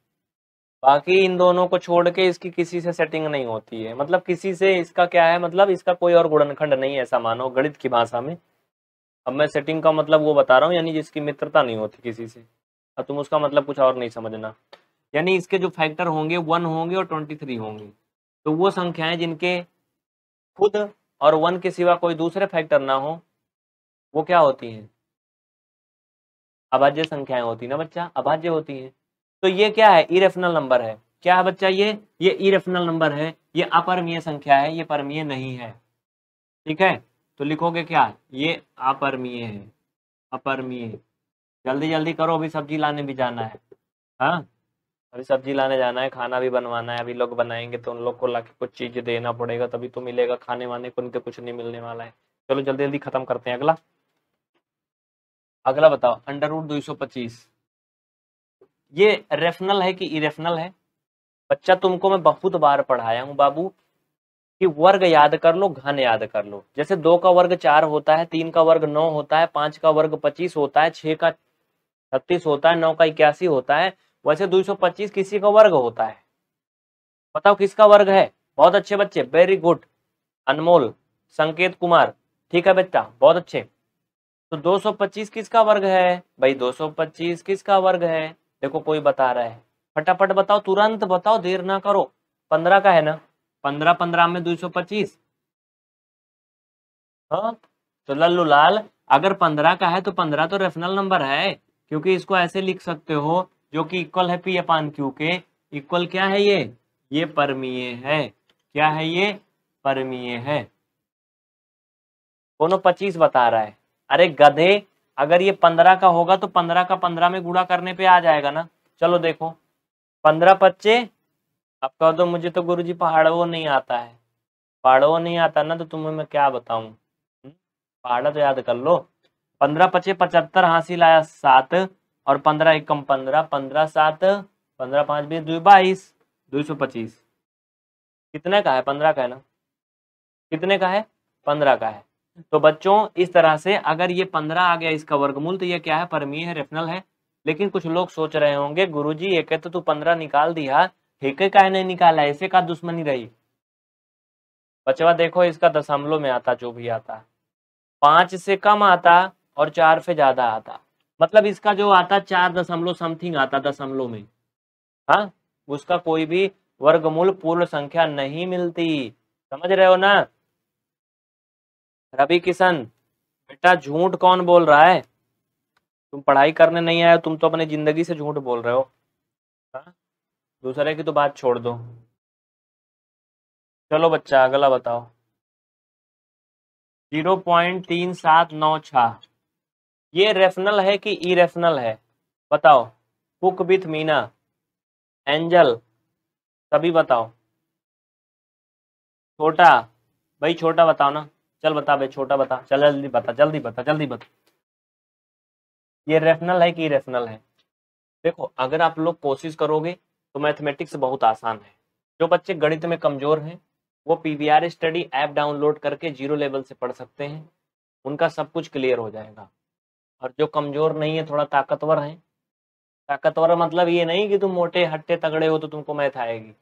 बाकी इन दोनों को छोड़ के इसकी किसी से सेटिंग नहीं होती है मतलब किसी से इसका क्या है मतलब इसका कोई और गुणनखंड नहीं है ऐसा मानो गणित की भाषा में अब मैं सेटिंग का मतलब वो बता रहा हूँ यानी जिसकी मित्रता नहीं होती किसी से अब तुम उसका मतलब कुछ और नहीं समझना यानी इसके जो फैक्टर होंगे वन होंगे और ट्वेंटी थ्री होंगे तो वो संख्याएं जिनके खुद और वन के सिवा कोई दूसरे फैक्टर ना हो वो क्या होती हैं अभाज्य संख्याएं होती ना बच्चा अभाज्य होती है तो ये क्या है इरेफनल नंबर है क्या है बच्चा ये ये इरेफनल नंबर है ये अपरमीय संख्या है ये परमीय नहीं है ठीक है तो लिखोगे क्या ये अपरमीय है अपरमीय जल्दी जल्दी करो अभी सब्जी लाने भी जाना है हाँ अभी सब्जी लाने जाना है खाना भी बनवाना है अभी लोग बनाएंगे तो उन लोग को लाके कुछ चीज देना पड़ेगा तभी तो मिलेगा खाने वाने को नहीं तो कुछ नहीं मिलने वाला है चलो जल्दी जल्दी खत्म करते हैं अगला अगला बताओ अंडर रूट दो सौ पच्चीस ये रेफनल है कि इरेफनल है बच्चा तुमको मैं बहुत बार पढ़ाया हूँ बाबू कि वर्ग याद कर लो घन याद कर लो जैसे दो का वर्ग चार होता है तीन का वर्ग नौ होता है पांच का वर्ग पच्चीस होता है छह का छत्तीस होता है नौ का इक्यासी होता है वैसे दो सौ पच्चीस किसी का वर्ग होता है बताओ किसका वर्ग है बहुत अच्छे बच्चे वेरी गुड अनमोल संकेत कुमार ठीक है बच्चा बहुत अच्छे तो 225 किसका वर्ग है भाई 225 किसका वर्ग है देखो कोई बता रहा है फटाफट बताओ तुरंत बताओ देर ना करो पंद्रह का है ना पंद्रह पंद्रह में 225 सौ पच्चीस हाँ तो लल्लू लाल अगर पंद्रह का है तो पंद्रह तो रेफनल नंबर है क्योंकि इसको ऐसे लिख सकते हो जो कि इक्वल है पी अपान क्यू के इक्वल क्या है ये ये परमीय है क्या है ये परमीय है दोनों पच्चीस बता रहा है अरे गधे अगर ये पंद्रह का होगा तो पंद्रह का पंद्रह में गुड़ा करने पे आ जाएगा ना चलो देखो पंद्रह पच्चे अब कह दो मुझे तो गुरुजी पहाड़ वो नहीं आता है पहाड़ वो नहीं आता ना तो तुम्हें मैं क्या बताऊं हम्म, पहाड़ा तो याद कर लो पंद्रह पच्चे पचहत्तर हासिल आया सात और पंद्रह एकम पंद्रह पंद्रह सात पंद्रह पाँच बीस दो बाईस दो सौ पच्चीस कितने का है पंद्रह का है ना कितने का है पंद्रह का है तो बच्चों इस तरह से अगर ये पंद्रह आ गया इसका वर्गमूल तो ये क्या है परमीय है रेफनल है लेकिन कुछ लोग सोच रहे होंगे गुरु जी ये कहते तो तू पंद्रह निकाल दिया ठीके का नहीं निकाला ऐसे का दुश्मनी रही बचवा देखो इसका दशमलव में आता जो भी आता पांच से कम आता और चार से ज्यादा आता मतलब इसका जो आता चार दशमलव समथिंग आता दशमलव में हाँ उसका कोई भी वर्गमूल पूर्ण संख्या नहीं मिलती समझ रहे हो ना रवि किशन बेटा झूठ कौन बोल रहा है तुम पढ़ाई करने नहीं आए तुम तो अपनी जिंदगी से झूठ बोल रहे हो हाँ? दूसरे की तो बात छोड़ दो चलो बच्चा अगला बताओ जीरो पॉइंट तीन सात नौ छः ये रेफनल है कि रेफनल है बताओ कुक विथ मीना एंजल सभी बताओ छोटा भाई छोटा बताओ ना चल बता बे छोटा बता चल जल्दी बता जल्दी बता जल्दी बता ये रेफनल है कि रेफनल है देखो अगर आप लोग कोशिश करोगे तो मैथमेटिक्स बहुत आसान है जो बच्चे गणित में कमजोर हैं वो पी स्टडी ऐप डाउनलोड करके जीरो लेवल से पढ़ सकते हैं उनका सब कुछ क्लियर हो जाएगा और जो कमजोर नहीं है थोड़ा ताकतवर है ताकतवर मतलब ये नहीं कि तुम मोटे हट्टे तगड़े हो तो तुमको मैथ आएगी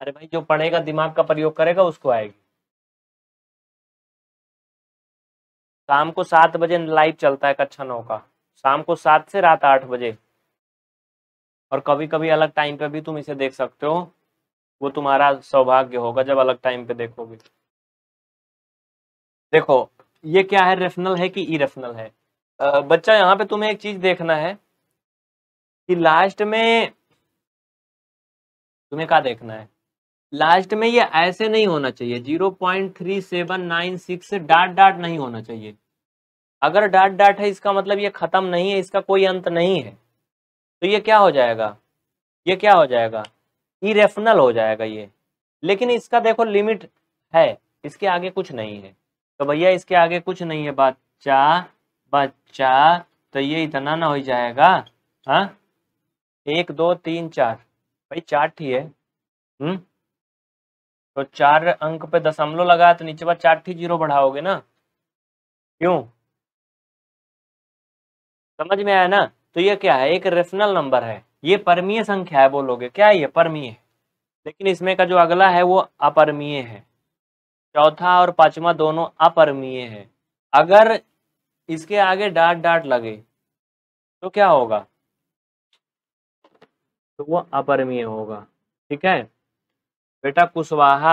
अरे भाई जो पढ़ेगा दिमाग का प्रयोग करेगा उसको आएगी शाम को सात बजे लाइव चलता है कक्षा नौ का शाम को सात से रात आठ बजे और कभी कभी अलग टाइम पे भी तुम इसे देख सकते हो वो तुम्हारा सौभाग्य होगा जब अलग टाइम पे देखोगे देखो ये क्या है रेफनल है कि ई रेफनल है बच्चा यहाँ पे तुम्हें एक चीज देखना है कि लास्ट में तुम्हें क्या देखना है लास्ट में ये ऐसे नहीं होना चाहिए zero point three seven nine six dot dot नहीं होना चाहिए अगर डाट डाट है इसका मतलब ये ख़त्म नहीं है इसका कोई अंत नहीं है तो ये क्या हो जाएगा ये क्या हो जाएगा इरेफनल हो जाएगा ये लेकिन इसका देखो लिमिट है इसके आगे कुछ नहीं है तो भैया इसके आगे कुछ नहीं है बच्चा बच्चा तो ये इतना ना हो जाएगा हाँ एक दो तीन चार भाई चार ठीक है हम्म तो चार अंक पे दशमलव लगा तो नीचे पर चार ठी जीरो बढ़ाओगे ना क्यों समझ में आया ना तो ये क्या है एक रेशनल नंबर है ये परमीय संख्या है बोलोगे क्या है ये परमीय लेकिन इसमें का जो अगला है वो अपरमीय है चौथा और पांचवा दोनों अपरमीय है अगर इसके आगे डाट डाट लगे तो क्या होगा तो वो अपरमीय होगा ठीक है बेटा कुशवाहा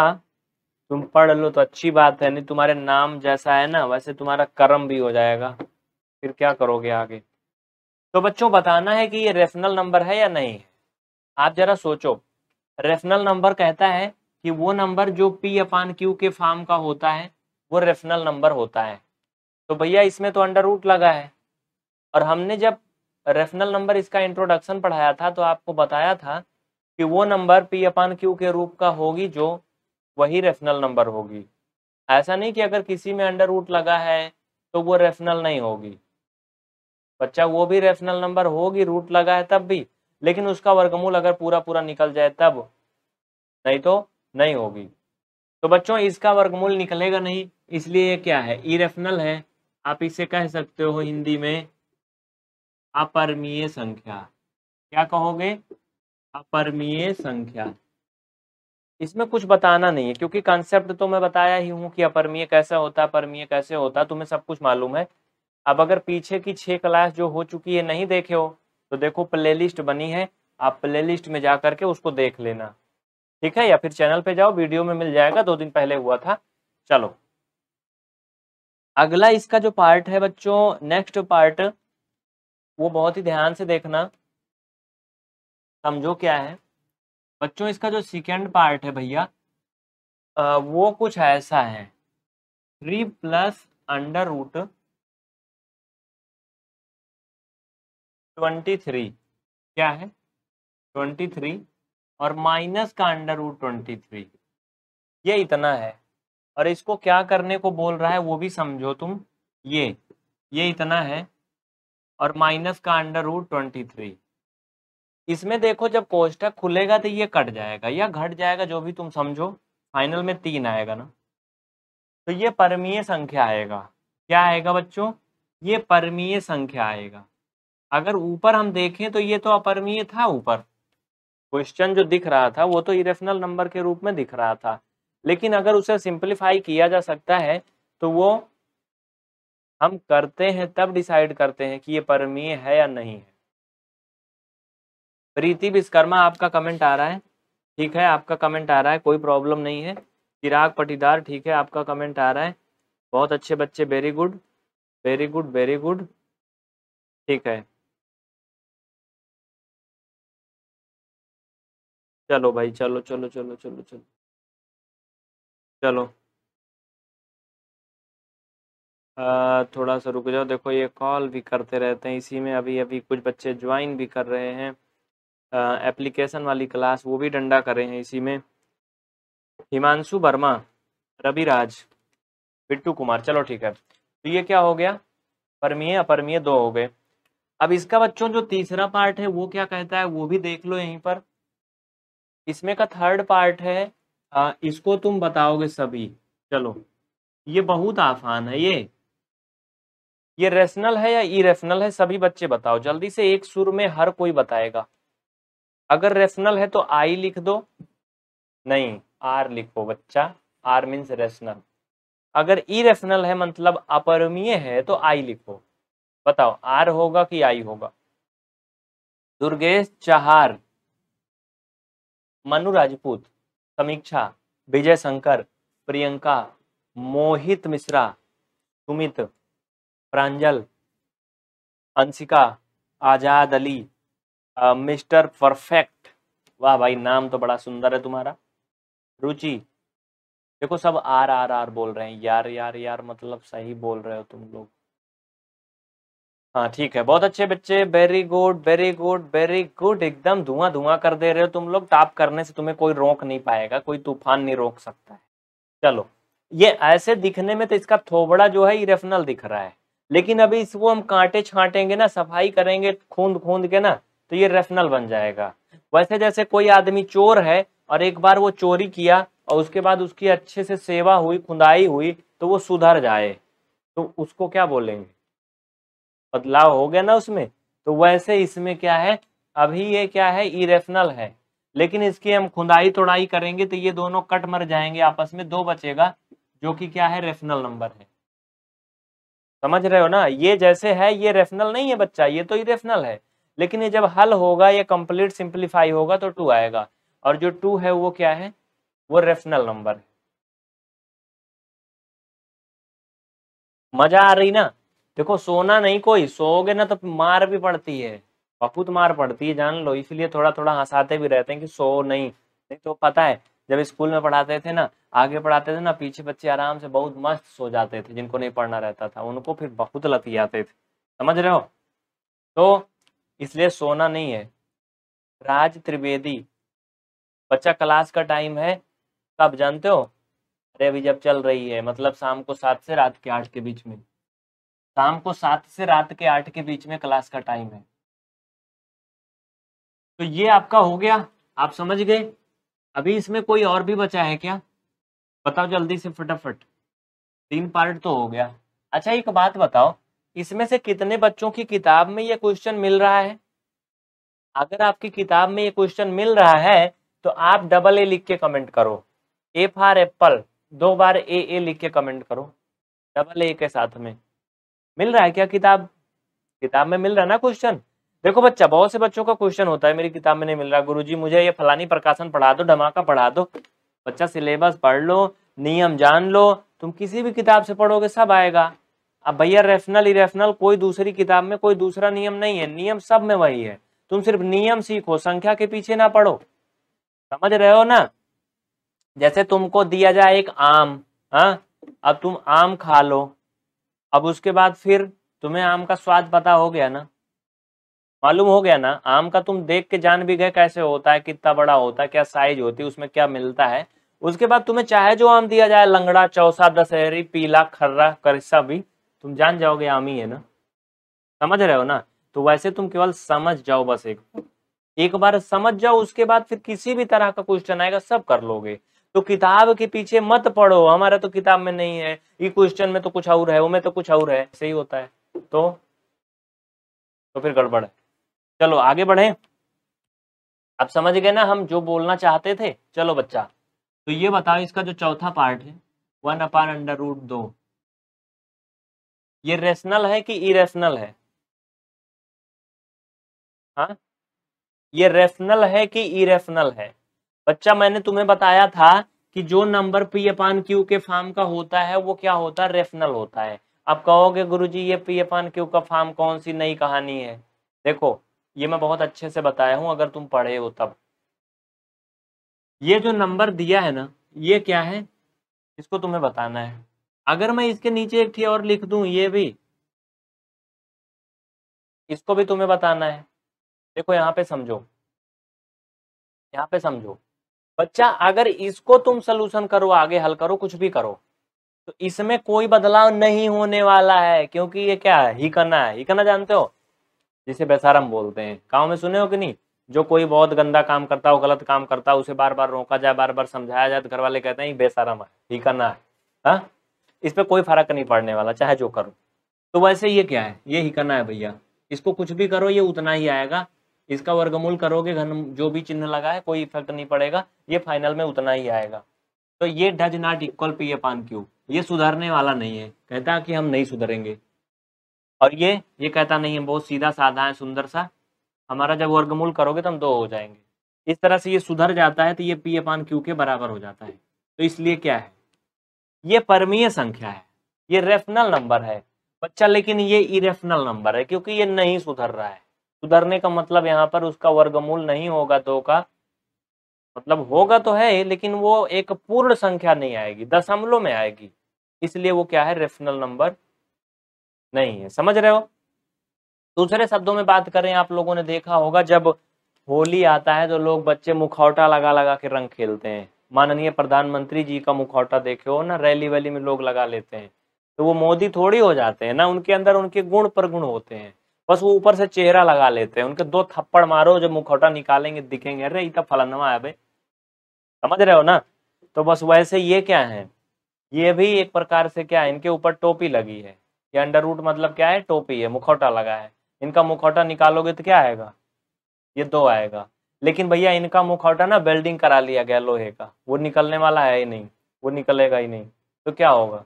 तुम पढ़ लो तो अच्छी बात है नहीं तुम्हारे नाम जैसा है ना वैसे तुम्हारा कर्म भी हो जाएगा फिर क्या करोगे आगे तो बच्चों बताना है कि ये रेफनल नंबर है या नहीं है आप जरा सोचो रेफनल नंबर कहता है कि वो नंबर जो पी अपान क्यू के फॉर्म का होता है वो रेफनल नंबर होता है तो भैया इसमें तो अंडर रूट लगा है और हमने जब रेफनल नंबर इसका इंट्रोडक्शन पढ़ाया था तो आपको बताया था कि वो नंबर पी अपान क्यू के रूप का होगी जो वही रेफनल नंबर होगी ऐसा नहीं कि अगर किसी में अंडर रूट लगा है तो वो रेफनल नहीं होगी बच्चा वो भी रेफनल नंबर होगी रूट लगा है तब भी लेकिन उसका वर्गमूल अगर पूरा पूरा निकल जाए तब नहीं तो नहीं होगी तो बच्चों इसका वर्गमूल निकलेगा नहीं इसलिए ये क्या है इरेफनल है आप इसे कह सकते हो हिंदी में अपरमीय संख्या क्या कहोगे अपरमीय संख्या इसमें कुछ बताना नहीं है क्योंकि कंसेप्ट तो मैं बताया ही हूं कि अपरमीय कैसा होता है अपरमीय कैसे होता तुम्हें सब कुछ मालूम है अब अगर पीछे की छह क्लास जो हो चुकी है नहीं देखे हो तो देखो प्ले बनी है आप प्ले में जा करके उसको देख लेना ठीक है या फिर चैनल पे जाओ वीडियो में मिल जाएगा दो दिन पहले हुआ था चलो अगला इसका जो पार्ट है बच्चों नेक्स्ट पार्ट वो बहुत ही ध्यान से देखना समझो क्या है बच्चों इसका जो सेकेंड पार्ट है भैया वो कुछ ऐसा है three plus under root twenty three क्या है ट्वेंटी थ्री और माइनस का अंडर रूट ट्वेंटी थ्री ये इतना है और इसको क्या करने को बोल रहा है वो भी समझो तुम ये ये इतना है और माइनस का अंडर रूट ट्वेंटी थ्री इसमें देखो जब कोष्टक खुलेगा तो ये कट जाएगा या घट जाएगा जो भी तुम समझो फाइनल में तीन आएगा ना तो ये परमीय संख्या आएगा क्या आएगा बच्चों ये परमीय संख्या आएगा अगर ऊपर हम देखें तो ये तो अपरमीय था ऊपर क्वेश्चन जो दिख रहा था वो तो इरेशनल नंबर के रूप में दिख रहा था लेकिन अगर उसे सिंप्लीफाई किया जा सकता है तो वो हम करते हैं तब डिसाइड करते हैं कि ये परमीय है या नहीं है प्रीति विश्वकर्मा आपका कमेंट आ रहा है ठीक है आपका कमेंट आ रहा है कोई प्रॉब्लम नहीं है चिराग पटीदार ठीक है आपका कमेंट आ रहा है बहुत अच्छे बच्चे very good very good very good ठीक है चलो भाई चलो चलो चलो चलो चलो चलो आ, थोड़ा सा रुक जाओ देखो ये कॉल भी करते रहते हैं इसी में अभी अभी कुछ बच्चे ज्वाइन भी कर रहे हैं एप्लीकेशन वाली क्लास वो भी डंडा कर रहे हैं इसी में हिमांशु वर्मा रविराज बिट्टू कुमार चलो ठीक है तो ये क्या हो गया परमीय अपरमीय दो हो गए अब इसका बच्चों जो तीसरा पार्ट है वो क्या कहता है वो भी देख लो यहीं पर इसमें का थर्ड पार्ट है आ, इसको तुम बताओगे सभी चलो ये बहुत आसान है ये ये रेशनल है या इरेशनल है सभी बच्चे बताओ जल्दी से एक सुर में हर कोई बताएगा अगर रेशनल है तो आई लिख दो नहीं आर लिखो बच्चा आर मीन्स रेशनल अगर रेशनल है मतलब अपरमीय है तो आई लिखो बताओ आर होगा कि आई होगा दुर्गेश चहार मनु राजपूत समीक्षा विजय शंकर प्रियंका मोहित मिश्रा सुमित प्रांजल अंशिका आजाद अली मिस्टर परफेक्ट वाह भाई नाम तो बड़ा सुंदर है तुम्हारा रुचि देखो सब आर आर आर बोल रहे हैं यार यार यार मतलब सही बोल रहे हो तुम लोग हाँ ठीक है बहुत अच्छे बच्चे very good very good very good एकदम धुआं धुआं कर दे रहे हो तुम लोग टाप करने से तुम्हें कोई रोक नहीं पाएगा कोई तूफान नहीं रोक सकता है चलो ये ऐसे दिखने में तो इसका थोबड़ा जो है इरेफनल दिख रहा है लेकिन अभी इसको हम कांटे छांटेंगे ना सफाई करेंगे खूंद खूंद के ना तो ये रेफनल बन जाएगा वैसे जैसे कोई आदमी चोर है और एक बार वो चोरी किया और उसके बाद उसकी अच्छे से सेवा हुई खुदाई हुई तो वो सुधर जाए तो उसको क्या बोलेंगे बदलाव हो गया ना उसमें तो वैसे इसमें क्या है अभी ये क्या है इरेफनल है लेकिन इसकी हम खुदाई तोड़ाई करेंगे तो ये दोनों कट मर जाएंगे आपस में दो बचेगा जो कि क्या है रेफनल नंबर है समझ रहे हो ना ये जैसे है ये रेफनल नहीं है बच्चा ये तो इरेफनल है लेकिन ये जब हल होगा या कंप्लीट सिंप्लीफाई होगा तो टू आएगा और जो टू है वो क्या है वो रेफनल नंबर है मजा आ रही ना देखो सोना नहीं कोई सोओगे ना तो मार भी पड़ती है बहुत मार पड़ती है जान लो इसलिए थोड़ा थोड़ा हंसाते भी रहते हैं कि सो नहीं नहीं तो पता है जब स्कूल में पढ़ाते थे ना आगे पढ़ाते थे ना पीछे बच्चे आराम से बहुत मस्त सो जाते थे जिनको नहीं पढ़ना रहता था उनको फिर बहुत लती आते थे समझ रहे हो तो इसलिए सोना नहीं है राज त्रिवेदी बच्चा क्लास का टाइम है कब तो जानते हो अरे अभी जब चल रही है मतलब शाम को सात से रात के आठ के बीच में शाम को सात से रात के आठ के बीच में क्लास का टाइम है तो ये आपका हो गया आप समझ गए अभी इसमें कोई और भी बचा है क्या बताओ जल्दी से फटाफट तीन पार्ट तो हो गया अच्छा एक बात बताओ इसमें से कितने बच्चों की किताब में ये क्वेश्चन मिल रहा है अगर आपकी किताब में ये क्वेश्चन मिल रहा है तो आप डबल ए लिख के कमेंट करो ए फॉर एप्पल दो बार ए ए लिख के कमेंट करो डबल ए के साथ में मिल रहा है क्या किताब किताब में मिल रहा है ना क्वेश्चन देखो बच्चा बहुत से बच्चों का क्वेश्चन होता है मेरी किताब में नहीं मिल रहा गुरुजी मुझे ये फलानी प्रकाशन पढ़ा दो धमाका पढ़ा दो बच्चा सिलेबस पढ़ लो नियम जान लो तुम किसी भी किताब से पढ़ोगे सब आएगा अब भैया रेफनल इरेफनल कोई दूसरी किताब में कोई दूसरा नियम नहीं है नियम सब में वही है तुम सिर्फ नियम सीखो संख्या के पीछे ना पढ़ो समझ रहे हो ना जैसे तुमको दिया जाए एक आम हा? अब तुम आम खा लो अब उसके बाद फिर तुम्हें आम का स्वाद पता हो गया ना मालूम हो गया ना आम का तुम देख के जान भी गए कैसे होता है कितना बड़ा होता है क्या साइज होती है उसमें क्या मिलता है उसके बाद तुम्हें चाहे जो आम दिया जाए लंगड़ा चौसा दशहरी पीला खर्रा करिस्सा भी तुम जान जाओगे आम ही है ना समझ रहे हो ना तो वैसे तुम केवल समझ जाओ बस एक एक बार समझ जाओ उसके बाद फिर किसी भी तरह का क्वेश्चन आएगा सब कर लोगे तो किताब के पीछे मत पढ़ो हमारा तो किताब में नहीं है ये क्वेश्चन में तो कुछ और है वो में तो कुछ और है सही होता है तो तो फिर गड़बड़ है चलो आगे बढ़े अब समझ गए ना हम जो बोलना चाहते थे चलो बच्चा तो ये बताओ इसका जो चौथा पार्ट है वन अपान अंडर रूट दो ये रेशनल है कि इरेशनल है हा? ये रेशनल है कि इरेशनल है बच्चा मैंने तुम्हें बताया था कि जो नंबर पी अपान क्यू के फार्म का होता है वो क्या होता है रेशनल होता है आप कहोगे गुरुजी ये पी अपान क्यू का फार्म कौन सी नई कहानी है देखो ये मैं बहुत अच्छे से बताया हूं अगर तुम पढ़े हो तब ये जो नंबर दिया है ना ये क्या है इसको तुम्हें बताना है अगर मैं इसके नीचे एक थी और लिख दूं ये भी इसको भी तुम्हें बताना है देखो यहाँ पे समझो यहाँ पे समझो बच्चा अगर इसको तुम सोलूशन करो आगे हल करो कुछ भी करो तो इसमें कोई बदलाव नहीं होने वाला है क्योंकि ये क्या है ही करना है ही करना जानते हो जिसे बेसारम बोलते हैं गाँव में सुने हो कि नहीं जो कोई बहुत गंदा काम करता हो गलत काम करता हो उसे बार बार रोका जाए बार बार समझाया जाए तो घर वाले कहते हैं बेसारम है ही करना है हा? इस पर कोई फर्क नहीं पड़ने वाला चाहे जो करो तो वैसे ये क्या है ये ही करना है भैया इसको कुछ भी करो ये उतना ही आएगा इसका वर्गमूल करोगे घन जो भी चिन्ह लगा है कोई इफेक्ट नहीं पड़ेगा ये फाइनल में उतना ही आएगा तो ये does not equal P upon Q ये सुधरने वाला नहीं है कहता कि हम नहीं सुधरेंगे और ये ये कहता नहीं है बहुत सीधा साधा है सुंदर सा हमारा जब वर्गमूल करोगे तो हम दो हो जाएंगे इस तरह से ये सुधर जाता है तो ये पी पान क्यू के बराबर हो जाता है तो इसलिए क्या है ये परमीय संख्या है ये रेफनल नंबर है बच्चा लेकिन ये इरेफनल नंबर है क्योंकि ये नहीं सुधर रहा है सुधरने का मतलब यहाँ पर उसका वर्गमूल नहीं होगा दो का मतलब होगा तो है लेकिन वो एक पूर्ण संख्या नहीं आएगी दशमलव में आएगी इसलिए वो क्या है रेफनल नंबर नहीं है समझ रहे हो दूसरे शब्दों में बात करें आप लोगों ने देखा होगा जब होली आता है तो लोग बच्चे मुखौटा लगा लगा के रंग खेलते हैं माननीय प्रधानमंत्री जी का मुखौटा देखे हो ना रैली वैली में लोग लगा लेते हैं तो वो मोदी थोड़ी हो जाते हैं ना उनके अंदर उनके गुण पर गुण होते हैं बस वो ऊपर से चेहरा लगा लेते हैं उनके दो थप्पड़ मारो जो मुखौटा निकालेंगे दिखेंगे अरे ये तो है भाई समझ रहे हो ना तो बस वैसे ये क्या है ये भी एक प्रकार से क्या है इनके ऊपर टोपी लगी है ये अंडर रूट मतलब क्या है टोपी है मुखौटा लगा है इनका मुखौटा निकालोगे तो क्या आएगा ये दो आएगा लेकिन भैया इनका मुख हटा ना वेल्डिंग करा लिया गया लोहे का वो निकलने वाला है ही नहीं वो निकलेगा ही नहीं तो क्या होगा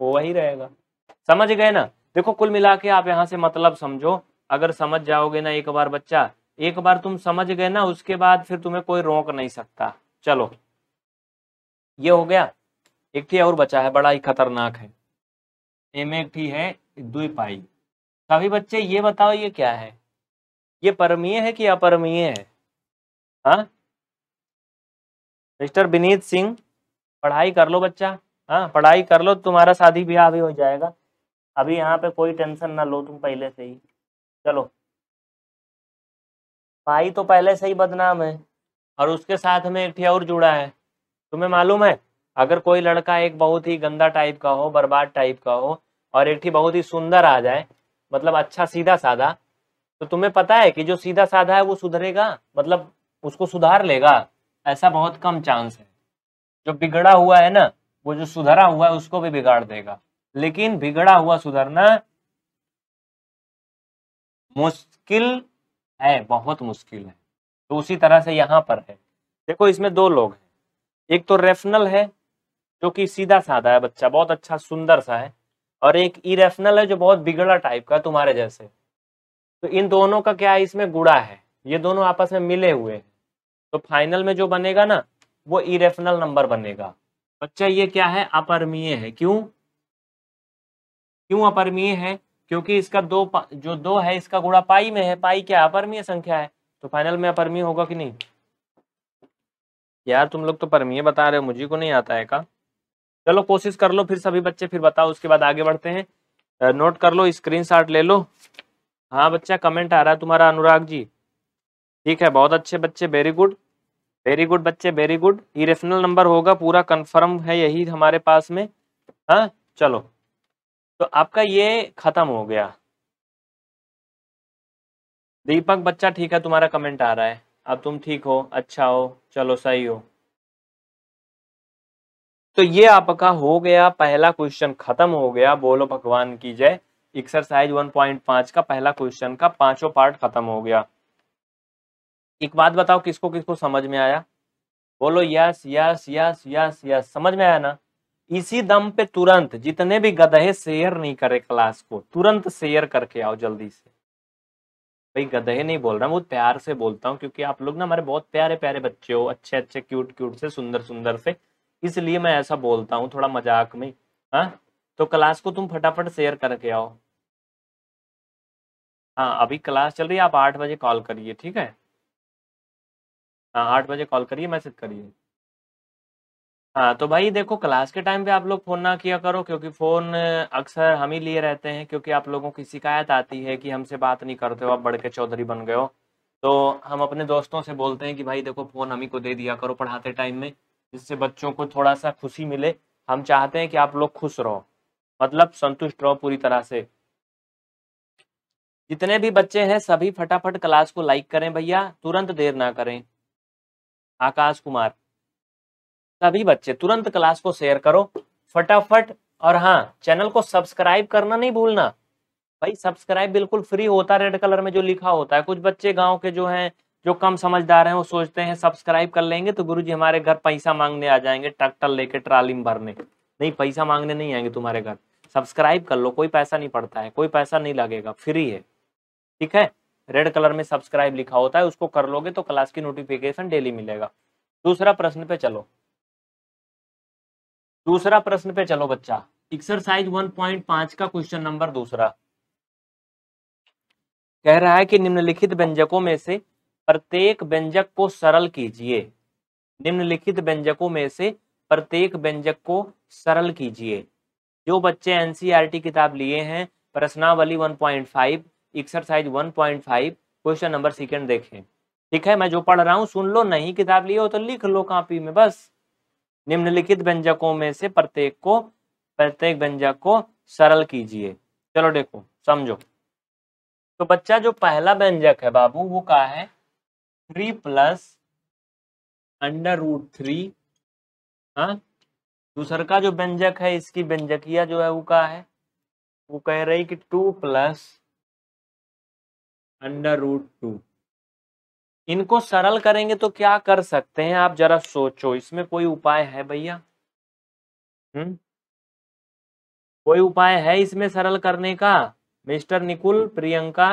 वो वही रहेगा समझ गए ना देखो कुल मिला के आप यहाँ से मतलब समझो अगर समझ जाओगे ना एक बार बच्चा एक बार तुम समझ गए ना उसके बाद फिर तुम्हें कोई रोक नहीं सकता चलो ये हो गया एक थी और बचा है बड़ा ही खतरनाक है एम एक थी है पाई सभी बच्चे ये बताओ ये क्या है ये परमीय है कि अपरमीय है हाँ मिस्टर विनीत सिंह पढ़ाई कर लो बच्चा हाँ पढ़ाई कर लो तुम्हारा शादी ब्याह भी हो जाएगा अभी यहाँ पे कोई टेंशन ना लो तुम पहले से ही चलो भाई तो पहले से ही बदनाम है और उसके साथ में एक और जुड़ा है तुम्हें मालूम है अगर कोई लड़का एक बहुत ही गंदा टाइप का हो बर्बाद टाइप का हो और एक बहुत ही सुंदर आ जाए मतलब अच्छा सीधा साधा तो तुम्हें पता है कि जो सीधा साधा है वो सुधरेगा मतलब उसको सुधार लेगा ऐसा बहुत कम चांस है जो बिगड़ा हुआ है ना वो जो सुधरा हुआ है उसको भी बिगाड़ देगा लेकिन बिगड़ा हुआ सुधरना मुश्किल है बहुत मुश्किल है तो उसी तरह से यहाँ पर है देखो इसमें दो लोग हैं एक तो रेफनल है जो कि सीधा साधा है बच्चा बहुत अच्छा सुंदर सा है और एक इरेफनल है जो बहुत बिगड़ा टाइप का तुम्हारे जैसे तो इन दोनों का क्या है इसमें गुड़ा है ये दोनों आपस में मिले हुए हैं तो फाइनल में जो बनेगा ना वो इरेफनल नंबर बनेगा बच्चा ये क्या है अपरमीय है क्यों क्यों अपरमीय है क्योंकि इसका दो जो दो है इसका गुणा पाई में है पाई क्या अपरमीय संख्या है तो फाइनल में अपरमीय होगा कि नहीं यार तुम लोग तो परमीय बता रहे हो मुझे को नहीं आता है का चलो कोशिश कर लो फिर सभी बच्चे फिर बताओ उसके बाद आगे बढ़ते हैं नोट कर लो स्क्रीन ले लो हाँ बच्चा कमेंट आ रहा है तुम्हारा अनुराग जी ठीक है बहुत अच्छे बच्चे वेरी गुड वेरी गुड बच्चे वेरी गुड इरेशनल नंबर होगा पूरा कंफर्म है यही हमारे पास में हा? चलो तो आपका ये खत्म हो गया दीपक बच्चा ठीक है तुम्हारा कमेंट आ रहा है अब तुम ठीक हो अच्छा हो चलो सही हो तो ये आपका हो गया पहला क्वेश्चन खत्म हो गया बोलो भगवान की जय एक्सरसाइज 1.5 का पहला क्वेश्चन का पांचों पार्ट खत्म हो गया एक बात बताओ किसको किसको समझ में आया बोलो yes yes yes yes yes समझ में आया ना इसी दम पे तुरंत जितने भी गधे शेयर नहीं करे क्लास को तुरंत शेयर करके आओ जल्दी से भाई गधे नहीं बोल रहा बहुत प्यार से बोलता हूँ क्योंकि आप लोग ना हमारे बहुत प्यारे प्यारे बच्चे हो अच्छे अच्छे क्यूट क्यूट से सुंदर सुंदर से इसलिए मैं ऐसा बोलता हूँ थोड़ा मजाक में हाँ तो क्लास को तुम फटाफट शेयर करके आओ हाँ अभी क्लास चल रही है आप आठ बजे कॉल करिए ठीक है हाँ आठ बजे कॉल करिए मैसेज करिए हाँ तो भाई देखो क्लास के टाइम पे आप लोग फ़ोन ना किया करो क्योंकि फ़ोन अक्सर हम ही लिए रहते हैं क्योंकि आप लोगों की शिकायत आती है कि हमसे बात नहीं करते हो आप बड़के के चौधरी बन गए हो तो हम अपने दोस्तों से बोलते हैं कि भाई देखो फ़ोन हम ही को दे दिया करो पढ़ाते टाइम में जिससे बच्चों को थोड़ा सा खुशी मिले हम चाहते हैं कि आप लोग खुश रहो मतलब संतुष्ट रहो पूरी तरह से जितने भी बच्चे हैं सभी फटाफट क्लास को लाइक करें भैया तुरंत देर ना करें आकाश कुमार सभी बच्चे तुरंत क्लास को शेयर करो फटाफट और हाँ चैनल को सब्सक्राइब करना नहीं भूलना भाई सब्सक्राइब बिल्कुल फ्री होता है रेड कलर में जो लिखा होता है कुछ बच्चे गांव के जो हैं जो कम समझदार हैं वो सोचते हैं सब्सक्राइब कर लेंगे तो गुरुजी हमारे घर पैसा मांगने आ जाएंगे ट्रैक्टर लेके ट्राली भरने नहीं पैसा मांगने नहीं आएंगे तुम्हारे घर सब्सक्राइब कर लो कोई पैसा नहीं पड़ता है कोई पैसा नहीं लगेगा फ्री है ठीक है रेड कलर में सब्सक्राइब लिखा होता है उसको कर लोगे तो क्लास की नोटिफिकेशन डेली मिलेगा दूसरा प्रश्न पे चलो दूसरा प्रश्न पे चलो बच्चा एक्सरसाइज 1.5 का क्वेश्चन नंबर दूसरा कह रहा है कि निम्नलिखित व्यंजकों में से प्रत्येक व्यंजक को सरल कीजिए निम्नलिखित व्यंजकों में से प्रत्येक व्यंजक को सरल कीजिए जो बच्चे एनसीईआरटी e किताब लिए हैं प्रश्नावली 1.5 एक्सरसाइज 1.5 क्वेश्चन नंबर सेकेंड देखें ठीक है मैं जो पढ़ रहा हूँ सुन लो नहीं किताब लिए हो तो लिख लो कापी में बस निम्नलिखित व्यंजकों में से प्रत्येक को प्रत्येक व्यंजक को सरल कीजिए चलो देखो समझो तो बच्चा जो पहला व्यंजक है बाबू वो का है three plus under root three हाँ दूसरा का जो व्यंजक है इसकी व्यंजकिया जो है वो का है वो कह रही कि two plus under root two इनको सरल करेंगे तो क्या कर सकते हैं आप जरा सोचो इसमें कोई उपाय है भैया हम्म कोई उपाय है इसमें सरल करने का मिस्टर निकुल प्रियंका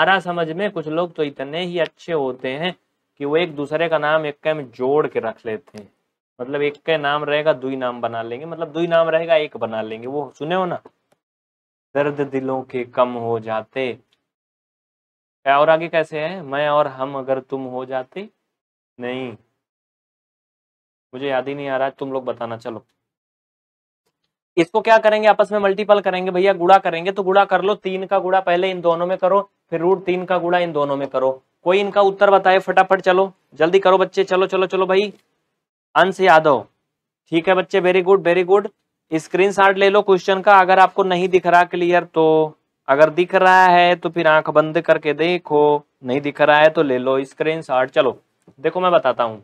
आरा समझ में कुछ लोग तो इतने ही अच्छे होते हैं कि वो एक दूसरे का नाम एक में जोड़ के रख लेते हैं मतलब एक का नाम रहेगा दुई नाम बना लेंगे मतलब दुई नाम रहेगा एक बना लेंगे वो सुने हो ना दर्द दिलों के कम हो जाते और आगे कैसे है मैं और हम अगर तुम हो जाते नहीं मुझे याद ही नहीं आ रहा है तुम लोग बताना चलो इसको क्या करेंगे आपस में मल्टीपल करेंगे भैया गुड़ा करेंगे तो गुड़ा कर लो तीन का गुड़ा पहले इन दोनों में करो फिर रूट तीन का गुड़ा इन दोनों में करो कोई इनका उत्तर बताए फटाफट चलो जल्दी करो बच्चे चलो चलो चलो भाई अंश यादव ठीक है बच्चे very good very good screen ले लो क्वेश्चन का अगर आपको नहीं दिख रहा क्लियर तो अगर दिख रहा है तो फिर आंख बंद करके देखो नहीं दिख रहा है तो ले लो स्क्रीन शॉट चलो देखो मैं बताता हूँ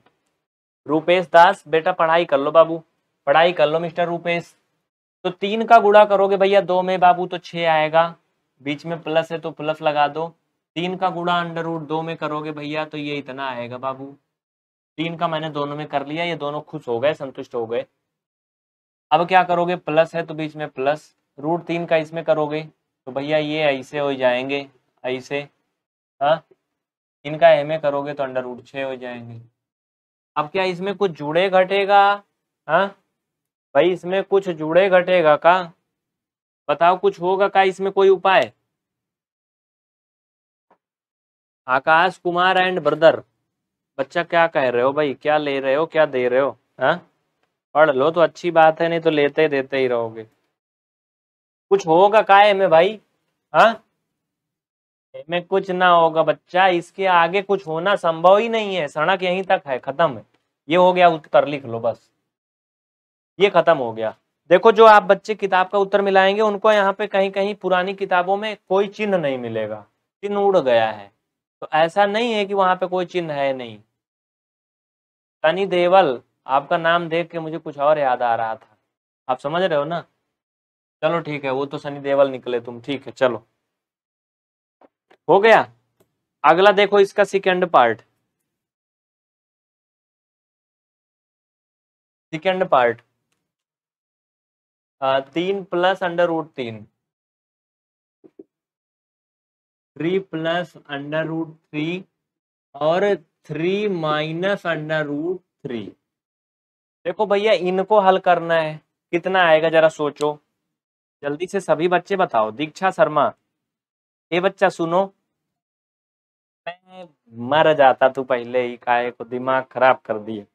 रूपेश दास बेटा पढ़ाई कर लो बाबू पढ़ाई कर लो मिस्टर रूपेश तो तीन का गुड़ा करोगे भैया दो में बाबू तो छः आएगा बीच में प्लस है तो प्लस लगा दो तीन का गुड़ा अंडर रूट दो में करोगे भैया तो ये इतना आएगा बाबू तीन का मैंने दोनों में कर लिया ये दोनों खुश हो गए संतुष्ट हो गए अब क्या करोगे प्लस है तो बीच में प्लस रूट तीन का इसमें करोगे तो भैया ये ऐसे हो जाएंगे ऐसे हाँ इनका एम करोगे तो अंडर उड हो जाएंगे अब क्या इसमें कुछ जुड़े घटेगा हाँ भाई इसमें कुछ जुड़े घटेगा का बताओ कुछ होगा का इसमें कोई उपाय आकाश कुमार एंड ब्रदर बच्चा क्या कह रहे हो भाई क्या ले रहे हो क्या दे रहे हो हाँ पढ़ लो तो अच्छी बात है नहीं तो लेते देते ही रहोगे कुछ होगा है में भाई हाँ में कुछ ना होगा बच्चा इसके आगे कुछ होना संभव ही नहीं है सड़क यहीं तक है खत्म है ये हो गया उत्तर लिख लो बस ये खत्म हो गया देखो जो आप बच्चे किताब का उत्तर मिलाएंगे उनको यहाँ पे कहीं कहीं पुरानी किताबों में कोई चिन्ह नहीं मिलेगा चिन्ह उड़ गया है तो ऐसा नहीं है कि वहां पे कोई चिन्ह है नहीं तनी देवल आपका नाम देख के मुझे कुछ और याद आ रहा था आप समझ रहे हो ना चलो ठीक है वो तो सनी देवल निकले तुम ठीक है चलो हो गया अगला देखो इसका सेकेंड पार्ट सेकेंड पार्ट तीन प्लस अंडर रूट तीन three plus under root three और three minus under root three देखो भैया इनको हल करना है कितना आएगा जरा सोचो जल्दी से सभी बच्चे बताओ दीक्षा शर्मा ये बच्चा सुनो मैं मर जाता तू पहले ही काय को दिमाग खराब कर दिए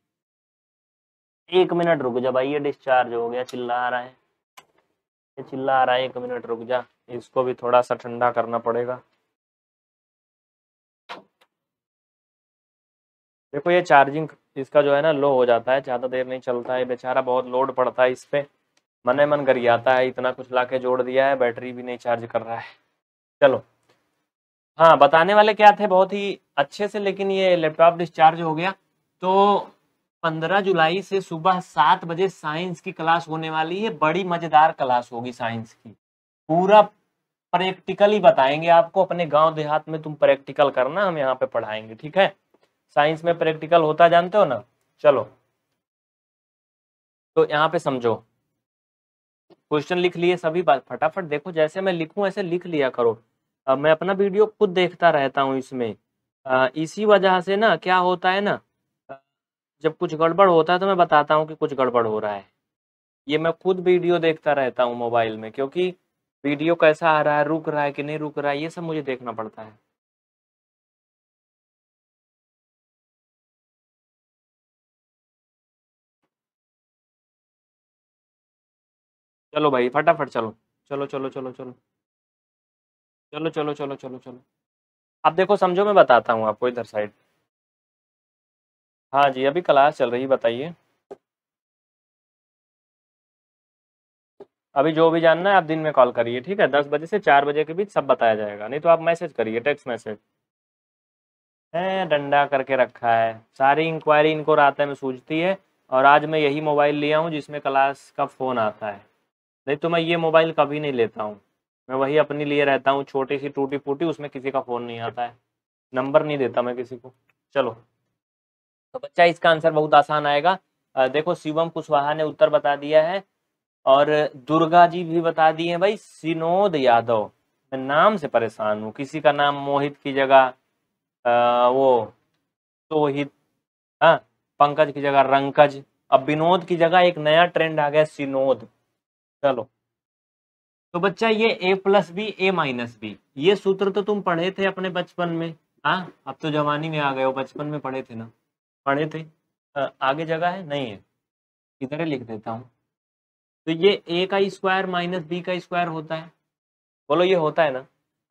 एक मिनट रुक जा भाई ये डिस्चार्ज हो गया चिल्ला रहा है ये चिल्ला रहा है एक मिनट रुक जा इसको भी थोड़ा सा ठंडा करना पड़ेगा देखो ये चार्जिंग इसका जो है ना लो हो जाता है ज़्यादा देर नहीं चलता है बेचारा बहुत लोड पड़ता है इस पर मन मन आता है इतना कुछ लाके जोड़ दिया है बैटरी भी नहीं चार्ज कर रहा है चलो हाँ बताने वाले क्या थे बहुत ही अच्छे से लेकिन ये लैपटॉप डिस्चार्ज हो गया तो 15 जुलाई से सुबह सात बजे साइंस की क्लास होने वाली है बड़ी मज़ेदार क्लास होगी साइंस की पूरा प्रैक्टिकली बताएंगे आपको अपने गांव देहात में तुम प्रैक्टिकल करना हम यहाँ पे पढ़ाएंगे ठीक है साइंस में प्रैक्टिकल होता जानते हो ना चलो तो यहाँ पे समझो क्वेश्चन लिख लिए सभी बात फटाफट देखो जैसे मैं लिखूं ऐसे लिख लिया करो अब मैं अपना वीडियो खुद देखता रहता हूँ इसमें आ, इसी वजह से ना क्या होता है ना जब कुछ गड़बड़ होता है तो मैं बताता हूँ कि कुछ गड़बड़ हो रहा है ये मैं खुद वीडियो देखता रहता हूँ मोबाइल में क्योंकि वीडियो कैसा आ रहा है रुक रहा है कि नहीं रुक रहा है ये सब मुझे देखना पड़ता है चलो भाई फटाफट चलो चलो चलो चलो चलो चलो चलो चलो चलो चलो आप देखो समझो मैं बताता हूँ आपको इधर साइड हाँ जी अभी क्लास चल रही है बताइए अभी जो भी जानना है आप दिन में कॉल करिए ठीक है दस बजे से चार बजे के बीच सब बताया जाएगा नहीं तो आप मैसेज करिए टेक्स्ट मैसेज है डंडा करके रखा है सारी इंक्वायरी इनको रात में सूझती है और आज मैं यही मोबाइल लिया हूँ जिसमें क्लास का फ़ोन आता है नहीं तो मैं ये मोबाइल कभी नहीं लेता हूँ मैं वही अपने लिए रहता हूँ छोटी सी टूटी फूटी उसमें किसी का फ़ोन नहीं आता है नंबर नहीं देता मैं किसी को चलो तो बच्चा इसका आंसर बहुत आसान आएगा आ, देखो शिवम कुशवाहा ने उत्तर बता दिया है और दुर्गा जी भी बता दिए भाई सिनोद यादव मैं नाम से परेशान हूँ किसी का नाम मोहित की जगह वो सोहित हाँ पंकज की जगह रंकज अब विनोद की जगह एक नया ट्रेंड आ गया सिनोद चलो तो बच्चा ये A plus B A minus B ये सूत्र तो तुम पढ़े थे अपने बचपन में हाँ अब तो जवानी में आ गए हो बचपन में पढ़े थे ना पढ़े थे आ, आगे जगह है नहीं है इधर लिख देता हूँ तो ये ए का स्क्वायर माइनस बी का स्क्वायर होता है बोलो ये होता है ना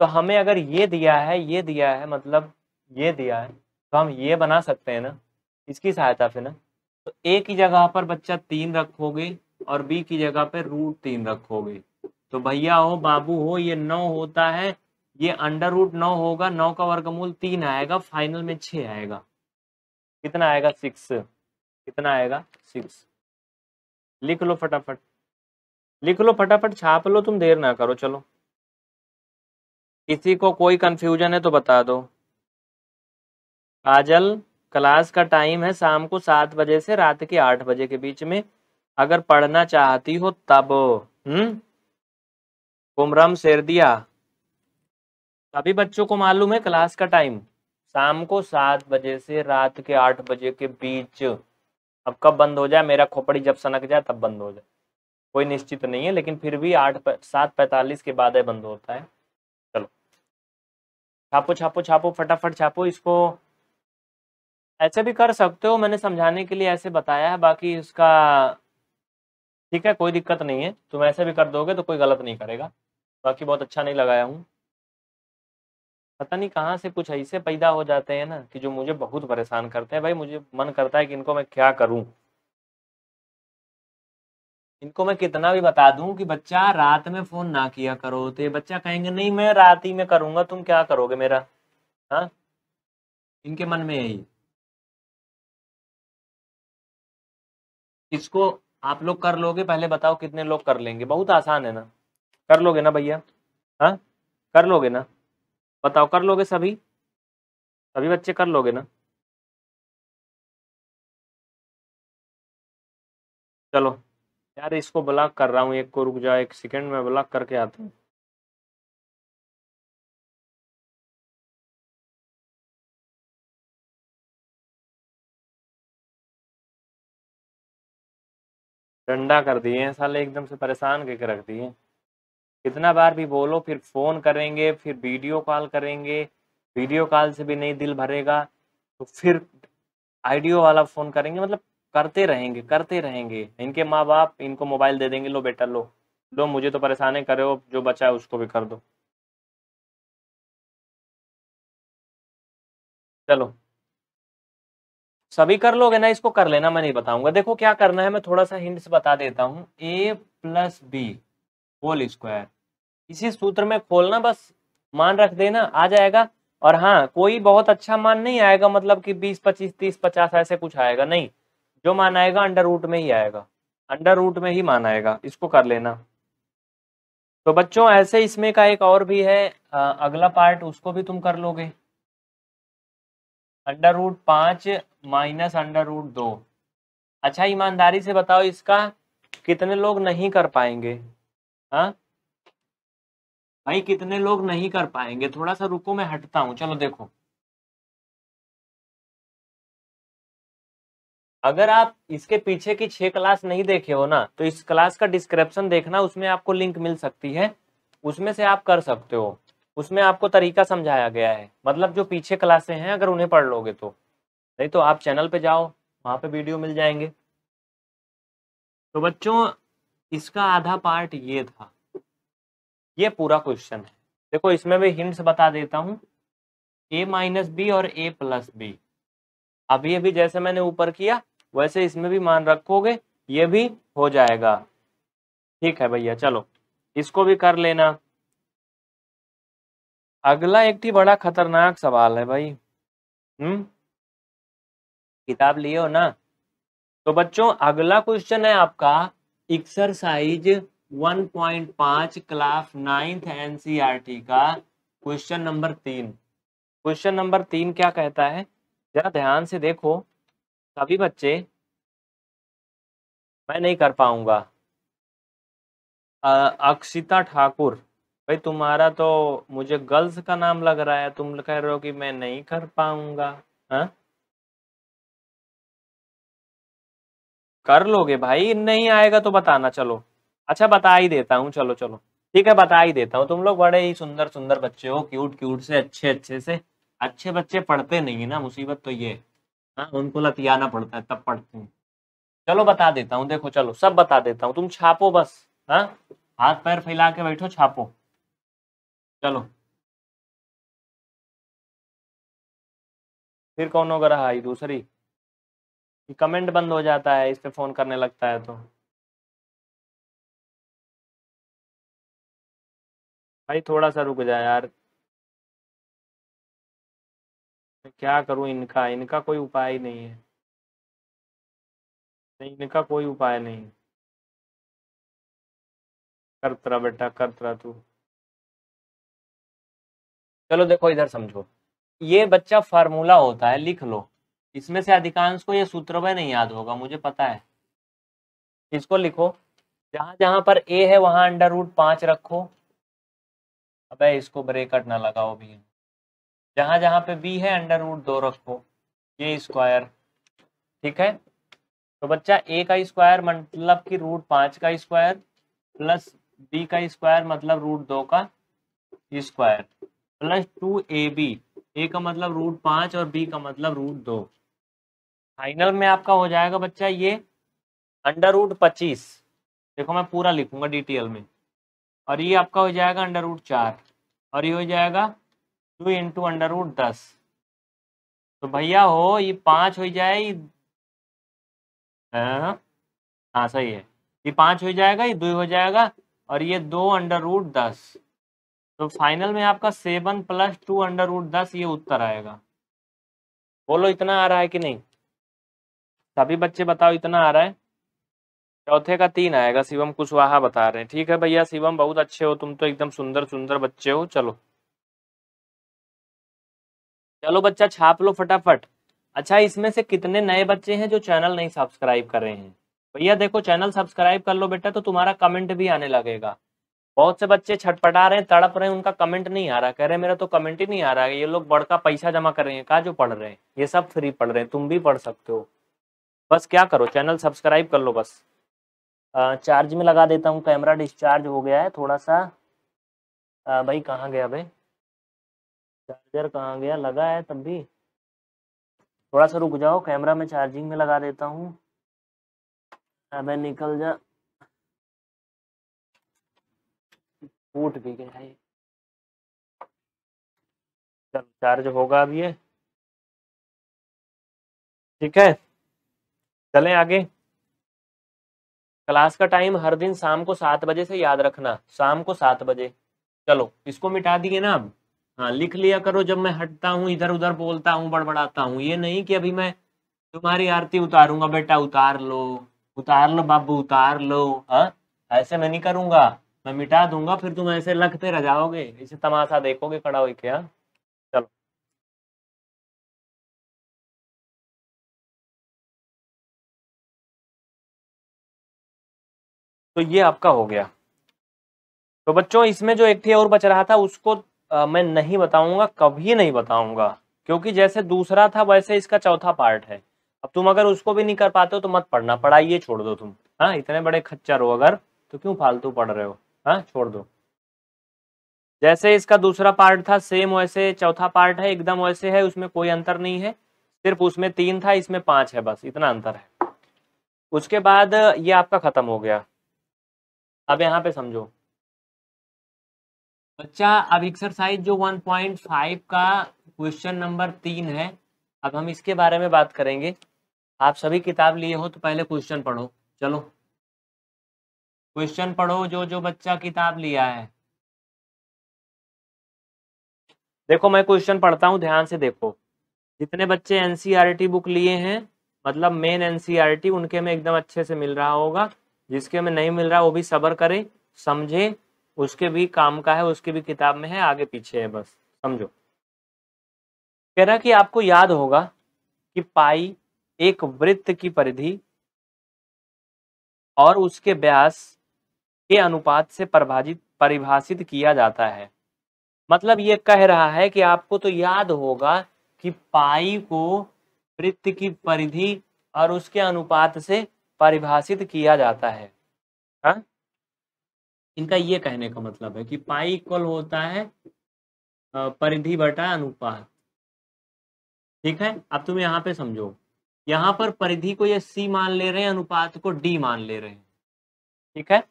तो हमें अगर ये दिया है ये दिया है मतलब ये दिया है तो हम ये बना सकते हैं ना इसकी सहायता से ना तो ए की जगह पर बच्चा तीन रखोगे और बी की जगह पे रूट तीन रखोगे तो भैया हो बाबू हो ये नौ होता है ये अंडर रूट नौ होगा नौ का वर्गमूल तीन आएगा फाइनल में छ आएगा कितना आएगा सिक्स कितना आएगा सिक्स लिख लो फटाफट लिख लो फटाफट छाप लो तुम देर ना करो चलो किसी को कोई कंफ्यूजन है तो बता दो काजल क्लास का टाइम है शाम को सात बजे से रात के आठ बजे के बीच में अगर पढ़ना चाहती हो तब हम्म कुमरम शेर दिया सभी बच्चों को मालूम है क्लास का टाइम शाम को सात बजे से रात के आठ बजे के बीच अब कब बंद हो जाए मेरा खोपड़ी जब सनक जाए तब बंद हो जाए कोई निश्चित नहीं है लेकिन फिर भी आठ सात पैंतालीस के बाद है बंद होता है चलो छापो छापो छापो फटाफट छापो इसको ऐसे भी कर सकते हो मैंने समझाने के लिए ऐसे बताया है बाकी इसका ठीक है कोई दिक्कत नहीं है तुम ऐसे भी कर दोगे तो कोई गलत नहीं करेगा बाकी बहुत अच्छा नहीं लगाया हूँ पता नहीं कहाँ से कुछ ऐसे पैदा हो जाते हैं ना कि जो मुझे बहुत परेशान करते हैं भाई मुझे मन करता है कि इनको मैं क्या करूँ इनको मैं कितना भी बता दूं कि बच्चा रात में फोन ना किया करो तो ये बच्चा कहेंगे नहीं मैं रात ही में करूंगा तुम क्या करोगे मेरा हाँ इनके मन में यही इसको आप लोग कर लोगे पहले बताओ कितने लोग कर लेंगे बहुत आसान है ना कर लोगे ना भैया हाँ कर लोगे ना बताओ कर लोगे सभी सभी बच्चे कर लोगे ना चलो यार इसको ब्लॉक कर रहा हूँ एक को रुक जाओ एक सेकंड में ब्लॉक करके आता हूँ डंडा कर दिए हैं साले एकदम से परेशान करके रख दिए कितना बार भी बोलो फिर फ़ोन करेंगे फिर वीडियो कॉल करेंगे वीडियो कॉल से भी नहीं दिल भरेगा तो फिर आइडियो वाला फ़ोन करेंगे मतलब करते रहेंगे करते रहेंगे इनके माँ बाप इनको मोबाइल दे देंगे लो बेटा लो लो मुझे तो परेशानी करे हो जो बचा है उसको भी कर दो चलो सभी कर लोगे ना इसको कर लेना मैं नहीं बताऊंगा देखो क्या करना है मैं थोड़ा सा हिंट्स बता देता हूँ A plus B whole square इसी सूत्र में खोलना बस मान रख देना आ जाएगा और हाँ कोई बहुत अच्छा मान नहीं आएगा मतलब कि बीस पच्चीस तीस पचास ऐसे कुछ आएगा नहीं जो मान आएगा अंडर रूट में ही आएगा अंडर रूट में ही मान आएगा इसको कर लेना तो बच्चों ऐसे इसमें का एक और भी है अगला पार्ट उसको भी तुम कर लोगे अंडर रूट पाँच माइनस अंडर रूट दो अच्छा ईमानदारी से बताओ इसका कितने लोग नहीं कर पाएंगे हा? भाई कितने लोग नहीं कर पाएंगे थोड़ा सा रुको मैं हटता हूँ चलो देखो अगर आप इसके पीछे की छह क्लास नहीं देखे हो ना तो इस क्लास का डिस्क्रिप्शन देखना उसमें आपको लिंक मिल सकती है उसमें से आप कर सकते हो उसमें आपको तरीका समझाया गया है मतलब जो पीछे क्लासे हैं अगर उन्हें पढ़ लोगे तो नहीं तो आप चैनल पे जाओ वहाँ पे वीडियो मिल जाएंगे तो बच्चों इसका आधा पार्ट ये था ये पूरा क्वेश्चन है देखो इसमें भी हिंट्स बता देता हूँ ए माइनस बी और ए प्लस बी अभी अभी जैसे मैंने ऊपर किया वैसे इसमें भी मान रखोगे ये भी हो जाएगा ठीक है भैया चलो इसको भी कर लेना अगला एक ही बड़ा खतरनाक सवाल है भाई हम्म किताब लिए हो ना तो बच्चों अगला क्वेश्चन है आपका एक्सरसाइज 1.5 क्लास नाइन्थ एनसीईआरटी का क्वेश्चन नंबर तीन क्वेश्चन नंबर तीन क्या कहता है जरा ध्यान से देखो सभी बच्चे मैं नहीं कर पाऊंगा अक्षिता ठाकुर भाई तुम्हारा तो मुझे गर्ल्स का नाम लग रहा है तुम कह रहे हो कि मैं नहीं कर पाऊंगा हाँ कर लोगे भाई नहीं आएगा तो बताना चलो अच्छा बता ही देता हूँ चलो चलो ठीक है बता ही देता हूँ तुम लोग बड़े ही सुंदर सुंदर बच्चे हो क्यूट क्यूट से अच्छे अच्छे से अच्छे बच्चे पढ़ते नहीं है ना मुसीबत तो ये हाँ उनको लतियाना पड़ता है तब पढ़ते हैं चलो बता देता हूँ देखो चलो सब बता देता हूँ तुम छापो बस हाँ हाथ पैर फैला के बैठो छापो चलो फिर कौन होगा रहा दूसरी कमेंट बंद हो जाता है इस पर फ़ोन करने लगता है तो भाई थोड़ा सा रुक जाए यार मैं क्या करूं इनका इनका कोई उपाय नहीं है नहीं इनका कोई उपाय नहीं कर तरह बेटा कर तरह तू चलो देखो इधर समझो ये बच्चा फार्मूला होता है लिख लो इसमें से अधिकांश को यह सूत्र में नहीं याद होगा मुझे पता है इसको लिखो जहां जहां पर ए है वहां अंडर रूट पांच रखो अबे इसको ब्रेकट ना लगाओ भी जहां जहां पे बी है अंडर रूट दो रखो ये स्क्वायर ठीक है तो बच्चा ए का स्क्वायर मतलब कि रूट पांच का स्क्वायर प्लस बी का स्क्वायर मतलब रूट दो का square plus two A B A का मतलब रूट पांच और बी का मतलब रूट दो फाइनल में आपका हो जाएगा बच्चा ये अंडर रूट पच्चीस देखो मैं पूरा लिखूंगा डिटेल में और ये आपका हो जाएगा अंडर रूट चार और ये हो जाएगा टू इंटू अंडर रूट दस तो भैया हो ये पाँच हो जाए हाँ, हाँ सही है ये पाँच हो जाएगा ये दो हो जाएगा और ये दो अंडर रूट दस तो फाइनल में आपका seven plus two under root दस ये उत्तर आएगा बोलो इतना आ रहा है कि नहीं सभी बच्चे बताओ इतना आ रहा है चौथे का तीन आएगा शिवम कुशवाहा बता रहे हैं ठीक है भैया शिवम बहुत अच्छे हो तुम तो एकदम सुंदर सुंदर बच्चे हो चलो चलो बच्चा छाप लो फटाफट अच्छा इसमें से कितने नए बच्चे हैं जो चैनल नहीं सब्सक्राइब कर रहे हैं भैया देखो चैनल सब्सक्राइब कर लो बेटा तो तुम्हारा कमेंट भी आने लगेगा बहुत से बच्चे छटपटा रहे हैं तड़प रहे हैं उनका कमेंट नहीं आ रहा कह रहे मेरा तो कमेंट ही नहीं आ रहा है ये लोग बड़का पैसा जमा कर रहे हैं कहा जो पढ़ रहे हैं ये सब फ्री पढ़ रहे हैं तुम भी पढ़ सकते हो बस क्या करो चैनल सब्सक्राइब कर लो बस चार्ज में लगा देता हूँ कैमरा डिस्चार्ज हो गया है थोड़ा सा आ, भाई कहाँ गया भाई चार्जर कहाँ गया लगा है तब भी थोड़ा सा रुक जाओ कैमरा में चार्जिंग में लगा देता हूँ अबे निकल जा फूट भी गया है चल चार्ज होगा अब ये ठीक है चलें आगे क्लास का टाइम हर दिन शाम को सात बजे से याद रखना शाम को सात बजे चलो इसको मिटा दिए ना अब हाँ लिख लिया करो जब मैं हटता हूँ इधर उधर बोलता हूँ बड़बड़ाता हूँ ये नहीं कि अभी मैं तुम्हारी आरती उतारूंगा बेटा उतार लो उतार लो बाबू उतार लो हाँ ऐसे मैं नहीं करूंगा मैं मिटा दूंगा फिर तुम ऐसे लखते रह जाओगे इसे तमाशा देखोगे खड़ा हो हाँ। क्या तो ये आपका हो गया तो बच्चों इसमें जो एक थे और बच रहा था उसको आ, मैं नहीं बताऊंगा कभी नहीं बताऊंगा क्योंकि जैसे दूसरा था वैसे इसका चौथा पार्ट है अब तुम अगर उसको भी नहीं कर पाते हो तो मत पढ़ना पढ़ाइए छोड़ दो तुम हाँ इतने बड़े खच्चर हो अगर तो क्यों फालतू पढ़ रहे हो हाँ छोड़ दो जैसे इसका दूसरा पार्ट था सेम वैसे चौथा पार्ट है एकदम वैसे है उसमें कोई अंतर नहीं है सिर्फ उसमें तीन था इसमें पांच है बस इतना अंतर है उसके बाद ये आपका खत्म हो गया अब यहाँ पे समझो बच्चा अब एक्सरसाइज जो 1.5 का क्वेश्चन नंबर तीन है अब हम इसके बारे में बात करेंगे आप सभी किताब लिए हो तो पहले क्वेश्चन पढ़ो चलो क्वेश्चन पढ़ो जो जो बच्चा किताब लिया है देखो मैं क्वेश्चन पढ़ता हूँ ध्यान से देखो जितने बच्चे एनसीआरटी बुक e लिए हैं मतलब मेन एनसीआरटी e उनके में एकदम अच्छे से मिल रहा होगा जिसके हमें नहीं मिल रहा वो भी सबर करे समझे उसके भी काम का है उसके भी किताब में है आगे पीछे है बस समझो कह रहा कि आपको याद होगा कि पाई एक वृत्त की परिधि और उसके व्यास के अनुपात से परिभाजित परिभाषित किया जाता है मतलब ये कह रहा है कि आपको तो याद होगा कि पाई को वृत्त की परिधि और उसके अनुपात से परिभाषित किया जाता है हा? इनका ये कहने का मतलब है कि पाई इक्वल होता है परिधि बटा अनुपात ठीक है अब तुम यहाँ पे समझो यहाँ पर परिधि को ये सी मान ले रहे हैं अनुपात को डी मान ले रहे हैं ठीक है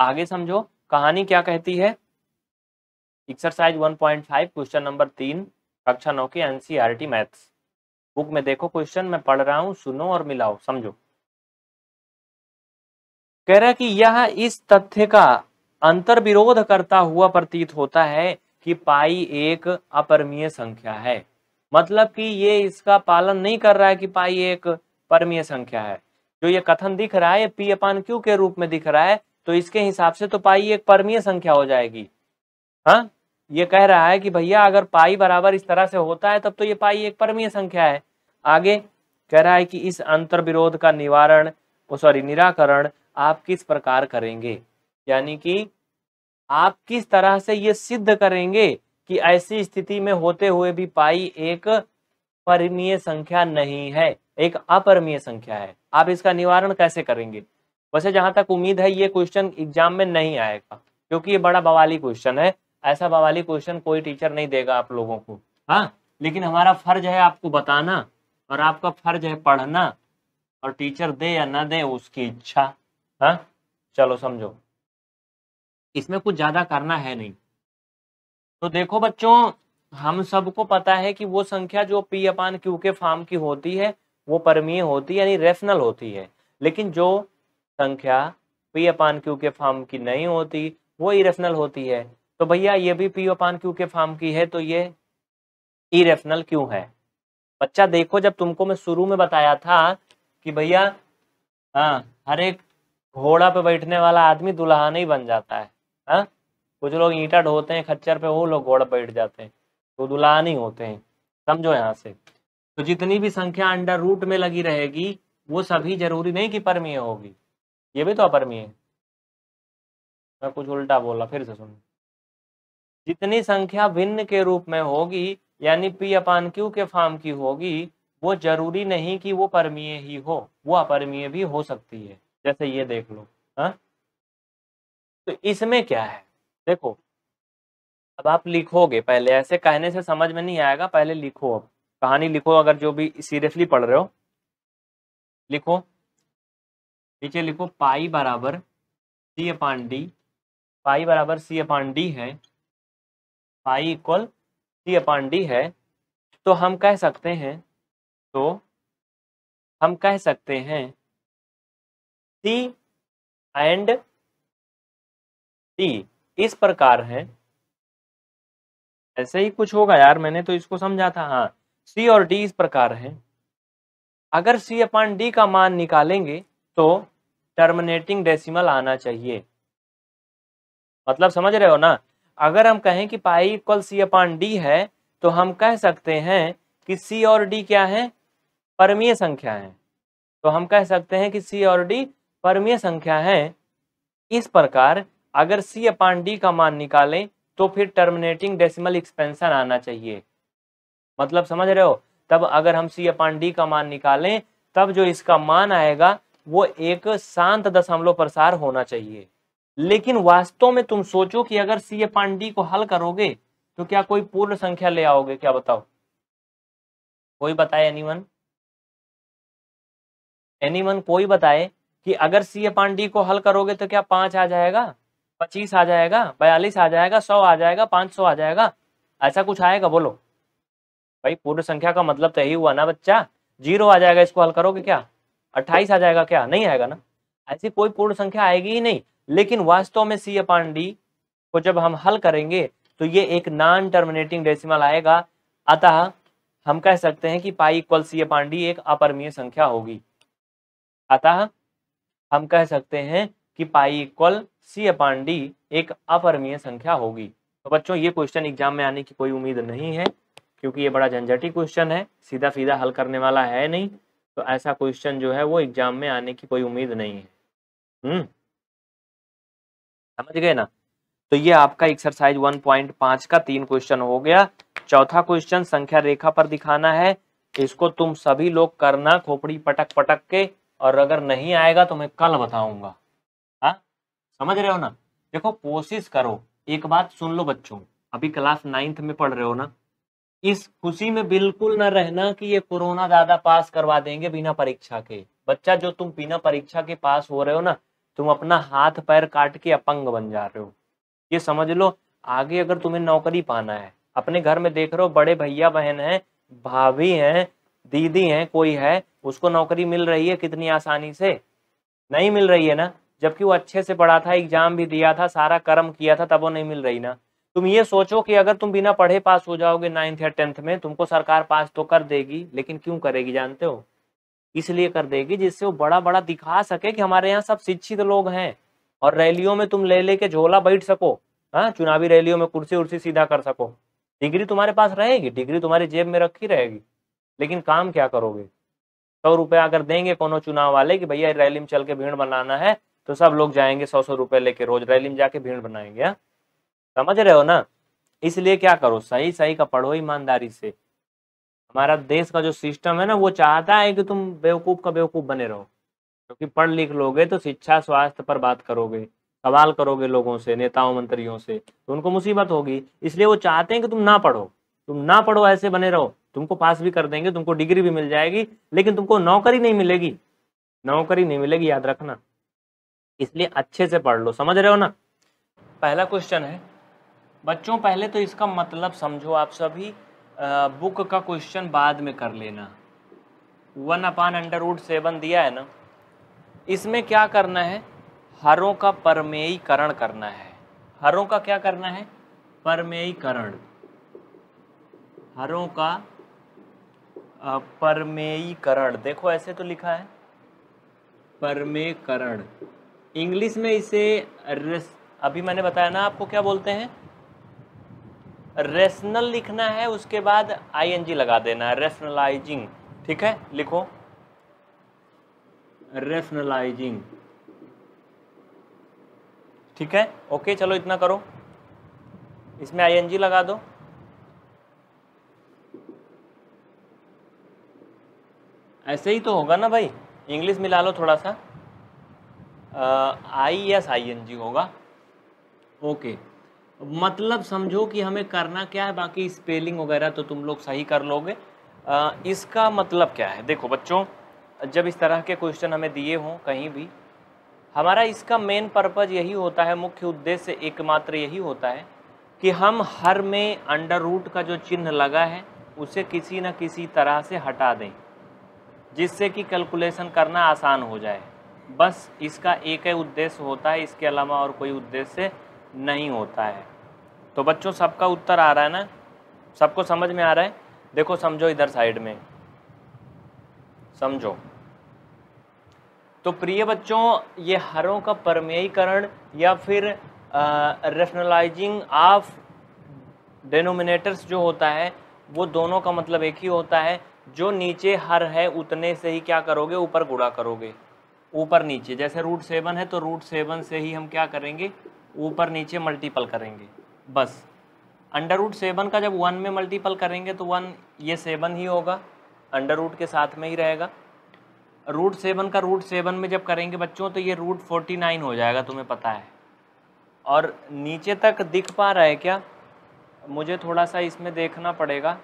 आगे समझो कहानी क्या कहती है एक्सरसाइज 1.5 क्वेश्चन नंबर तीन कक्षा नौ की एनसीआरटी मैथ्स बुक में देखो क्वेश्चन मैं पढ़ रहा हूँ सुनो और मिलाओ समझो कह रहा कि यह इस तथ्य का अंतर विरोध करता हुआ प्रतीत होता है कि पाई एक अपरमीय संख्या है मतलब कि ये इसका पालन नहीं कर रहा है कि पाई एक परमीय संख्या है जो ये कथन दिख रहा है पी अपान क्यू के रूप में दिख रहा है तो इसके हिसाब से तो पाई एक परमीय संख्या हो जाएगी हाँ ये कह रहा है कि भैया अगर पाई बराबर इस तरह से होता है तब तो ये पाई एक परमीय संख्या है आगे कह रहा है कि इस अंतर विरोध का निवारण सॉरी निराकरण आप किस प्रकार करेंगे यानी कि आप किस तरह से ये सिद्ध करेंगे कि ऐसी स्थिति में होते हुए भी पाई एक परिमीय संख्या नहीं है एक अपरिमीय संख्या है आप इसका निवारण कैसे करेंगे वैसे जहां तक उम्मीद है ये क्वेश्चन एग्जाम में नहीं आएगा क्योंकि ये बड़ा बवाली क्वेश्चन है ऐसा बवाली क्वेश्चन कोई टीचर नहीं देगा आप लोगों को हाँ लेकिन हमारा फर्ज है आपको बताना और आपका फर्ज है पढ़ना और टीचर दे या ना दे उसकी इच्छा हाँ चलो समझो इसमें कुछ ज़्यादा करना है नहीं तो देखो बच्चों हम सबको पता है कि वो संख्या जो पी अपान क्यू के फॉर्म की होती है वो परमीय होती है यानी रेफनल होती है लेकिन जो संख्या पी अपान क्यू के फॉर्म की नहीं होती वो इरेशनल होती है तो भैया ये भी पी अपान क्यू के फॉर्म की है तो ये इरेफनल क्यों है बच्चा देखो जब तुमको मैं शुरू में बताया था कि भैया हाँ हर एक घोड़ा पे बैठने वाला आदमी दुल्हा नहीं बन जाता है हा? कुछ लोग ईटा ढोते हैं खच्चर पे वो लोग घोड़ा बैठ जाते हैं तो दुल्हा नहीं होते हैं समझो यहाँ से तो जितनी भी संख्या अंडर रूट में लगी रहेगी वो सभी जरूरी नहीं कि परमीय होगी ये भी तो अपरमीय है मैं कुछ उल्टा बोला फिर से सुन जितनी संख्या भिन्न के रूप में होगी यानी पी अपान क्यू के फॉर्म की होगी वो जरूरी नहीं कि वो परमीय ही हो वो अपरमीय भी हो सकती है जैसे ये देख लो हाँ तो इसमें क्या है देखो अब आप लिखोगे पहले ऐसे कहने से समझ में नहीं आएगा पहले लिखो अब कहानी लिखो अगर जो भी सीरियसली पढ़ रहे हो लिखो नीचे लिखो पाई बराबर सी अपान डी पाई बराबर सी अपान डी है पाई इक्वल सी अपान डी है तो हम कह सकते हैं तो हम कह सकते हैं सी एंड डी इस प्रकार है ऐसे ही कुछ होगा यार मैंने तो इसको समझा था हाँ सी और डी इस प्रकार है अगर सी अपान डी का मान निकालेंगे तो टर्मिनेटिंग डेसिमल आना चाहिए मतलब समझ रहे हो ना अगर हम कहें कि पाई इक्वल सी अपान डी है तो हम कह सकते हैं कि सी और डी क्या है परमीय संख्या है तो हम कह सकते हैं कि सी और डी परमीय संख्या है इस प्रकार अगर सी अपान डी का मान निकालें तो फिर टर्मिनेटिंग डेसिमल एक्सपेंशन आना चाहिए मतलब समझ रहे हो तब अगर हम सी अपान डी का मान निकालें तब जो इसका मान आएगा वो एक शांत दशमलव प्रसार होना चाहिए लेकिन वास्तव में तुम सोचो कि अगर सी अपान डी को हल करोगे तो क्या कोई पूर्ण संख्या ले आओगे क्या बताओ कोई बताए एनी एनीवन कोई बताए कि अगर सी अपॉन डी को हल करोगे तो क्या पांच आ जाएगा पच्चीस आ जाएगा बयालीस आ जाएगा सौ आ जाएगा पांच सौ आ जाएगा ऐसा कुछ आएगा बोलो भाई पूर्ण संख्या का मतलब तो यही हुआ ना बच्चा जीरो आ जाएगा इसको हल करोगे क्या अट्ठाईस आ जाएगा क्या नहीं आएगा ना ऐसी कोई पूर्ण संख्या आएगी ही नहीं लेकिन वास्तव में सी अपान डी को जब हम हल करेंगे तो ये एक नॉन टर्मिनेटिंग डेसिमल आएगा अतः हम कह सकते हैं कि पाई इक्वल सी अपान डी एक अपरमीय संख्या होगी अतः हम कह सकते हैं कि पाई इक्वल सी अपान डी एक अपरमीय संख्या होगी तो बच्चों ये क्वेश्चन एग्जाम में आने की कोई उम्मीद नहीं है क्योंकि ये बड़ा झंझटी क्वेश्चन है सीधा सीधा हल करने वाला है नहीं तो ऐसा क्वेश्चन जो है वो एग्जाम में आने की कोई उम्मीद नहीं है हम्म समझ गए ना तो ये आपका एक्सरसाइज 1.5 का तीन क्वेश्चन हो गया चौथा क्वेश्चन संख्या रेखा पर दिखाना है इसको तुम सभी लोग करना खोपड़ी पटक पटक के और अगर नहीं आएगा तो मैं कल बताऊंगा हाँ समझ रहे हो ना देखो कोशिश करो एक बात सुन लो बच्चों अभी क्लास नाइन्थ में पढ़ रहे हो ना इस खुशी में बिल्कुल ना रहना कि ये कोरोना ज्यादा पास करवा देंगे बिना परीक्षा के बच्चा जो तुम बिना परीक्षा के पास हो रहे हो ना तुम अपना हाथ पैर काट के अपंग बन जा रहे हो ये समझ लो आगे अगर तुम्हें नौकरी पाना है अपने घर में देख रहे हो बड़े भैया बहन हैं भाभी हैं दीदी हैं कोई है उसको नौकरी मिल रही है कितनी आसानी से नहीं मिल रही है ना जबकि वो अच्छे से पढ़ा था एग्जाम भी दिया था सारा कर्म किया था तब वो नहीं मिल रही ना तुम ये सोचो कि अगर तुम बिना पढ़े पास हो जाओगे नाइन्थ या टेंथ में तुमको सरकार पास तो कर देगी लेकिन क्यों करेगी जानते हो इसलिए कर देगी जिससे वो बड़ा बड़ा दिखा सके कि हमारे यहाँ सब शिक्षित लोग हैं और रैलियों में तुम ले लेके झोला बैठ सको हाँ चुनावी रैलियों में कुर्सी उर्सी सीधा कर सको डिग्री तुम्हारे पास रहेगी डिग्री तुम्हारी जेब में रखी रहेगी लेकिन काम क्या करोगे सौ तो रुपया अगर देंगे कोनो चुनाव वाले कि भैया रैली में चल के भीड़ बनाना है तो सब लोग जाएंगे सौ सौ रुपये लेके रोज रैली में जाके भीड़ बनाएंगे हा? समझ रहे हो ना इसलिए क्या करो सही सही का पढ़ो ईमानदारी से हमारा देश का जो सिस्टम है ना वो चाहता है कि तुम बेवकूफ़ का बेवकूफ़ बने रहो क्योंकि तो पढ़ लिख लोगे तो शिक्षा स्वास्थ्य पर बात करोगे सवाल करोगे लोगों से नेताओं मंत्रियों से तो उनको मुसीबत होगी इसलिए वो चाहते हैं कि तुम ना पढ़ो तुम ना पढ़ो ऐसे बने रहो तुमको पास भी कर देंगे तुमको डिग्री भी मिल जाएगी लेकिन तुमको नौकरी नहीं मिलेगी नौकरी नहीं मिलेगी याद रखना इसलिए अच्छे से पढ़ लो समझ रहे हो ना पहला क्वेश्चन है बच्चों पहले तो इसका मतलब समझो आप सभी आ, बुक का क्वेश्चन बाद में कर लेना one upon under root seven दिया है ना इसमें क्या करना है हरों का परमेयीकरण करना है हरों का क्या करना है परमेयीकरण हरों का परमेयीकरण देखो ऐसे तो लिखा है परमेकरण इंग्लिश में इसे रेस अभी मैंने बताया ना आपको क्या बोलते हैं रेशनल लिखना है उसके बाद आईएनजी लगा देना है रेशनलाइजिंग ठीक है लिखो रेशनलाइजिंग ठीक है ओके चलो इतना करो इसमें आईएनजी लगा दो ऐसे ही तो होगा ना भाई इंग्लिश मिला लो थोड़ा सा I S I N G होगा ओके मतलब समझो कि हमें करना क्या है बाकी स्पेलिंग वगैरह तो तुम लोग सही कर लोगे आ, इसका मतलब क्या है देखो बच्चों जब इस तरह के क्वेश्चन हमें दिए हों कहीं भी हमारा इसका मेन पर्पज़ यही होता है मुख्य उद्देश्य एकमात्र यही होता है कि हम हर में अंडर रूट का जो चिन्ह लगा है उसे किसी न किसी तरह से हटा दें जिससे कि कैलकुलेशन करना आसान हो जाए बस इसका एक ही उद्देश्य होता है इसके अलावा और कोई उद्देश्य नहीं होता है तो बच्चों सबका उत्तर आ रहा है ना सबको समझ में आ रहा है देखो समझो इधर साइड में समझो तो प्रिय बच्चों ये हरों का परमेयीकरण या फिर रेफनलाइजिंग ऑफ डेनोमिनेटर्स जो होता है वो दोनों का मतलब एक ही होता है जो नीचे हर है उतने से ही क्या करोगे ऊपर गुड़ा करोगे ऊपर नीचे जैसे रूट सेवन है तो रूट सेवन से ही हम क्या करेंगे ऊपर नीचे मल्टीपल करेंगे बस अंडर रूट सेवन का जब वन में मल्टीपल करेंगे तो वन ये सेवन ही होगा अंडर रूट के साथ में ही रहेगा रूट सेवन का रूट सेवन में जब करेंगे बच्चों तो ये रूट फोर्टी नाइन हो जाएगा तुम्हें पता है और नीचे तक दिख पा रहा है क्या मुझे थोड़ा सा इसमें देखना पड़ेगा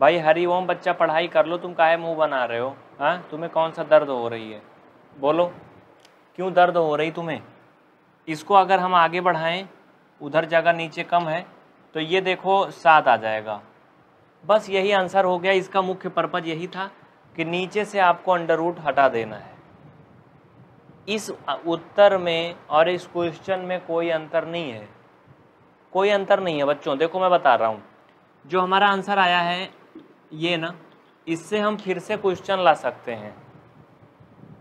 भाई हरी ओम बच्चा पढ़ाई कर लो तुम काहे मुंह बना रहे हो हाँ तुम्हें कौन सा दर्द हो रही है बोलो क्यों दर्द हो रही तुम्हें इसको अगर हम आगे बढ़ाएं उधर जगह नीचे कम है तो ये देखो सात आ जाएगा बस यही आंसर हो गया इसका मुख्य पर्पज यही था कि नीचे से आपको अंडर रूट हटा देना है इस उत्तर में और इस क्वेश्चन में कोई अंतर नहीं है कोई अंतर नहीं है बच्चों देखो मैं बता रहा हूँ जो हमारा आंसर आया है ये ना इससे हम फिर से क्वेश्चन ला सकते हैं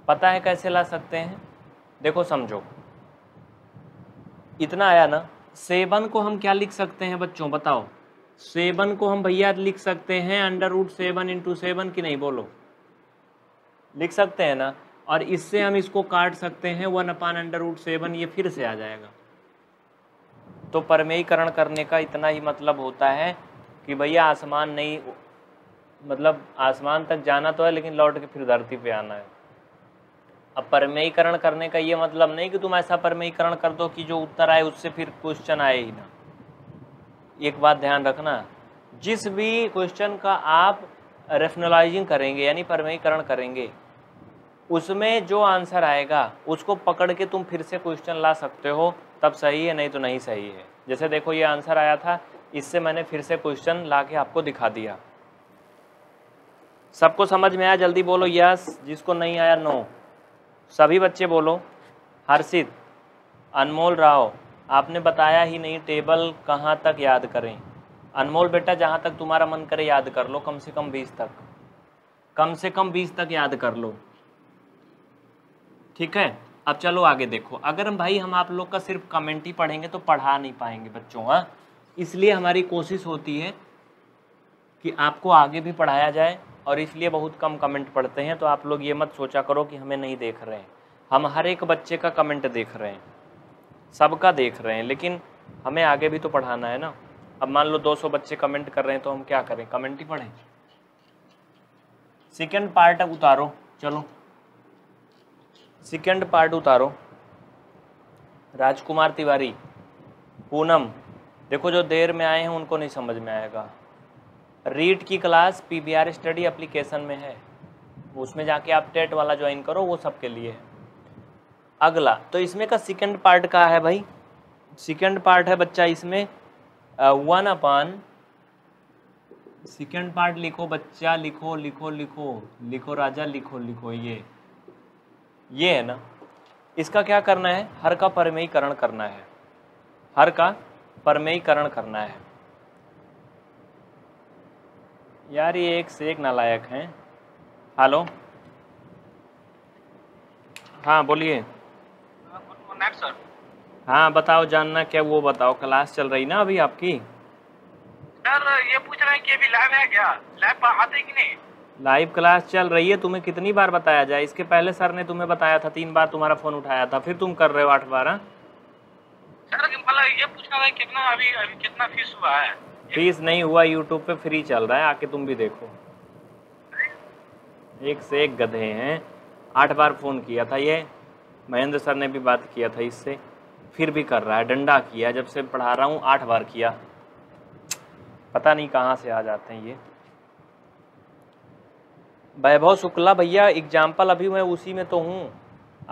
पता है कैसे ला सकते हैं देखो समझो इतना आया ना सेवन को हम क्या लिख सकते हैं बच्चों बताओ सेवन को हम भैया लिख सकते हैं under root seven into seven की नहीं बोलो लिख सकते हैं ना और इससे हम इसको काट सकते हैं one upon under root seven ये फिर से आ जाएगा तो परमेयीकरण करने का इतना ही मतलब होता है कि भैया आसमान नहीं मतलब आसमान तक जाना तो है लेकिन लौट के फिर धरती पे आना है अब परमेयीकरण करने का ये मतलब नहीं कि तुम ऐसा परमेयीकरण कर दो कि जो उत्तर आए उससे फिर क्वेश्चन आए ही ना एक बात ध्यान रखना जिस भी क्वेश्चन का आप रेफनोलाइजिंग करेंगे यानी परमेयीकरण करेंगे उसमें जो आंसर आएगा उसको पकड़ के तुम फिर से क्वेश्चन ला सकते हो तब सही है नहीं तो नहीं सही है जैसे देखो ये आंसर आया था इससे मैंने फिर से क्वेश्चन ला के आपको दिखा दिया सबको समझ में आया जल्दी बोलो यस जिसको नहीं आया नो सभी बच्चे बोलो हर्षित अनमोल राव आपने बताया ही नहीं टेबल कहाँ तक याद करें अनमोल बेटा जहाँ तक तुम्हारा मन करे याद कर लो कम से कम बीस तक कम से कम बीस तक याद कर लो ठीक है अब चलो आगे देखो अगर हम भाई हम आप लोग का सिर्फ कमेंट ही पढ़ेंगे तो पढ़ा नहीं पाएंगे बच्चों हाँ इसलिए हमारी कोशिश होती है कि आपको आगे भी पढ़ाया जाए और इसलिए बहुत कम कमेंट पढ़ते हैं तो आप लोग ये मत सोचा करो कि हमें नहीं देख रहे हैं हम हर एक बच्चे का कमेंट देख रहे हैं सबका देख रहे हैं लेकिन हमें आगे भी तो पढ़ाना है ना अब मान लो 200 बच्चे कमेंट कर रहे हैं तो हम क्या करें कमेंट ही पढ़ें सेकेंड पार्ट उतारो चलो सेकेंड पार्ट उतारो राजकुमार तिवारी पूनम देखो जो देर में आए हैं उनको नहीं समझ में आएगा रीट की class P R study application में है उसमें जाके आप टेट वाला ज्वाइन करो वो सबके लिए है अगला तो इसमें का सेकंड पार्ट का है भाई सेकंड पार्ट है बच्चा इसमें वन अपान सेकंड पार्ट लिखो बच्चा लिखो लिखो लिखो लिखो राजा लिखो लिखो ये ये है ना इसका क्या करना है हर का परमेयीकरण करना है हर का परमेयीकरण करना है यार ये एक से एक नालायक हैं हेलो हाँ बोलिए हाँ बताओ जानना क्या वो बताओ क्लास चल रही ना अभी आपकी सर ये पूछ रहे हैं कि अभी लाइव है क्या लाइव आते कि नहीं लाइव क्लास चल रही है तुम्हें कितनी बार बताया जाए इसके पहले सर ने तुम्हें बताया था तीन बार तुम्हारा फोन उठाया था फिर तुम कर रहे हो आठ बारह सर मतलब ये पूछना था कितना अभी अभी कितना फीस हुआ है फीस नहीं हुआ यूट्यूब पे फ्री चल रहा है आके तुम भी देखो एक से एक गधे हैं आठ बार फ़ोन किया था ये महेंद्र सर ने भी बात किया था इससे फिर भी कर रहा है डंडा किया जब से पढ़ा रहा हूँ आठ बार किया पता नहीं कहाँ से आ जाते हैं ये वैभव शुक्ला भैया एग्जाम्पल अभी मैं उसी में तो हूँ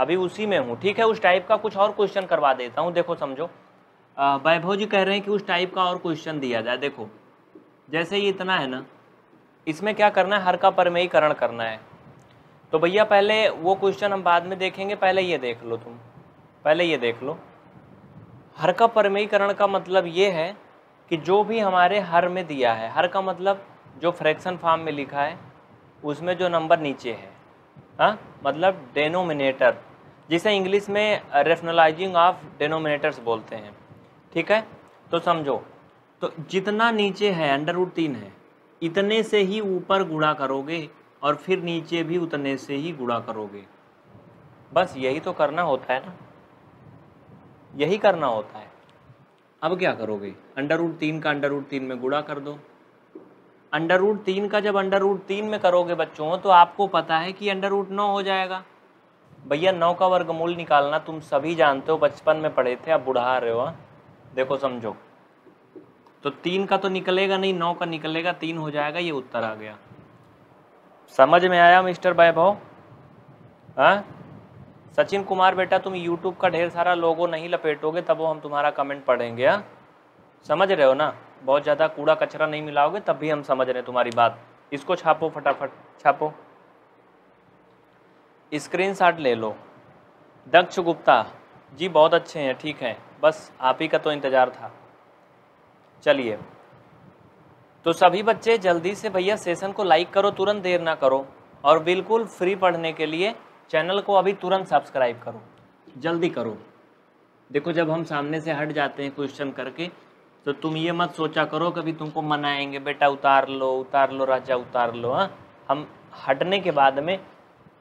अभी उसी में हूँ ठीक है उस टाइप का कुछ और क्वेश्चन करवा देता हूँ देखो समझो वैभव जी कह रहे हैं कि उस टाइप का और क्वेश्चन दिया जाए देखो जैसे ये इतना है ना इसमें क्या करना है हर का परमेयीकरण करना है तो भैया पहले वो क्वेश्चन हम बाद में देखेंगे पहले ये देख लो तुम पहले ये देख लो हर का परमेयीकरण का मतलब ये है कि जो भी हमारे हर में दिया है हर का मतलब जो फ्रैक्शन फॉर्म में लिखा है उसमें जो नंबर नीचे है हाँ मतलब डेनोमिनेटर जिसे इंग्लिश में रेफनलाइजिंग ऑफ डेनोमिनेटर्स बोलते हैं ठीक है तो समझो तो जितना नीचे है अंडर रूट तीन है इतने से ही ऊपर गुणा करोगे और फिर नीचे भी उतने से ही गुणा करोगे बस यही तो करना होता है ना यही करना होता है अब क्या करोगे अंडर रूट तीन का अंडर रूट तीन में गुणा कर दो अंडर रूट तीन का जब अंडर रूट तीन में करोगे बच्चों तो आपको पता है कि अंडर रूट नौ हो जाएगा भैया नौ का वर्गमूल निकालना तुम सभी जानते हो बचपन में पढ़े थे अब बुढ़ा रहे हो हाँ? देखो समझो तो तीन का तो निकलेगा नहीं नौ का निकलेगा तीन हो जाएगा ये उत्तर आ गया समझ में आया मिस्टर वैभव हाँ? सचिन कुमार बेटा तुम YouTube का ढेर सारा लोगो नहीं लपेटोगे तब वो हम तुम्हारा कमेंट पढ़ेंगे हाँ समझ रहे हो ना बहुत ज़्यादा कूड़ा कचरा नहीं मिलाओगे तब भी हम समझ रहे हैं तुम्हारी बात इसको छापो फटाफट छापो स्क्रीन ले लो दक्ष गुप्ता जी बहुत अच्छे हैं ठीक है बस आप ही का तो इंतज़ार था चलिए तो सभी बच्चे जल्दी से भैया सेशन को लाइक करो तुरंत देर ना करो और बिल्कुल फ्री पढ़ने के लिए चैनल को अभी तुरंत सब्सक्राइब करो जल्दी करो देखो जब हम सामने से हट जाते हैं क्वेश्चन करके तो तुम ये मत सोचा करो कभी तुमको मनाएंगे बेटा उतार लो उतार लो राजा उतार लो हाँ हम हटने के बाद में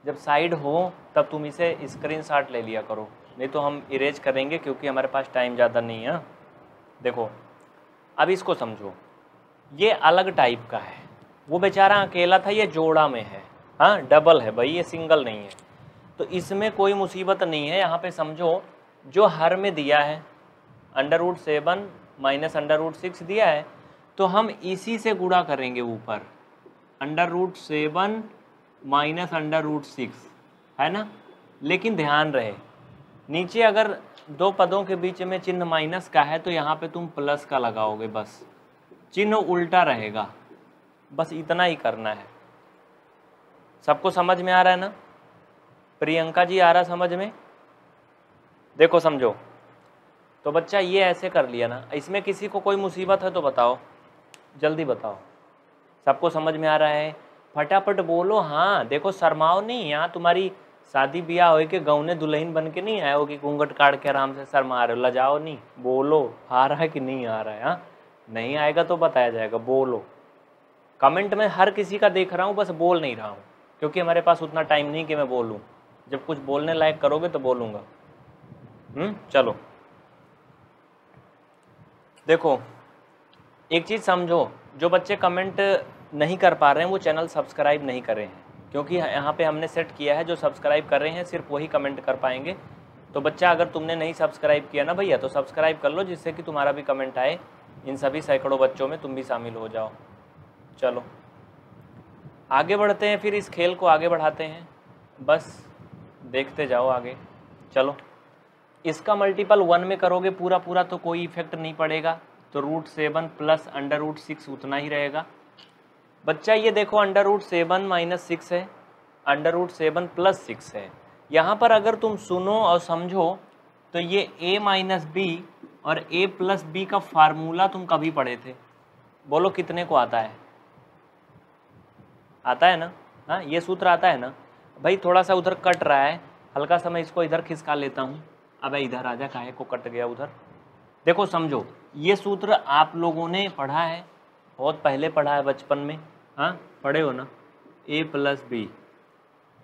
जब साइड हो तब तुम इसे स्क्रीनशॉट ले लिया करो नहीं तो हम इरेज करेंगे क्योंकि हमारे पास टाइम ज़्यादा नहीं है देखो अब इसको समझो ये अलग टाइप का है वो बेचारा अकेला था ये जोड़ा में है हाँ डबल है भाई ये सिंगल नहीं है तो इसमें कोई मुसीबत नहीं है यहाँ पे समझो जो हर में दिया है under root seven minus under root six दिया है तो हम इसी से गुड़ा करेंगे ऊपर under root seven minus under root six है ना लेकिन ध्यान रहे नीचे अगर दो पदों के बीच में चिन्ह माइनस का है तो यहाँ पे तुम प्लस का लगाओगे बस चिन्ह उल्टा रहेगा बस इतना ही करना है सबको समझ में आ रहा है ना प्रियंका जी आ रहा समझ में देखो समझो तो बच्चा ये ऐसे कर लिया ना इसमें किसी को कोई मुसीबत है तो बताओ जल्दी बताओ सबको समझ में आ रहा है फटाफट बोलो हाँ देखो शर्माओ नहीं यहाँ तुम्हारी शादी ब्याह हो के गाँव ने दुल्हन बन के नहीं आया हो कि घूंघट काट के आराम से सर मारो लजाओ नहीं बोलो आ रहा है कि नहीं आ रहा है हाँ नहीं आएगा तो बताया जाएगा बोलो कमेंट में हर किसी का देख रहा हूँ बस बोल नहीं रहा हूँ क्योंकि हमारे पास उतना टाइम नहीं कि मैं बोलूँ जब कुछ बोलने लायक करोगे तो बोलूँगा हम्म, चलो देखो एक चीज़ समझो जो बच्चे कमेंट नहीं कर पा रहे हैं वो चैनल सब्सक्राइब नहीं करे हैं क्योंकि यहाँ पे हमने सेट किया है जो सब्सक्राइब कर रहे हैं सिर्फ वही कमेंट कर पाएंगे तो बच्चा अगर तुमने नहीं सब्सक्राइब किया ना भैया तो सब्सक्राइब कर लो जिससे कि तुम्हारा भी कमेंट आए इन सभी सैकड़ों बच्चों में तुम भी शामिल हो जाओ चलो आगे बढ़ते हैं फिर इस खेल को आगे बढ़ाते हैं बस देखते जाओ आगे चलो इसका मल्टीपल वन में करोगे पूरा पूरा तो कोई इफेक्ट नहीं पड़ेगा तो root seven plus under root six उतना ही रहेगा बच्चा ये देखो under root seven minus six है under root seven plus six है यहाँ पर अगर तुम सुनो और समझो तो ये ए माइनस बी और ए प्लस बी का फार्मूला तुम कभी पढ़े थे बोलो कितने को आता है आता है ना हाँ ये सूत्र आता है ना भाई थोड़ा सा उधर कट रहा है हल्का सा मैं इसको इधर खिसका लेता हूँ अब इधर आ जा काहे को कट गया उधर देखो समझो ये सूत्र आप लोगों ने पढ़ा है बहुत पहले पढ़ा है बचपन में हाँ पढ़े हो ना ए प्लस बी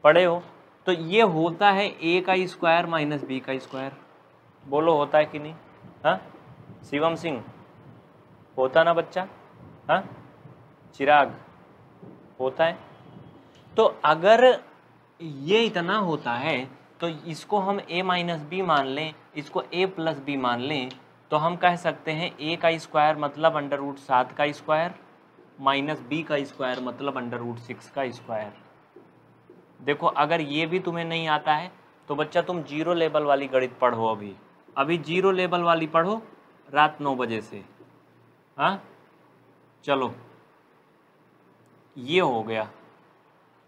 पढ़े हो तो ये होता है ए का स्क्वायर माइनस बी का स्क्वायर बोलो होता है कि नहीं हाँ शिवम सिंह होता ना बच्चा हाँ चिराग होता है तो अगर ये इतना होता है तो इसको हम a माइनस बी मान लें इसको a प्लस बी मान लें तो हम कह सकते हैं a का स्क्वायर मतलब अंडर रूट सात का स्क्वायर माइनस बी का स्क्वायर मतलब अंडर रूट सिक्स का स्क्वायर देखो अगर ये भी तुम्हें नहीं आता है तो बच्चा तुम जीरो लेवल वाली गणित पढ़ो अभी अभी जीरो लेवल वाली पढ़ो रात नौ बजे से हाँ चलो ये हो गया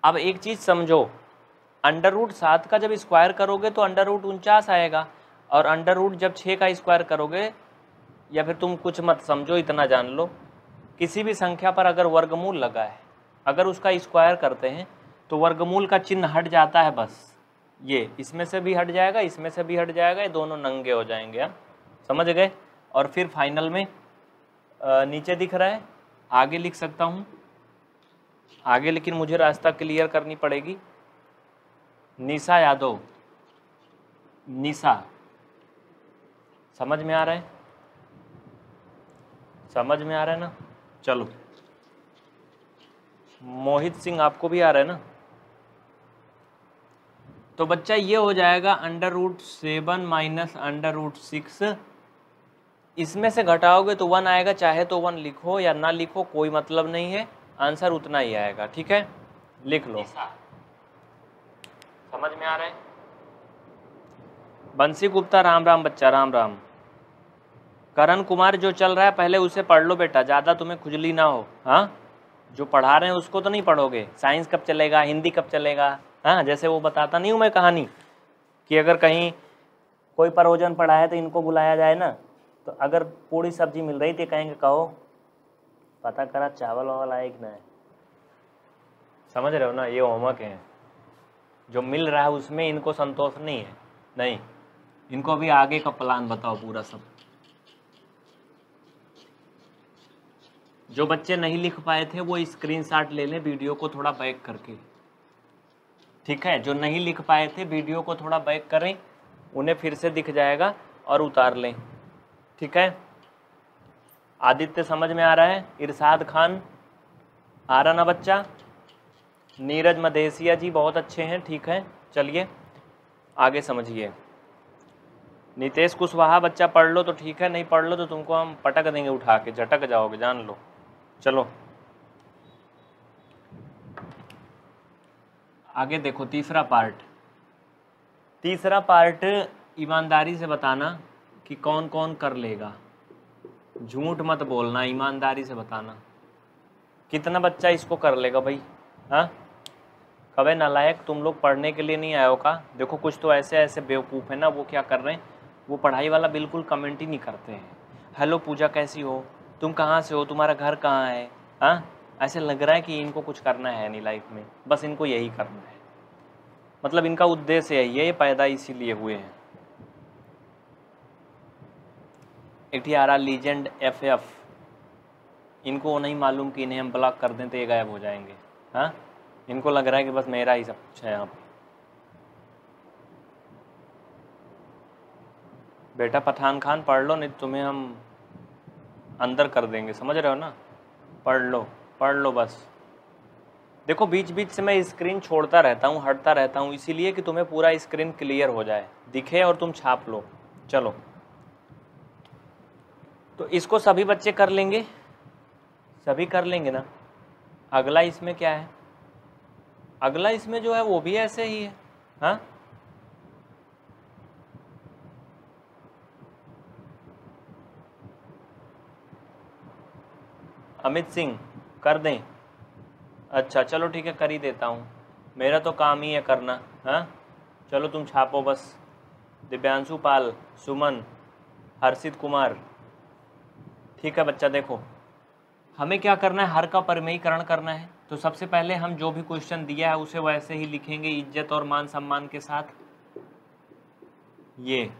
अब एक चीज़ समझो अंडर रूट सात का जब स्क्वायर करोगे तो अंडर रूट उनचास आएगा और अंडर रूट जब छः का स्क्वायर करोगे या फिर तुम कुछ मत समझो इतना जान लो किसी भी संख्या पर अगर वर्गमूल लगा है अगर उसका स्क्वायर करते हैं तो वर्गमूल का चिन्ह हट जाता है बस ये इसमें से भी हट जाएगा इसमें से भी हट जाएगा ये दोनों नंगे हो जाएंगे हम हाँ। समझ गए और फिर फाइनल में आ, नीचे दिख रहा है आगे लिख सकता हूँ आगे लेकिन मुझे रास्ता क्लियर करनी पड़ेगी निशा यादव निशा समझ में आ रहा है समझ में आ रहा है ना चलो मोहित सिंह आपको भी आ रहा है ना तो बच्चा ये हो जाएगा under root seven minus under root six इसमें से घटाओगे तो वन आएगा चाहे तो वन लिखो या ना लिखो कोई मतलब नहीं है आंसर उतना ही आएगा ठीक है लिख लो समझ में आ रहा है बंसी गुप्ता राम राम बच्चा राम राम करण कुमार जो चल रहा है पहले उसे पढ़ लो बेटा ज़्यादा तुम्हें खुजली ना हो हाँ जो पढ़ा रहे हैं उसको तो नहीं पढ़ोगे साइंस कब चलेगा हिंदी कब चलेगा हाँ जैसे वो बताता नहीं हूँ मैं कहानी कि अगर कहीं कोई प्रवजन पढ़ा है तो इनको बुलाया जाए ना तो अगर पूरी सब्जी मिल रही थी कहेंगे कहो पता करा चावल वावल आए कि ना समझ रहे हो ना ये होमवर्क है जो मिल रहा है उसमें इनको संतोष नहीं है नहीं इनको अभी आगे का प्लान बताओ पूरा सब जो बच्चे नहीं लिख पाए थे वो स्क्रीनशॉट ले लें वीडियो को थोड़ा बैक करके ठीक है जो नहीं लिख पाए थे वीडियो को थोड़ा बैक करें उन्हें फिर से दिख जाएगा और उतार लें ठीक है आदित्य समझ में आ रहा है इरशाद खान आ रहा ना बच्चा नीरज मदेसिया जी बहुत अच्छे हैं ठीक है चलिए आगे समझिए नितेश कुशवाहा बच्चा पढ़ लो तो ठीक है नहीं पढ़ लो तो तुमको हम पटक देंगे उठा के झटक जाओगे जान लो चलो आगे देखो तीसरा पार्ट तीसरा पार्ट ईमानदारी से बताना कि कौन कौन कर लेगा झूठ मत बोलना ईमानदारी से बताना कितना बच्चा इसको कर लेगा भाई हाँ कभी नालायक तुम लोग पढ़ने के लिए नहीं आयो का देखो कुछ तो ऐसे ऐसे बेवकूफ़ है ना वो क्या कर रहे हैं वो पढ़ाई वाला बिल्कुल कमेंट ही नहीं करते हैं हेलो पूजा कैसी हो तुम कहाँ से हो तुम्हारा घर कहाँ है हाँ ऐसे लग रहा है कि इनको कुछ करना है नहीं लाइफ में बस इनको यही करना है मतलब इनका उद्देश्य है ये पैदा इसीलिए हुए हैं एटियारा लीजेंड एफ एफ इनको नहीं मालूम कि इन्हें हम ब्लॉक कर दें तो ये गायब हो जाएंगे हाँ इनको लग रहा है कि बस मेरा ही सब कुछ है यहाँ पर बेटा पठान खान पढ़ लो नहीं तो तुम्हें हम अंदर कर देंगे समझ रहे हो ना पढ़ लो पढ़ लो बस देखो बीच बीच से मैं स्क्रीन छोड़ता रहता हूँ हटता रहता हूँ इसीलिए कि तुम्हें पूरा स्क्रीन क्लियर हो जाए दिखे और तुम छाप लो चलो तो इसको सभी बच्चे कर लेंगे सभी कर लेंगे ना अगला इसमें क्या है अगला इसमें जो है वो भी ऐसे ही है हाँ अमित सिंह कर दें अच्छा चलो ठीक है कर ही देता हूँ मेरा तो काम ही है करना हाँ चलो तुम छापो बस दिव्यांशु पाल सुमन हर्षित कुमार ठीक है बच्चा देखो हमें क्या करना है हर का परमयीकरण करना है तो सबसे पहले हम जो भी क्वेश्चन दिया है उसे वैसे ही लिखेंगे इज्जत और मान सम्मान के साथ ये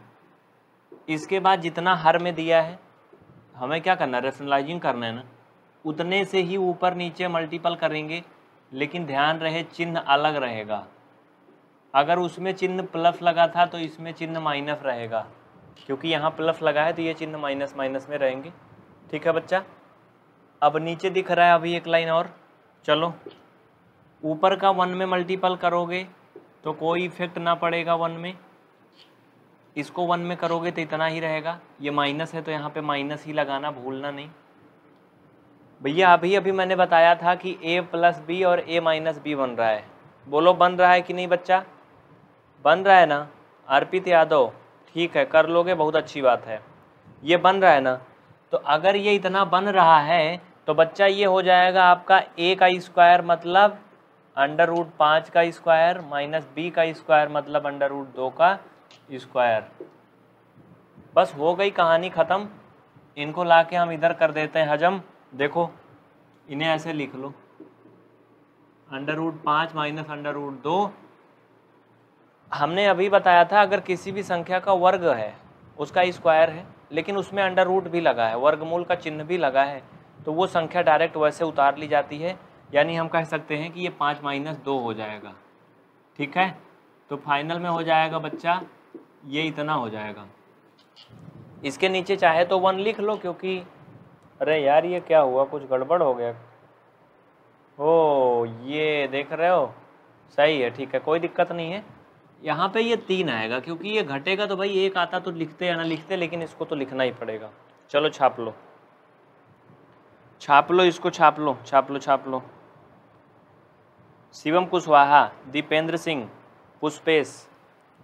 इसके बाद जितना हर में दिया है हमें क्या करना है रेशनलाइजिंग करना है ना उतने से ही ऊपर नीचे मल्टीपल करेंगे लेकिन ध्यान रहे चिन्ह अलग रहेगा अगर उसमें चिन्ह प्लस लगा था तो इसमें चिन्ह माइनस रहेगा क्योंकि यहाँ प्लस लगा है तो ये चिन्ह माइनस माइनस में रहेंगे ठीक है बच्चा अब नीचे दिख रहा है अभी एक लाइन और चलो ऊपर का वन में मल्टीपल करोगे तो कोई इफेक्ट ना पड़ेगा वन में इसको वन में करोगे तो इतना ही रहेगा ये माइनस है तो यहाँ पे माइनस ही लगाना भूलना नहीं भैया अभी अभी मैंने बताया था कि ए प्लस बी और ए माइनस बी बन रहा है बोलो बन रहा है कि नहीं बच्चा बन रहा है ना अर्पित यादव ठीक है कर लोगे बहुत अच्छी बात है ये बन रहा है ना तो अगर ये इतना बन रहा है तो बच्चा ये हो जाएगा आपका ए का स्क्वायर मतलब अंडर रूट पाँच का स्क्वायर माइनस बी का स्क्वायर मतलब अंडर रूट दो का स्क्वायर बस हो गई कहानी ख़त्म इनको ला के हम इधर कर देते हैं हजम देखो इन्हें ऐसे लिख लो अंडर रूट पाँच माइनस अंडर रूट दो हमने अभी बताया था अगर किसी भी संख्या का वर्ग है उसका स्क्वायर है लेकिन उसमें अंडर रूट भी लगा है वर्गमूल का चिन्ह भी लगा है तो वो संख्या डायरेक्ट वैसे उतार ली जाती है यानी हम कह सकते हैं कि ये पाँच माइनस दो हो जाएगा ठीक है तो फाइनल में हो जाएगा बच्चा ये इतना हो जाएगा इसके नीचे चाहे तो वन लिख लो क्योंकि अरे यार ये क्या हुआ कुछ गड़बड़ हो गया ओ ये देख रहे हो सही है ठीक है कोई दिक्कत नहीं है यहाँ पे ये तीन आएगा क्योंकि ये घटेगा तो भाई एक आता तो लिखते या ना लिखते लेकिन इसको तो लिखना ही पड़ेगा चलो छाप लो छाप लो इसको छाप लो छाप लो छाप लो शिवम कुशवाहा दीपेंद्र सिंह पुष्पेश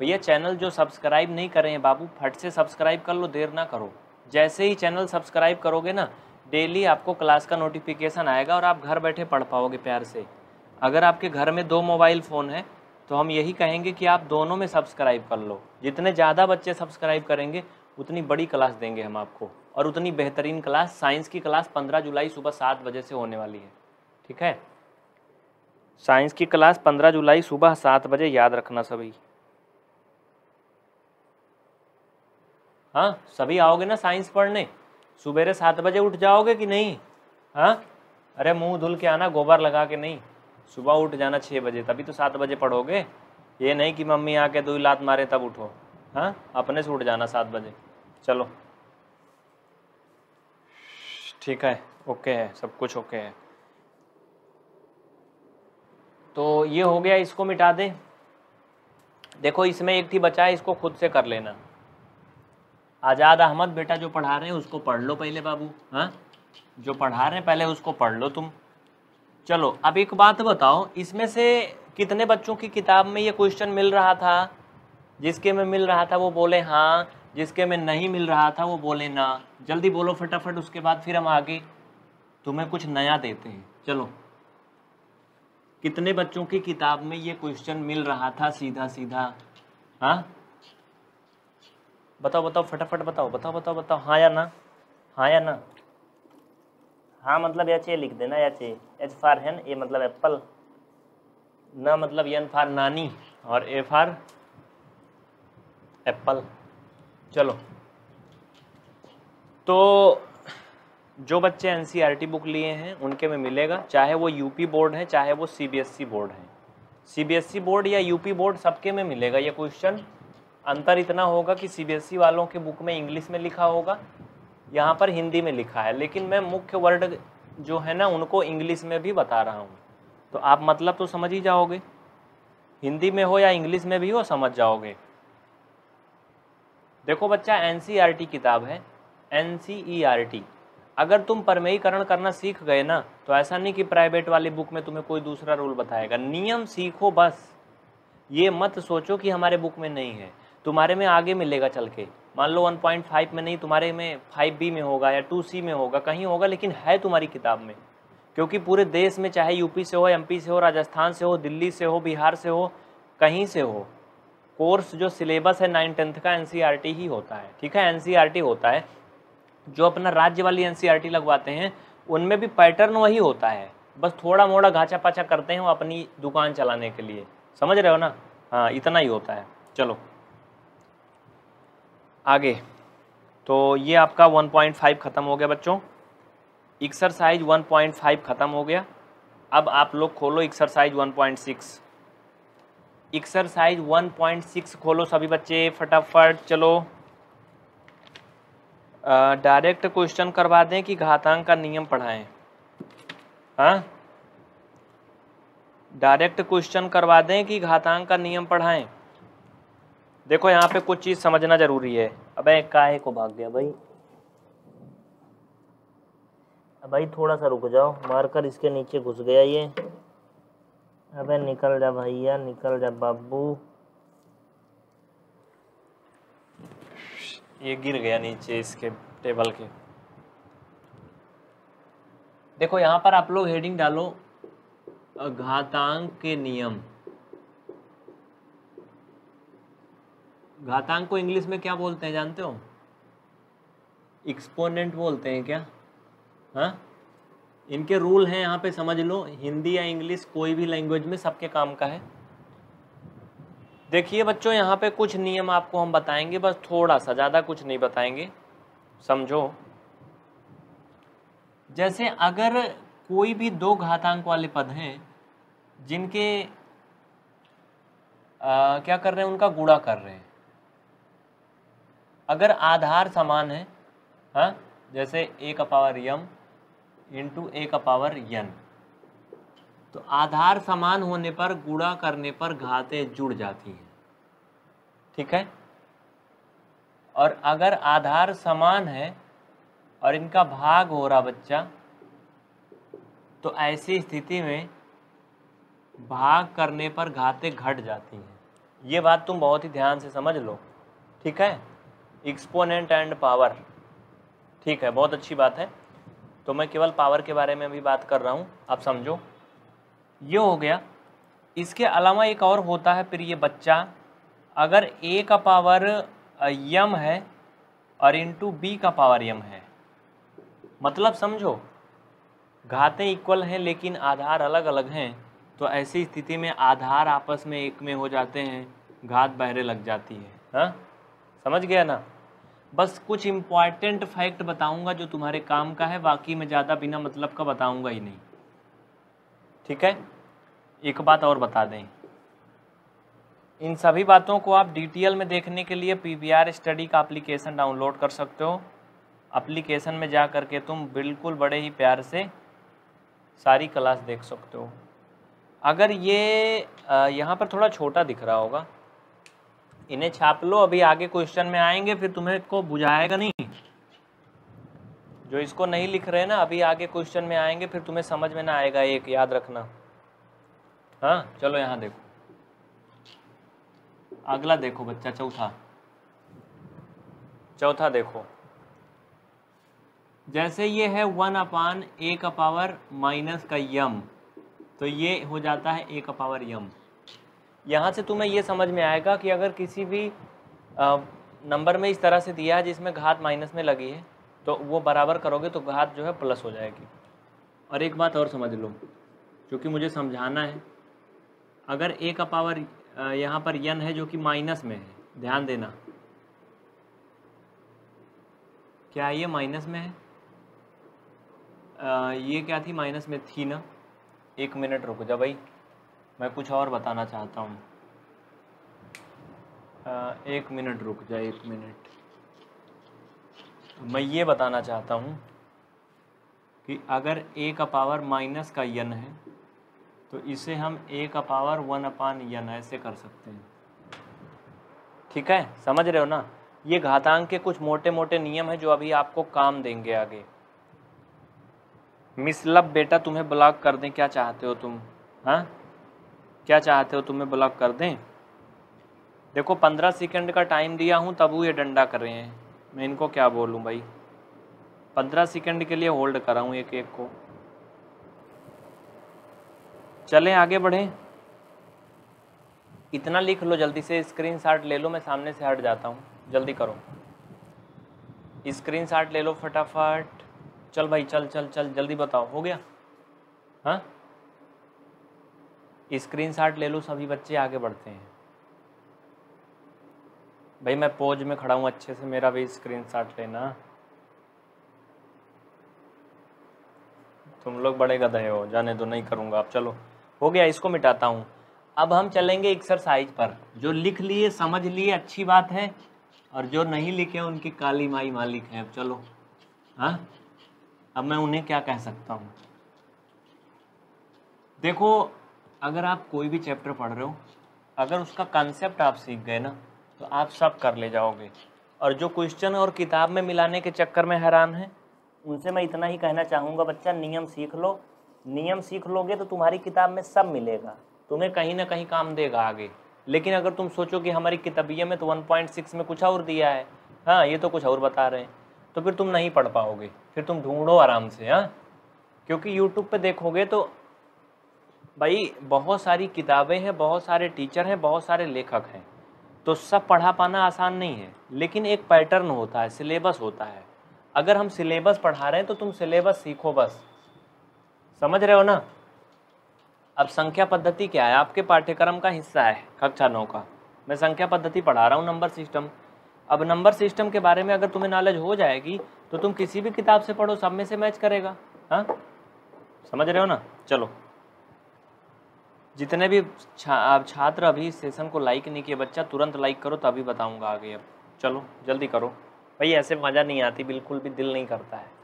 भैया चैनल जो सब्सक्राइब नहीं करें हैं बाबू फट से सब्सक्राइब कर लो देर ना करो जैसे ही चैनल सब्सक्राइब करोगे ना डेली आपको क्लास का नोटिफिकेशन आएगा और आप घर बैठे पढ़ पाओगे प्यार से अगर आपके घर में दो मोबाइल फ़ोन है तो हम यही कहेंगे कि आप दोनों में सब्सक्राइब कर लो जितने ज़्यादा बच्चे सब्सक्राइब करेंगे उतनी बड़ी क्लास देंगे हम आपको और उतनी बेहतरीन क्लास साइंस की क्लास पंद्रह जुलाई सुबह सात बजे से होने वाली है ठीक है साइंस की क्लास पंद्रह जुलाई सुबह सात बजे याद रखना सभी हाँ सभी आओगे ना साइंस पढ़ने सुबेरे सात बजे उठ जाओगे कि नहीं हाँ अरे मुंह धुल के आना गोबर लगा के नहीं सुबह उठ जाना छः बजे तभी तो सात बजे पढ़ोगे ये नहीं कि मम्मी आके दो लात मारे तब उठो हाँ अपने से उठ जाना सात बजे चलो ठीक है ओके है सब कुछ ओके है तो ये हो गया इसको मिटा दे देखो इसमें एक थी बचा है इसको खुद से कर लेना आज़ाद अहमद बेटा जो पढ़ा रहे हैं उसको पढ़ लो पहले बाबू हाँ जो पढ़ा रहे हैं पहले उसको पढ़ लो तुम चलो अब एक बात बताओ इसमें से कितने बच्चों की किताब में ये क्वेश्चन मिल रहा था जिसके में मिल रहा था वो बोले हाँ जिसके में नहीं मिल रहा था वो बोले ना जल्दी बोलो फटाफट उसके बाद फिर हम आगे तुम्हें कुछ नया देते हैं चलो कितने बच्चों की किताब में ये क्वेश्चन मिल रहा था सीधा सीधा हाँ बताओ बताओ फटाफट बताओ बताओ बताओ बताओ हाँ या ना हाँ या ना हाँ मतलब एच ए लिख देना एच ए एच फार हैन ए मतलब एप्पल ना मतलब एन फार नानी और ए फार एप्पल चलो तो जो बच्चे एन बुक e लिए हैं उनके में मिलेगा चाहे वो यूपी बोर्ड है चाहे वो सीबीएसई बोर्ड e है सीबीएसई बोर्ड e या यूपी बोर्ड सबके में मिलेगा ये क्वेश्चन अंतर इतना होगा कि सीबीएसई e वालों के बुक में इंग्लिश में लिखा होगा यहाँ पर हिंदी में लिखा है लेकिन मैं मुख्य वर्ड जो है ना उनको इंग्लिश में भी बता रहा हूँ तो आप मतलब तो समझ ही जाओगे हिंदी में हो या इंग्लिश में भी हो समझ जाओगे देखो बच्चा एन e किताब है एन e अगर तुम परमेयीकरण करना सीख गए ना तो ऐसा नहीं कि प्राइवेट वाली बुक में तुम्हें कोई दूसरा रूल बताएगा नियम सीखो बस ये मत सोचो कि हमारे बुक में नहीं है तुम्हारे में आगे मिलेगा चल के मान लो 1.5 में नहीं तुम्हारे में 5b में होगा या 2c में होगा कहीं होगा लेकिन है तुम्हारी किताब में क्योंकि पूरे देश में चाहे यूपी से हो एम से हो राजस्थान से हो दिल्ली से हो बिहार से हो कहीं से हो कोर्स जो सिलेबस है नाइन टेंथ का एन e ही होता है ठीक है एन e होता है जो अपना राज्य वाली एन e लगवाते हैं उनमें भी पैटर्न वही होता है बस थोड़ा मोड़ा घाचा पाचा करते हैं वो अपनी दुकान चलाने के लिए समझ रहे हो ना हाँ इतना ही होता है चलो आगे तो ये आपका 1.5 ख़त्म हो गया बच्चों एक्सरसाइज 1.5 ख़त्म हो गया अब आप लोग खोलो एक्सरसाइज 1.6 एक्सरसाइज 1.6 खोलो सभी बच्चे फटाफट चलो डायरेक्ट क्वेश्चन करवा दें कि घातांक का नियम पढ़ाएं हाँ डायरेक्ट क्वेश्चन करवा दें कि घातांक का नियम पढ़ाएं देखो यहाँ पे कुछ चीज़ समझना ज़रूरी है अबे काहे को भाग गया भाई भाई थोड़ा सा रुक जाओ मारकर इसके नीचे घुस गया ये अबे निकल जा भैया निकल जा बाबू ये गिर गया नीचे इसके टेबल के देखो यहाँ पर आप लोग हेडिंग डालो घातांक के नियम घातांक को इंग्लिश में क्या बोलते हैं जानते हो एक्सपोनेंट बोलते हैं क्या हाँ इनके रूल हैं यहाँ पे समझ लो हिंदी या इंग्लिश कोई भी लैंग्वेज में सबके काम का है देखिए बच्चों यहाँ पे कुछ नियम आपको हम बताएंगे बस थोड़ा सा ज़्यादा कुछ नहीं बताएंगे समझो जैसे अगर कोई भी दो घातांक वाले पद हैं जिनके आ, क्या कर रहे हैं उनका गुड़ा कर रहे हैं अगर आधार समान है हाँ जैसे ए का पावर यम इंटू ए का पावर यन तो आधार समान होने पर गुड़ा करने पर घातें जुड़ जाती हैं ठीक है और अगर आधार समान है और इनका भाग हो रहा बच्चा तो ऐसी स्थिति में भाग करने पर घातें घट जाती हैं ये बात तुम बहुत ही ध्यान से समझ लो ठीक है एक्सपोनेंट एंड पावर ठीक है बहुत अच्छी बात है तो मैं केवल पावर के बारे में भी बात कर रहा हूँ आप समझो ये हो गया इसके अलावा एक और होता है फिर ये बच्चा अगर ए का पावर यम है और इंटू बी का पावर यम है मतलब समझो घातें इक्वल हैं लेकिन आधार अलग अलग हैं तो ऐसी स्थिति में आधार आपस में एक में हो जाते हैं घात बहरे लग जाती है हाँ समझ गया ना बस कुछ इम्पॉर्टेंट फैक्ट बताऊंगा जो तुम्हारे काम का है बाकी मैं ज़्यादा बिना मतलब का बताऊंगा ही नहीं ठीक है एक बात और बता दें इन सभी बातों को आप डिटेल में देखने के लिए पी स्टडी का अप्लीकेशन डाउनलोड कर सकते हो अप्लीकेशन में जा करके के तुम बिल्कुल बड़े ही प्यार से सारी क्लास देख सकते हो अगर ये यहाँ पर थोड़ा छोटा दिख रहा होगा इन्हें छाप लो अभी आगे क्वेश्चन में आएंगे फिर तुम्हें को बुझाएगा नहीं जो इसको नहीं लिख रहे ना अभी आगे क्वेश्चन में आएंगे फिर तुम्हें समझ में ना आएगा एक याद रखना हाँ चलो यहाँ देखो अगला देखो बच्चा चौथा चौथा देखो जैसे ये है वन अपान ए का पावर माइनस का यम तो ये हो जाता है ए का पावर यम यहाँ से तुम्हें ये समझ में आएगा कि अगर किसी भी नंबर में इस तरह से दिया है जिसमें घात माइनस में लगी है तो वो बराबर करोगे तो घात जो है प्लस हो जाएगी और एक बात और समझ लो क्योंकि मुझे समझाना है अगर ए का पावर यहाँ पर यन है जो कि माइनस में है ध्यान देना क्या ये माइनस में है आ, ये क्या थी माइनस में थी ना एक मिनट रुको जा भाई मैं कुछ और बताना चाहता हूँ एक मिनट रुक जाए एक मिनट मैं ये बताना चाहता हूँ कि अगर ए का पावर माइनस का यन है तो इसे हम ए का पावर वन अपान यन ऐसे कर सकते हैं ठीक है समझ रहे हो ना ये घातांक के कुछ मोटे मोटे नियम हैं जो अभी आपको काम देंगे आगे मिसलब बेटा तुम्हें ब्लॉक कर दें क्या चाहते हो तुम हाँ क्या चाहते हो तुम्हें ब्लॉक कर दें देखो पंद्रह सेकंड का टाइम दिया हूँ तब वो ये डंडा कर रहे हैं मैं इनको क्या बोलूँ भाई पंद्रह सेकंड के लिए होल्ड करा हूँ एक एक को चलें आगे बढ़ें इतना लिख लो जल्दी से स्क्रीन शॉट ले लो मैं सामने से हट जाता हूँ जल्दी करो स्क्रीन शॉट ले लो फटाफट चल भाई चल चल चल जल्दी बताओ हो गया हाँ स्क्रीन ले लो सभी बच्चे आगे बढ़ते हैं भाई मैं पोज में खड़ा हूँ अच्छे से मेरा भी स्क्रीन लेना तुम लोग बड़े गधे हो जाने दो नहीं करूँगा अब चलो हो गया इसको मिटाता हूँ अब हम चलेंगे एक्सरसाइज पर जो लिख लिए समझ लिए अच्छी बात है और जो नहीं लिखे उनकी काली माई मालिक है अब चलो हाँ अब मैं उन्हें क्या कह सकता हूँ देखो अगर आप कोई भी चैप्टर पढ़ रहे हो अगर उसका कंसेप्ट आप सीख गए ना तो आप सब कर ले जाओगे और जो क्वेश्चन और किताब में मिलाने के चक्कर में हैरान है उनसे मैं इतना ही कहना चाहूँगा बच्चा नियम सीख लो नियम सीख लोगे तो तुम्हारी किताब में सब मिलेगा तुम्हें कहीं ना कहीं काम देगा आगे लेकिन अगर तुम सोचो कि हमारी किताबिया में तो सिक्स में कुछ और दिया है हाँ ये तो कुछ और बता रहे हैं तो फिर तुम नहीं पढ़ पाओगे फिर तुम ढूंढो आराम से हाँ क्योंकि यूट्यूब पे देखोगे तो भाई बहुत सारी किताबें हैं बहुत सारे टीचर हैं बहुत सारे लेखक हैं तो सब पढ़ा पाना आसान नहीं है लेकिन एक पैटर्न होता है सिलेबस होता है अगर हम सिलेबस पढ़ा रहे हैं तो तुम सिलेबस सीखो बस समझ रहे हो ना अब संख्या पद्धति क्या है आपके पाठ्यक्रम का हिस्सा है कक्षा नौ का मैं संख्या पद्धति पढ़ा रहा हूँ नंबर सिस्टम अब नंबर सिस्टम के बारे में अगर तुम्हें नॉलेज हो जाएगी तो तुम किसी भी किताब से पढ़ो सब में से मैच करेगा हाँ समझ रहे हो ना चलो जितने भी छा, छात्र अभी सेशन को लाइक नहीं किया बच्चा तुरंत लाइक करो तभी बताऊंगा आगे अब चलो जल्दी करो भाई ऐसे मज़ा नहीं आती बिल्कुल भी दिल नहीं करता है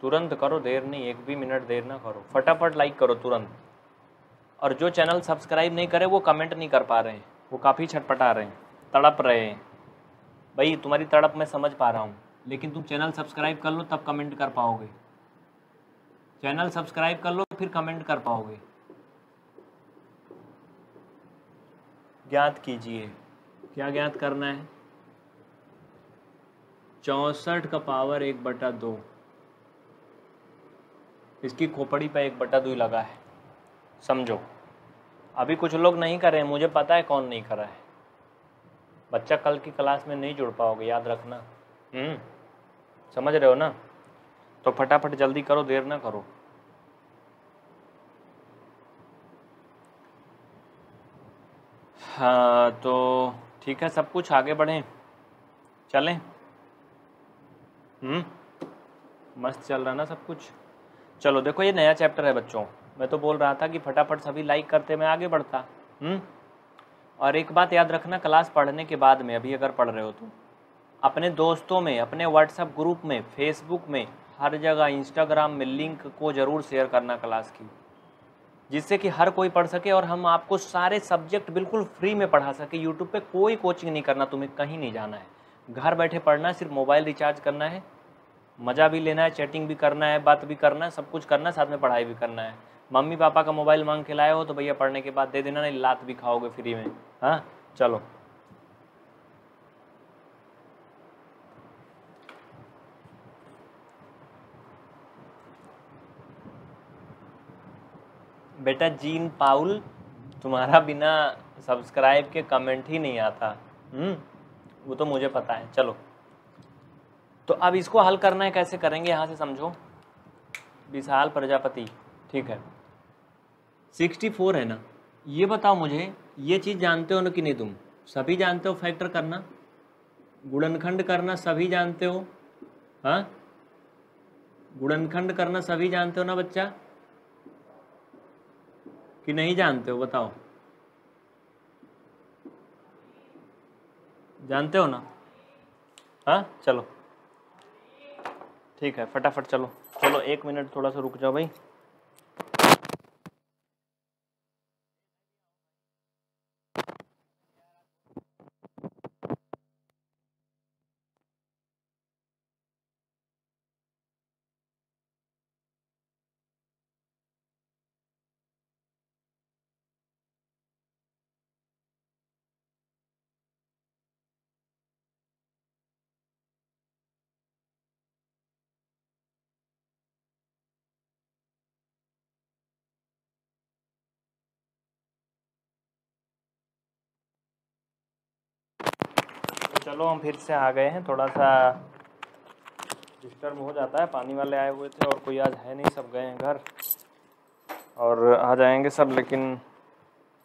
तुरंत करो देर नहीं एक भी मिनट देर ना करो फटाफट लाइक करो तुरंत और जो चैनल सब्सक्राइब नहीं करे वो कमेंट नहीं कर पा रहे हैं वो काफ़ी छटपटा रहे हैं तड़प रहे हैं भाई तुम्हारी तड़प मैं समझ पा रहा हूँ लेकिन तुम चैनल सब्सक्राइब कर लो तब कमेंट कर पाओगे चैनल सब्सक्राइब कर लो फिर कमेंट कर पाओगे ज्ञात कीजिए क्या ज्ञात करना है चौसठ का पावर एक बटा दो इसकी खोपड़ी पर एक बटा दो लगा है समझो अभी कुछ लोग नहीं कर रहे मुझे पता है कौन नहीं कर रहा है बच्चा कल की क्लास में नहीं जुड़ पाओगे याद रखना हम्म समझ रहे हो ना तो फटाफट जल्दी करो देर ना करो हाँ तो ठीक है सब कुछ आगे बढ़ें चलें हम्म मस्त चल रहा ना सब कुछ चलो देखो ये नया चैप्टर है बच्चों मैं तो बोल रहा था कि फटाफट सभी लाइक करते मैं आगे बढ़ता हम्म और एक बात याद रखना क्लास पढ़ने के बाद में अभी अगर पढ़ रहे हो तो अपने दोस्तों में अपने व्हाट्सएप ग्रुप में फेसबुक में हर जगह इंस्टाग्राम में लिंक को ज़रूर शेयर करना क्लास की जिससे कि हर कोई पढ़ सके और हम आपको सारे सब्जेक्ट बिल्कुल फ्री में पढ़ा सके यूट्यूब पे कोई कोचिंग नहीं करना तुम्हें कहीं नहीं जाना है घर बैठे पढ़ना है सिर्फ मोबाइल रिचार्ज करना है मज़ा भी लेना है चैटिंग भी करना है बात भी करना है सब कुछ करना है साथ में पढ़ाई भी करना है मम्मी पापा का मोबाइल मांग के लाए हो तो भैया पढ़ने के बाद दे देना नहीं लात भी खाओगे फ्री में हाँ चलो बेटा जीन पाउल तुम्हारा बिना सब्सक्राइब के कमेंट ही नहीं आता हम्म, वो तो मुझे पता है चलो तो अब इसको हल करना है कैसे करेंगे यहाँ से समझो विशाल प्रजापति ठीक है सिक्सटी फोर है ना ये बताओ मुझे ये चीज़ जानते हो ना कि नहीं तुम सभी जानते हो फैक्टर करना गुणनखंड करना सभी जानते हो हाँ गुणनखंड करना सभी जानते हो ना बच्चा कि नहीं जानते हो बताओ जानते हो ना हाँ चलो ठीक है फटाफट चलो चलो एक मिनट थोड़ा सा रुक जाओ भाई चलो हम फिर से आ गए हैं थोड़ा सा डिस्टर्ब हो जाता है पानी वाले आए हुए थे और कोई आज है नहीं सब गए हैं घर और आ जाएंगे सब लेकिन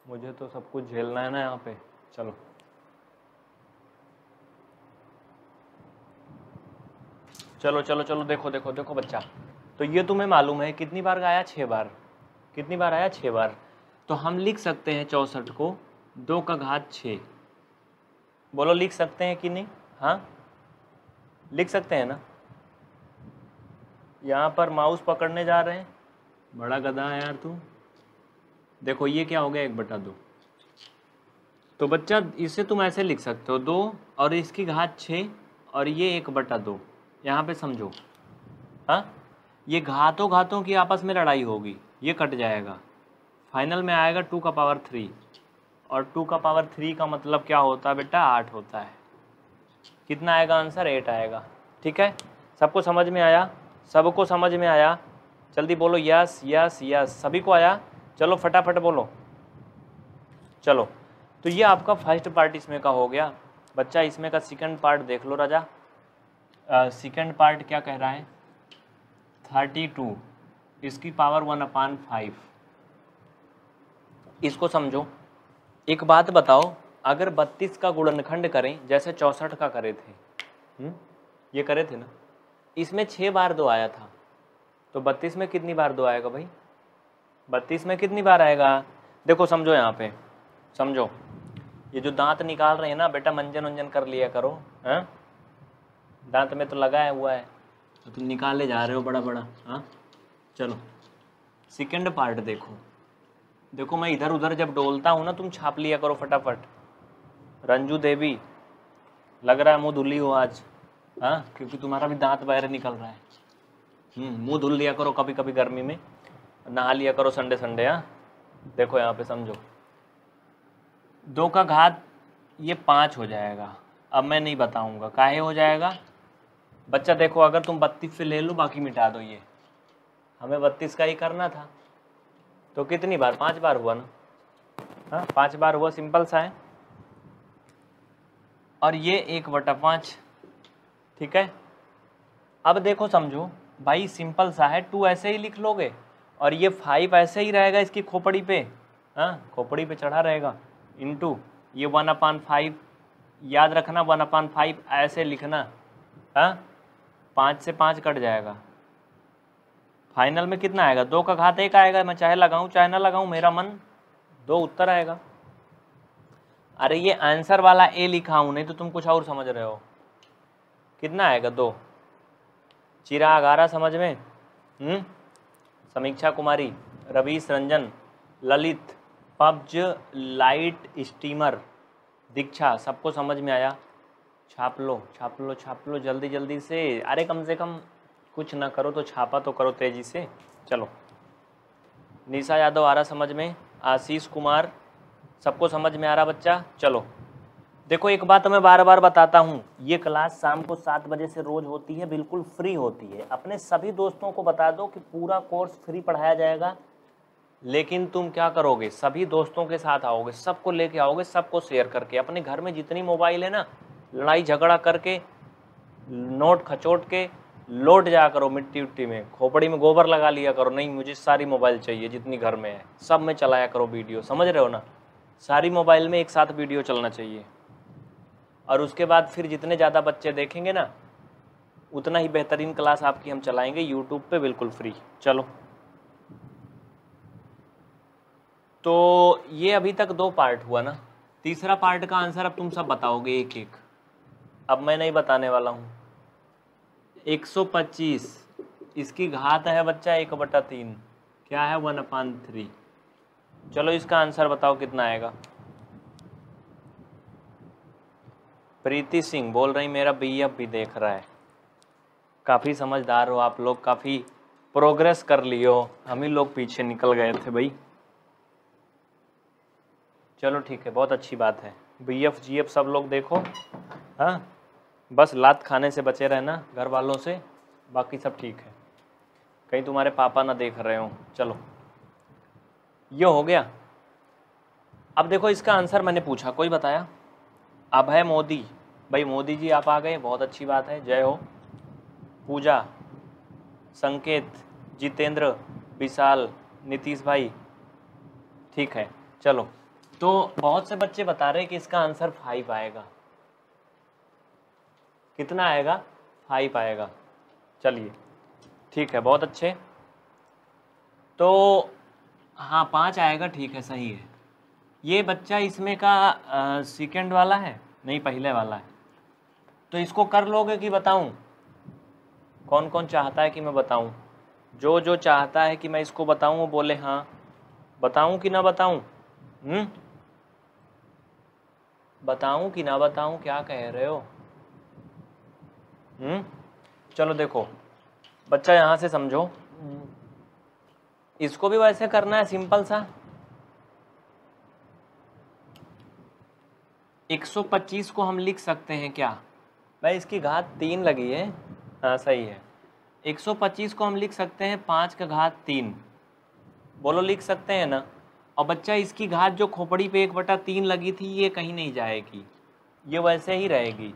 मुझे तो सब कुछ झेलना है ना यहाँ पे चलो चलो चलो चलो देखो देखो देखो बच्चा तो ये तुम्हें मालूम है कितनी बार आया छः बार कितनी बार आया छः बार तो हम लिख सकते हैं चौंसठ को दो का घात छः बोलो लिख सकते हैं कि नहीं हाँ लिख सकते हैं ना यहाँ पर माउस पकड़ने जा रहे हैं बड़ा गधा है यार तू देखो ये क्या हो गया एक बटा दो तो बच्चा इसे तुम ऐसे लिख सकते हो दो और इसकी घात छः और ये एक बटा दो यहाँ पे समझो हाँ ये घातों घातों की आपस में लड़ाई होगी ये कट जाएगा फाइनल में आएगा टू का पावर थ्री और टू का पावर थ्री का मतलब क्या होता है बेटा आठ होता है कितना आएगा आंसर एट आएगा ठीक है सबको समझ में आया सबको समझ में आया जल्दी बोलो यस यस यस सभी को आया चलो फटाफट बोलो चलो तो ये आपका फर्स्ट पार्ट इसमें का हो गया बच्चा इसमें का सेकंड पार्ट देख लो राजा सेकंड uh, पार्ट क्या कह रहा है थर्टी टू इसकी पावर वन अपान फाइव इसको समझो एक बात बताओ अगर बत्तीस का गुणनखंड करें जैसे चौसठ का करे थे हुँ? हम्म, ये करे थे ना इसमें छः बार दो आया था तो बत्तीस में कितनी बार दो आएगा भाई बत्तीस में कितनी बार आएगा देखो समझो यहाँ पे समझो ये जो दांत निकाल रहे हैं ना बेटा मंजन उंजन कर लिया करो हैं हाँ? दांत में तो लगाया हुआ है तो तुम निकाले जा रहे हो बड़ा बड़ा हाँ चलो सेकेंड पार्ट देखो देखो मैं इधर उधर जब डोलता हूँ ना तुम छाप लिया करो फटाफट रंजू देवी लग रहा है मुँह धुली हो आज हाँ क्योंकि तुम्हारा भी दांत बाहर निकल रहा है हम्म, मुँह धुल लिया करो कभी कभी गर्मी में नहा लिया करो संडे संडे हाँ देखो यहाँ पे समझो दो का घात ये पाँच हो जाएगा अब मैं नहीं बताऊँगा काहे हो जाएगा बच्चा देखो अगर तुम बत्तीस से ले लो बाकी मिटा दो ये हमें बत्तीस का ही करना था तो कितनी बार पांच बार हुआ ना हाँ पांच बार हुआ सिंपल सा है और ये एक बटा पाँच ठीक है अब देखो समझो भाई सिंपल सा है टू ऐसे ही लिख लोगे और ये फाइव ऐसे ही रहेगा इसकी खोपड़ी पे हाँ खोपड़ी पे चढ़ा रहेगा इनटू ये वन अपान फाइव याद रखना वन अपान फाइव ऐसे लिखना हाँ पाँच से पाँच कट जाएगा फाइनल में कितना आएगा दो का घात एक आएगा मैं चाहे लगाऊं चाहे ना लगाऊं मेरा मन दो उत्तर आएगा अरे ये आंसर वाला ए लिखा हूं नहीं तो तुम कुछ और समझ रहे हो कितना आएगा दो चिराग आ रहा समझ में हम्म Samiksha Kumari Ravish Ranjan Lalit PUBG lite steamer Diksha सबको समझ में आया छाप लो छाप लो छाप लो जल्दी जल्दी से अरे कम से कम कुछ ना करो तो छापा तो करो तेजी से चलो निशा यादव आ रहा समझ में आशीष कुमार सबको समझ में आ रहा बच्चा चलो देखो एक बात मैं बार बार बताता हूँ ये क्लास शाम को सात बजे से रोज होती है बिल्कुल फ्री होती है अपने सभी दोस्तों को बता दो कि पूरा कोर्स फ्री पढ़ाया जाएगा लेकिन तुम क्या करोगे सभी दोस्तों के साथ आओगे सबको लेके आओगे सबको शेयर करके अपने घर में जितनी मोबाइल है ना लड़ाई झगड़ा करके नोट खचोट के लौट जाया करो मिट्टी उट्टी में खोपड़ी में गोबर लगा लिया करो नहीं मुझे सारी मोबाइल चाहिए जितनी घर में है सब में चलाया करो वीडियो समझ रहे हो ना सारी मोबाइल में एक साथ वीडियो चलना चाहिए और उसके बाद फिर जितने ज़्यादा बच्चे देखेंगे ना उतना ही बेहतरीन क्लास आपकी हम चलाएंगे यूट्यूब पे बिल्कुल फ्री चलो तो ये अभी तक दो पार्ट हुआ ना तीसरा पार्ट का आंसर अब तुम सब बताओगे एक एक अब मैं नहीं बताने वाला हूँ 125 इसकी घात है बच्चा एक बटा तीन क्या है वन अपान थ्री चलो इसका आंसर बताओ कितना आएगा प्रीति सिंह बोल रही मेरा बी एफ भी देख रहा है काफ़ी समझदार हो आप लोग काफ़ी प्रोग्रेस कर लियो हम ही लोग पीछे निकल गए थे भाई चलो ठीक है बहुत अच्छी बात है बी एफ जी एफ सब लोग देखो हाँ बस लात खाने से बचे रहना घर वालों से बाकी सब ठीक है कहीं तुम्हारे पापा ना देख रहे हो चलो ये हो गया अब देखो इसका आंसर मैंने पूछा कोई बताया अब है मोदी भाई मोदी जी आप आ गए बहुत अच्छी बात है जय हो पूजा संकेत जितेंद्र विशाल नीतीश भाई ठीक है चलो तो बहुत से बच्चे बता रहे हैं कि इसका आंसर फाइव आएगा कितना आएगा फाइव आएगा चलिए ठीक है बहुत अच्छे तो हाँ पाँच आएगा ठीक है सही है ये बच्चा इसमें का सेकेंड वाला है नहीं पहले वाला है तो इसको कर लोगे कि बताऊं कौन कौन चाहता है कि मैं बताऊं जो जो चाहता है कि मैं इसको बताऊं वो बोले हाँ बताऊं कि ना बताऊं हम्म बताऊं कि ना बताऊं क्या कह रहे हो हम्म चलो देखो बच्चा यहाँ से समझो इसको भी वैसे करना है सिंपल सा 125 को हम लिख सकते हैं क्या भाई इसकी घात तीन लगी है हाँ सही है 125 को हम लिख सकते हैं पाँच का घात तीन बोलो लिख सकते हैं ना और बच्चा इसकी घात जो खोपड़ी पे एक बटा तीन लगी थी ये कहीं नहीं जाएगी ये वैसे ही रहेगी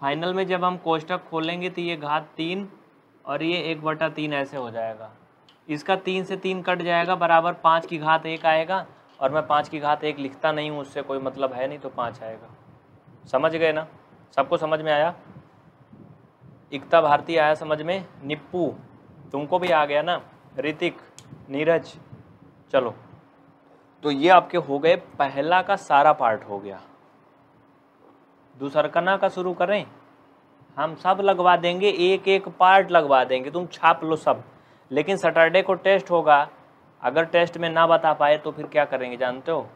फाइनल में जब हम कोष्टक खोलेंगे तो ये घात तीन और ये एक बटा तीन ऐसे हो जाएगा इसका तीन से तीन कट जाएगा बराबर पाँच की घात एक आएगा और मैं पाँच की घात एक लिखता नहीं हूँ उससे कोई मतलब है नहीं तो पाँच आएगा समझ गए ना सबको समझ में आया एकता भारती आया समझ में निप्पू तुमको भी आ गया ना ऋतिक नीरज चलो तो ये आपके हो गए पहला का सारा पार्ट हो गया दूसरकना का शुरू करें हम सब लगवा देंगे एक एक पार्ट लगवा देंगे तुम छाप लो सब लेकिन सैटरडे को टेस्ट होगा अगर टेस्ट में ना बता पाए तो फिर क्या करेंगे जानते हो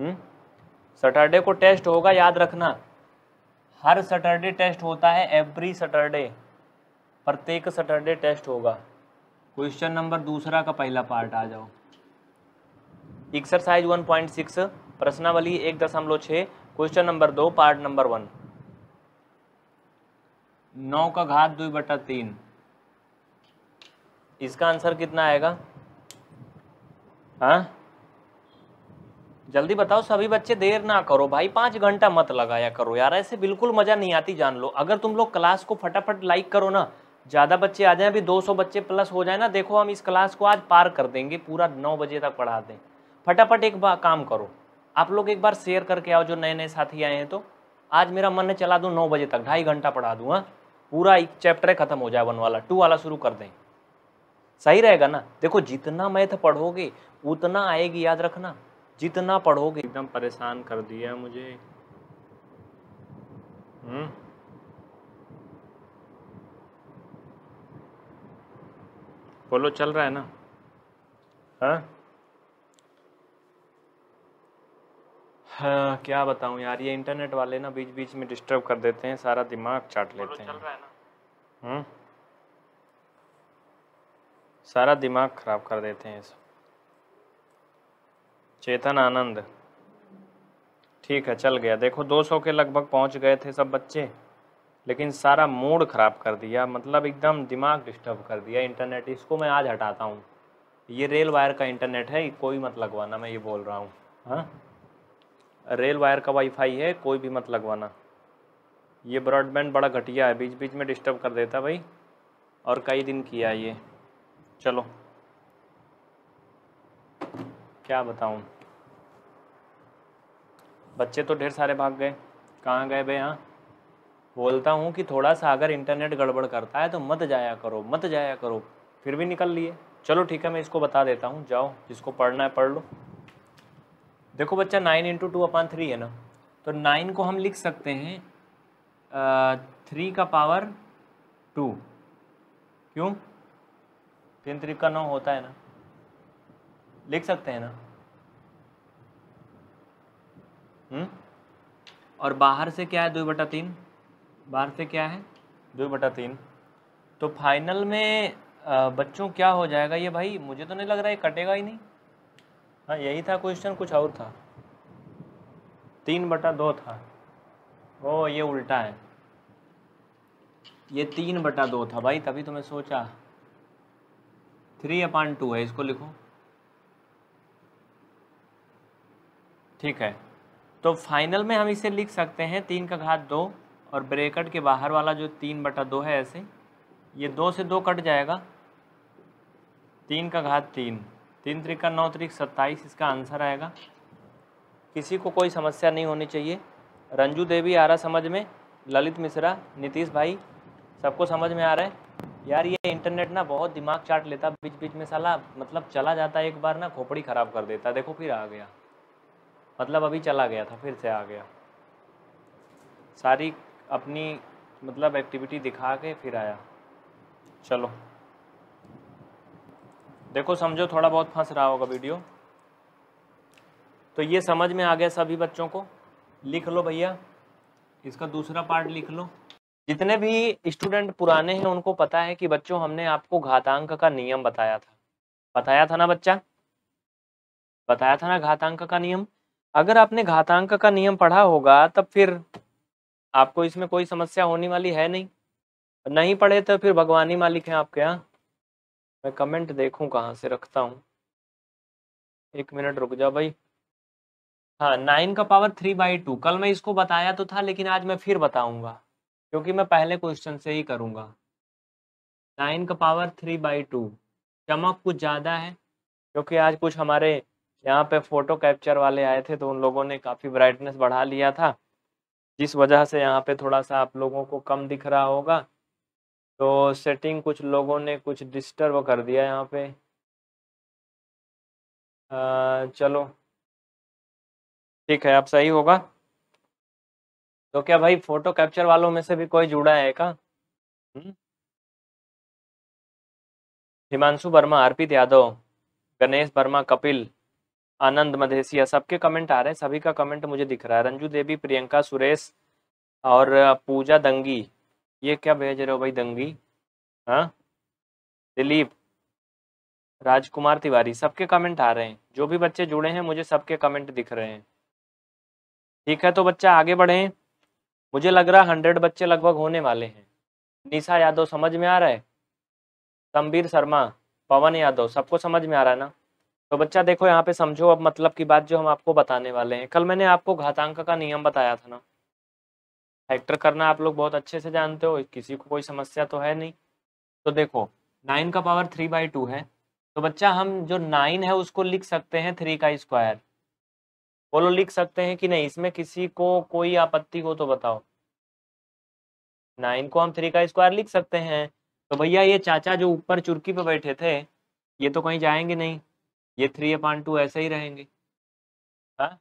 सैटरडे हम्म? को टेस्ट होगा याद रखना हर सैटरडे टेस्ट होता है एवरी सैटरडे प्रत्येक सैटरडे टेस्ट होगा क्वेश्चन नंबर दूसरा का पहला पार्ट आ जाओ एक्सरसाइज वन पॉइंट सिक्स प्रश्नावली एक दशमलव छः क्वेश्चन नंबर दो पार्ट नंबर वन नौ का घात दो बटा तीन इसका आंसर कितना आएगा हा? जल्दी बताओ सभी बच्चे देर ना करो भाई पांच घंटा मत लगाया करो यार ऐसे बिल्कुल मज़ा नहीं आती जान लो अगर तुम लोग क्लास को फटाफट लाइक करो ना ज़्यादा बच्चे आ जाए अभी 200 बच्चे प्लस हो जाए ना देखो हम इस क्लास को आज पार कर देंगे पूरा नौ बजे तक पढ़ा दें फटाफट एक काम करो आप लोग एक बार शेयर करके आओ जो नए नए साथी आए हैं तो आज मेरा मन ने चला दूँ नौ बजे तक ढाई घंटा पढ़ा दूँ हाँ पूरा एक चैप्टर खत्म हो जाए वन वाला टू वाला शुरू कर दें सही रहेगा ना देखो जितना मैथ पढ़ोगे उतना आएगी याद रखना जितना पढ़ोगे एकदम परेशान कर दिया मुझे हुँ? हम्म। बोलो चल रहा है ना हाँ हाँ क्या बताऊँ यार ये इंटरनेट वाले ना बीच बीच में डिस्टर्ब कर देते हैं सारा दिमाग चाट लेते हैं है हम्म? सारा दिमाग खराब कर देते हैं चेतन आनंद ठीक है चल गया देखो 200 के लगभग पहुंच गए थे सब बच्चे लेकिन सारा मूड ख़राब कर दिया मतलब एकदम दिमाग डिस्टर्ब कर दिया इंटरनेट इसको मैं आज हटाता हूँ ये रेल वायर का इंटरनेट है कोई मत लगवाना मैं ये बोल रहा हूँ हाँ रेल वायर का वाईफाई है कोई भी मत लगवाना ये ब्रॉडबैंड बड़ा घटिया है बीच बीच में डिस्टर्ब कर देता भाई और कई दिन किया ये चलो क्या बताऊँ बच्चे तो ढेर सारे भाग गए कहाँ गए भाई यहाँ बोलता हूँ कि थोड़ा सा अगर इंटरनेट गड़बड़ करता है तो मत जाया करो मत जाया करो फिर भी निकल लिए चलो ठीक है मैं इसको बता देता हूँ जाओ जिसको पढ़ना है पढ़ लो देखो बच्चा nine into two upon three है ना तो नाइन को हम लिख सकते हैं थ्री का पावर टू क्यों तीन तरीक का नौ होता है ना लिख सकते हैं ना हम्म और बाहर से क्या है दो बटा तीन बाहर से क्या है दो बटा तीन तो फाइनल में बच्चों क्या हो जाएगा ये भाई मुझे तो नहीं लग रहा है कटेगा ही नहीं हाँ यही था क्वेश्चन कुछ और था तीन बटा दो था ओ ये उल्टा है ये तीन बटा दो था भाई तभी तो मैं सोचा थ्री अपॉन टू है इसको लिखो ठीक है तो फाइनल में हम इसे लिख सकते हैं तीन का घात दो और ब्रेकट के बाहर वाला जो तीन बटा दो है ऐसे ये दो से दो कट जाएगा तीन का घात तीन तीन त्रिका नौ त्रिक सत्ताईस इसका आंसर आएगा किसी को कोई समस्या नहीं होनी चाहिए रंजू देवी आ रहा समझ में ललित मिश्रा नीतीश भाई सबको समझ में आ रहा है यार ये इंटरनेट ना बहुत दिमाग चाट लेता बीच बीच में साला मतलब चला जाता एक बार ना खोपड़ी ख़राब कर देता देखो फिर आ गया मतलब अभी चला गया था फिर से आ गया सारी अपनी मतलब एक्टिविटी दिखा के फिर आया चलो देखो समझो थोड़ा बहुत फंस रहा होगा वीडियो तो ये समझ में आ गया सभी बच्चों को लिख लो भैया इसका दूसरा पार्ट लिख लो जितने भी स्टूडेंट पुराने हैं उनको पता है कि बच्चों हमने आपको घातांक का नियम बताया था बताया था ना बच्चा बताया था ना घातांक का नियम अगर आपने घातांक का नियम पढ़ा होगा तब फिर आपको इसमें कोई समस्या होने वाली है नहीं नहीं पढ़े तो फिर भगवानी मालिक हैं आपके यहाँ मैं कमेंट देखूं कहाँ से रखता हूँ एक मिनट रुक जा भाई हाँ नाइन का पावर थ्री बाई टू कल मैं इसको बताया तो था लेकिन आज मैं फिर बताऊंगा क्योंकि मैं पहले क्वेश्चन से ही करूंगा नाइन का पावर थ्री बाई टू चमक कुछ ज़्यादा है क्योंकि आज कुछ हमारे यहाँ पे फोटो कैप्चर वाले आए थे तो उन लोगों ने काफ़ी ब्राइटनेस बढ़ा लिया था जिस वजह से यहाँ पे थोड़ा सा आप लोगों को कम दिख रहा होगा तो सेटिंग कुछ लोगों ने कुछ डिस्टर्ब कर दिया यहाँ पे आ, चलो ठीक है आप सही होगा तो क्या भाई फोटो कैप्चर वालों में से भी कोई जुड़ा है का हम्म। हिमांशु वर्मा अर्पित यादव गणेश वर्मा कपिल आनंद मधेसिया सबके कमेंट आ रहे हैं सभी का कमेंट मुझे दिख रहा है रंजू देवी प्रियंका सुरेश और पूजा दंगी ये क्या भेज रहे हो भाई दंगी हाँ दिलीप राजकुमार तिवारी सबके कमेंट आ रहे हैं जो भी बच्चे जुड़े हैं मुझे सबके कमेंट दिख रहे हैं ठीक है तो बच्चा आगे बढ़े मुझे लग रहा हंड्रेड बच्चे लगभग होने वाले हैं निशा यादव समझ में आ रहा है तमबीर शर्मा पवन यादव सबको समझ में आ रहा है ना तो बच्चा देखो यहाँ पे समझो अब मतलब की बात जो हम आपको बताने वाले हैं कल मैंने आपको घातांक का नियम बताया था ना फैक्टर करना आप लोग बहुत अच्छे से जानते हो किसी को कोई समस्या तो है नहीं तो देखो नाइन का पावर थ्री बाई टू है तो बच्चा हम जो नाइन है उसको लिख सकते हैं थ्री का स्क्वायर बोलो लिख सकते हैं कि नहीं इसमें किसी को कोई आपत्ति हो तो बताओ नाइन को हम थ्री का स्क्वायर लिख सकते हैं तो भैया ये चाचा जो ऊपर चुरकी पे बैठे थे ये तो कहीं जाएंगे नहीं ये थ्री अपॉन टू ऐसे ही रहेंगे हाँ?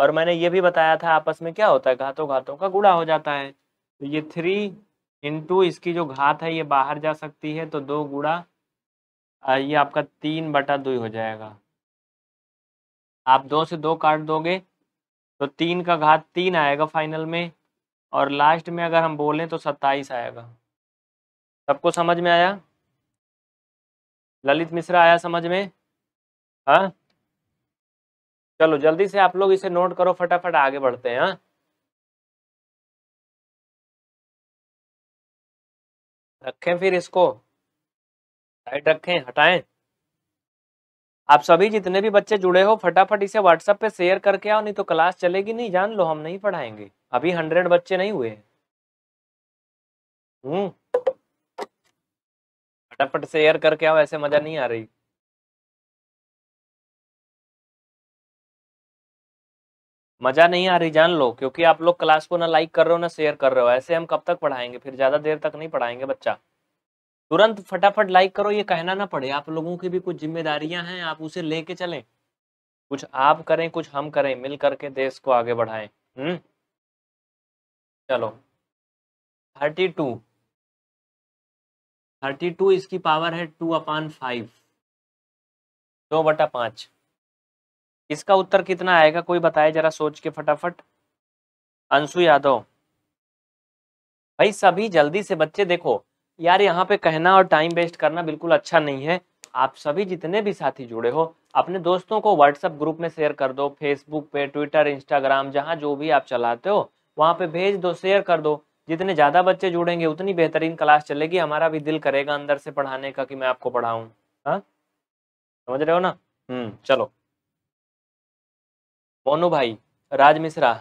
और मैंने ये भी बताया था आपस में क्या होता है घातों घातों का गुड़ा हो जाता है तो ये थ्री इंटू इसकी जो घात है ये बाहर जा सकती है तो दो गुड़ा ये आपका तीन बटा दो हो जाएगा आप दो से दो काट दोगे तो तीन का घात तीन आएगा फाइनल में और लास्ट में अगर हम बोलें तो सत्ताईस आएगा सबको समझ में आया ललित मिश्रा आया समझ में हाँ चलो जल्दी से आप लोग इसे नोट करो फटाफट आगे बढ़ते हैं हाँ। रखें फिर इसको साइड रखें हटाएं आप सभी जितने भी बच्चे जुड़े हो फटाफट इसे व्हाट्सएप पे शेयर करके आओ नहीं तो क्लास चलेगी नहीं जान लो हम नहीं पढ़ाएंगे अभी हंड्रेड बच्चे नहीं हुए हम्म फटाफट शेयर करके आओ ऐसे मजा नहीं आ रही मजा नहीं आ रही जान लो क्योंकि आप लोग क्लास को ना लाइक कर रहे हो ना शेयर कर रहे हो ऐसे हम कब तक पढ़ाएंगे फिर ज्यादा देर तक नहीं पढ़ाएंगे बच्चा तुरंत फटाफट लाइक करो ये कहना ना पड़े आप लोगों की भी कुछ जिम्मेदारियां हैं आप उसे लेके चलें कुछ आप करें कुछ हम करें मिल करके देश को आगे बढ़ाए हम्म चलो थर्टी टू थर्टी टू इसकी पावर है टू अपान फाइव दो बटा पांच इसका उत्तर कितना आएगा कोई बताए जरा सोच के फटाफट अंशु यादव भाई सभी जल्दी से बच्चे देखो यार यहाँ पे कहना और टाइम वेस्ट करना बिल्कुल अच्छा नहीं है आप सभी जितने भी साथी जुड़े हो अपने दोस्तों को व्हाट्सएप ग्रुप में शेयर कर दो फेसबुक पे ट्विटर इंस्टाग्राम जहाँ जो भी आप चलाते हो वहाँ पे भेज दो शेयर कर दो जितने ज़्यादा बच्चे जुड़ेंगे उतनी बेहतरीन क्लास चलेगी हमारा भी दिल करेगा अंदर से पढ़ाने का कि मैं आपको पढ़ाऊँ हाँ समझ रहे हो ना हम्म चलो सोनू भाई राज मिश्रा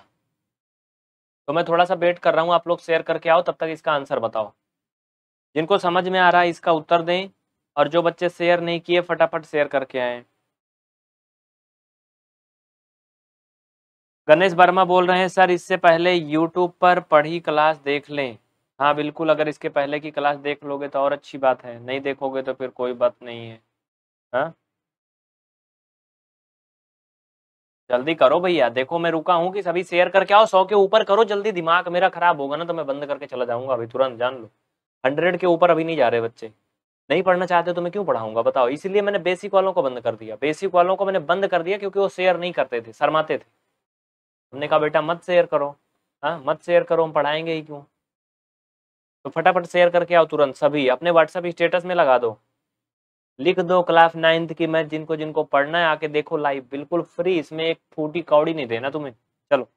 तो मैं थोड़ा सा वेट कर रहा हूँ आप लोग शेयर करके आओ तब तक इसका आंसर बताओ जिनको समझ में आ रहा है इसका उत्तर दें और जो बच्चे शेयर नहीं किए फटाफट शेयर करके आए गणेश वर्मा बोल रहे हैं सर इससे पहले यूट्यूब पर पढ़ी क्लास देख लें हाँ बिल्कुल अगर इसके पहले की क्लास देख लोगे तो और अच्छी बात है नहीं देखोगे तो फिर कोई बात नहीं है हाँ जल्दी करो भैया देखो मैं रुका हूँ कि सभी शेयर करके आओ सौ के ऊपर करो जल्दी दिमाग मेरा खराब होगा ना तो मैं बंद करके चला जाऊंगा अभी तुरंत जान लो हंड्रेड के ऊपर अभी नहीं जा रहे बच्चे नहीं पढ़ना चाहते तो मैं क्यों पढ़ाऊंगा बताओ इसलिए मैंने बेसिक वालों को बंद कर दिया बेसिक वालों को मैंने बंद कर दिया क्योंकि वो शेयर नहीं करते थे शर्माते थे हमने कहा बेटा मत शेयर करो हाँ मत शेयर करो हम पढ़ाएंगे ही क्यों तो फटाफट शेयर करके आओ तुरंत सभी अपने व्हाट्सएप स्टेटस में लगा दो लिख दो क्लास नाइन्थ की मैथ जिनको जिनको पढ़ना है आके देखो लाइव बिल्कुल फ्री इसमें एक फूटी कौड़ी नहीं देना तुम्हें चलो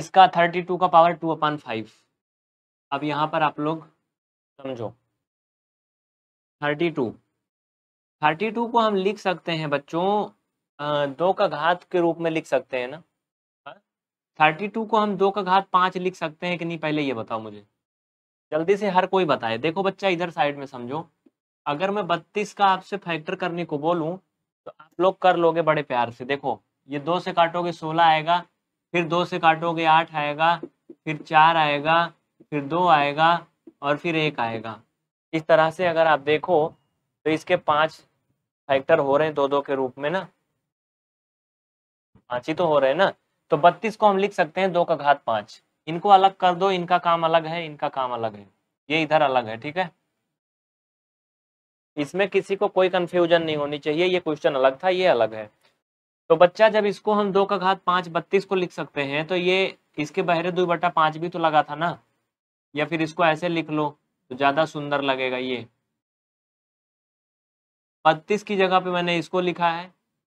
इसका थर्टी टू का पावर टू अपॉन फाइव अब यहां पर आप लोग समझो थर्टी टू थर्टी टू को हम लिख सकते हैं बच्चों दो का घात के रूप में लिख सकते हैं ना थर्टी हाँ? टू को हम दो का घात पांच लिख सकते हैं कि नहीं पहले ये बताओ मुझे जल्दी से हर कोई बताए देखो बच्चा इधर साइड में समझो अगर मैं बत्तीस का आपसे फैक्टर करने को बोलूँ तो आप लोग कर लोगे बड़े प्यार से देखो ये दो से काटोगे सोलह आएगा फिर दो से काटोगे आठ आएगा फिर चार आएगा फिर दो आएगा और फिर एक आएगा इस तरह से अगर आप देखो तो इसके पांच फैक्टर हो रहे हैं दो दो के रूप में ना पांच ही तो हो रहे हैं ना तो बत्तीस को हम लिख सकते हैं दो का घात पांच इनको अलग कर दो इनका काम अलग है इनका काम अलग है ये इधर अलग है ठीक है इसमें किसी को कोई कंफ्यूजन नहीं होनी चाहिए ये क्वेश्चन अलग था ये अलग है तो बच्चा जब इसको हम दो का घात पांच बत्तीस को लिख सकते हैं तो ये इसके बहरे दो बटा पांच भी तो लगा था ना या फिर इसको ऐसे लिख लो तो ज़्यादा सुंदर लगेगा ये बत्तीस की जगह पे मैंने इसको लिखा है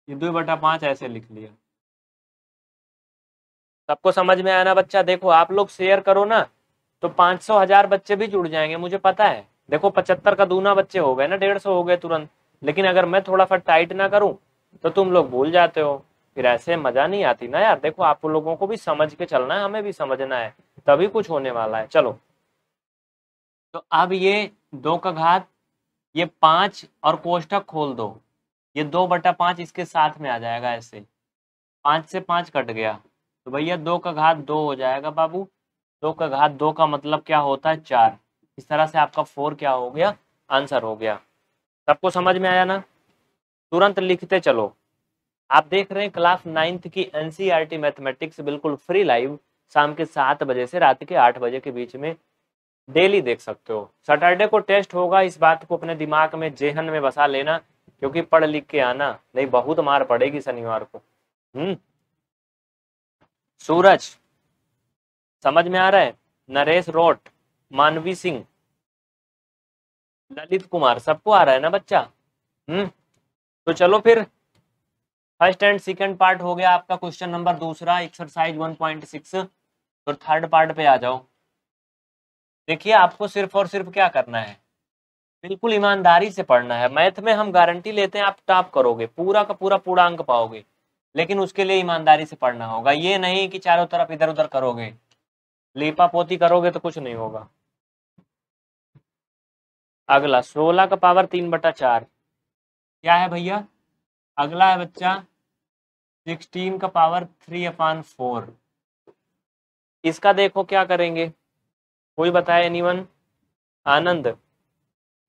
ये दो बटा पांच ऐसे लिख लिया सबको समझ में आना बच्चा देखो आप लोग शेयर करो ना तो पांच सौ हजार बच्चे भी जुड़ जाएंगे मुझे पता है देखो पचहत्तर का दूना बच्चे हो गए ना डेढ़ सौ हो गए तुरंत लेकिन अगर मैं थोड़ा सा टाइट ना करूं तो तुम लोग भूल जाते हो फिर ऐसे मजा नहीं आती ना यार देखो आप लोगों को भी समझ के चलना है हमें भी समझना है तभी कुछ होने वाला है चलो तो अब ये दो का घात ये पांच और कोष्टक खोल दो ये दो बटा पांच इसके साथ में आ जाएगा ऐसे पांच से पांच कट गया तो भैया दो का घात दो हो जाएगा बाबू दो का घात दो का मतलब क्या होता है चार इस तरह से आपका फोर क्या हो गया आंसर हो गया सबको समझ में आया ना तुरंत लिखते चलो आप देख रहे हैं क्लास नाइन्थ की एनसीईआरटी मैथमेटिक्स बिल्कुल फ्री लाइव शाम के सात बजे से रात के आठ बजे के बीच में डेली देख सकते हो सैटरडे को टेस्ट होगा इस बात को अपने दिमाग में जेहन में बसा लेना क्योंकि पढ़ लिख के आना नहीं बहुत मार पड़ेगी शनिवार को हम्म सूरज समझ में आ रहा है नरेश रोट मानवी सिंह ललित कुमार सबको आ रहा है ना बच्चा हम्म तो चलो फिर फर्स्ट एंड सेकंड पार्ट हो गया आपका क्वेश्चन नंबर दूसरा एक्सरसाइज 1.6 और थर्ड पार्ट पे आ जाओ देखिए आपको सिर्फ और सिर्फ क्या करना है बिल्कुल ईमानदारी से पढ़ना है मैथ में हम गारंटी लेते हैं आप टॉप करोगे पूरा का पूरा पूरा अंक पाओगे लेकिन उसके लिए ईमानदारी से पढ़ना होगा ये नहीं कि चारों तरफ इधर उधर करोगे लिपा पोती करोगे तो कुछ नहीं होगा अगला सोलह का पावर तीन बटा चार क्या है भैया अगला है बच्चा सिक्सटीन का पावर थ्री अपान फोर इसका देखो क्या करेंगे कोई बताए एनीवन आनंद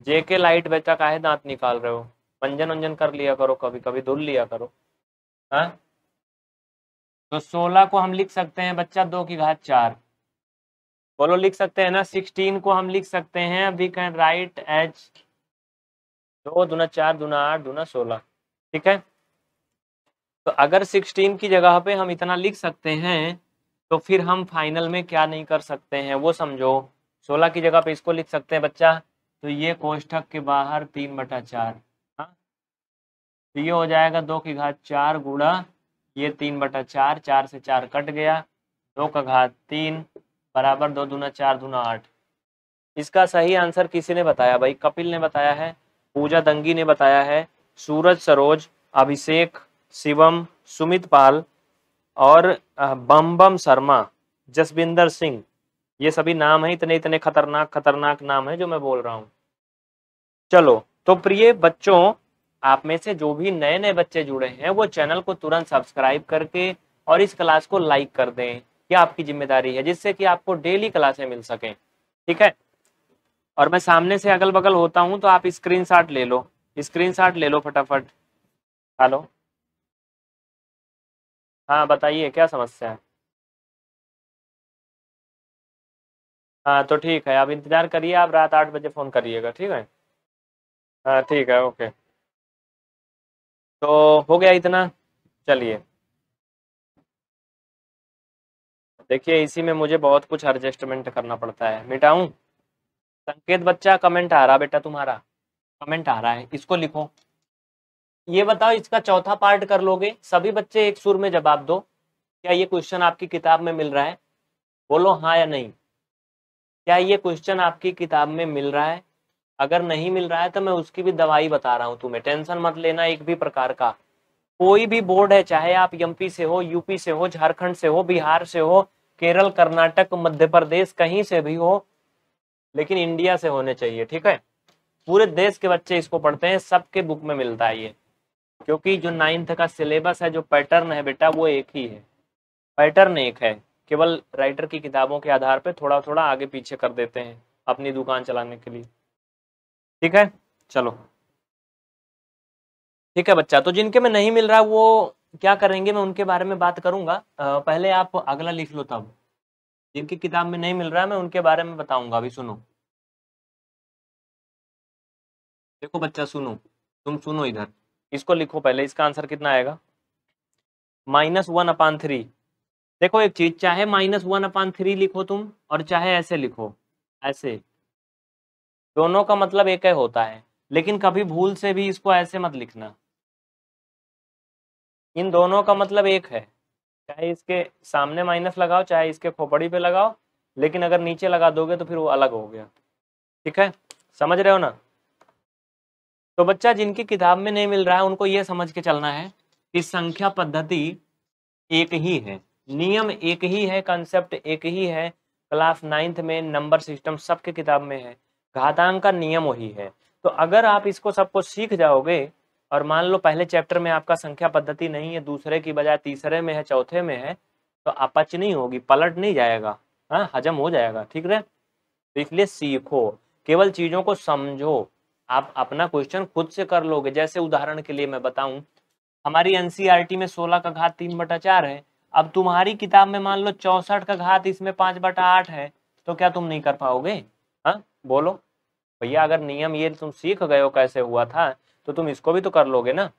जेके लाइट बेटा काहे दांत निकाल रहे हो मंजन वंजन कर लिया करो कभी कभी धुल लिया करो हाँ तो सोलह को हम लिख सकते हैं बच्चा दो की घात चार बोलो लिख सकते हैं ना सिक्सटीन को हम लिख सकते हैं वी कैन राइट एच दो दुना चार दुना आठ दुना सोलह ठीक है तो अगर सिक्सटीन की जगह पे हम इतना लिख सकते हैं तो फिर हम फाइनल में क्या नहीं कर सकते हैं वो समझो सोलह की जगह पे इसको लिख सकते हैं बच्चा तो ये कोष्ठक के बाहर तीन बटा चार तो ये हो जाएगा दो की घात चार गुणा ये तीन बटा चार चार से चार कट गया दो का घात तीन बराबर दो दूना चार दूना आठ इसका सही आंसर किसी ने बताया भाई कपिल ने बताया है पूजा दंगी ने बताया है सूरज सरोज अभिषेक शिवम सुमित पाल और बम बम शर्मा जसविंदर सिंह ये सभी नाम है इतने इतने खतरनाक खतरनाक नाम है जो मैं बोल रहा हूँ चलो तो प्रिय बच्चों आप में से जो भी नए नए बच्चे जुड़े हैं वो चैनल को तुरंत सब्सक्राइब करके और इस क्लास को लाइक कर दें यह आपकी जिम्मेदारी है जिससे कि आपको डेली क्लासें मिल सकें ठीक है और मैं सामने से अगल बगल होता हूँ तो आप स्क्रीन ले लो स्क्रीन ले लो फटाफट हेलो हाँ बताइए क्या समस्या है हाँ तो ठीक है आप इंतज़ार करिए आप रात आठ बजे फ़ोन करिएगा ठीक है हाँ ठीक है ओके तो हो गया इतना चलिए देखिए इसी में मुझे बहुत कुछ एडजस्टमेंट करना पड़ता है मिटाऊं संकेत बच्चा कमेंट आ रहा बेटा तुम्हारा कमेंट आ रहा है इसको लिखो ये बताओ इसका चौथा पार्ट कर लोगे सभी बच्चे एक सुर में जवाब दो क्या ये क्वेश्चन आपकी किताब में मिल रहा है बोलो हाँ या नहीं क्या ये क्वेश्चन आपकी किताब में मिल रहा है अगर नहीं मिल रहा है तो मैं उसकी भी दवाई बता रहा हूँ तुम्हें टेंशन मत लेना एक भी प्रकार का कोई भी बोर्ड है चाहे आप एमपी से हो यूपी से हो झारखंड से हो बिहार से हो केरल कर्नाटक मध्य प्रदेश कहीं से भी हो लेकिन इंडिया से होने चाहिए ठीक है पूरे देश के बच्चे इसको पढ़ते हैं सबके बुक में मिलता है ये क्योंकि जो नाइन्थ का सिलेबस है जो पैटर्न है बेटा वो एक ही है पैटर्न एक है केवल राइटर की किताबों के आधार पर थोड़ा थोड़ा आगे पीछे कर देते हैं अपनी दुकान चलाने के लिए ठीक है चलो ठीक है बच्चा तो जिनके में नहीं मिल रहा वो क्या करेंगे मैं उनके बारे में बात करूंगा पहले आप अगला लिख लो तब जिनकी किताब में नहीं मिल रहा है मैं उनके बारे में बताऊंगा अभी सुनो देखो बच्चा सुनो तुम सुनो इधर इसको लिखो पहले इसका आंसर कितना आएगा माइनस वन अपान थ्री देखो एक चीज चाहे माइनस वन अपान थ्री लिखो तुम और चाहे ऐसे लिखो ऐसे दोनों का मतलब एक है होता है लेकिन कभी भूल से भी इसको ऐसे मत लिखना इन दोनों का मतलब एक है चाहे इसके सामने माइनस लगाओ चाहे इसके खोपड़ी पे लगाओ लेकिन अगर नीचे लगा दोगे तो फिर वो अलग हो गया ठीक है समझ रहे हो ना तो बच्चा जिनकी किताब में नहीं मिल रहा है उनको ये समझ के चलना है कि संख्या पद्धति एक ही है नियम एक ही है कंसेप्ट एक ही है क्लास नाइन्थ में नंबर सिस्टम सबके किताब में है घातांक का नियम वही है तो अगर आप इसको सबको सीख जाओगे और मान लो पहले चैप्टर में आपका संख्या पद्धति नहीं है दूसरे की बजाय तीसरे में है चौथे में है तो अपच नहीं होगी पलट नहीं जाएगा हाँ हजम हो जाएगा ठीक है तो इसलिए सीखो केवल चीजों को समझो आप अपना क्वेश्चन खुद से कर लोगे जैसे उदाहरण के लिए मैं बताऊं हमारी एनसीईआरटी e में सोलह का घात तीन बटा चार है अब तुम्हारी किताब में मान लो चौसठ का घात इसमें पांच बटा आठ है तो क्या तुम नहीं कर पाओगे हाँ बोलो भैया अगर नियम ये तुम सीख गए हो कैसे हुआ था तो तुम इसको भी तो कर लोगे ना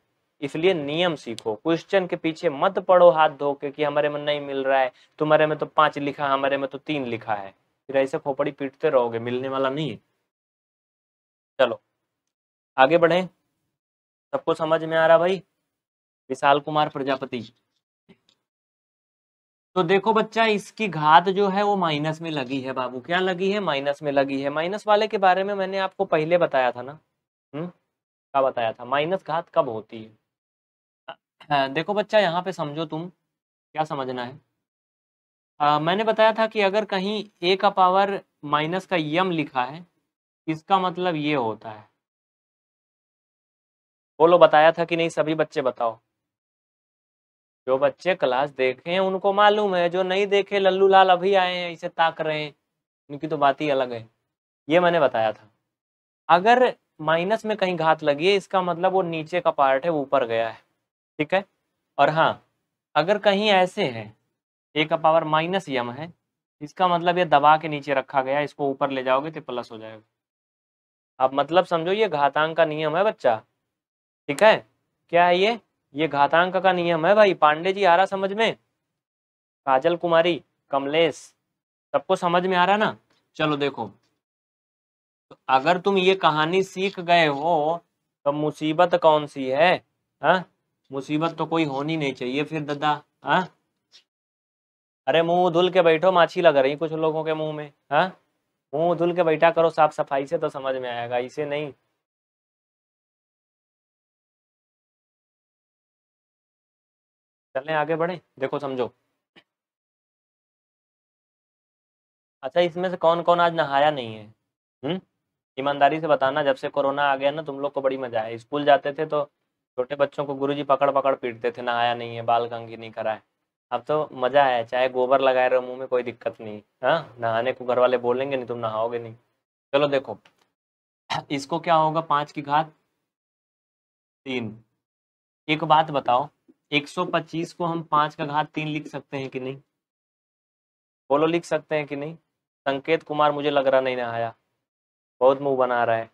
इसलिए नियम सीखो क्वेश्चन के पीछे मत पढ़ो हाथ धो के कि हमारे में नहीं मिल रहा है तुम्हारे में तो पांच लिखा हमारे में तो तीन लिखा है फिर ऐसे खोपड़ी पीटते रहोगे मिलने वाला नहीं है चलो आगे बढ़े सबको समझ में आ रहा भाई विशाल कुमार प्रजापति तो देखो बच्चा इसकी घात जो है वो माइनस में लगी है बाबू क्या लगी है माइनस में लगी है माइनस वाले के बारे में मैंने आपको पहले बताया था ना हम्म क्या बताया था माइनस घात कब होती है देखो बच्चा यहाँ पे समझो तुम क्या समझना है आ, मैंने बताया था कि अगर कहीं ए का पावर माइनस का यम लिखा है इसका मतलब ये होता है बोलो बताया था कि नहीं सभी बच्चे बताओ जो बच्चे क्लास देखे हैं उनको मालूम है जो नहीं देखे लल्लू लाल अभी आए हैं इसे ताक रहे हैं उनकी तो बात ही अलग है ये मैंने बताया था अगर माइनस में कहीं घात लगी है इसका मतलब वो नीचे का पार्ट है ऊपर गया है ठीक है और हाँ अगर कहीं ऐसे है ए का पावर माइनस यम है इसका मतलब ये दबा के नीचे रखा गया इसको ऊपर ले जाओगे तो प्लस हो जाएगा अब मतलब समझो ये घातांक का नियम है बच्चा ठीक है क्या है ये ये घातांक का नियम है भाई पांडे जी आ रहा समझ में काजल कुमारी कमलेश सबको समझ में आ रहा ना चलो देखो तो अगर तुम ये कहानी सीख गए हो तो मुसीबत कौन सी है हा? मुसीबत तो कोई होनी नहीं चाहिए फिर दादा हाँ अरे मुंह धुल के बैठो माछी लग रही कुछ लोगों के मुंह में हाँ मुंह धुल के बैठा करो साफ सफाई से तो समझ में आएगा इसे नहीं चलें आगे बढ़े देखो समझो अच्छा इसमें से कौन कौन आज नहाया नहीं है हम्म? ईमानदारी से बताना जब से कोरोना आ गया ना तुम लोग को बड़ी मजा आया स्कूल जाते थे तो छोटे बच्चों को गुरुजी पकड़ पकड़ पीटते थे नहाया नहीं है बाल कंगी नहीं करा है अब तो मजा आया चाहे गोबर लगाए रहो मुंह में कोई दिक्कत नहीं है हाँ? नहाने को घर वाले बोलेंगे नहीं तुम नहाओगे नहीं चलो देखो इसको क्या होगा पांच की घात तीन एक बात बताओ 125 को हम पांच का घात तीन लिख सकते हैं कि नहीं बोलो लिख सकते हैं कि नहीं संकेत कुमार मुझे लग रहा नहीं ना आया बहुत मुंह बना रहा है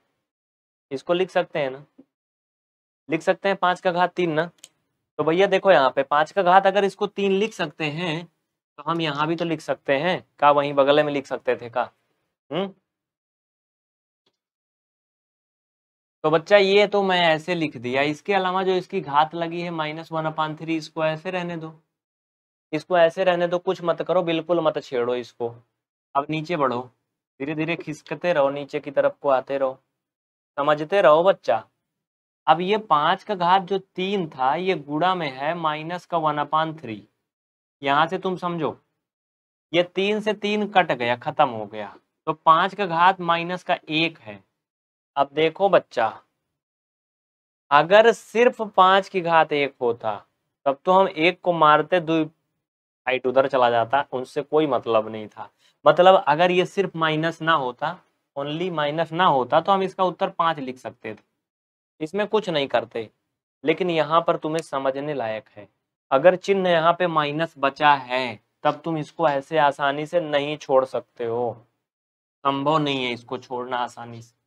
इसको लिख सकते हैं ना लिख सकते हैं पांच का घात तीन ना तो भैया देखो यहाँ पे पांच का घात अगर इसको तीन लिख सकते हैं तो हम यहाँ भी तो लिख सकते हैं का वहीं बगले में लिख सकते थे का हम्म तो बच्चा ये तो मैं ऐसे लिख दिया इसके अलावा जो इसकी घात लगी है माइनस वन अपान थ्री इसको ऐसे रहने दो इसको ऐसे रहने दो कुछ मत करो बिल्कुल मत छेड़ो इसको अब नीचे बढ़ो धीरे धीरे खिसकते रहो नीचे की तरफ को आते रहो समझते रहो बच्चा अब ये पांच का घात जो तीन था ये गुड़ा में है माइनस का वन अपान थ्री यहां से तुम समझो ये तीन से तीन कट गया खत्म हो गया तो पांच का घात माइनस का एक है अब देखो बच्चा अगर सिर्फ पांच की घात एक होता तब तो हम एक को मारते दो हाइट उधर चला जाता उनसे कोई मतलब नहीं था मतलब अगर ये सिर्फ माइनस ना होता ओनली माइनस ना होता तो हम इसका उत्तर पांच लिख सकते थे इसमें कुछ नहीं करते लेकिन यहाँ पर तुम्हें समझने लायक है अगर चिन्ह यहाँ पे माइनस बचा है तब तुम इसको ऐसे आसानी से नहीं छोड़ सकते हो संभव नहीं है इसको छोड़ना आसानी से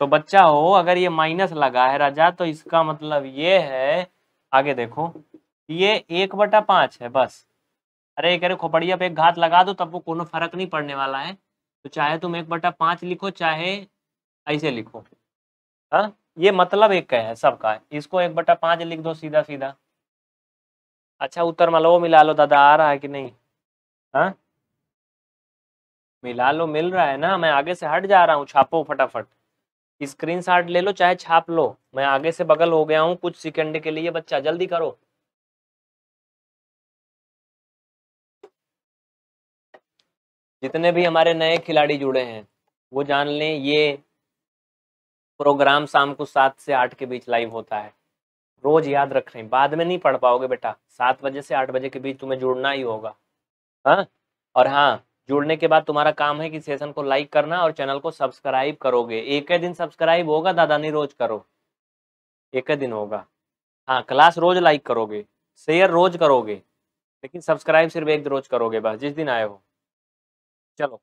तो बच्चा हो अगर ये माइनस लगा है राजा तो इसका मतलब ये है आगे देखो ये एक बटा पांच है बस अरे एक अरे खोपड़िया पे एक घात लगा दो तब वो कोनो फर्क नहीं पड़ने वाला है तो चाहे तुम एक बटा पांच लिखो चाहे ऐसे लिखो हा? ये मतलब एक का है सबका इसको एक बटा पांच लिख दो सीधा सीधा अच्छा उत्तर मतलब वो मिला लो दादा आ रहा है कि नहीं हा? मिला लो मिल रहा है ना मैं आगे से हट जा रहा हूँ छापो फटाफट स्क्रीन शॉट ले लो चाहे छाप लो मैं आगे से बगल हो गया हूं कुछ सेकंड के लिए बच्चा जल्दी करो जितने भी हमारे नए खिलाड़ी जुड़े हैं वो जान लें ये प्रोग्राम शाम को सात से आठ के बीच लाइव होता है रोज याद रख रहे हैं बाद में नहीं पढ़ पाओगे बेटा सात बजे से आठ बजे के बीच तुम्हें जुड़ना ही होगा हाँ और हाँ जुड़ने के बाद तुम्हारा काम है कि सेशन को लाइक करना और चैनल को सब्सक्राइब करोगे एक ही दिन सब्सक्राइब होगा दादा नहीं रोज करो एक ही दिन होगा हाँ क्लास रोज लाइक करोगे शेयर रोज करोगे लेकिन सब्सक्राइब सिर्फ एक रोज करोगे बस जिस दिन आए हो चलो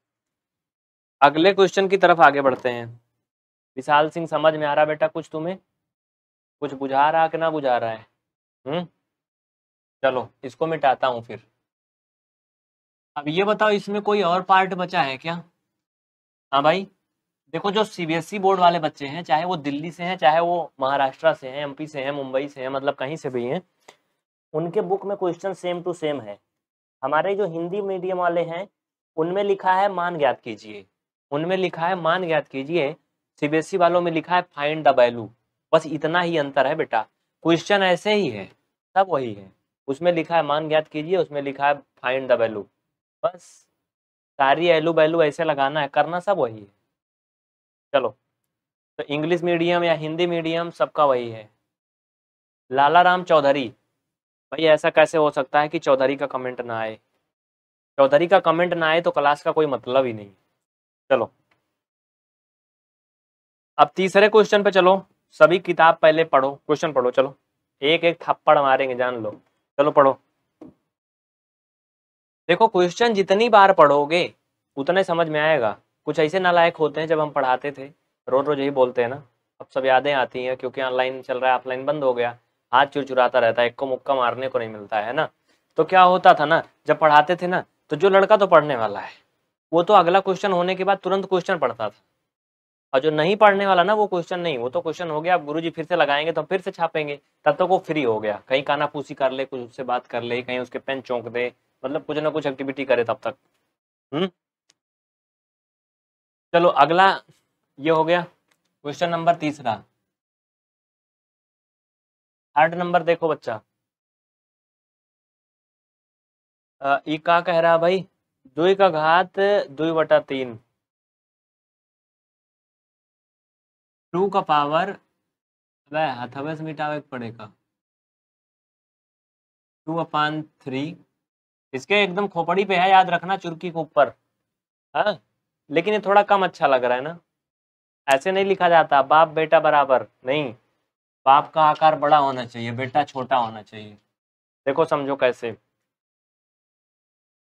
अगले क्वेश्चन की तरफ आगे बढ़ते हैं विशाल सिंह समझ में आ रहा बेटा कुछ तुम्हें कुछ बुझा रहा कि ना बुझा रहा है हम्म चलो इसको मिटाता हूँ फिर अब ये बताओ इसमें कोई और पार्ट बचा है क्या हाँ भाई देखो जो सीबीएसई बोर्ड e वाले बच्चे हैं चाहे वो दिल्ली से हैं चाहे वो महाराष्ट्र से हैं एमपी से हैं मुंबई से हैं मतलब कहीं से भी हैं उनके बुक में क्वेश्चन सेम टू सेम है हमारे जो हिंदी मीडियम वाले हैं उनमें लिखा है मान ज्ञात कीजिए उनमें लिखा है मान ज्ञात कीजिए सीबीएसई e वालों में लिखा है फाइंड द वैल्यू बस इतना ही अंतर है बेटा क्वेश्चन ऐसे ही है सब वही है उसमें लिखा है मान ज्ञात कीजिए उसमें लिखा है फाइंड द वैल्यू बस सारी एलू बैलू ऐसे लगाना है करना सब वही है चलो तो इंग्लिश मीडियम या हिंदी मीडियम सबका वही है लाला राम चौधरी भाई ऐसा कैसे हो सकता है कि चौधरी का कमेंट ना आए चौधरी का कमेंट ना आए तो क्लास का कोई मतलब ही नहीं चलो अब तीसरे क्वेश्चन पे चलो सभी किताब पहले पढ़ो क्वेश्चन पढ़ो चलो एक एक थप्पड़ मारेंगे जान लो चलो पढ़ो देखो क्वेश्चन जितनी बार पढ़ोगे उतने समझ में आएगा कुछ ऐसे नालायक होते हैं जब हम पढ़ाते थे रोज रोज यही बोलते हैं ना अब सब यादें आती हैं क्योंकि ऑनलाइन चल रहा है ऑफलाइन बंद हो गया हाथ चुराता रहता है एक को मुक्का मारने को नहीं मिलता है ना तो क्या होता था ना जब पढ़ाते थे ना तो जो लड़का तो पढ़ने वाला है वो तो अगला क्वेश्चन होने के बाद तुरंत क्वेश्चन पढ़ता था और जो नहीं पढ़ने वाला ना वो क्वेश्चन नहीं वो तो क्वेश्चन हो गया अब गुरु जी फिर से लगाएंगे तो फिर से छापेंगे तब तक वो फ्री हो गया कहीं कानापूसी कर ले कुछ उससे बात कर ले कहीं उसके पेन चौंक दे मतलब कुछ ना कुछ एक्टिविटी करे तब तक हम्म चलो अगला ये हो गया क्वेश्चन नंबर तीसरा थर्ड नंबर देखो बच्चा ई का कह रहा भाई दुई का घात दुई बटा तीन टू का पावर वह हथवे से मिटावे पड़ेगा टू अपान थ्री इसके एकदम खोपड़ी पे है याद रखना चुर्की के ऊपर है हाँ, लेकिन ये थोड़ा कम अच्छा लग रहा है ना ऐसे नहीं लिखा जाता बाप बेटा बराबर नहीं बाप का आकार बड़ा होना चाहिए बेटा छोटा होना चाहिए देखो समझो कैसे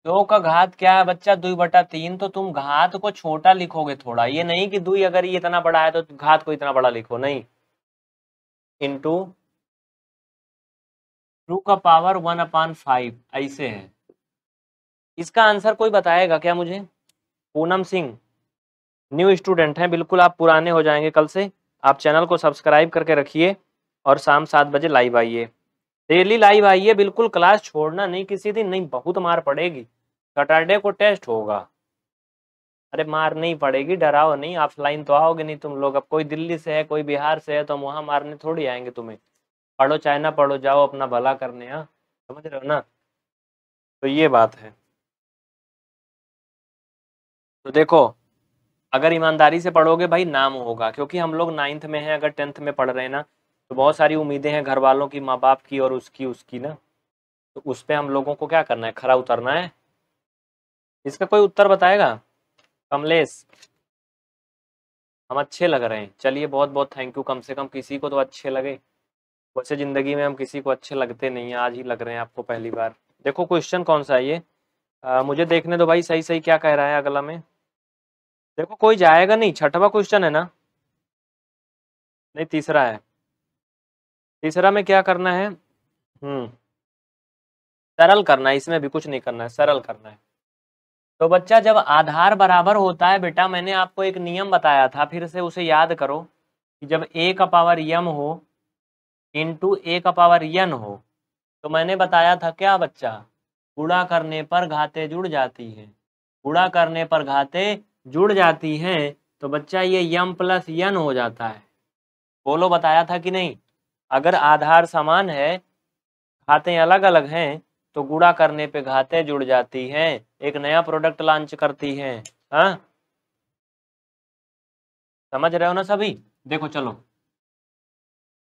दो का घात क्या है बच्चा दुई बटा तीन तो तुम घात को छोटा लिखोगे थोड़ा ये नहीं कि दुई अगर ये इतना बड़ा है तो घात को इतना बड़ा लिखो नहीं इंटू टू का पावर वन अपान फाइव ऐसे है इसका आंसर कोई बताएगा क्या मुझे पूनम सिंह न्यू स्टूडेंट हैं बिल्कुल आप पुराने हो जाएंगे कल से आप चैनल को सब्सक्राइब करके रखिए और शाम सात बजे लाइव आइए डेली लाइव आइए बिल्कुल क्लास छोड़ना नहीं किसी दिन नहीं बहुत मार पड़ेगी सटरडे को टेस्ट होगा अरे मार नहीं पड़ेगी डराओ नहीं ऑफलाइन तो आओगे नहीं तुम लोग अब कोई दिल्ली से है कोई बिहार से है तो हम वहाँ मारने थोड़ी आएंगे तुम्हें पढ़ो चाहे ना पढ़ो जाओ अपना भला करने हाँ समझ रहे हो ना तो ये बात है तो देखो अगर ईमानदारी से पढ़ोगे भाई नाम होगा क्योंकि हम लोग नाइन्थ में हैं अगर टेंथ में पढ़ रहे हैं ना तो बहुत सारी उम्मीदें हैं घर वालों की माँ बाप की और उसकी उसकी ना तो उस पर हम लोगों को क्या करना है खरा उतरना है इसका कोई उत्तर बताएगा कमलेश हम अच्छे लग रहे हैं चलिए बहुत बहुत थैंक यू कम से कम किसी को तो अच्छे लगे वैसे ज़िंदगी में हम किसी को अच्छे लगते नहीं हैं आज ही लग रहे हैं आपको पहली बार देखो क्वेश्चन कौन सा है ये आ, मुझे देखने दो भाई सही सही क्या कह रहा है अगला में देखो कोई जाएगा नहीं छठवा क्वेश्चन है ना नहीं तीसरा है तीसरा में क्या करना है हम्म सरल करना है इसमें भी कुछ नहीं करना है सरल करना है तो बच्चा जब आधार बराबर होता है बेटा मैंने आपको एक नियम बताया था फिर से उसे याद करो कि जब ए का पावर यम हो इंटू ए का पावर यन हो तो मैंने बताया था क्या बच्चा गुड़ा करने पर घाते जुड़ जाती है गुड़ा करने पर घाते जुड़ जाती हैं तो बच्चा ये यम प्लस यन हो जाता है बोलो बताया था कि नहीं अगर आधार समान है घाते अलग अलग हैं तो गुड़ा करने पे घाते जुड़ जाती हैं एक नया प्रोडक्ट लॉन्च करती हैं है हाँ? समझ रहे हो ना सभी देखो चलो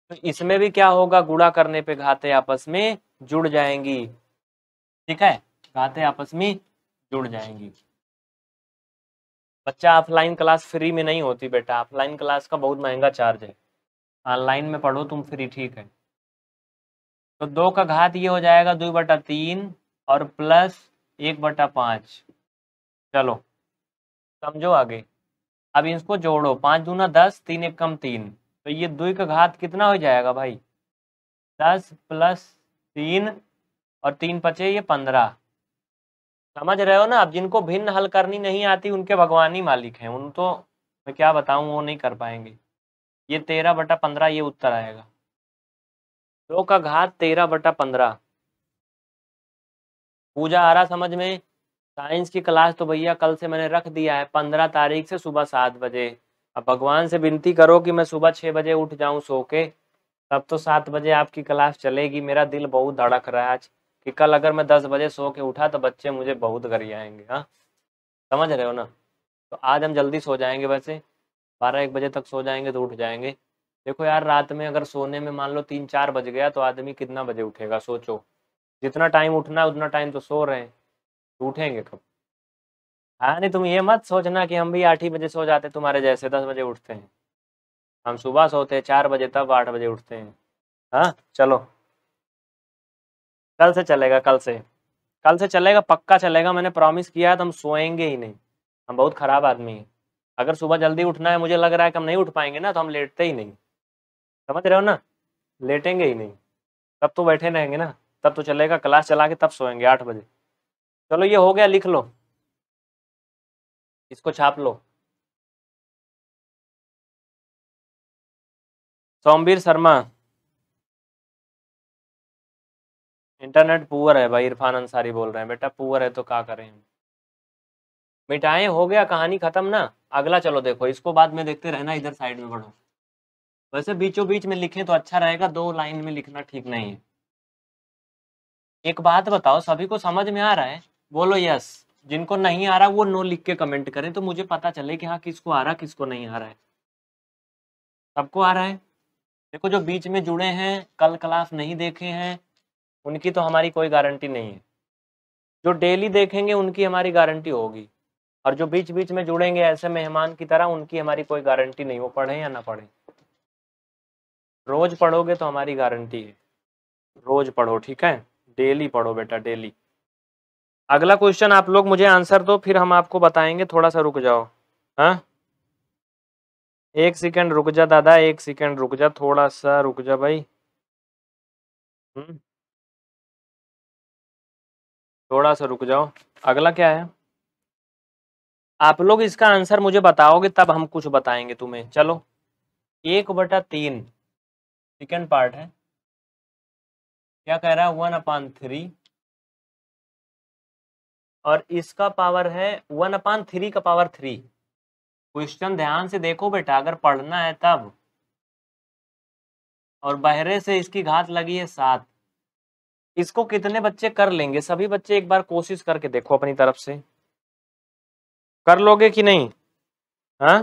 तो इसमें भी क्या होगा गुड़ा करने पे घाते आपस में जुड़ जाएंगी ठीक है घाते आपस में जुड़ जाएंगी बच्चा ऑफलाइन क्लास फ्री में नहीं होती बेटा ऑफलाइन क्लास का बहुत महंगा चार्ज है ऑनलाइन में पढ़ो तुम फ्री ठीक है तो दो का घात ये हो जाएगा दो बटा तीन और प्लस एक बटा पाँच चलो समझो आगे अब इसको जोड़ो पाँच दूना दस तीन एक कम तीन तो ये दो का घात कितना हो जाएगा भाई दस प्लस तीन और तीन पचे ये पंद्रह समझ रहे हो ना अब जिनको भिन्न हल करनी नहीं आती उनके भगवान ही मालिक हैं उन तो मैं क्या बताऊं वो नहीं कर पाएंगे ये तेरह बटा पंद्रह ये उत्तर आएगा दो का घात तेरह बटा पंद्रह पूजा आ रहा समझ में साइंस की क्लास तो भैया कल से मैंने रख दिया है पंद्रह तारीख से सुबह सात बजे अब भगवान से विनती करो कि मैं सुबह छह बजे उठ जाऊं सो के तब तो सात बजे आपकी क्लास चलेगी मेरा दिल बहुत धड़क रहा है आज कि कल अगर मैं दस बजे सो के उठा तो बच्चे मुझे बहुत गरियाएंगे हाँ समझ रहे हो ना तो आज हम जल्दी सो जाएंगे वैसे बारह एक बजे तक सो जाएंगे तो उठ जाएंगे देखो यार रात में अगर सोने में मान लो तीन चार बज गया तो आदमी कितना बजे उठेगा सोचो जितना टाइम उठना है उतना टाइम तो सो रहे हैं तो उठेंगे कब हाँ नहीं तुम ये मत सोचना कि हम भी आठ ही बजे सो जाते तुम्हारे जैसे दस बजे उठते हैं हम सुबह सोते हैं चार बजे तब आठ बजे उठते हैं हाँ चलो कल से चलेगा कल से कल से चलेगा पक्का चलेगा मैंने प्रॉमिस किया है तो हम सोएंगे ही नहीं हम बहुत खराब आदमी हैं अगर सुबह जल्दी उठना है मुझे लग रहा है कि हम नहीं उठ पाएंगे ना तो हम लेटते ही नहीं समझ रहे हो ना लेटेंगे ही नहीं तब तो बैठे रहेंगे ना तब तो चलेगा क्लास चला के तब सोएंगे आठ बजे चलो ये हो गया लिख लो इसको छाप लो सोमवीर शर्मा इंटरनेट पुअर है भाई इरफान अंसारी बोल रहे हैं बेटा पुअर है तो क्या करें हम मिठाएं हो गया कहानी खत्म ना अगला चलो देखो इसको बाद में देखते रहना इधर साइड में बढ़ो वैसे बीचों बीच में लिखें तो अच्छा रहेगा दो लाइन में लिखना ठीक नहीं है एक बात बताओ सभी को समझ में आ रहा है बोलो यस जिनको नहीं आ रहा वो नो लिख के कमेंट करें तो मुझे पता चले कि हाँ किसको आ रहा किसको नहीं आ रहा है सबको आ रहा है देखो जो बीच में जुड़े हैं कल क्लास नहीं देखे हैं उनकी तो हमारी कोई गारंटी नहीं है जो डेली देखेंगे उनकी हमारी गारंटी होगी और जो बीच बीच में जुड़ेंगे ऐसे मेहमान की तरह उनकी हमारी कोई गारंटी नहीं वो पढ़ें या ना पढ़ें रोज पढ़ोगे तो हमारी गारंटी है रोज पढ़ो ठीक है डेली पढ़ो बेटा डेली अगला क्वेश्चन आप लोग मुझे आंसर दो फिर हम आपको बताएंगे थोड़ा सा रुक जाओ हाँ एक सेकंड रुक जा दादा एक सेकंड रुक जा थोड़ा सा रुक जा भाई हम्म थोड़ा सा रुक जाओ अगला क्या है आप लोग इसका आंसर मुझे बताओगे तब हम कुछ बताएंगे तुम्हें चलो एक बटा तीन सेकेंड पार्ट है क्या कह रहा है वन अपान थ्री और इसका पावर है वन अपान थ्री का पावर थ्री क्वेश्चन ध्यान से देखो बेटा अगर पढ़ना है तब और बहरे से इसकी घात लगी है सात इसको कितने बच्चे कर लेंगे सभी बच्चे एक बार कोशिश करके देखो अपनी तरफ से कर लोगे कि नहीं हाँ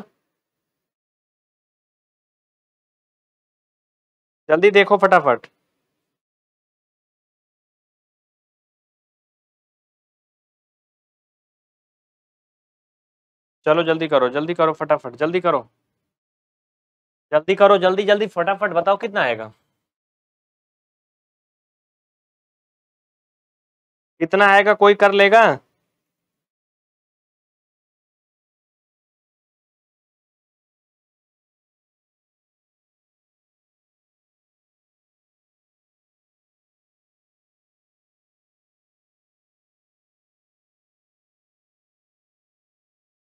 जल्दी देखो फटाफट चलो जल्दी करो जल्दी करो फटाफट जल्दी करो जल्दी करो जल्दी जल्दी फटाफट बताओ कितना आएगा कितना आएगा कोई कर लेगा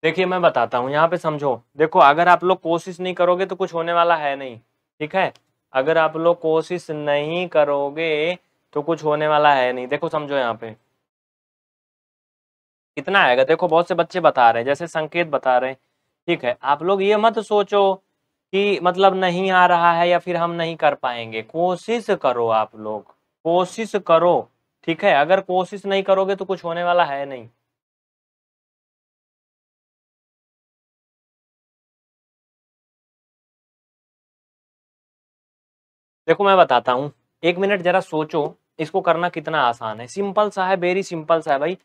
देखिए मैं बताता हूँ यहाँ पे समझो देखो अगर आप लोग कोशिश नहीं करोगे तो कुछ होने वाला है नहीं ठीक है अगर आप लोग कोशिश नहीं करोगे तो कुछ होने वाला है नहीं देखो समझो यहाँ पे कितना आएगा देखो बहुत से बच्चे बता रहे हैं जैसे संकेत बता रहे हैं ठीक है आप लोग ये मत सोचो कि मतलब नहीं आ रहा है या फिर हम नहीं कर पाएंगे कोशिश करो आप लोग कोशिश करो ठीक है अगर कोशिश नहीं करोगे तो कुछ होने वाला है नहीं देखो मैं बताता हूं एक मिनट जरा सोचो इसको करना कितना आसान है सिंपल सा है वेरी सिंपल सा है भाई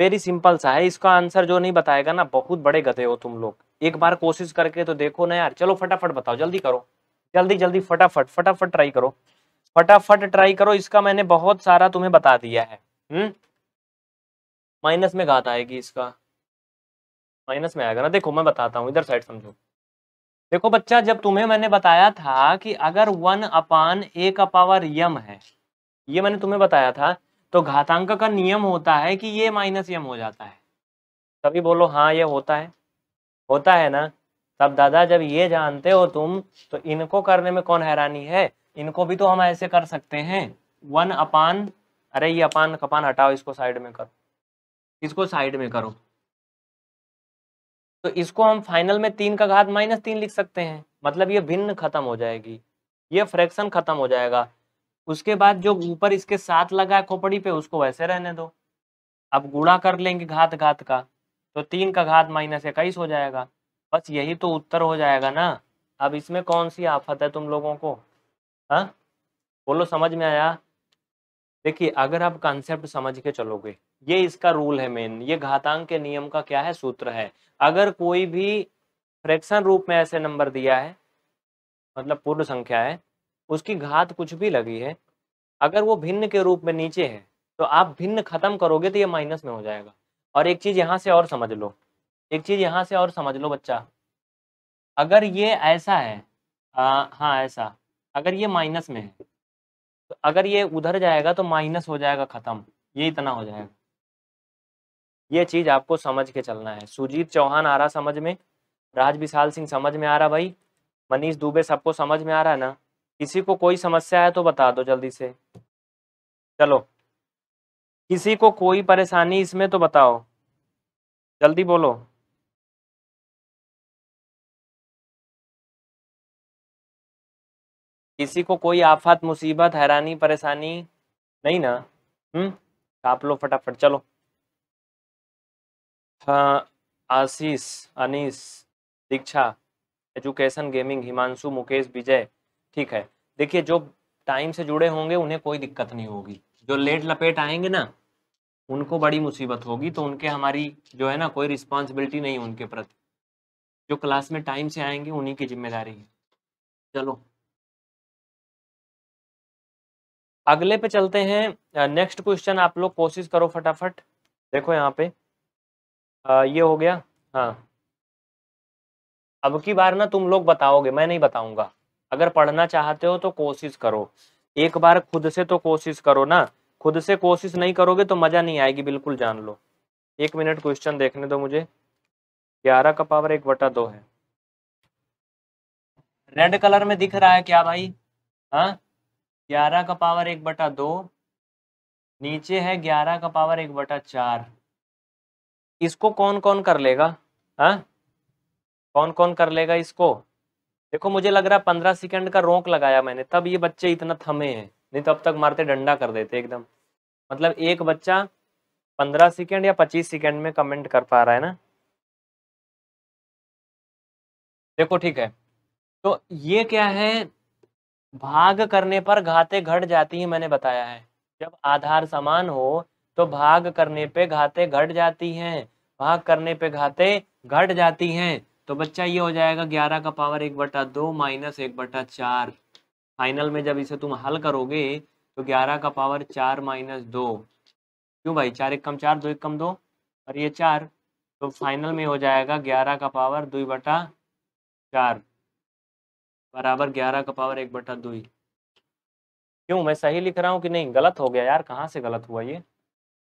वेरी सिंपल सा है इसका आंसर जो नहीं बताएगा ना बहुत बड़े गधे हो तुम लोग एक बार कोशिश करके तो देखो ना यार चलो फटाफट बताओ जल्दी करो जल्दी जल्दी फटाफट फटाफट ट्राई करो फटाफट ट्राई करो इसका मैंने बहुत सारा तुम्हें बता दिया है माइनस हम्म? में घात आएगी इसका माइनस में आएगा ना देखो मैं बताता हूँ इधर साइड समझो देखो बच्चा जब तुम्हें मैंने बताया था कि अगर वन अपान ए का पावर यम है ये मैंने तुम्हें बताया था तो घातांक का नियम होता है कि ये माइनस यम हो जाता है सभी बोलो हाँ ये होता है होता है ना तब दादा जब ये जानते हो तुम तो इनको करने में कौन हैरानी है इनको भी तो हम ऐसे कर सकते हैं वन अपान अरे ये अपान कपान हटाओ इसको साइड में करो इसको साइड में करो तो इसको हम फाइनल में तीन का घात माइनस तीन लिख सकते हैं मतलब ये भिन्न खत्म हो जाएगी ये फ्रैक्शन खत्म हो जाएगा उसके बाद जो ऊपर इसके साथ लगा है खोपड़ी पे उसको वैसे रहने दो अब गुणा कर लेंगे घात घात का तो तीन का घात माइनस इक्कीस हो जाएगा बस यही तो उत्तर हो जाएगा ना अब इसमें कौन सी आफत है तुम लोगों को हाँ बोलो समझ में आया देखिए अगर आप कॉन्सेप्ट समझ के चलोगे ये इसका रूल है मेन ये घातांक के नियम का क्या है सूत्र है अगर कोई भी फ्रैक्शन रूप में ऐसे नंबर दिया है मतलब पूर्ण संख्या है उसकी घात कुछ भी लगी है अगर वो भिन्न के रूप में नीचे है तो आप भिन्न खत्म करोगे तो ये माइनस में हो जाएगा और एक चीज यहाँ से और समझ लो एक चीज यहाँ से और समझ लो बच्चा अगर ये ऐसा है आ, हाँ ऐसा अगर ये माइनस में है तो अगर ये उधर जाएगा तो माइनस हो जाएगा खत्म ये इतना हो जाएगा ये चीज आपको समझ के चलना है सुजीत चौहान आ रहा समझ में राज विशाल सिंह समझ में आ रहा भाई मनीष दुबे सबको समझ में आ रहा है ना किसी को कोई समस्या है तो बता दो जल्दी से चलो किसी को कोई परेशानी इसमें तो बताओ जल्दी बोलो किसी को कोई आफत मुसीबत हैरानी परेशानी नहीं ना हम्म आप लोग फटाफट चलो हाँ आशीष अनीस दीक्षा एजुकेशन गेमिंग हिमांशु मुकेश विजय ठीक है देखिए जो टाइम से जुड़े होंगे उन्हें कोई दिक्कत नहीं होगी जो लेट लपेट आएंगे ना उनको बड़ी मुसीबत होगी तो उनके हमारी जो है ना कोई रिस्पॉन्सिबिलिटी नहीं उनके प्रति जो क्लास में टाइम से आएंगे उन्हीं की जिम्मेदारी है चलो अगले पे चलते हैं नेक्स्ट क्वेश्चन आप लोग कोशिश करो फटाफट देखो यहाँ पे आ, ये हो गया हाँ अब की बार ना तुम लोग बताओगे मैं नहीं बताऊंगा अगर पढ़ना चाहते हो तो कोशिश करो एक बार खुद से तो कोशिश करो ना खुद से कोशिश नहीं करोगे तो मज़ा नहीं आएगी बिल्कुल जान लो एक मिनट क्वेश्चन देखने दो मुझे ग्यारह का पावर एक बटा दो है रेड कलर में दिख रहा है क्या भाई हाँ? ग्यारह का पावर एक बटा दो नीचे है ग्यारह का पावर एक बटा चार इसको कौन कौन कर लेगा हा? कौन कौन कर लेगा इसको देखो मुझे लग रहा है पंद्रह सेकंड का रोक लगाया मैंने तब ये बच्चे इतना थमे हैं नहीं तो अब तक मारते डंडा कर देते एकदम मतलब एक बच्चा पंद्रह सेकेंड या पच्चीस सेकेंड में कमेंट कर पा रहा है ना देखो ठीक है तो ये क्या है भाग करने पर घाते घट जाती है मैंने बताया है जब आधार समान हो तो भाग करने पे घाते घट जाती हैं भाग करने पे घाते घट जाती हैं तो बच्चा ये हो जाएगा ग्यारह का पावर एक बटा दो माइनस एक बटा चार फाइनल में जब इसे तुम हल करोगे तो ग्यारह का पावर चार माइनस दो क्यों भाई चार एक कम चार दो एक कम दो और ये चार तो फाइनल में हो जाएगा ग्यारह का पावर दुई बटा चार बराबर ग्यारह का पावर एक बटा दुई क्यों मैं सही लिख रहा हूँ कि नहीं गलत हो गया यार कहाँ से गलत हुआ ये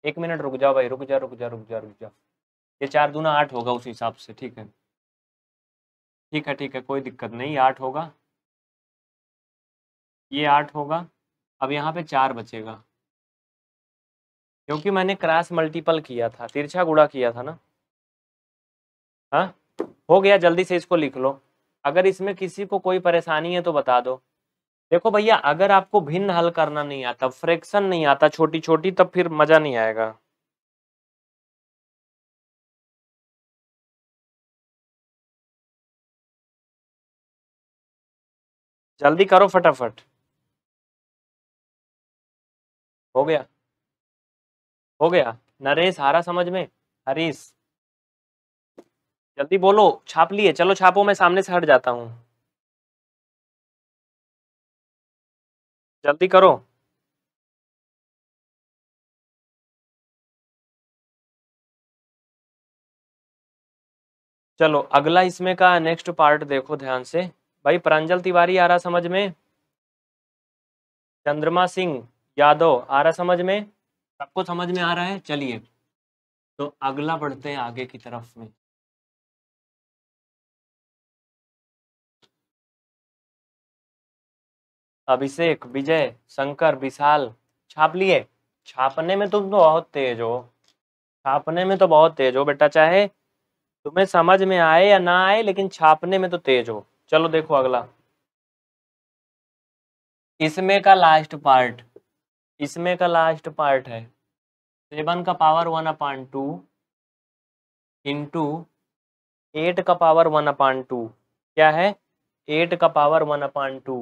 एक मिनट रुक जाओ भाई रुक जा रुक जा रुक जा रुक जा ये चार दूना आठ होगा उस हिसाब से ठीक है ठीक है ठीक है कोई दिक्कत नहीं आठ होगा ये आठ होगा अब यहाँ पे चार बचेगा क्योंकि मैंने क्रास मल्टीपल किया था तिरछा गुड़ा किया था ना हाँ हो गया जल्दी से इसको लिख लो अगर इसमें किसी को कोई परेशानी है तो बता दो देखो भैया अगर आपको भिन्न हल करना नहीं आता फ्रैक्शन नहीं आता छोटी छोटी तब फिर मज़ा नहीं आएगा जल्दी करो फटाफट हो गया हो गया नरेश हारा समझ में हरीश जल्दी बोलो छाप लिए चलो छापो मैं सामने से हट जाता हूं जल्दी करो चलो अगला इसमें का नेक्स्ट पार्ट देखो ध्यान से भाई प्रांजल तिवारी आ रहा समझ में चंद्रमा सिंह यादव आ रहा समझ में सबको समझ में आ रहा है चलिए तो अगला बढ़ते हैं आगे की तरफ में अभिषेक विजय शंकर विशाल छाप लिए छापने में तुम तो बहुत तेज हो छापने में तो बहुत तेज हो बेटा चाहे तुम्हें समझ में आए या ना आए लेकिन छापने में तो तेज हो चलो देखो अगला इसमें का लास्ट पार्ट इसमें का लास्ट पार्ट है सेवन का power one upon two into eight का पावर वन अपान टू क्या है एट का power one upon two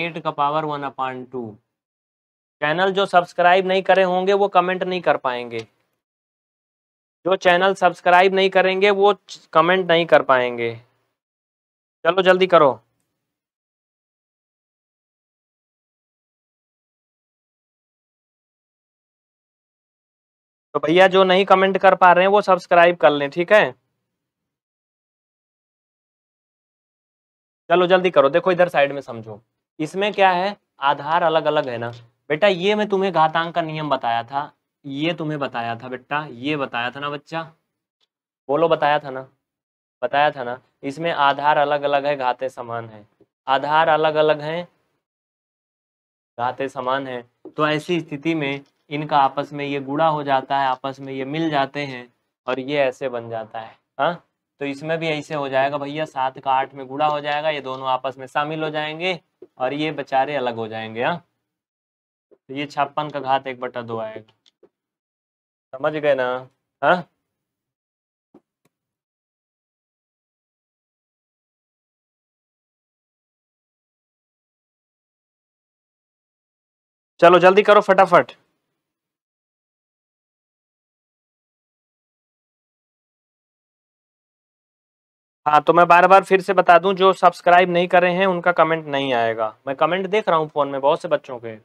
eight का power one upon two channel जो सब्सक्राइब नहीं करे होंगे वो कमेंट नहीं कर पाएंगे जो चैनल सब्सक्राइब नहीं करेंगे वो कमेंट नहीं कर पाएंगे चलो जल्दी करो तो भैया जो नहीं कमेंट कर पा रहे हैं वो सब्सक्राइब कर लें ठीक है चलो जल्दी करो देखो इधर साइड में समझो इसमें क्या है आधार अलग अलग है ना बेटा ये मैं तुम्हें घातांक का नियम बताया था ये तुम्हें बताया था बेटा ये बताया था ना बच्चा बोलो बताया था ना बताया था ना इसमें आधार अलग अलग है घाते समान है आधार अलग अलग है घाते समान है तो ऐसी स्थिति में इनका आपस में ये गुड़ा हो जाता है आपस में ये मिल जाते हैं और ये ऐसे बन जाता है हाँ तो इसमें भी ऐसे हो जाएगा भैया सात का आठ में गुड़ा हो जाएगा ये दोनों आपस में शामिल हो जाएंगे और ये बेचारे अलग हो जाएंगे हाँ तो ये छप्पन का घात एक बटा दो आएगा समझ गए ना हा? चलो जल्दी करो फटाफट हाँ तो मैं बार बार फिर से बता दूं जो सब्सक्राइब नहीं कर रहे हैं उनका कमेंट नहीं आएगा मैं कमेंट देख रहा हूँ फोन में बहुत से बच्चों के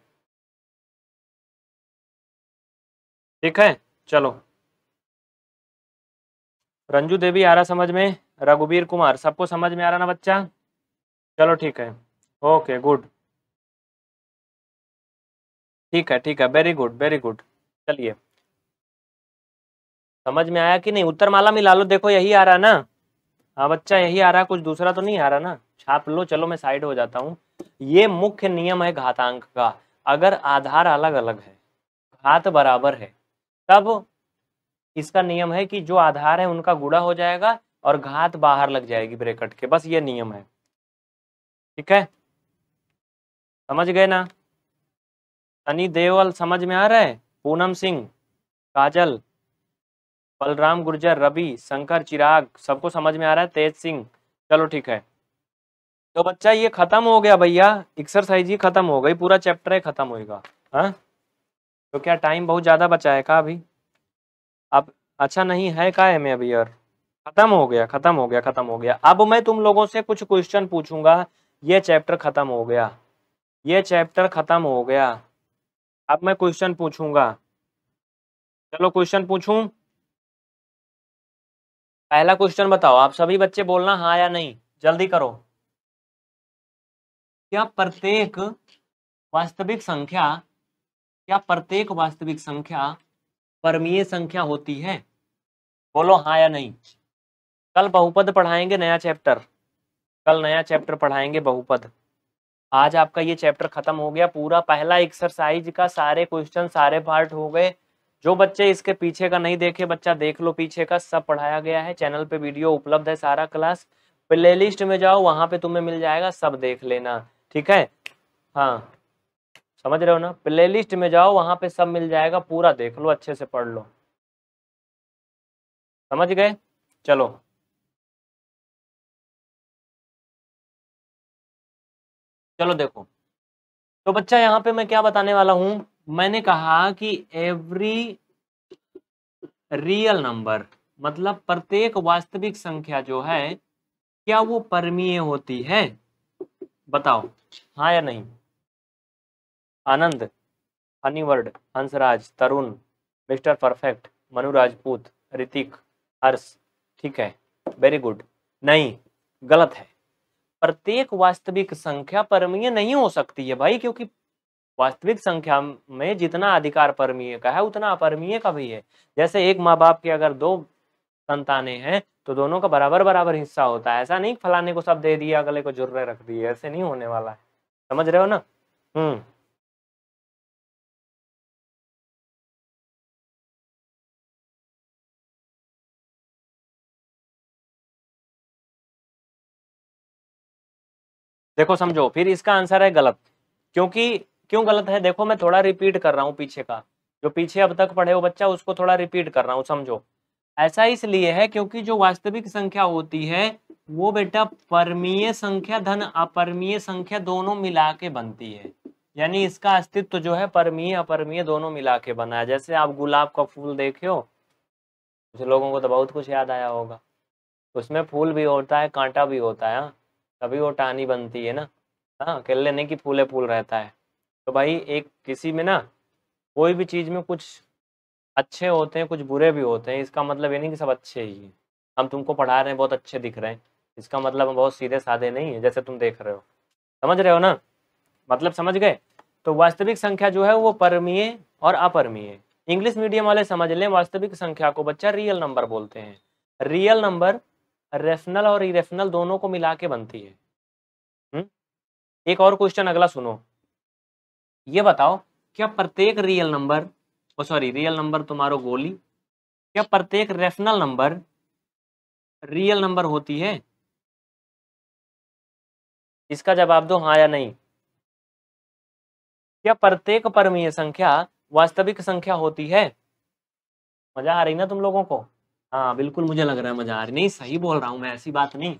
ठीक है चलो रंजू देवी आ रहा समझ में रघुबीर कुमार सबको समझ में आ रहा ना बच्चा चलो ठीक है ओके गुड ठीक है ठीक है वेरी गुड वेरी गुड चलिए समझ में आया कि नहीं उत्तर माला मिला लो देखो यही आ रहा ना हाँ बच्चा यही आ रहा कुछ दूसरा तो नहीं आ रहा ना छाप लो चलो मैं साइड हो जाता हूँ ये मुख्य नियम है घातांक का अगर आधार अलग अलग है घात बराबर है तब इसका नियम है कि जो आधार है उनका गुड़ा हो जाएगा और घात बाहर लग जाएगी ब्रेकट के बस ये नियम है ठीक है समझ गए ना सनी देवल समझ में आ रहा है पूनम सिंह काजल बलराम गुर्जर रवि शंकर चिराग सबको समझ में आ रहा है तेज सिंह चलो ठीक है तो बच्चा ये खत्म हो गया भैया एक्सरसाइज ही खत्म हो गई पूरा चैप्टर है खत्म होएगा हाँ तो क्या टाइम बहुत ज़्यादा बचा है का अभी अब अच्छा नहीं है का है मैं अभी यार खत्म हो गया खत्म हो गया खत्म हो गया अब मैं तुम लोगों से कुछ क्वेश्चन पूछूंगा ये चैप्टर खत्म हो गया ये चैप्टर खत्म हो गया अब मैं क्वेश्चन पूछूंगा चलो क्वेश्चन पूछूं पहला क्वेश्चन बताओ आप सभी बच्चे बोलना हाँ या नहीं जल्दी करो क्या प्रत्येक वास्तविक संख्या क्या प्रत्येक वास्तविक संख्या परमीय संख्या होती है बोलो हाँ या नहीं कल बहुपद पढ़ाएंगे नया चैप्टर कल नया चैप्टर पढ़ाएंगे बहुपद आज आपका ये चैप्टर खत्म हो गया पूरा पहला एक्सरसाइज का सारे क्वेश्चन सारे पार्ट हो गए जो बच्चे इसके पीछे का नहीं देखे बच्चा देख लो पीछे का सब पढ़ाया गया है चैनल पे वीडियो उपलब्ध है सारा क्लास प्लेलिस्ट में जाओ वहां पे तुम्हें मिल जाएगा सब देख लेना ठीक है हाँ समझ रहे हो ना प्लेलिस्ट में जाओ वहां पे सब मिल जाएगा पूरा देख लो अच्छे से पढ़ लो समझ गए चलो चलो देखो तो बच्चा यहाँ पे मैं क्या बताने वाला हूं मैंने कहा कि एवरी रियल नंबर मतलब प्रत्येक वास्तविक संख्या जो है क्या वो परमीय होती है बताओ हाँ या नहीं आनंद हनीवर्ड हंसराज तरुण मिस्टर परफेक्ट मनु राजपूत ऋतिक हर्ष ठीक है वेरी गुड नहीं गलत है प्रत्येक वास्तविक संख्या परमीय नहीं हो सकती है भाई क्योंकि वास्तविक संख्या में जितना अधिकार परमीय का है उतना अपरमीय का भी है जैसे एक माँ बाप के अगर दो संतानें हैं तो दोनों का बराबर बराबर हिस्सा होता है ऐसा नहीं फलाने को सब दे दिया अगले को जुर्रे रख दिए ऐसे नहीं होने वाला है समझ रहे हो ना हम्म देखो समझो फिर इसका आंसर है गलत क्योंकि क्यों गलत है देखो मैं थोड़ा रिपीट कर रहा हूँ पीछे का जो पीछे अब तक पढ़े हो बच्चा उसको थोड़ा रिपीट कर रहा हूँ समझो ऐसा इसलिए है क्योंकि जो वास्तविक संख्या होती है वो बेटा परमीय संख्या धन अपरमीय संख्या दोनों मिला के बनती है यानी इसका अस्तित्व जो है परमीय अपरमीय दोनों मिला के बना है जैसे आप गुलाब का फूल देखे हो कुछ लोगों को तो बहुत कुछ याद आया होगा उसमें फूल भी होता है कांटा भी होता है हाँ। तभी वो टानी बनती है ना हाँ अकेले नहीं कि फूले फूल रहता है तो भाई एक किसी में ना कोई भी चीज़ में कुछ अच्छे होते हैं कुछ बुरे भी होते हैं इसका मतलब ये नहीं कि सब अच्छे ही हैं हम तुमको पढ़ा रहे हैं बहुत अच्छे दिख रहे हैं इसका मतलब हम बहुत सीधे साधे नहीं है जैसे तुम देख रहे हो समझ रहे हो ना मतलब समझ गए तो वास्तविक संख्या जो है वो परमीय और अपरमीय इंग्लिश मीडियम वाले समझ लें वास्तविक संख्या को बच्चा रियल नंबर बोलते हैं रियल नंबर रेफनल और इरेफनल दोनों को मिला के बनती है हुँ? एक और क्वेश्चन अगला सुनो ये बताओ क्या प्रत्येक real number oh sorry real number तुम्हारो गोली क्या प्रत्येक रेफनल नंबर रियल नंबर होती है इसका जवाब दो हाँ या नहीं क्या प्रत्येक परमीय संख्या वास्तविक संख्या होती है मजा आ रही ना तुम लोगों को हाँ बिल्कुल मुझे लग रहा है मजा आ रही नहीं सही बोल रहा हूँ मैं ऐसी बात नहीं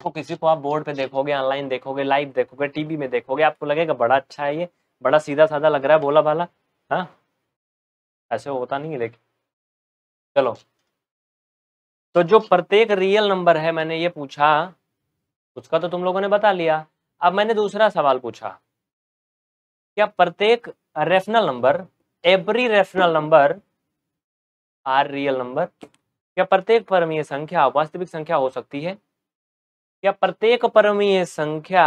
तो किसी को आप बोर्ड पे देखोगे ऑनलाइन देखोगे लाइव देखोगे टीवी में देखोगे आपको लगेगा बड़ा अच्छा है ये बड़ा सीधा साधा लग रहा है बोला भाला हाँ ऐसे होता नहीं है देखिए चलो तो जो प्रत्येक रियल नंबर है मैंने ये पूछा उसका तो तुम लोगों ने बता लिया अब मैंने दूसरा सवाल पूछा क्या प्रत्येक rational number every rational number are real number क्या प्रत्येक परमीय संख्या वास्तविक संख्या हो सकती है क्या प्रत्येक परमीय संख्या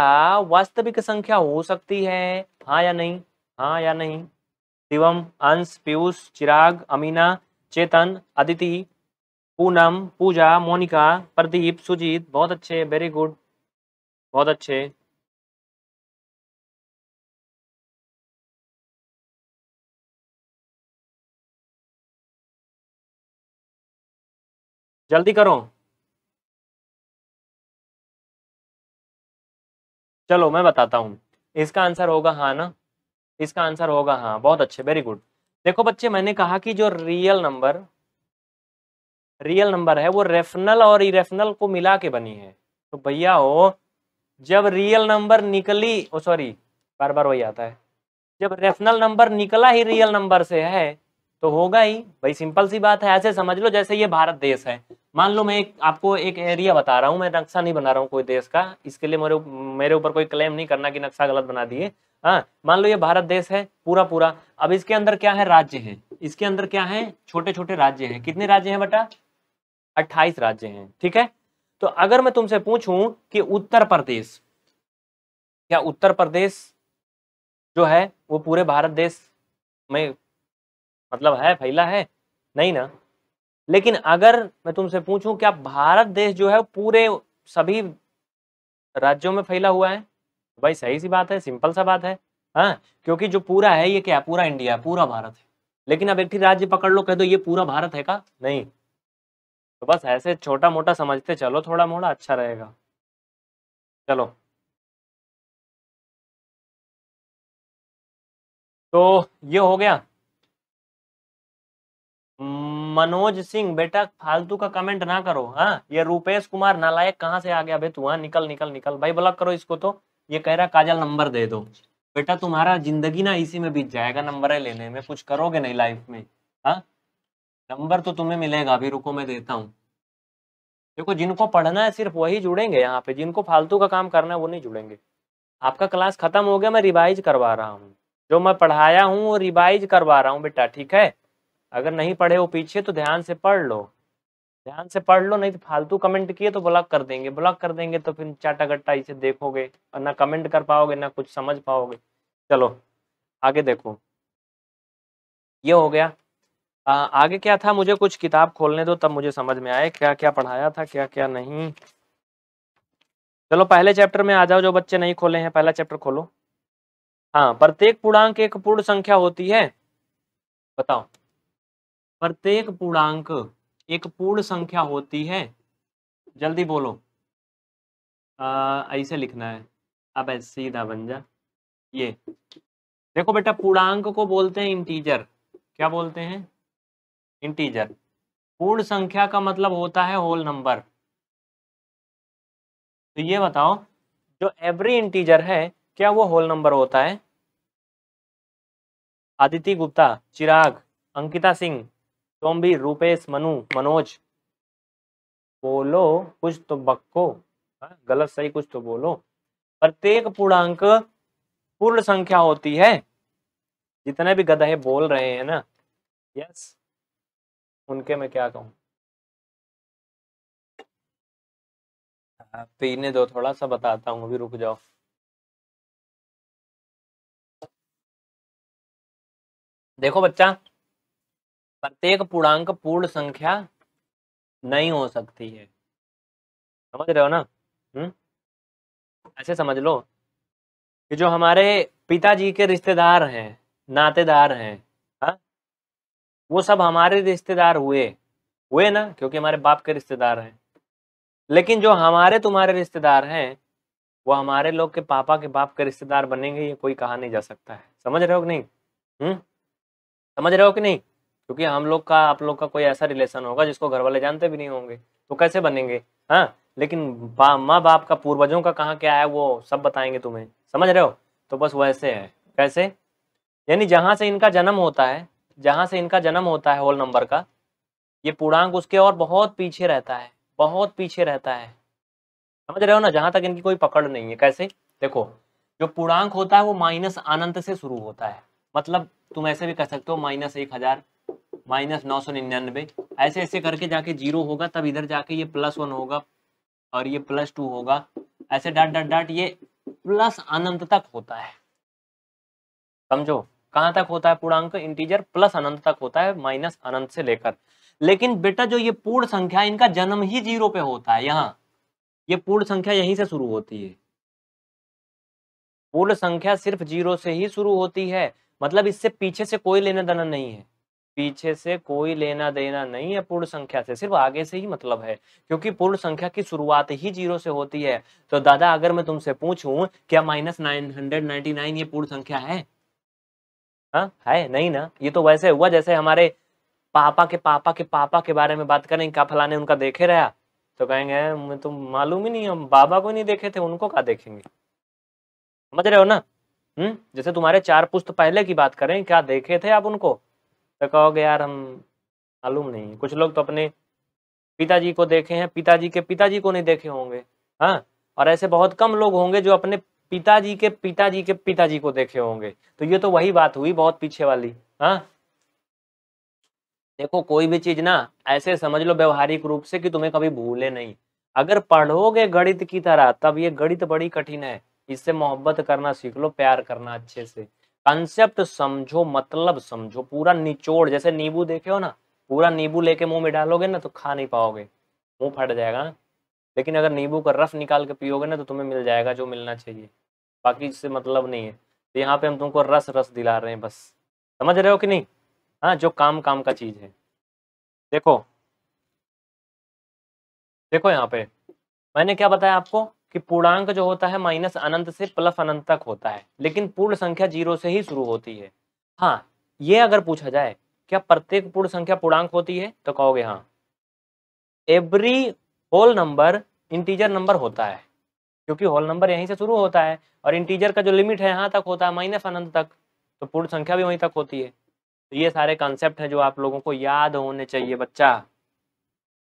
वास्तविक संख्या हो सकती है हाँ या नहीं हाँ या नहीं शिवम अंश पीयूष चिराग अमीना चेतन अदिति पूनम पूजा मोनिका प्रदीप सुजीत बहुत अच्छे वेरी गुड बहुत अच्छे जल्दी करो चलो मैं बताता हूँ इसका आंसर होगा हाँ ना इसका आंसर होगा हाँ बहुत अच्छे वेरी गुड देखो बच्चे मैंने कहा कि जो रियल नंबर रियल नंबर है वो रेफनल और इरेफनल को मिला के बनी है तो भैया हो जब रियल नंबर निकली ओ सॉरी बार बार वही आता है जब रेफनल नंबर निकला ही रियल नंबर से है तो होगा ही भाई सिंपल सी बात है ऐसे समझ लो जैसे ये भारत देश है मान लो मैं एक आपको एक एरिया बता रहा हूँ मैं नक्शा नहीं बना रहा हूँ कोई देश का इसके लिए मेरे मेरे ऊपर कोई क्लेम नहीं करना कि नक्शा गलत बना दिए हाँ मान लो ये भारत देश है पूरा पूरा अब इसके अंदर क्या है राज्य है इसके अंदर क्या है छोटे छोटे राज्य हैं कितने राज्य हैं बेटा अट्ठाईस राज्य हैं ठीक है तो अगर मैं तुमसे पूछूं कि उत्तर प्रदेश क्या उत्तर प्रदेश जो है वो पूरे भारत देश में मतलब है फैला है नहीं ना लेकिन अगर मैं तुमसे पूछूं क्या भारत देश जो है पूरे सभी राज्यों में फैला हुआ है भाई सही सी बात है सिंपल सा बात है हाँ क्योंकि जो पूरा है ये क्या पूरा इंडिया पूरा भारत है लेकिन अब एक ही राज्य पकड़ लो कह दो ये पूरा भारत है का नहीं तो बस ऐसे छोटा मोटा समझते चलो थोड़ा मोड़ा अच्छा रहेगा चलो तो ये हो गया मनोज सिंह बेटा फालतू का कमेंट ना करो हाँ ये रूपेश कुमार नालायक कहाँ से आ गया भाई तू हाँ निकल निकल निकल भाई ब्लॉक करो इसको तो ये कह रहा काजल नंबर दे दो बेटा तुम्हारा जिंदगी ना इसी में बीत जाएगा नंबर लेने में कुछ करोगे नहीं लाइफ में हाँ नंबर तो तुम्हें मिलेगा अभी रुको मैं देता हूँ देखो जिनको पढ़ना है सिर्फ वही जुड़ेंगे यहाँ पे जिनको फालतू का काम करना है वो नहीं जुड़ेंगे आपका क्लास खत्म हो गया मैं रिवाइज करवा रहा हूँ जो मैं पढ़ाया हूँ वो रिवाइज करवा रहा हूँ बेटा ठीक है अगर नहीं पढ़े हो पीछे तो ध्यान से पढ़ लो ध्यान से पढ़ लो नहीं तो फालतू कमेंट किए तो ब्लॉक कर देंगे ब्लॉक कर देंगे तो फिर चाटा गट्टा इसे देखोगे और ना कमेंट कर पाओगे ना कुछ समझ पाओगे चलो आगे देखो ये हो गया आ, आगे क्या था मुझे कुछ किताब खोलने दो तब मुझे समझ में आए क्या क्या पढ़ाया था क्या क्या नहीं चलो पहले चैप्टर में आ जाओ जो बच्चे नहीं खोले हैं पहला चैप्टर खोलो हाँ प्रत्येक पूर्णांक एक पूर्ण संख्या होती है बताओ प्रत्येक पूर्णांक एक पूर्ण संख्या होती है जल्दी बोलो ऐसे लिखना है अब ऐसे सीधा बन जा ये देखो बेटा पूर्णांक को बोलते हैं इंटीजर क्या बोलते हैं इंटीजर पूर्ण संख्या का मतलब होता है होल नंबर तो ये बताओ जो एवरी इंटीजर है क्या वो होल नंबर होता है आदिति गुप्ता चिराग अंकिता सिंह भी रूपेश मनु मनोज बोलो कुछ तो बक्को हाँ, गलत सही कुछ तो बोलो प्रत्येक पूर्णांक पूर्ण संख्या होती है जितने भी गधे बोल रहे हैं ना यस उनके मैं क्या कहूँ पीने तो दो थोड़ा सा बताता हूँ अभी रुक जाओ देखो बच्चा प्रत्येक पूर्णांक पूर्ण संख्या नहीं हो सकती है समझ रहे हो ना हम्म ऐसे समझ लो कि जो हमारे पिताजी के रिश्तेदार हैं नातेदार हैं हा? वो सब हमारे रिश्तेदार हुए हुए ना क्योंकि हमारे बाप के रिश्तेदार हैं लेकिन जो हमारे तुम्हारे रिश्तेदार हैं वो हमारे लोग के पापा के बाप के रिश्तेदार बनेंगे ये कोई कहा नहीं जा सकता है समझ रहे हो कि नहीं हम्म समझ रहे हो कि नहीं क्योंकि हम लोग का आप लोग का कोई ऐसा रिलेशन होगा जिसको घर वाले जानते भी नहीं होंगे तो कैसे बनेंगे हाँ लेकिन बा, माँ बाप का पूर्वजों का कहाँ क्या है वो सब बताएंगे तुम्हें समझ रहे हो तो बस वैसे है कैसे यानी जहाँ से इनका जन्म होता है जहाँ से इनका जन्म होता है होल नंबर का ये पूर्णांक उसके और बहुत पीछे रहता है बहुत पीछे रहता है समझ रहे हो ना जहाँ तक इनकी कोई पकड़ नहीं है कैसे देखो जो पूर्णांक होता है वो माइनस अनंत से शुरू होता है मतलब तुम ऐसे भी कह सकते हो माइनस एक हजार माइनस नौ सौ निन्यानवे ऐसे ऐसे करके जाके जीरो होगा तब इधर जाके ये प्लस वन होगा और ये प्लस टू होगा ऐसे डॉट डॉट डॉट ये प्लस अनंत तक होता है समझो कहाँ तक होता है पूर्णांक इंटीजर प्लस अनंत तक होता है माइनस अनंत से लेकर लेकिन बेटा जो ये पूर्ण संख्या इनका जन्म ही जीरो पे होता है यहाँ ये पूर्ण संख्या यहीं से शुरू होती है पूर्ण संख्या सिर्फ जीरो से ही शुरू होती है मतलब इससे पीछे से कोई लेना देना नहीं है पीछे से कोई लेना देना नहीं है पूर्ण संख्या से सिर्फ आगे से ही मतलब है क्योंकि पूर्ण संख्या की शुरुआत ही जीरो से होती है तो दादा अगर मैं तुमसे पूछूं क्या minus nine hundred ninety nine ये पूर्ण संख्या है हा? है नहीं ना ये तो वैसे हुआ जैसे हमारे पापा के पापा के पापा के बारे में बात करें क्या फलाने उनका देखे रहा तो कहेंगे तो मालूम ही नहीं हम बाबा को नहीं देखे थे उनको क्या देखेंगे समझ रहे हो ना हम्म जैसे तुम्हारे चार पुस्त पहले की बात करें क्या देखे थे आप उनको तो कहोगे यार हम मालूम नहीं कुछ लोग तो अपने पिताजी को देखे हैं पिताजी के पिताजी को नहीं देखे होंगे हाँ और ऐसे बहुत कम लोग होंगे जो अपने पिताजी के पिताजी के पिताजी को देखे होंगे तो ये तो वही बात हुई बहुत पीछे वाली हाँ देखो कोई भी चीज ना ऐसे समझ लो व्यवहारिक रूप से कि तुम्हें कभी भूले नहीं अगर पढ़ोगे गणित की तरह तब ये गणित बड़ी कठिन है इससे मोहब्बत करना सीख लो प्यार करना अच्छे से कंसेप्ट समझो मतलब समझो पूरा निचोड़ जैसे नींबू देखे हो ना पूरा नींबू लेके मुंह में डालोगे ना तो खा नहीं पाओगे मुंह फट जाएगा ना लेकिन अगर नींबू का रस निकाल के पियोगे ना तो तुम्हें मिल जाएगा जो मिलना चाहिए बाकी इससे मतलब नहीं है तो यहाँ पे हम तुमको रस रस दिला रहे हैं बस समझ रहे हो कि नहीं हाँ जो काम काम का चीज है देखो देखो यहाँ पे मैंने क्या बताया आपको कि पूर्णांक जो होता है माइनस अनंत से प्लस अनंत तक होता है लेकिन पूर्ण संख्या जीरो से ही शुरू होती है हाँ ये अगर पूछा जाए क्या प्रत्येक पूर्ण संख्या पूर्णांक होती है तो कहोगे हाँ every whole number integer number होता है क्योंकि होल नंबर यहीं से शुरू होता है और इंटीजर का जो लिमिट है यहाँ तक होता है माइनस अनंत तक तो पूर्ण संख्या भी वहीं तक होती है तो ये सारे कॉन्सेप्ट हैं जो आप लोगों को याद होने चाहिए बच्चा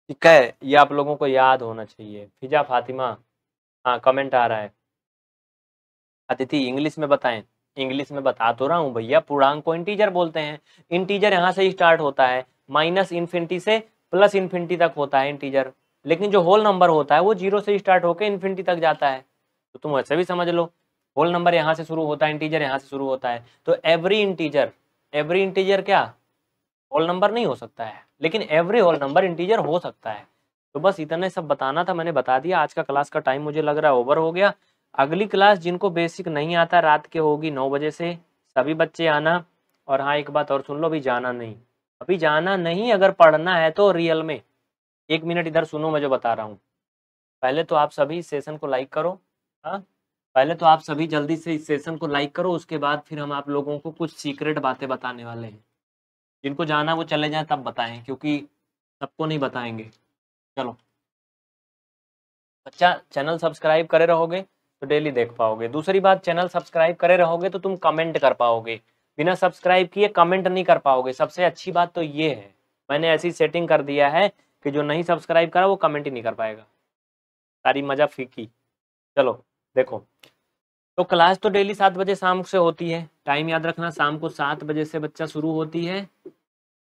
ठीक है ये आप लोगों को याद होना चाहिए फिजा फातिमा हाँ कमेंट आ रहा है अतिथि इंग्लिश में बताएं इंग्लिश में बता तो रहा हूँ भैया पूर्णांक को इंटीजर बोलते हैं इंटीजर यहाँ से स्टार्ट होता है माइनस इन्फिनिटी से प्लस इन्फिनिटी तक होता है इंटीजर लेकिन जो होल नंबर होता है वो जीरो से स्टार्ट होकर इन्फिनिटी तक जाता है तो तुम ऐसे भी समझ लो होल नंबर यहाँ से शुरू होता है इंटीजर यहाँ से शुरू होता है तो एवरी इंटीजर एवरी इंटीजर क्या होल नंबर नहीं हो सकता है लेकिन एवरी होल नंबर इंटीजर हो सकता है तो बस इतना सब बताना था मैंने बता दिया आज का क्लास का टाइम मुझे लग रहा है ओवर हो गया अगली क्लास जिनको बेसिक नहीं आता रात के होगी नौ बजे से सभी बच्चे आना और हाँ एक बात और सुन लो अभी जाना नहीं अभी जाना नहीं अगर पढ़ना है तो रियल में एक मिनट इधर सुनो मैं जो बता रहा हूँ पहले तो आप सभी सेशन को लाइक करो हाँ पहले तो आप सभी जल्दी से इस सेशन को लाइक करो उसके बाद फिर हम आप लोगों को कुछ सीक्रेट बातें बताने वाले हैं जिनको जाना वो चले जाएं तब बताएं क्योंकि सबको नहीं बताएंगे चलो बच्चा चैनल सब्सक्राइब करे रहोगे तो डेली देख पाओगे दूसरी बात चैनल सब्सक्राइब करे रहोगे तो तुम कमेंट कर पाओगे बिना सब्सक्राइब किए कमेंट नहीं कर पाओगे सबसे अच्छी बात तो ये है मैंने ऐसी सेटिंग कर दिया है कि जो नहीं सब्सक्राइब करा वो कमेंट ही नहीं कर पाएगा सारी मजा फीकी चलो देखो तो क्लास तो डेली सात बजे शाम से होती है टाइम याद रखना शाम को सात बजे से बच्चा शुरू होती है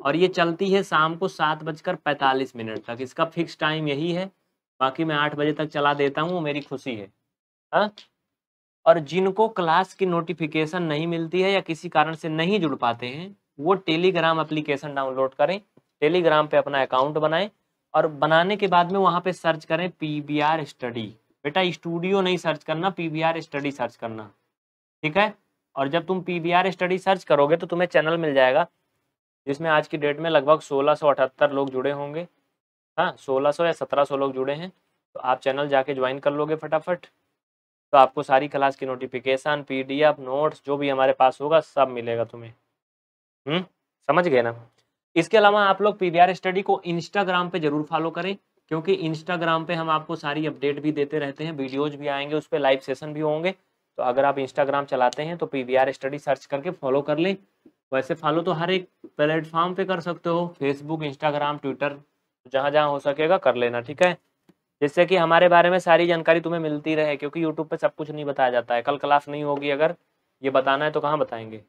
और ये चलती है शाम को सात बजकर पैंतालीस मिनट तक इसका फिक्स टाइम यही है बाकी मैं आठ बजे तक चला देता हूँ मेरी खुशी है हा? और जिनको क्लास की नोटिफिकेशन नहीं मिलती है या किसी कारण से नहीं जुड़ पाते हैं वो टेलीग्राम एप्लीकेशन डाउनलोड करें टेलीग्राम पे अपना अकाउंट बनाएं और बनाने के बाद में वहाँ पे सर्च करें पी आर स्टडी बेटा स्टूडियो नहीं सर्च करना पी आर स्टडी सर्च करना ठीक है और जब तुम पी आर स्टडी सर्च करोगे तो तुम्हें चैनल मिल जाएगा जिसमें आज की डेट में लगभग सोलह लोग जुड़े होंगे हाँ 1600 या 1700 लोग जुड़े हैं तो आप चैनल जाके ज्वाइन कर लोगे फटाफट तो आपको सारी क्लास की नोटिफिकेशन पीडीएफ नोट्स जो भी हमारे पास होगा सब मिलेगा तुम्हें हम्म समझ गए ना इसके अलावा आप लोग पीवीआर स्टडी को इंस्टाग्राम पे जरूर फॉलो करें क्योंकि इंस्टाग्राम पे हम आपको सारी अपडेट भी देते रहते हैं वीडियोज भी आएंगे उस पर लाइव सेशन भी होंगे तो अगर आप इंस्टाग्राम चलाते हैं तो पी स्टडी सर्च करके फॉलो कर लें वैसे फॉलो तो हर एक प्लेटफॉर्म पे कर सकते हो फेसबुक इंस्टाग्राम ट्विटर जहाँ जहाँ हो सकेगा कर लेना ठीक है जिससे कि हमारे बारे में सारी जानकारी तुम्हें मिलती रहे क्योंकि यूट्यूब पर सब कुछ नहीं बताया जाता है कल क्लास नहीं होगी अगर ये बताना है तो कहाँ बताएंगे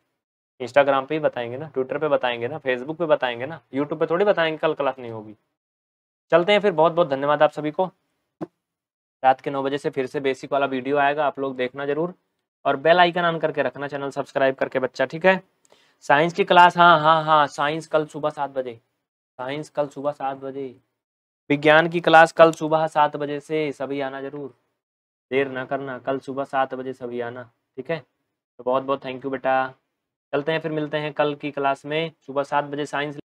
इंस्टाग्राम पे ही बताएंगे ना ट्विटर पे बताएंगे ना फेसबुक पे बताएंगे ना यूट्यूब पे थोड़ी बताएंगे कल क्लास नहीं होगी चलते हैं फिर बहुत बहुत धन्यवाद आप सभी को रात के नौ बजे से फिर से बेसिक वाला वीडियो आएगा आप लोग देखना जरूर और बेल आइकन ऑन करके रखना चैनल सब्सक्राइब करके बच्चा ठीक है साइंस की क्लास हाँ हाँ हाँ साइंस कल सुबह सात बजे साइंस कल सुबह सात बजे विज्ञान की क्लास कल सुबह सात बजे से सभी आना जरूर देर ना करना कल सुबह सात बजे सभी आना ठीक है तो बहुत बहुत थैंक यू बेटा चलते हैं फिर मिलते हैं कल की क्लास में सुबह सात बजे साइंस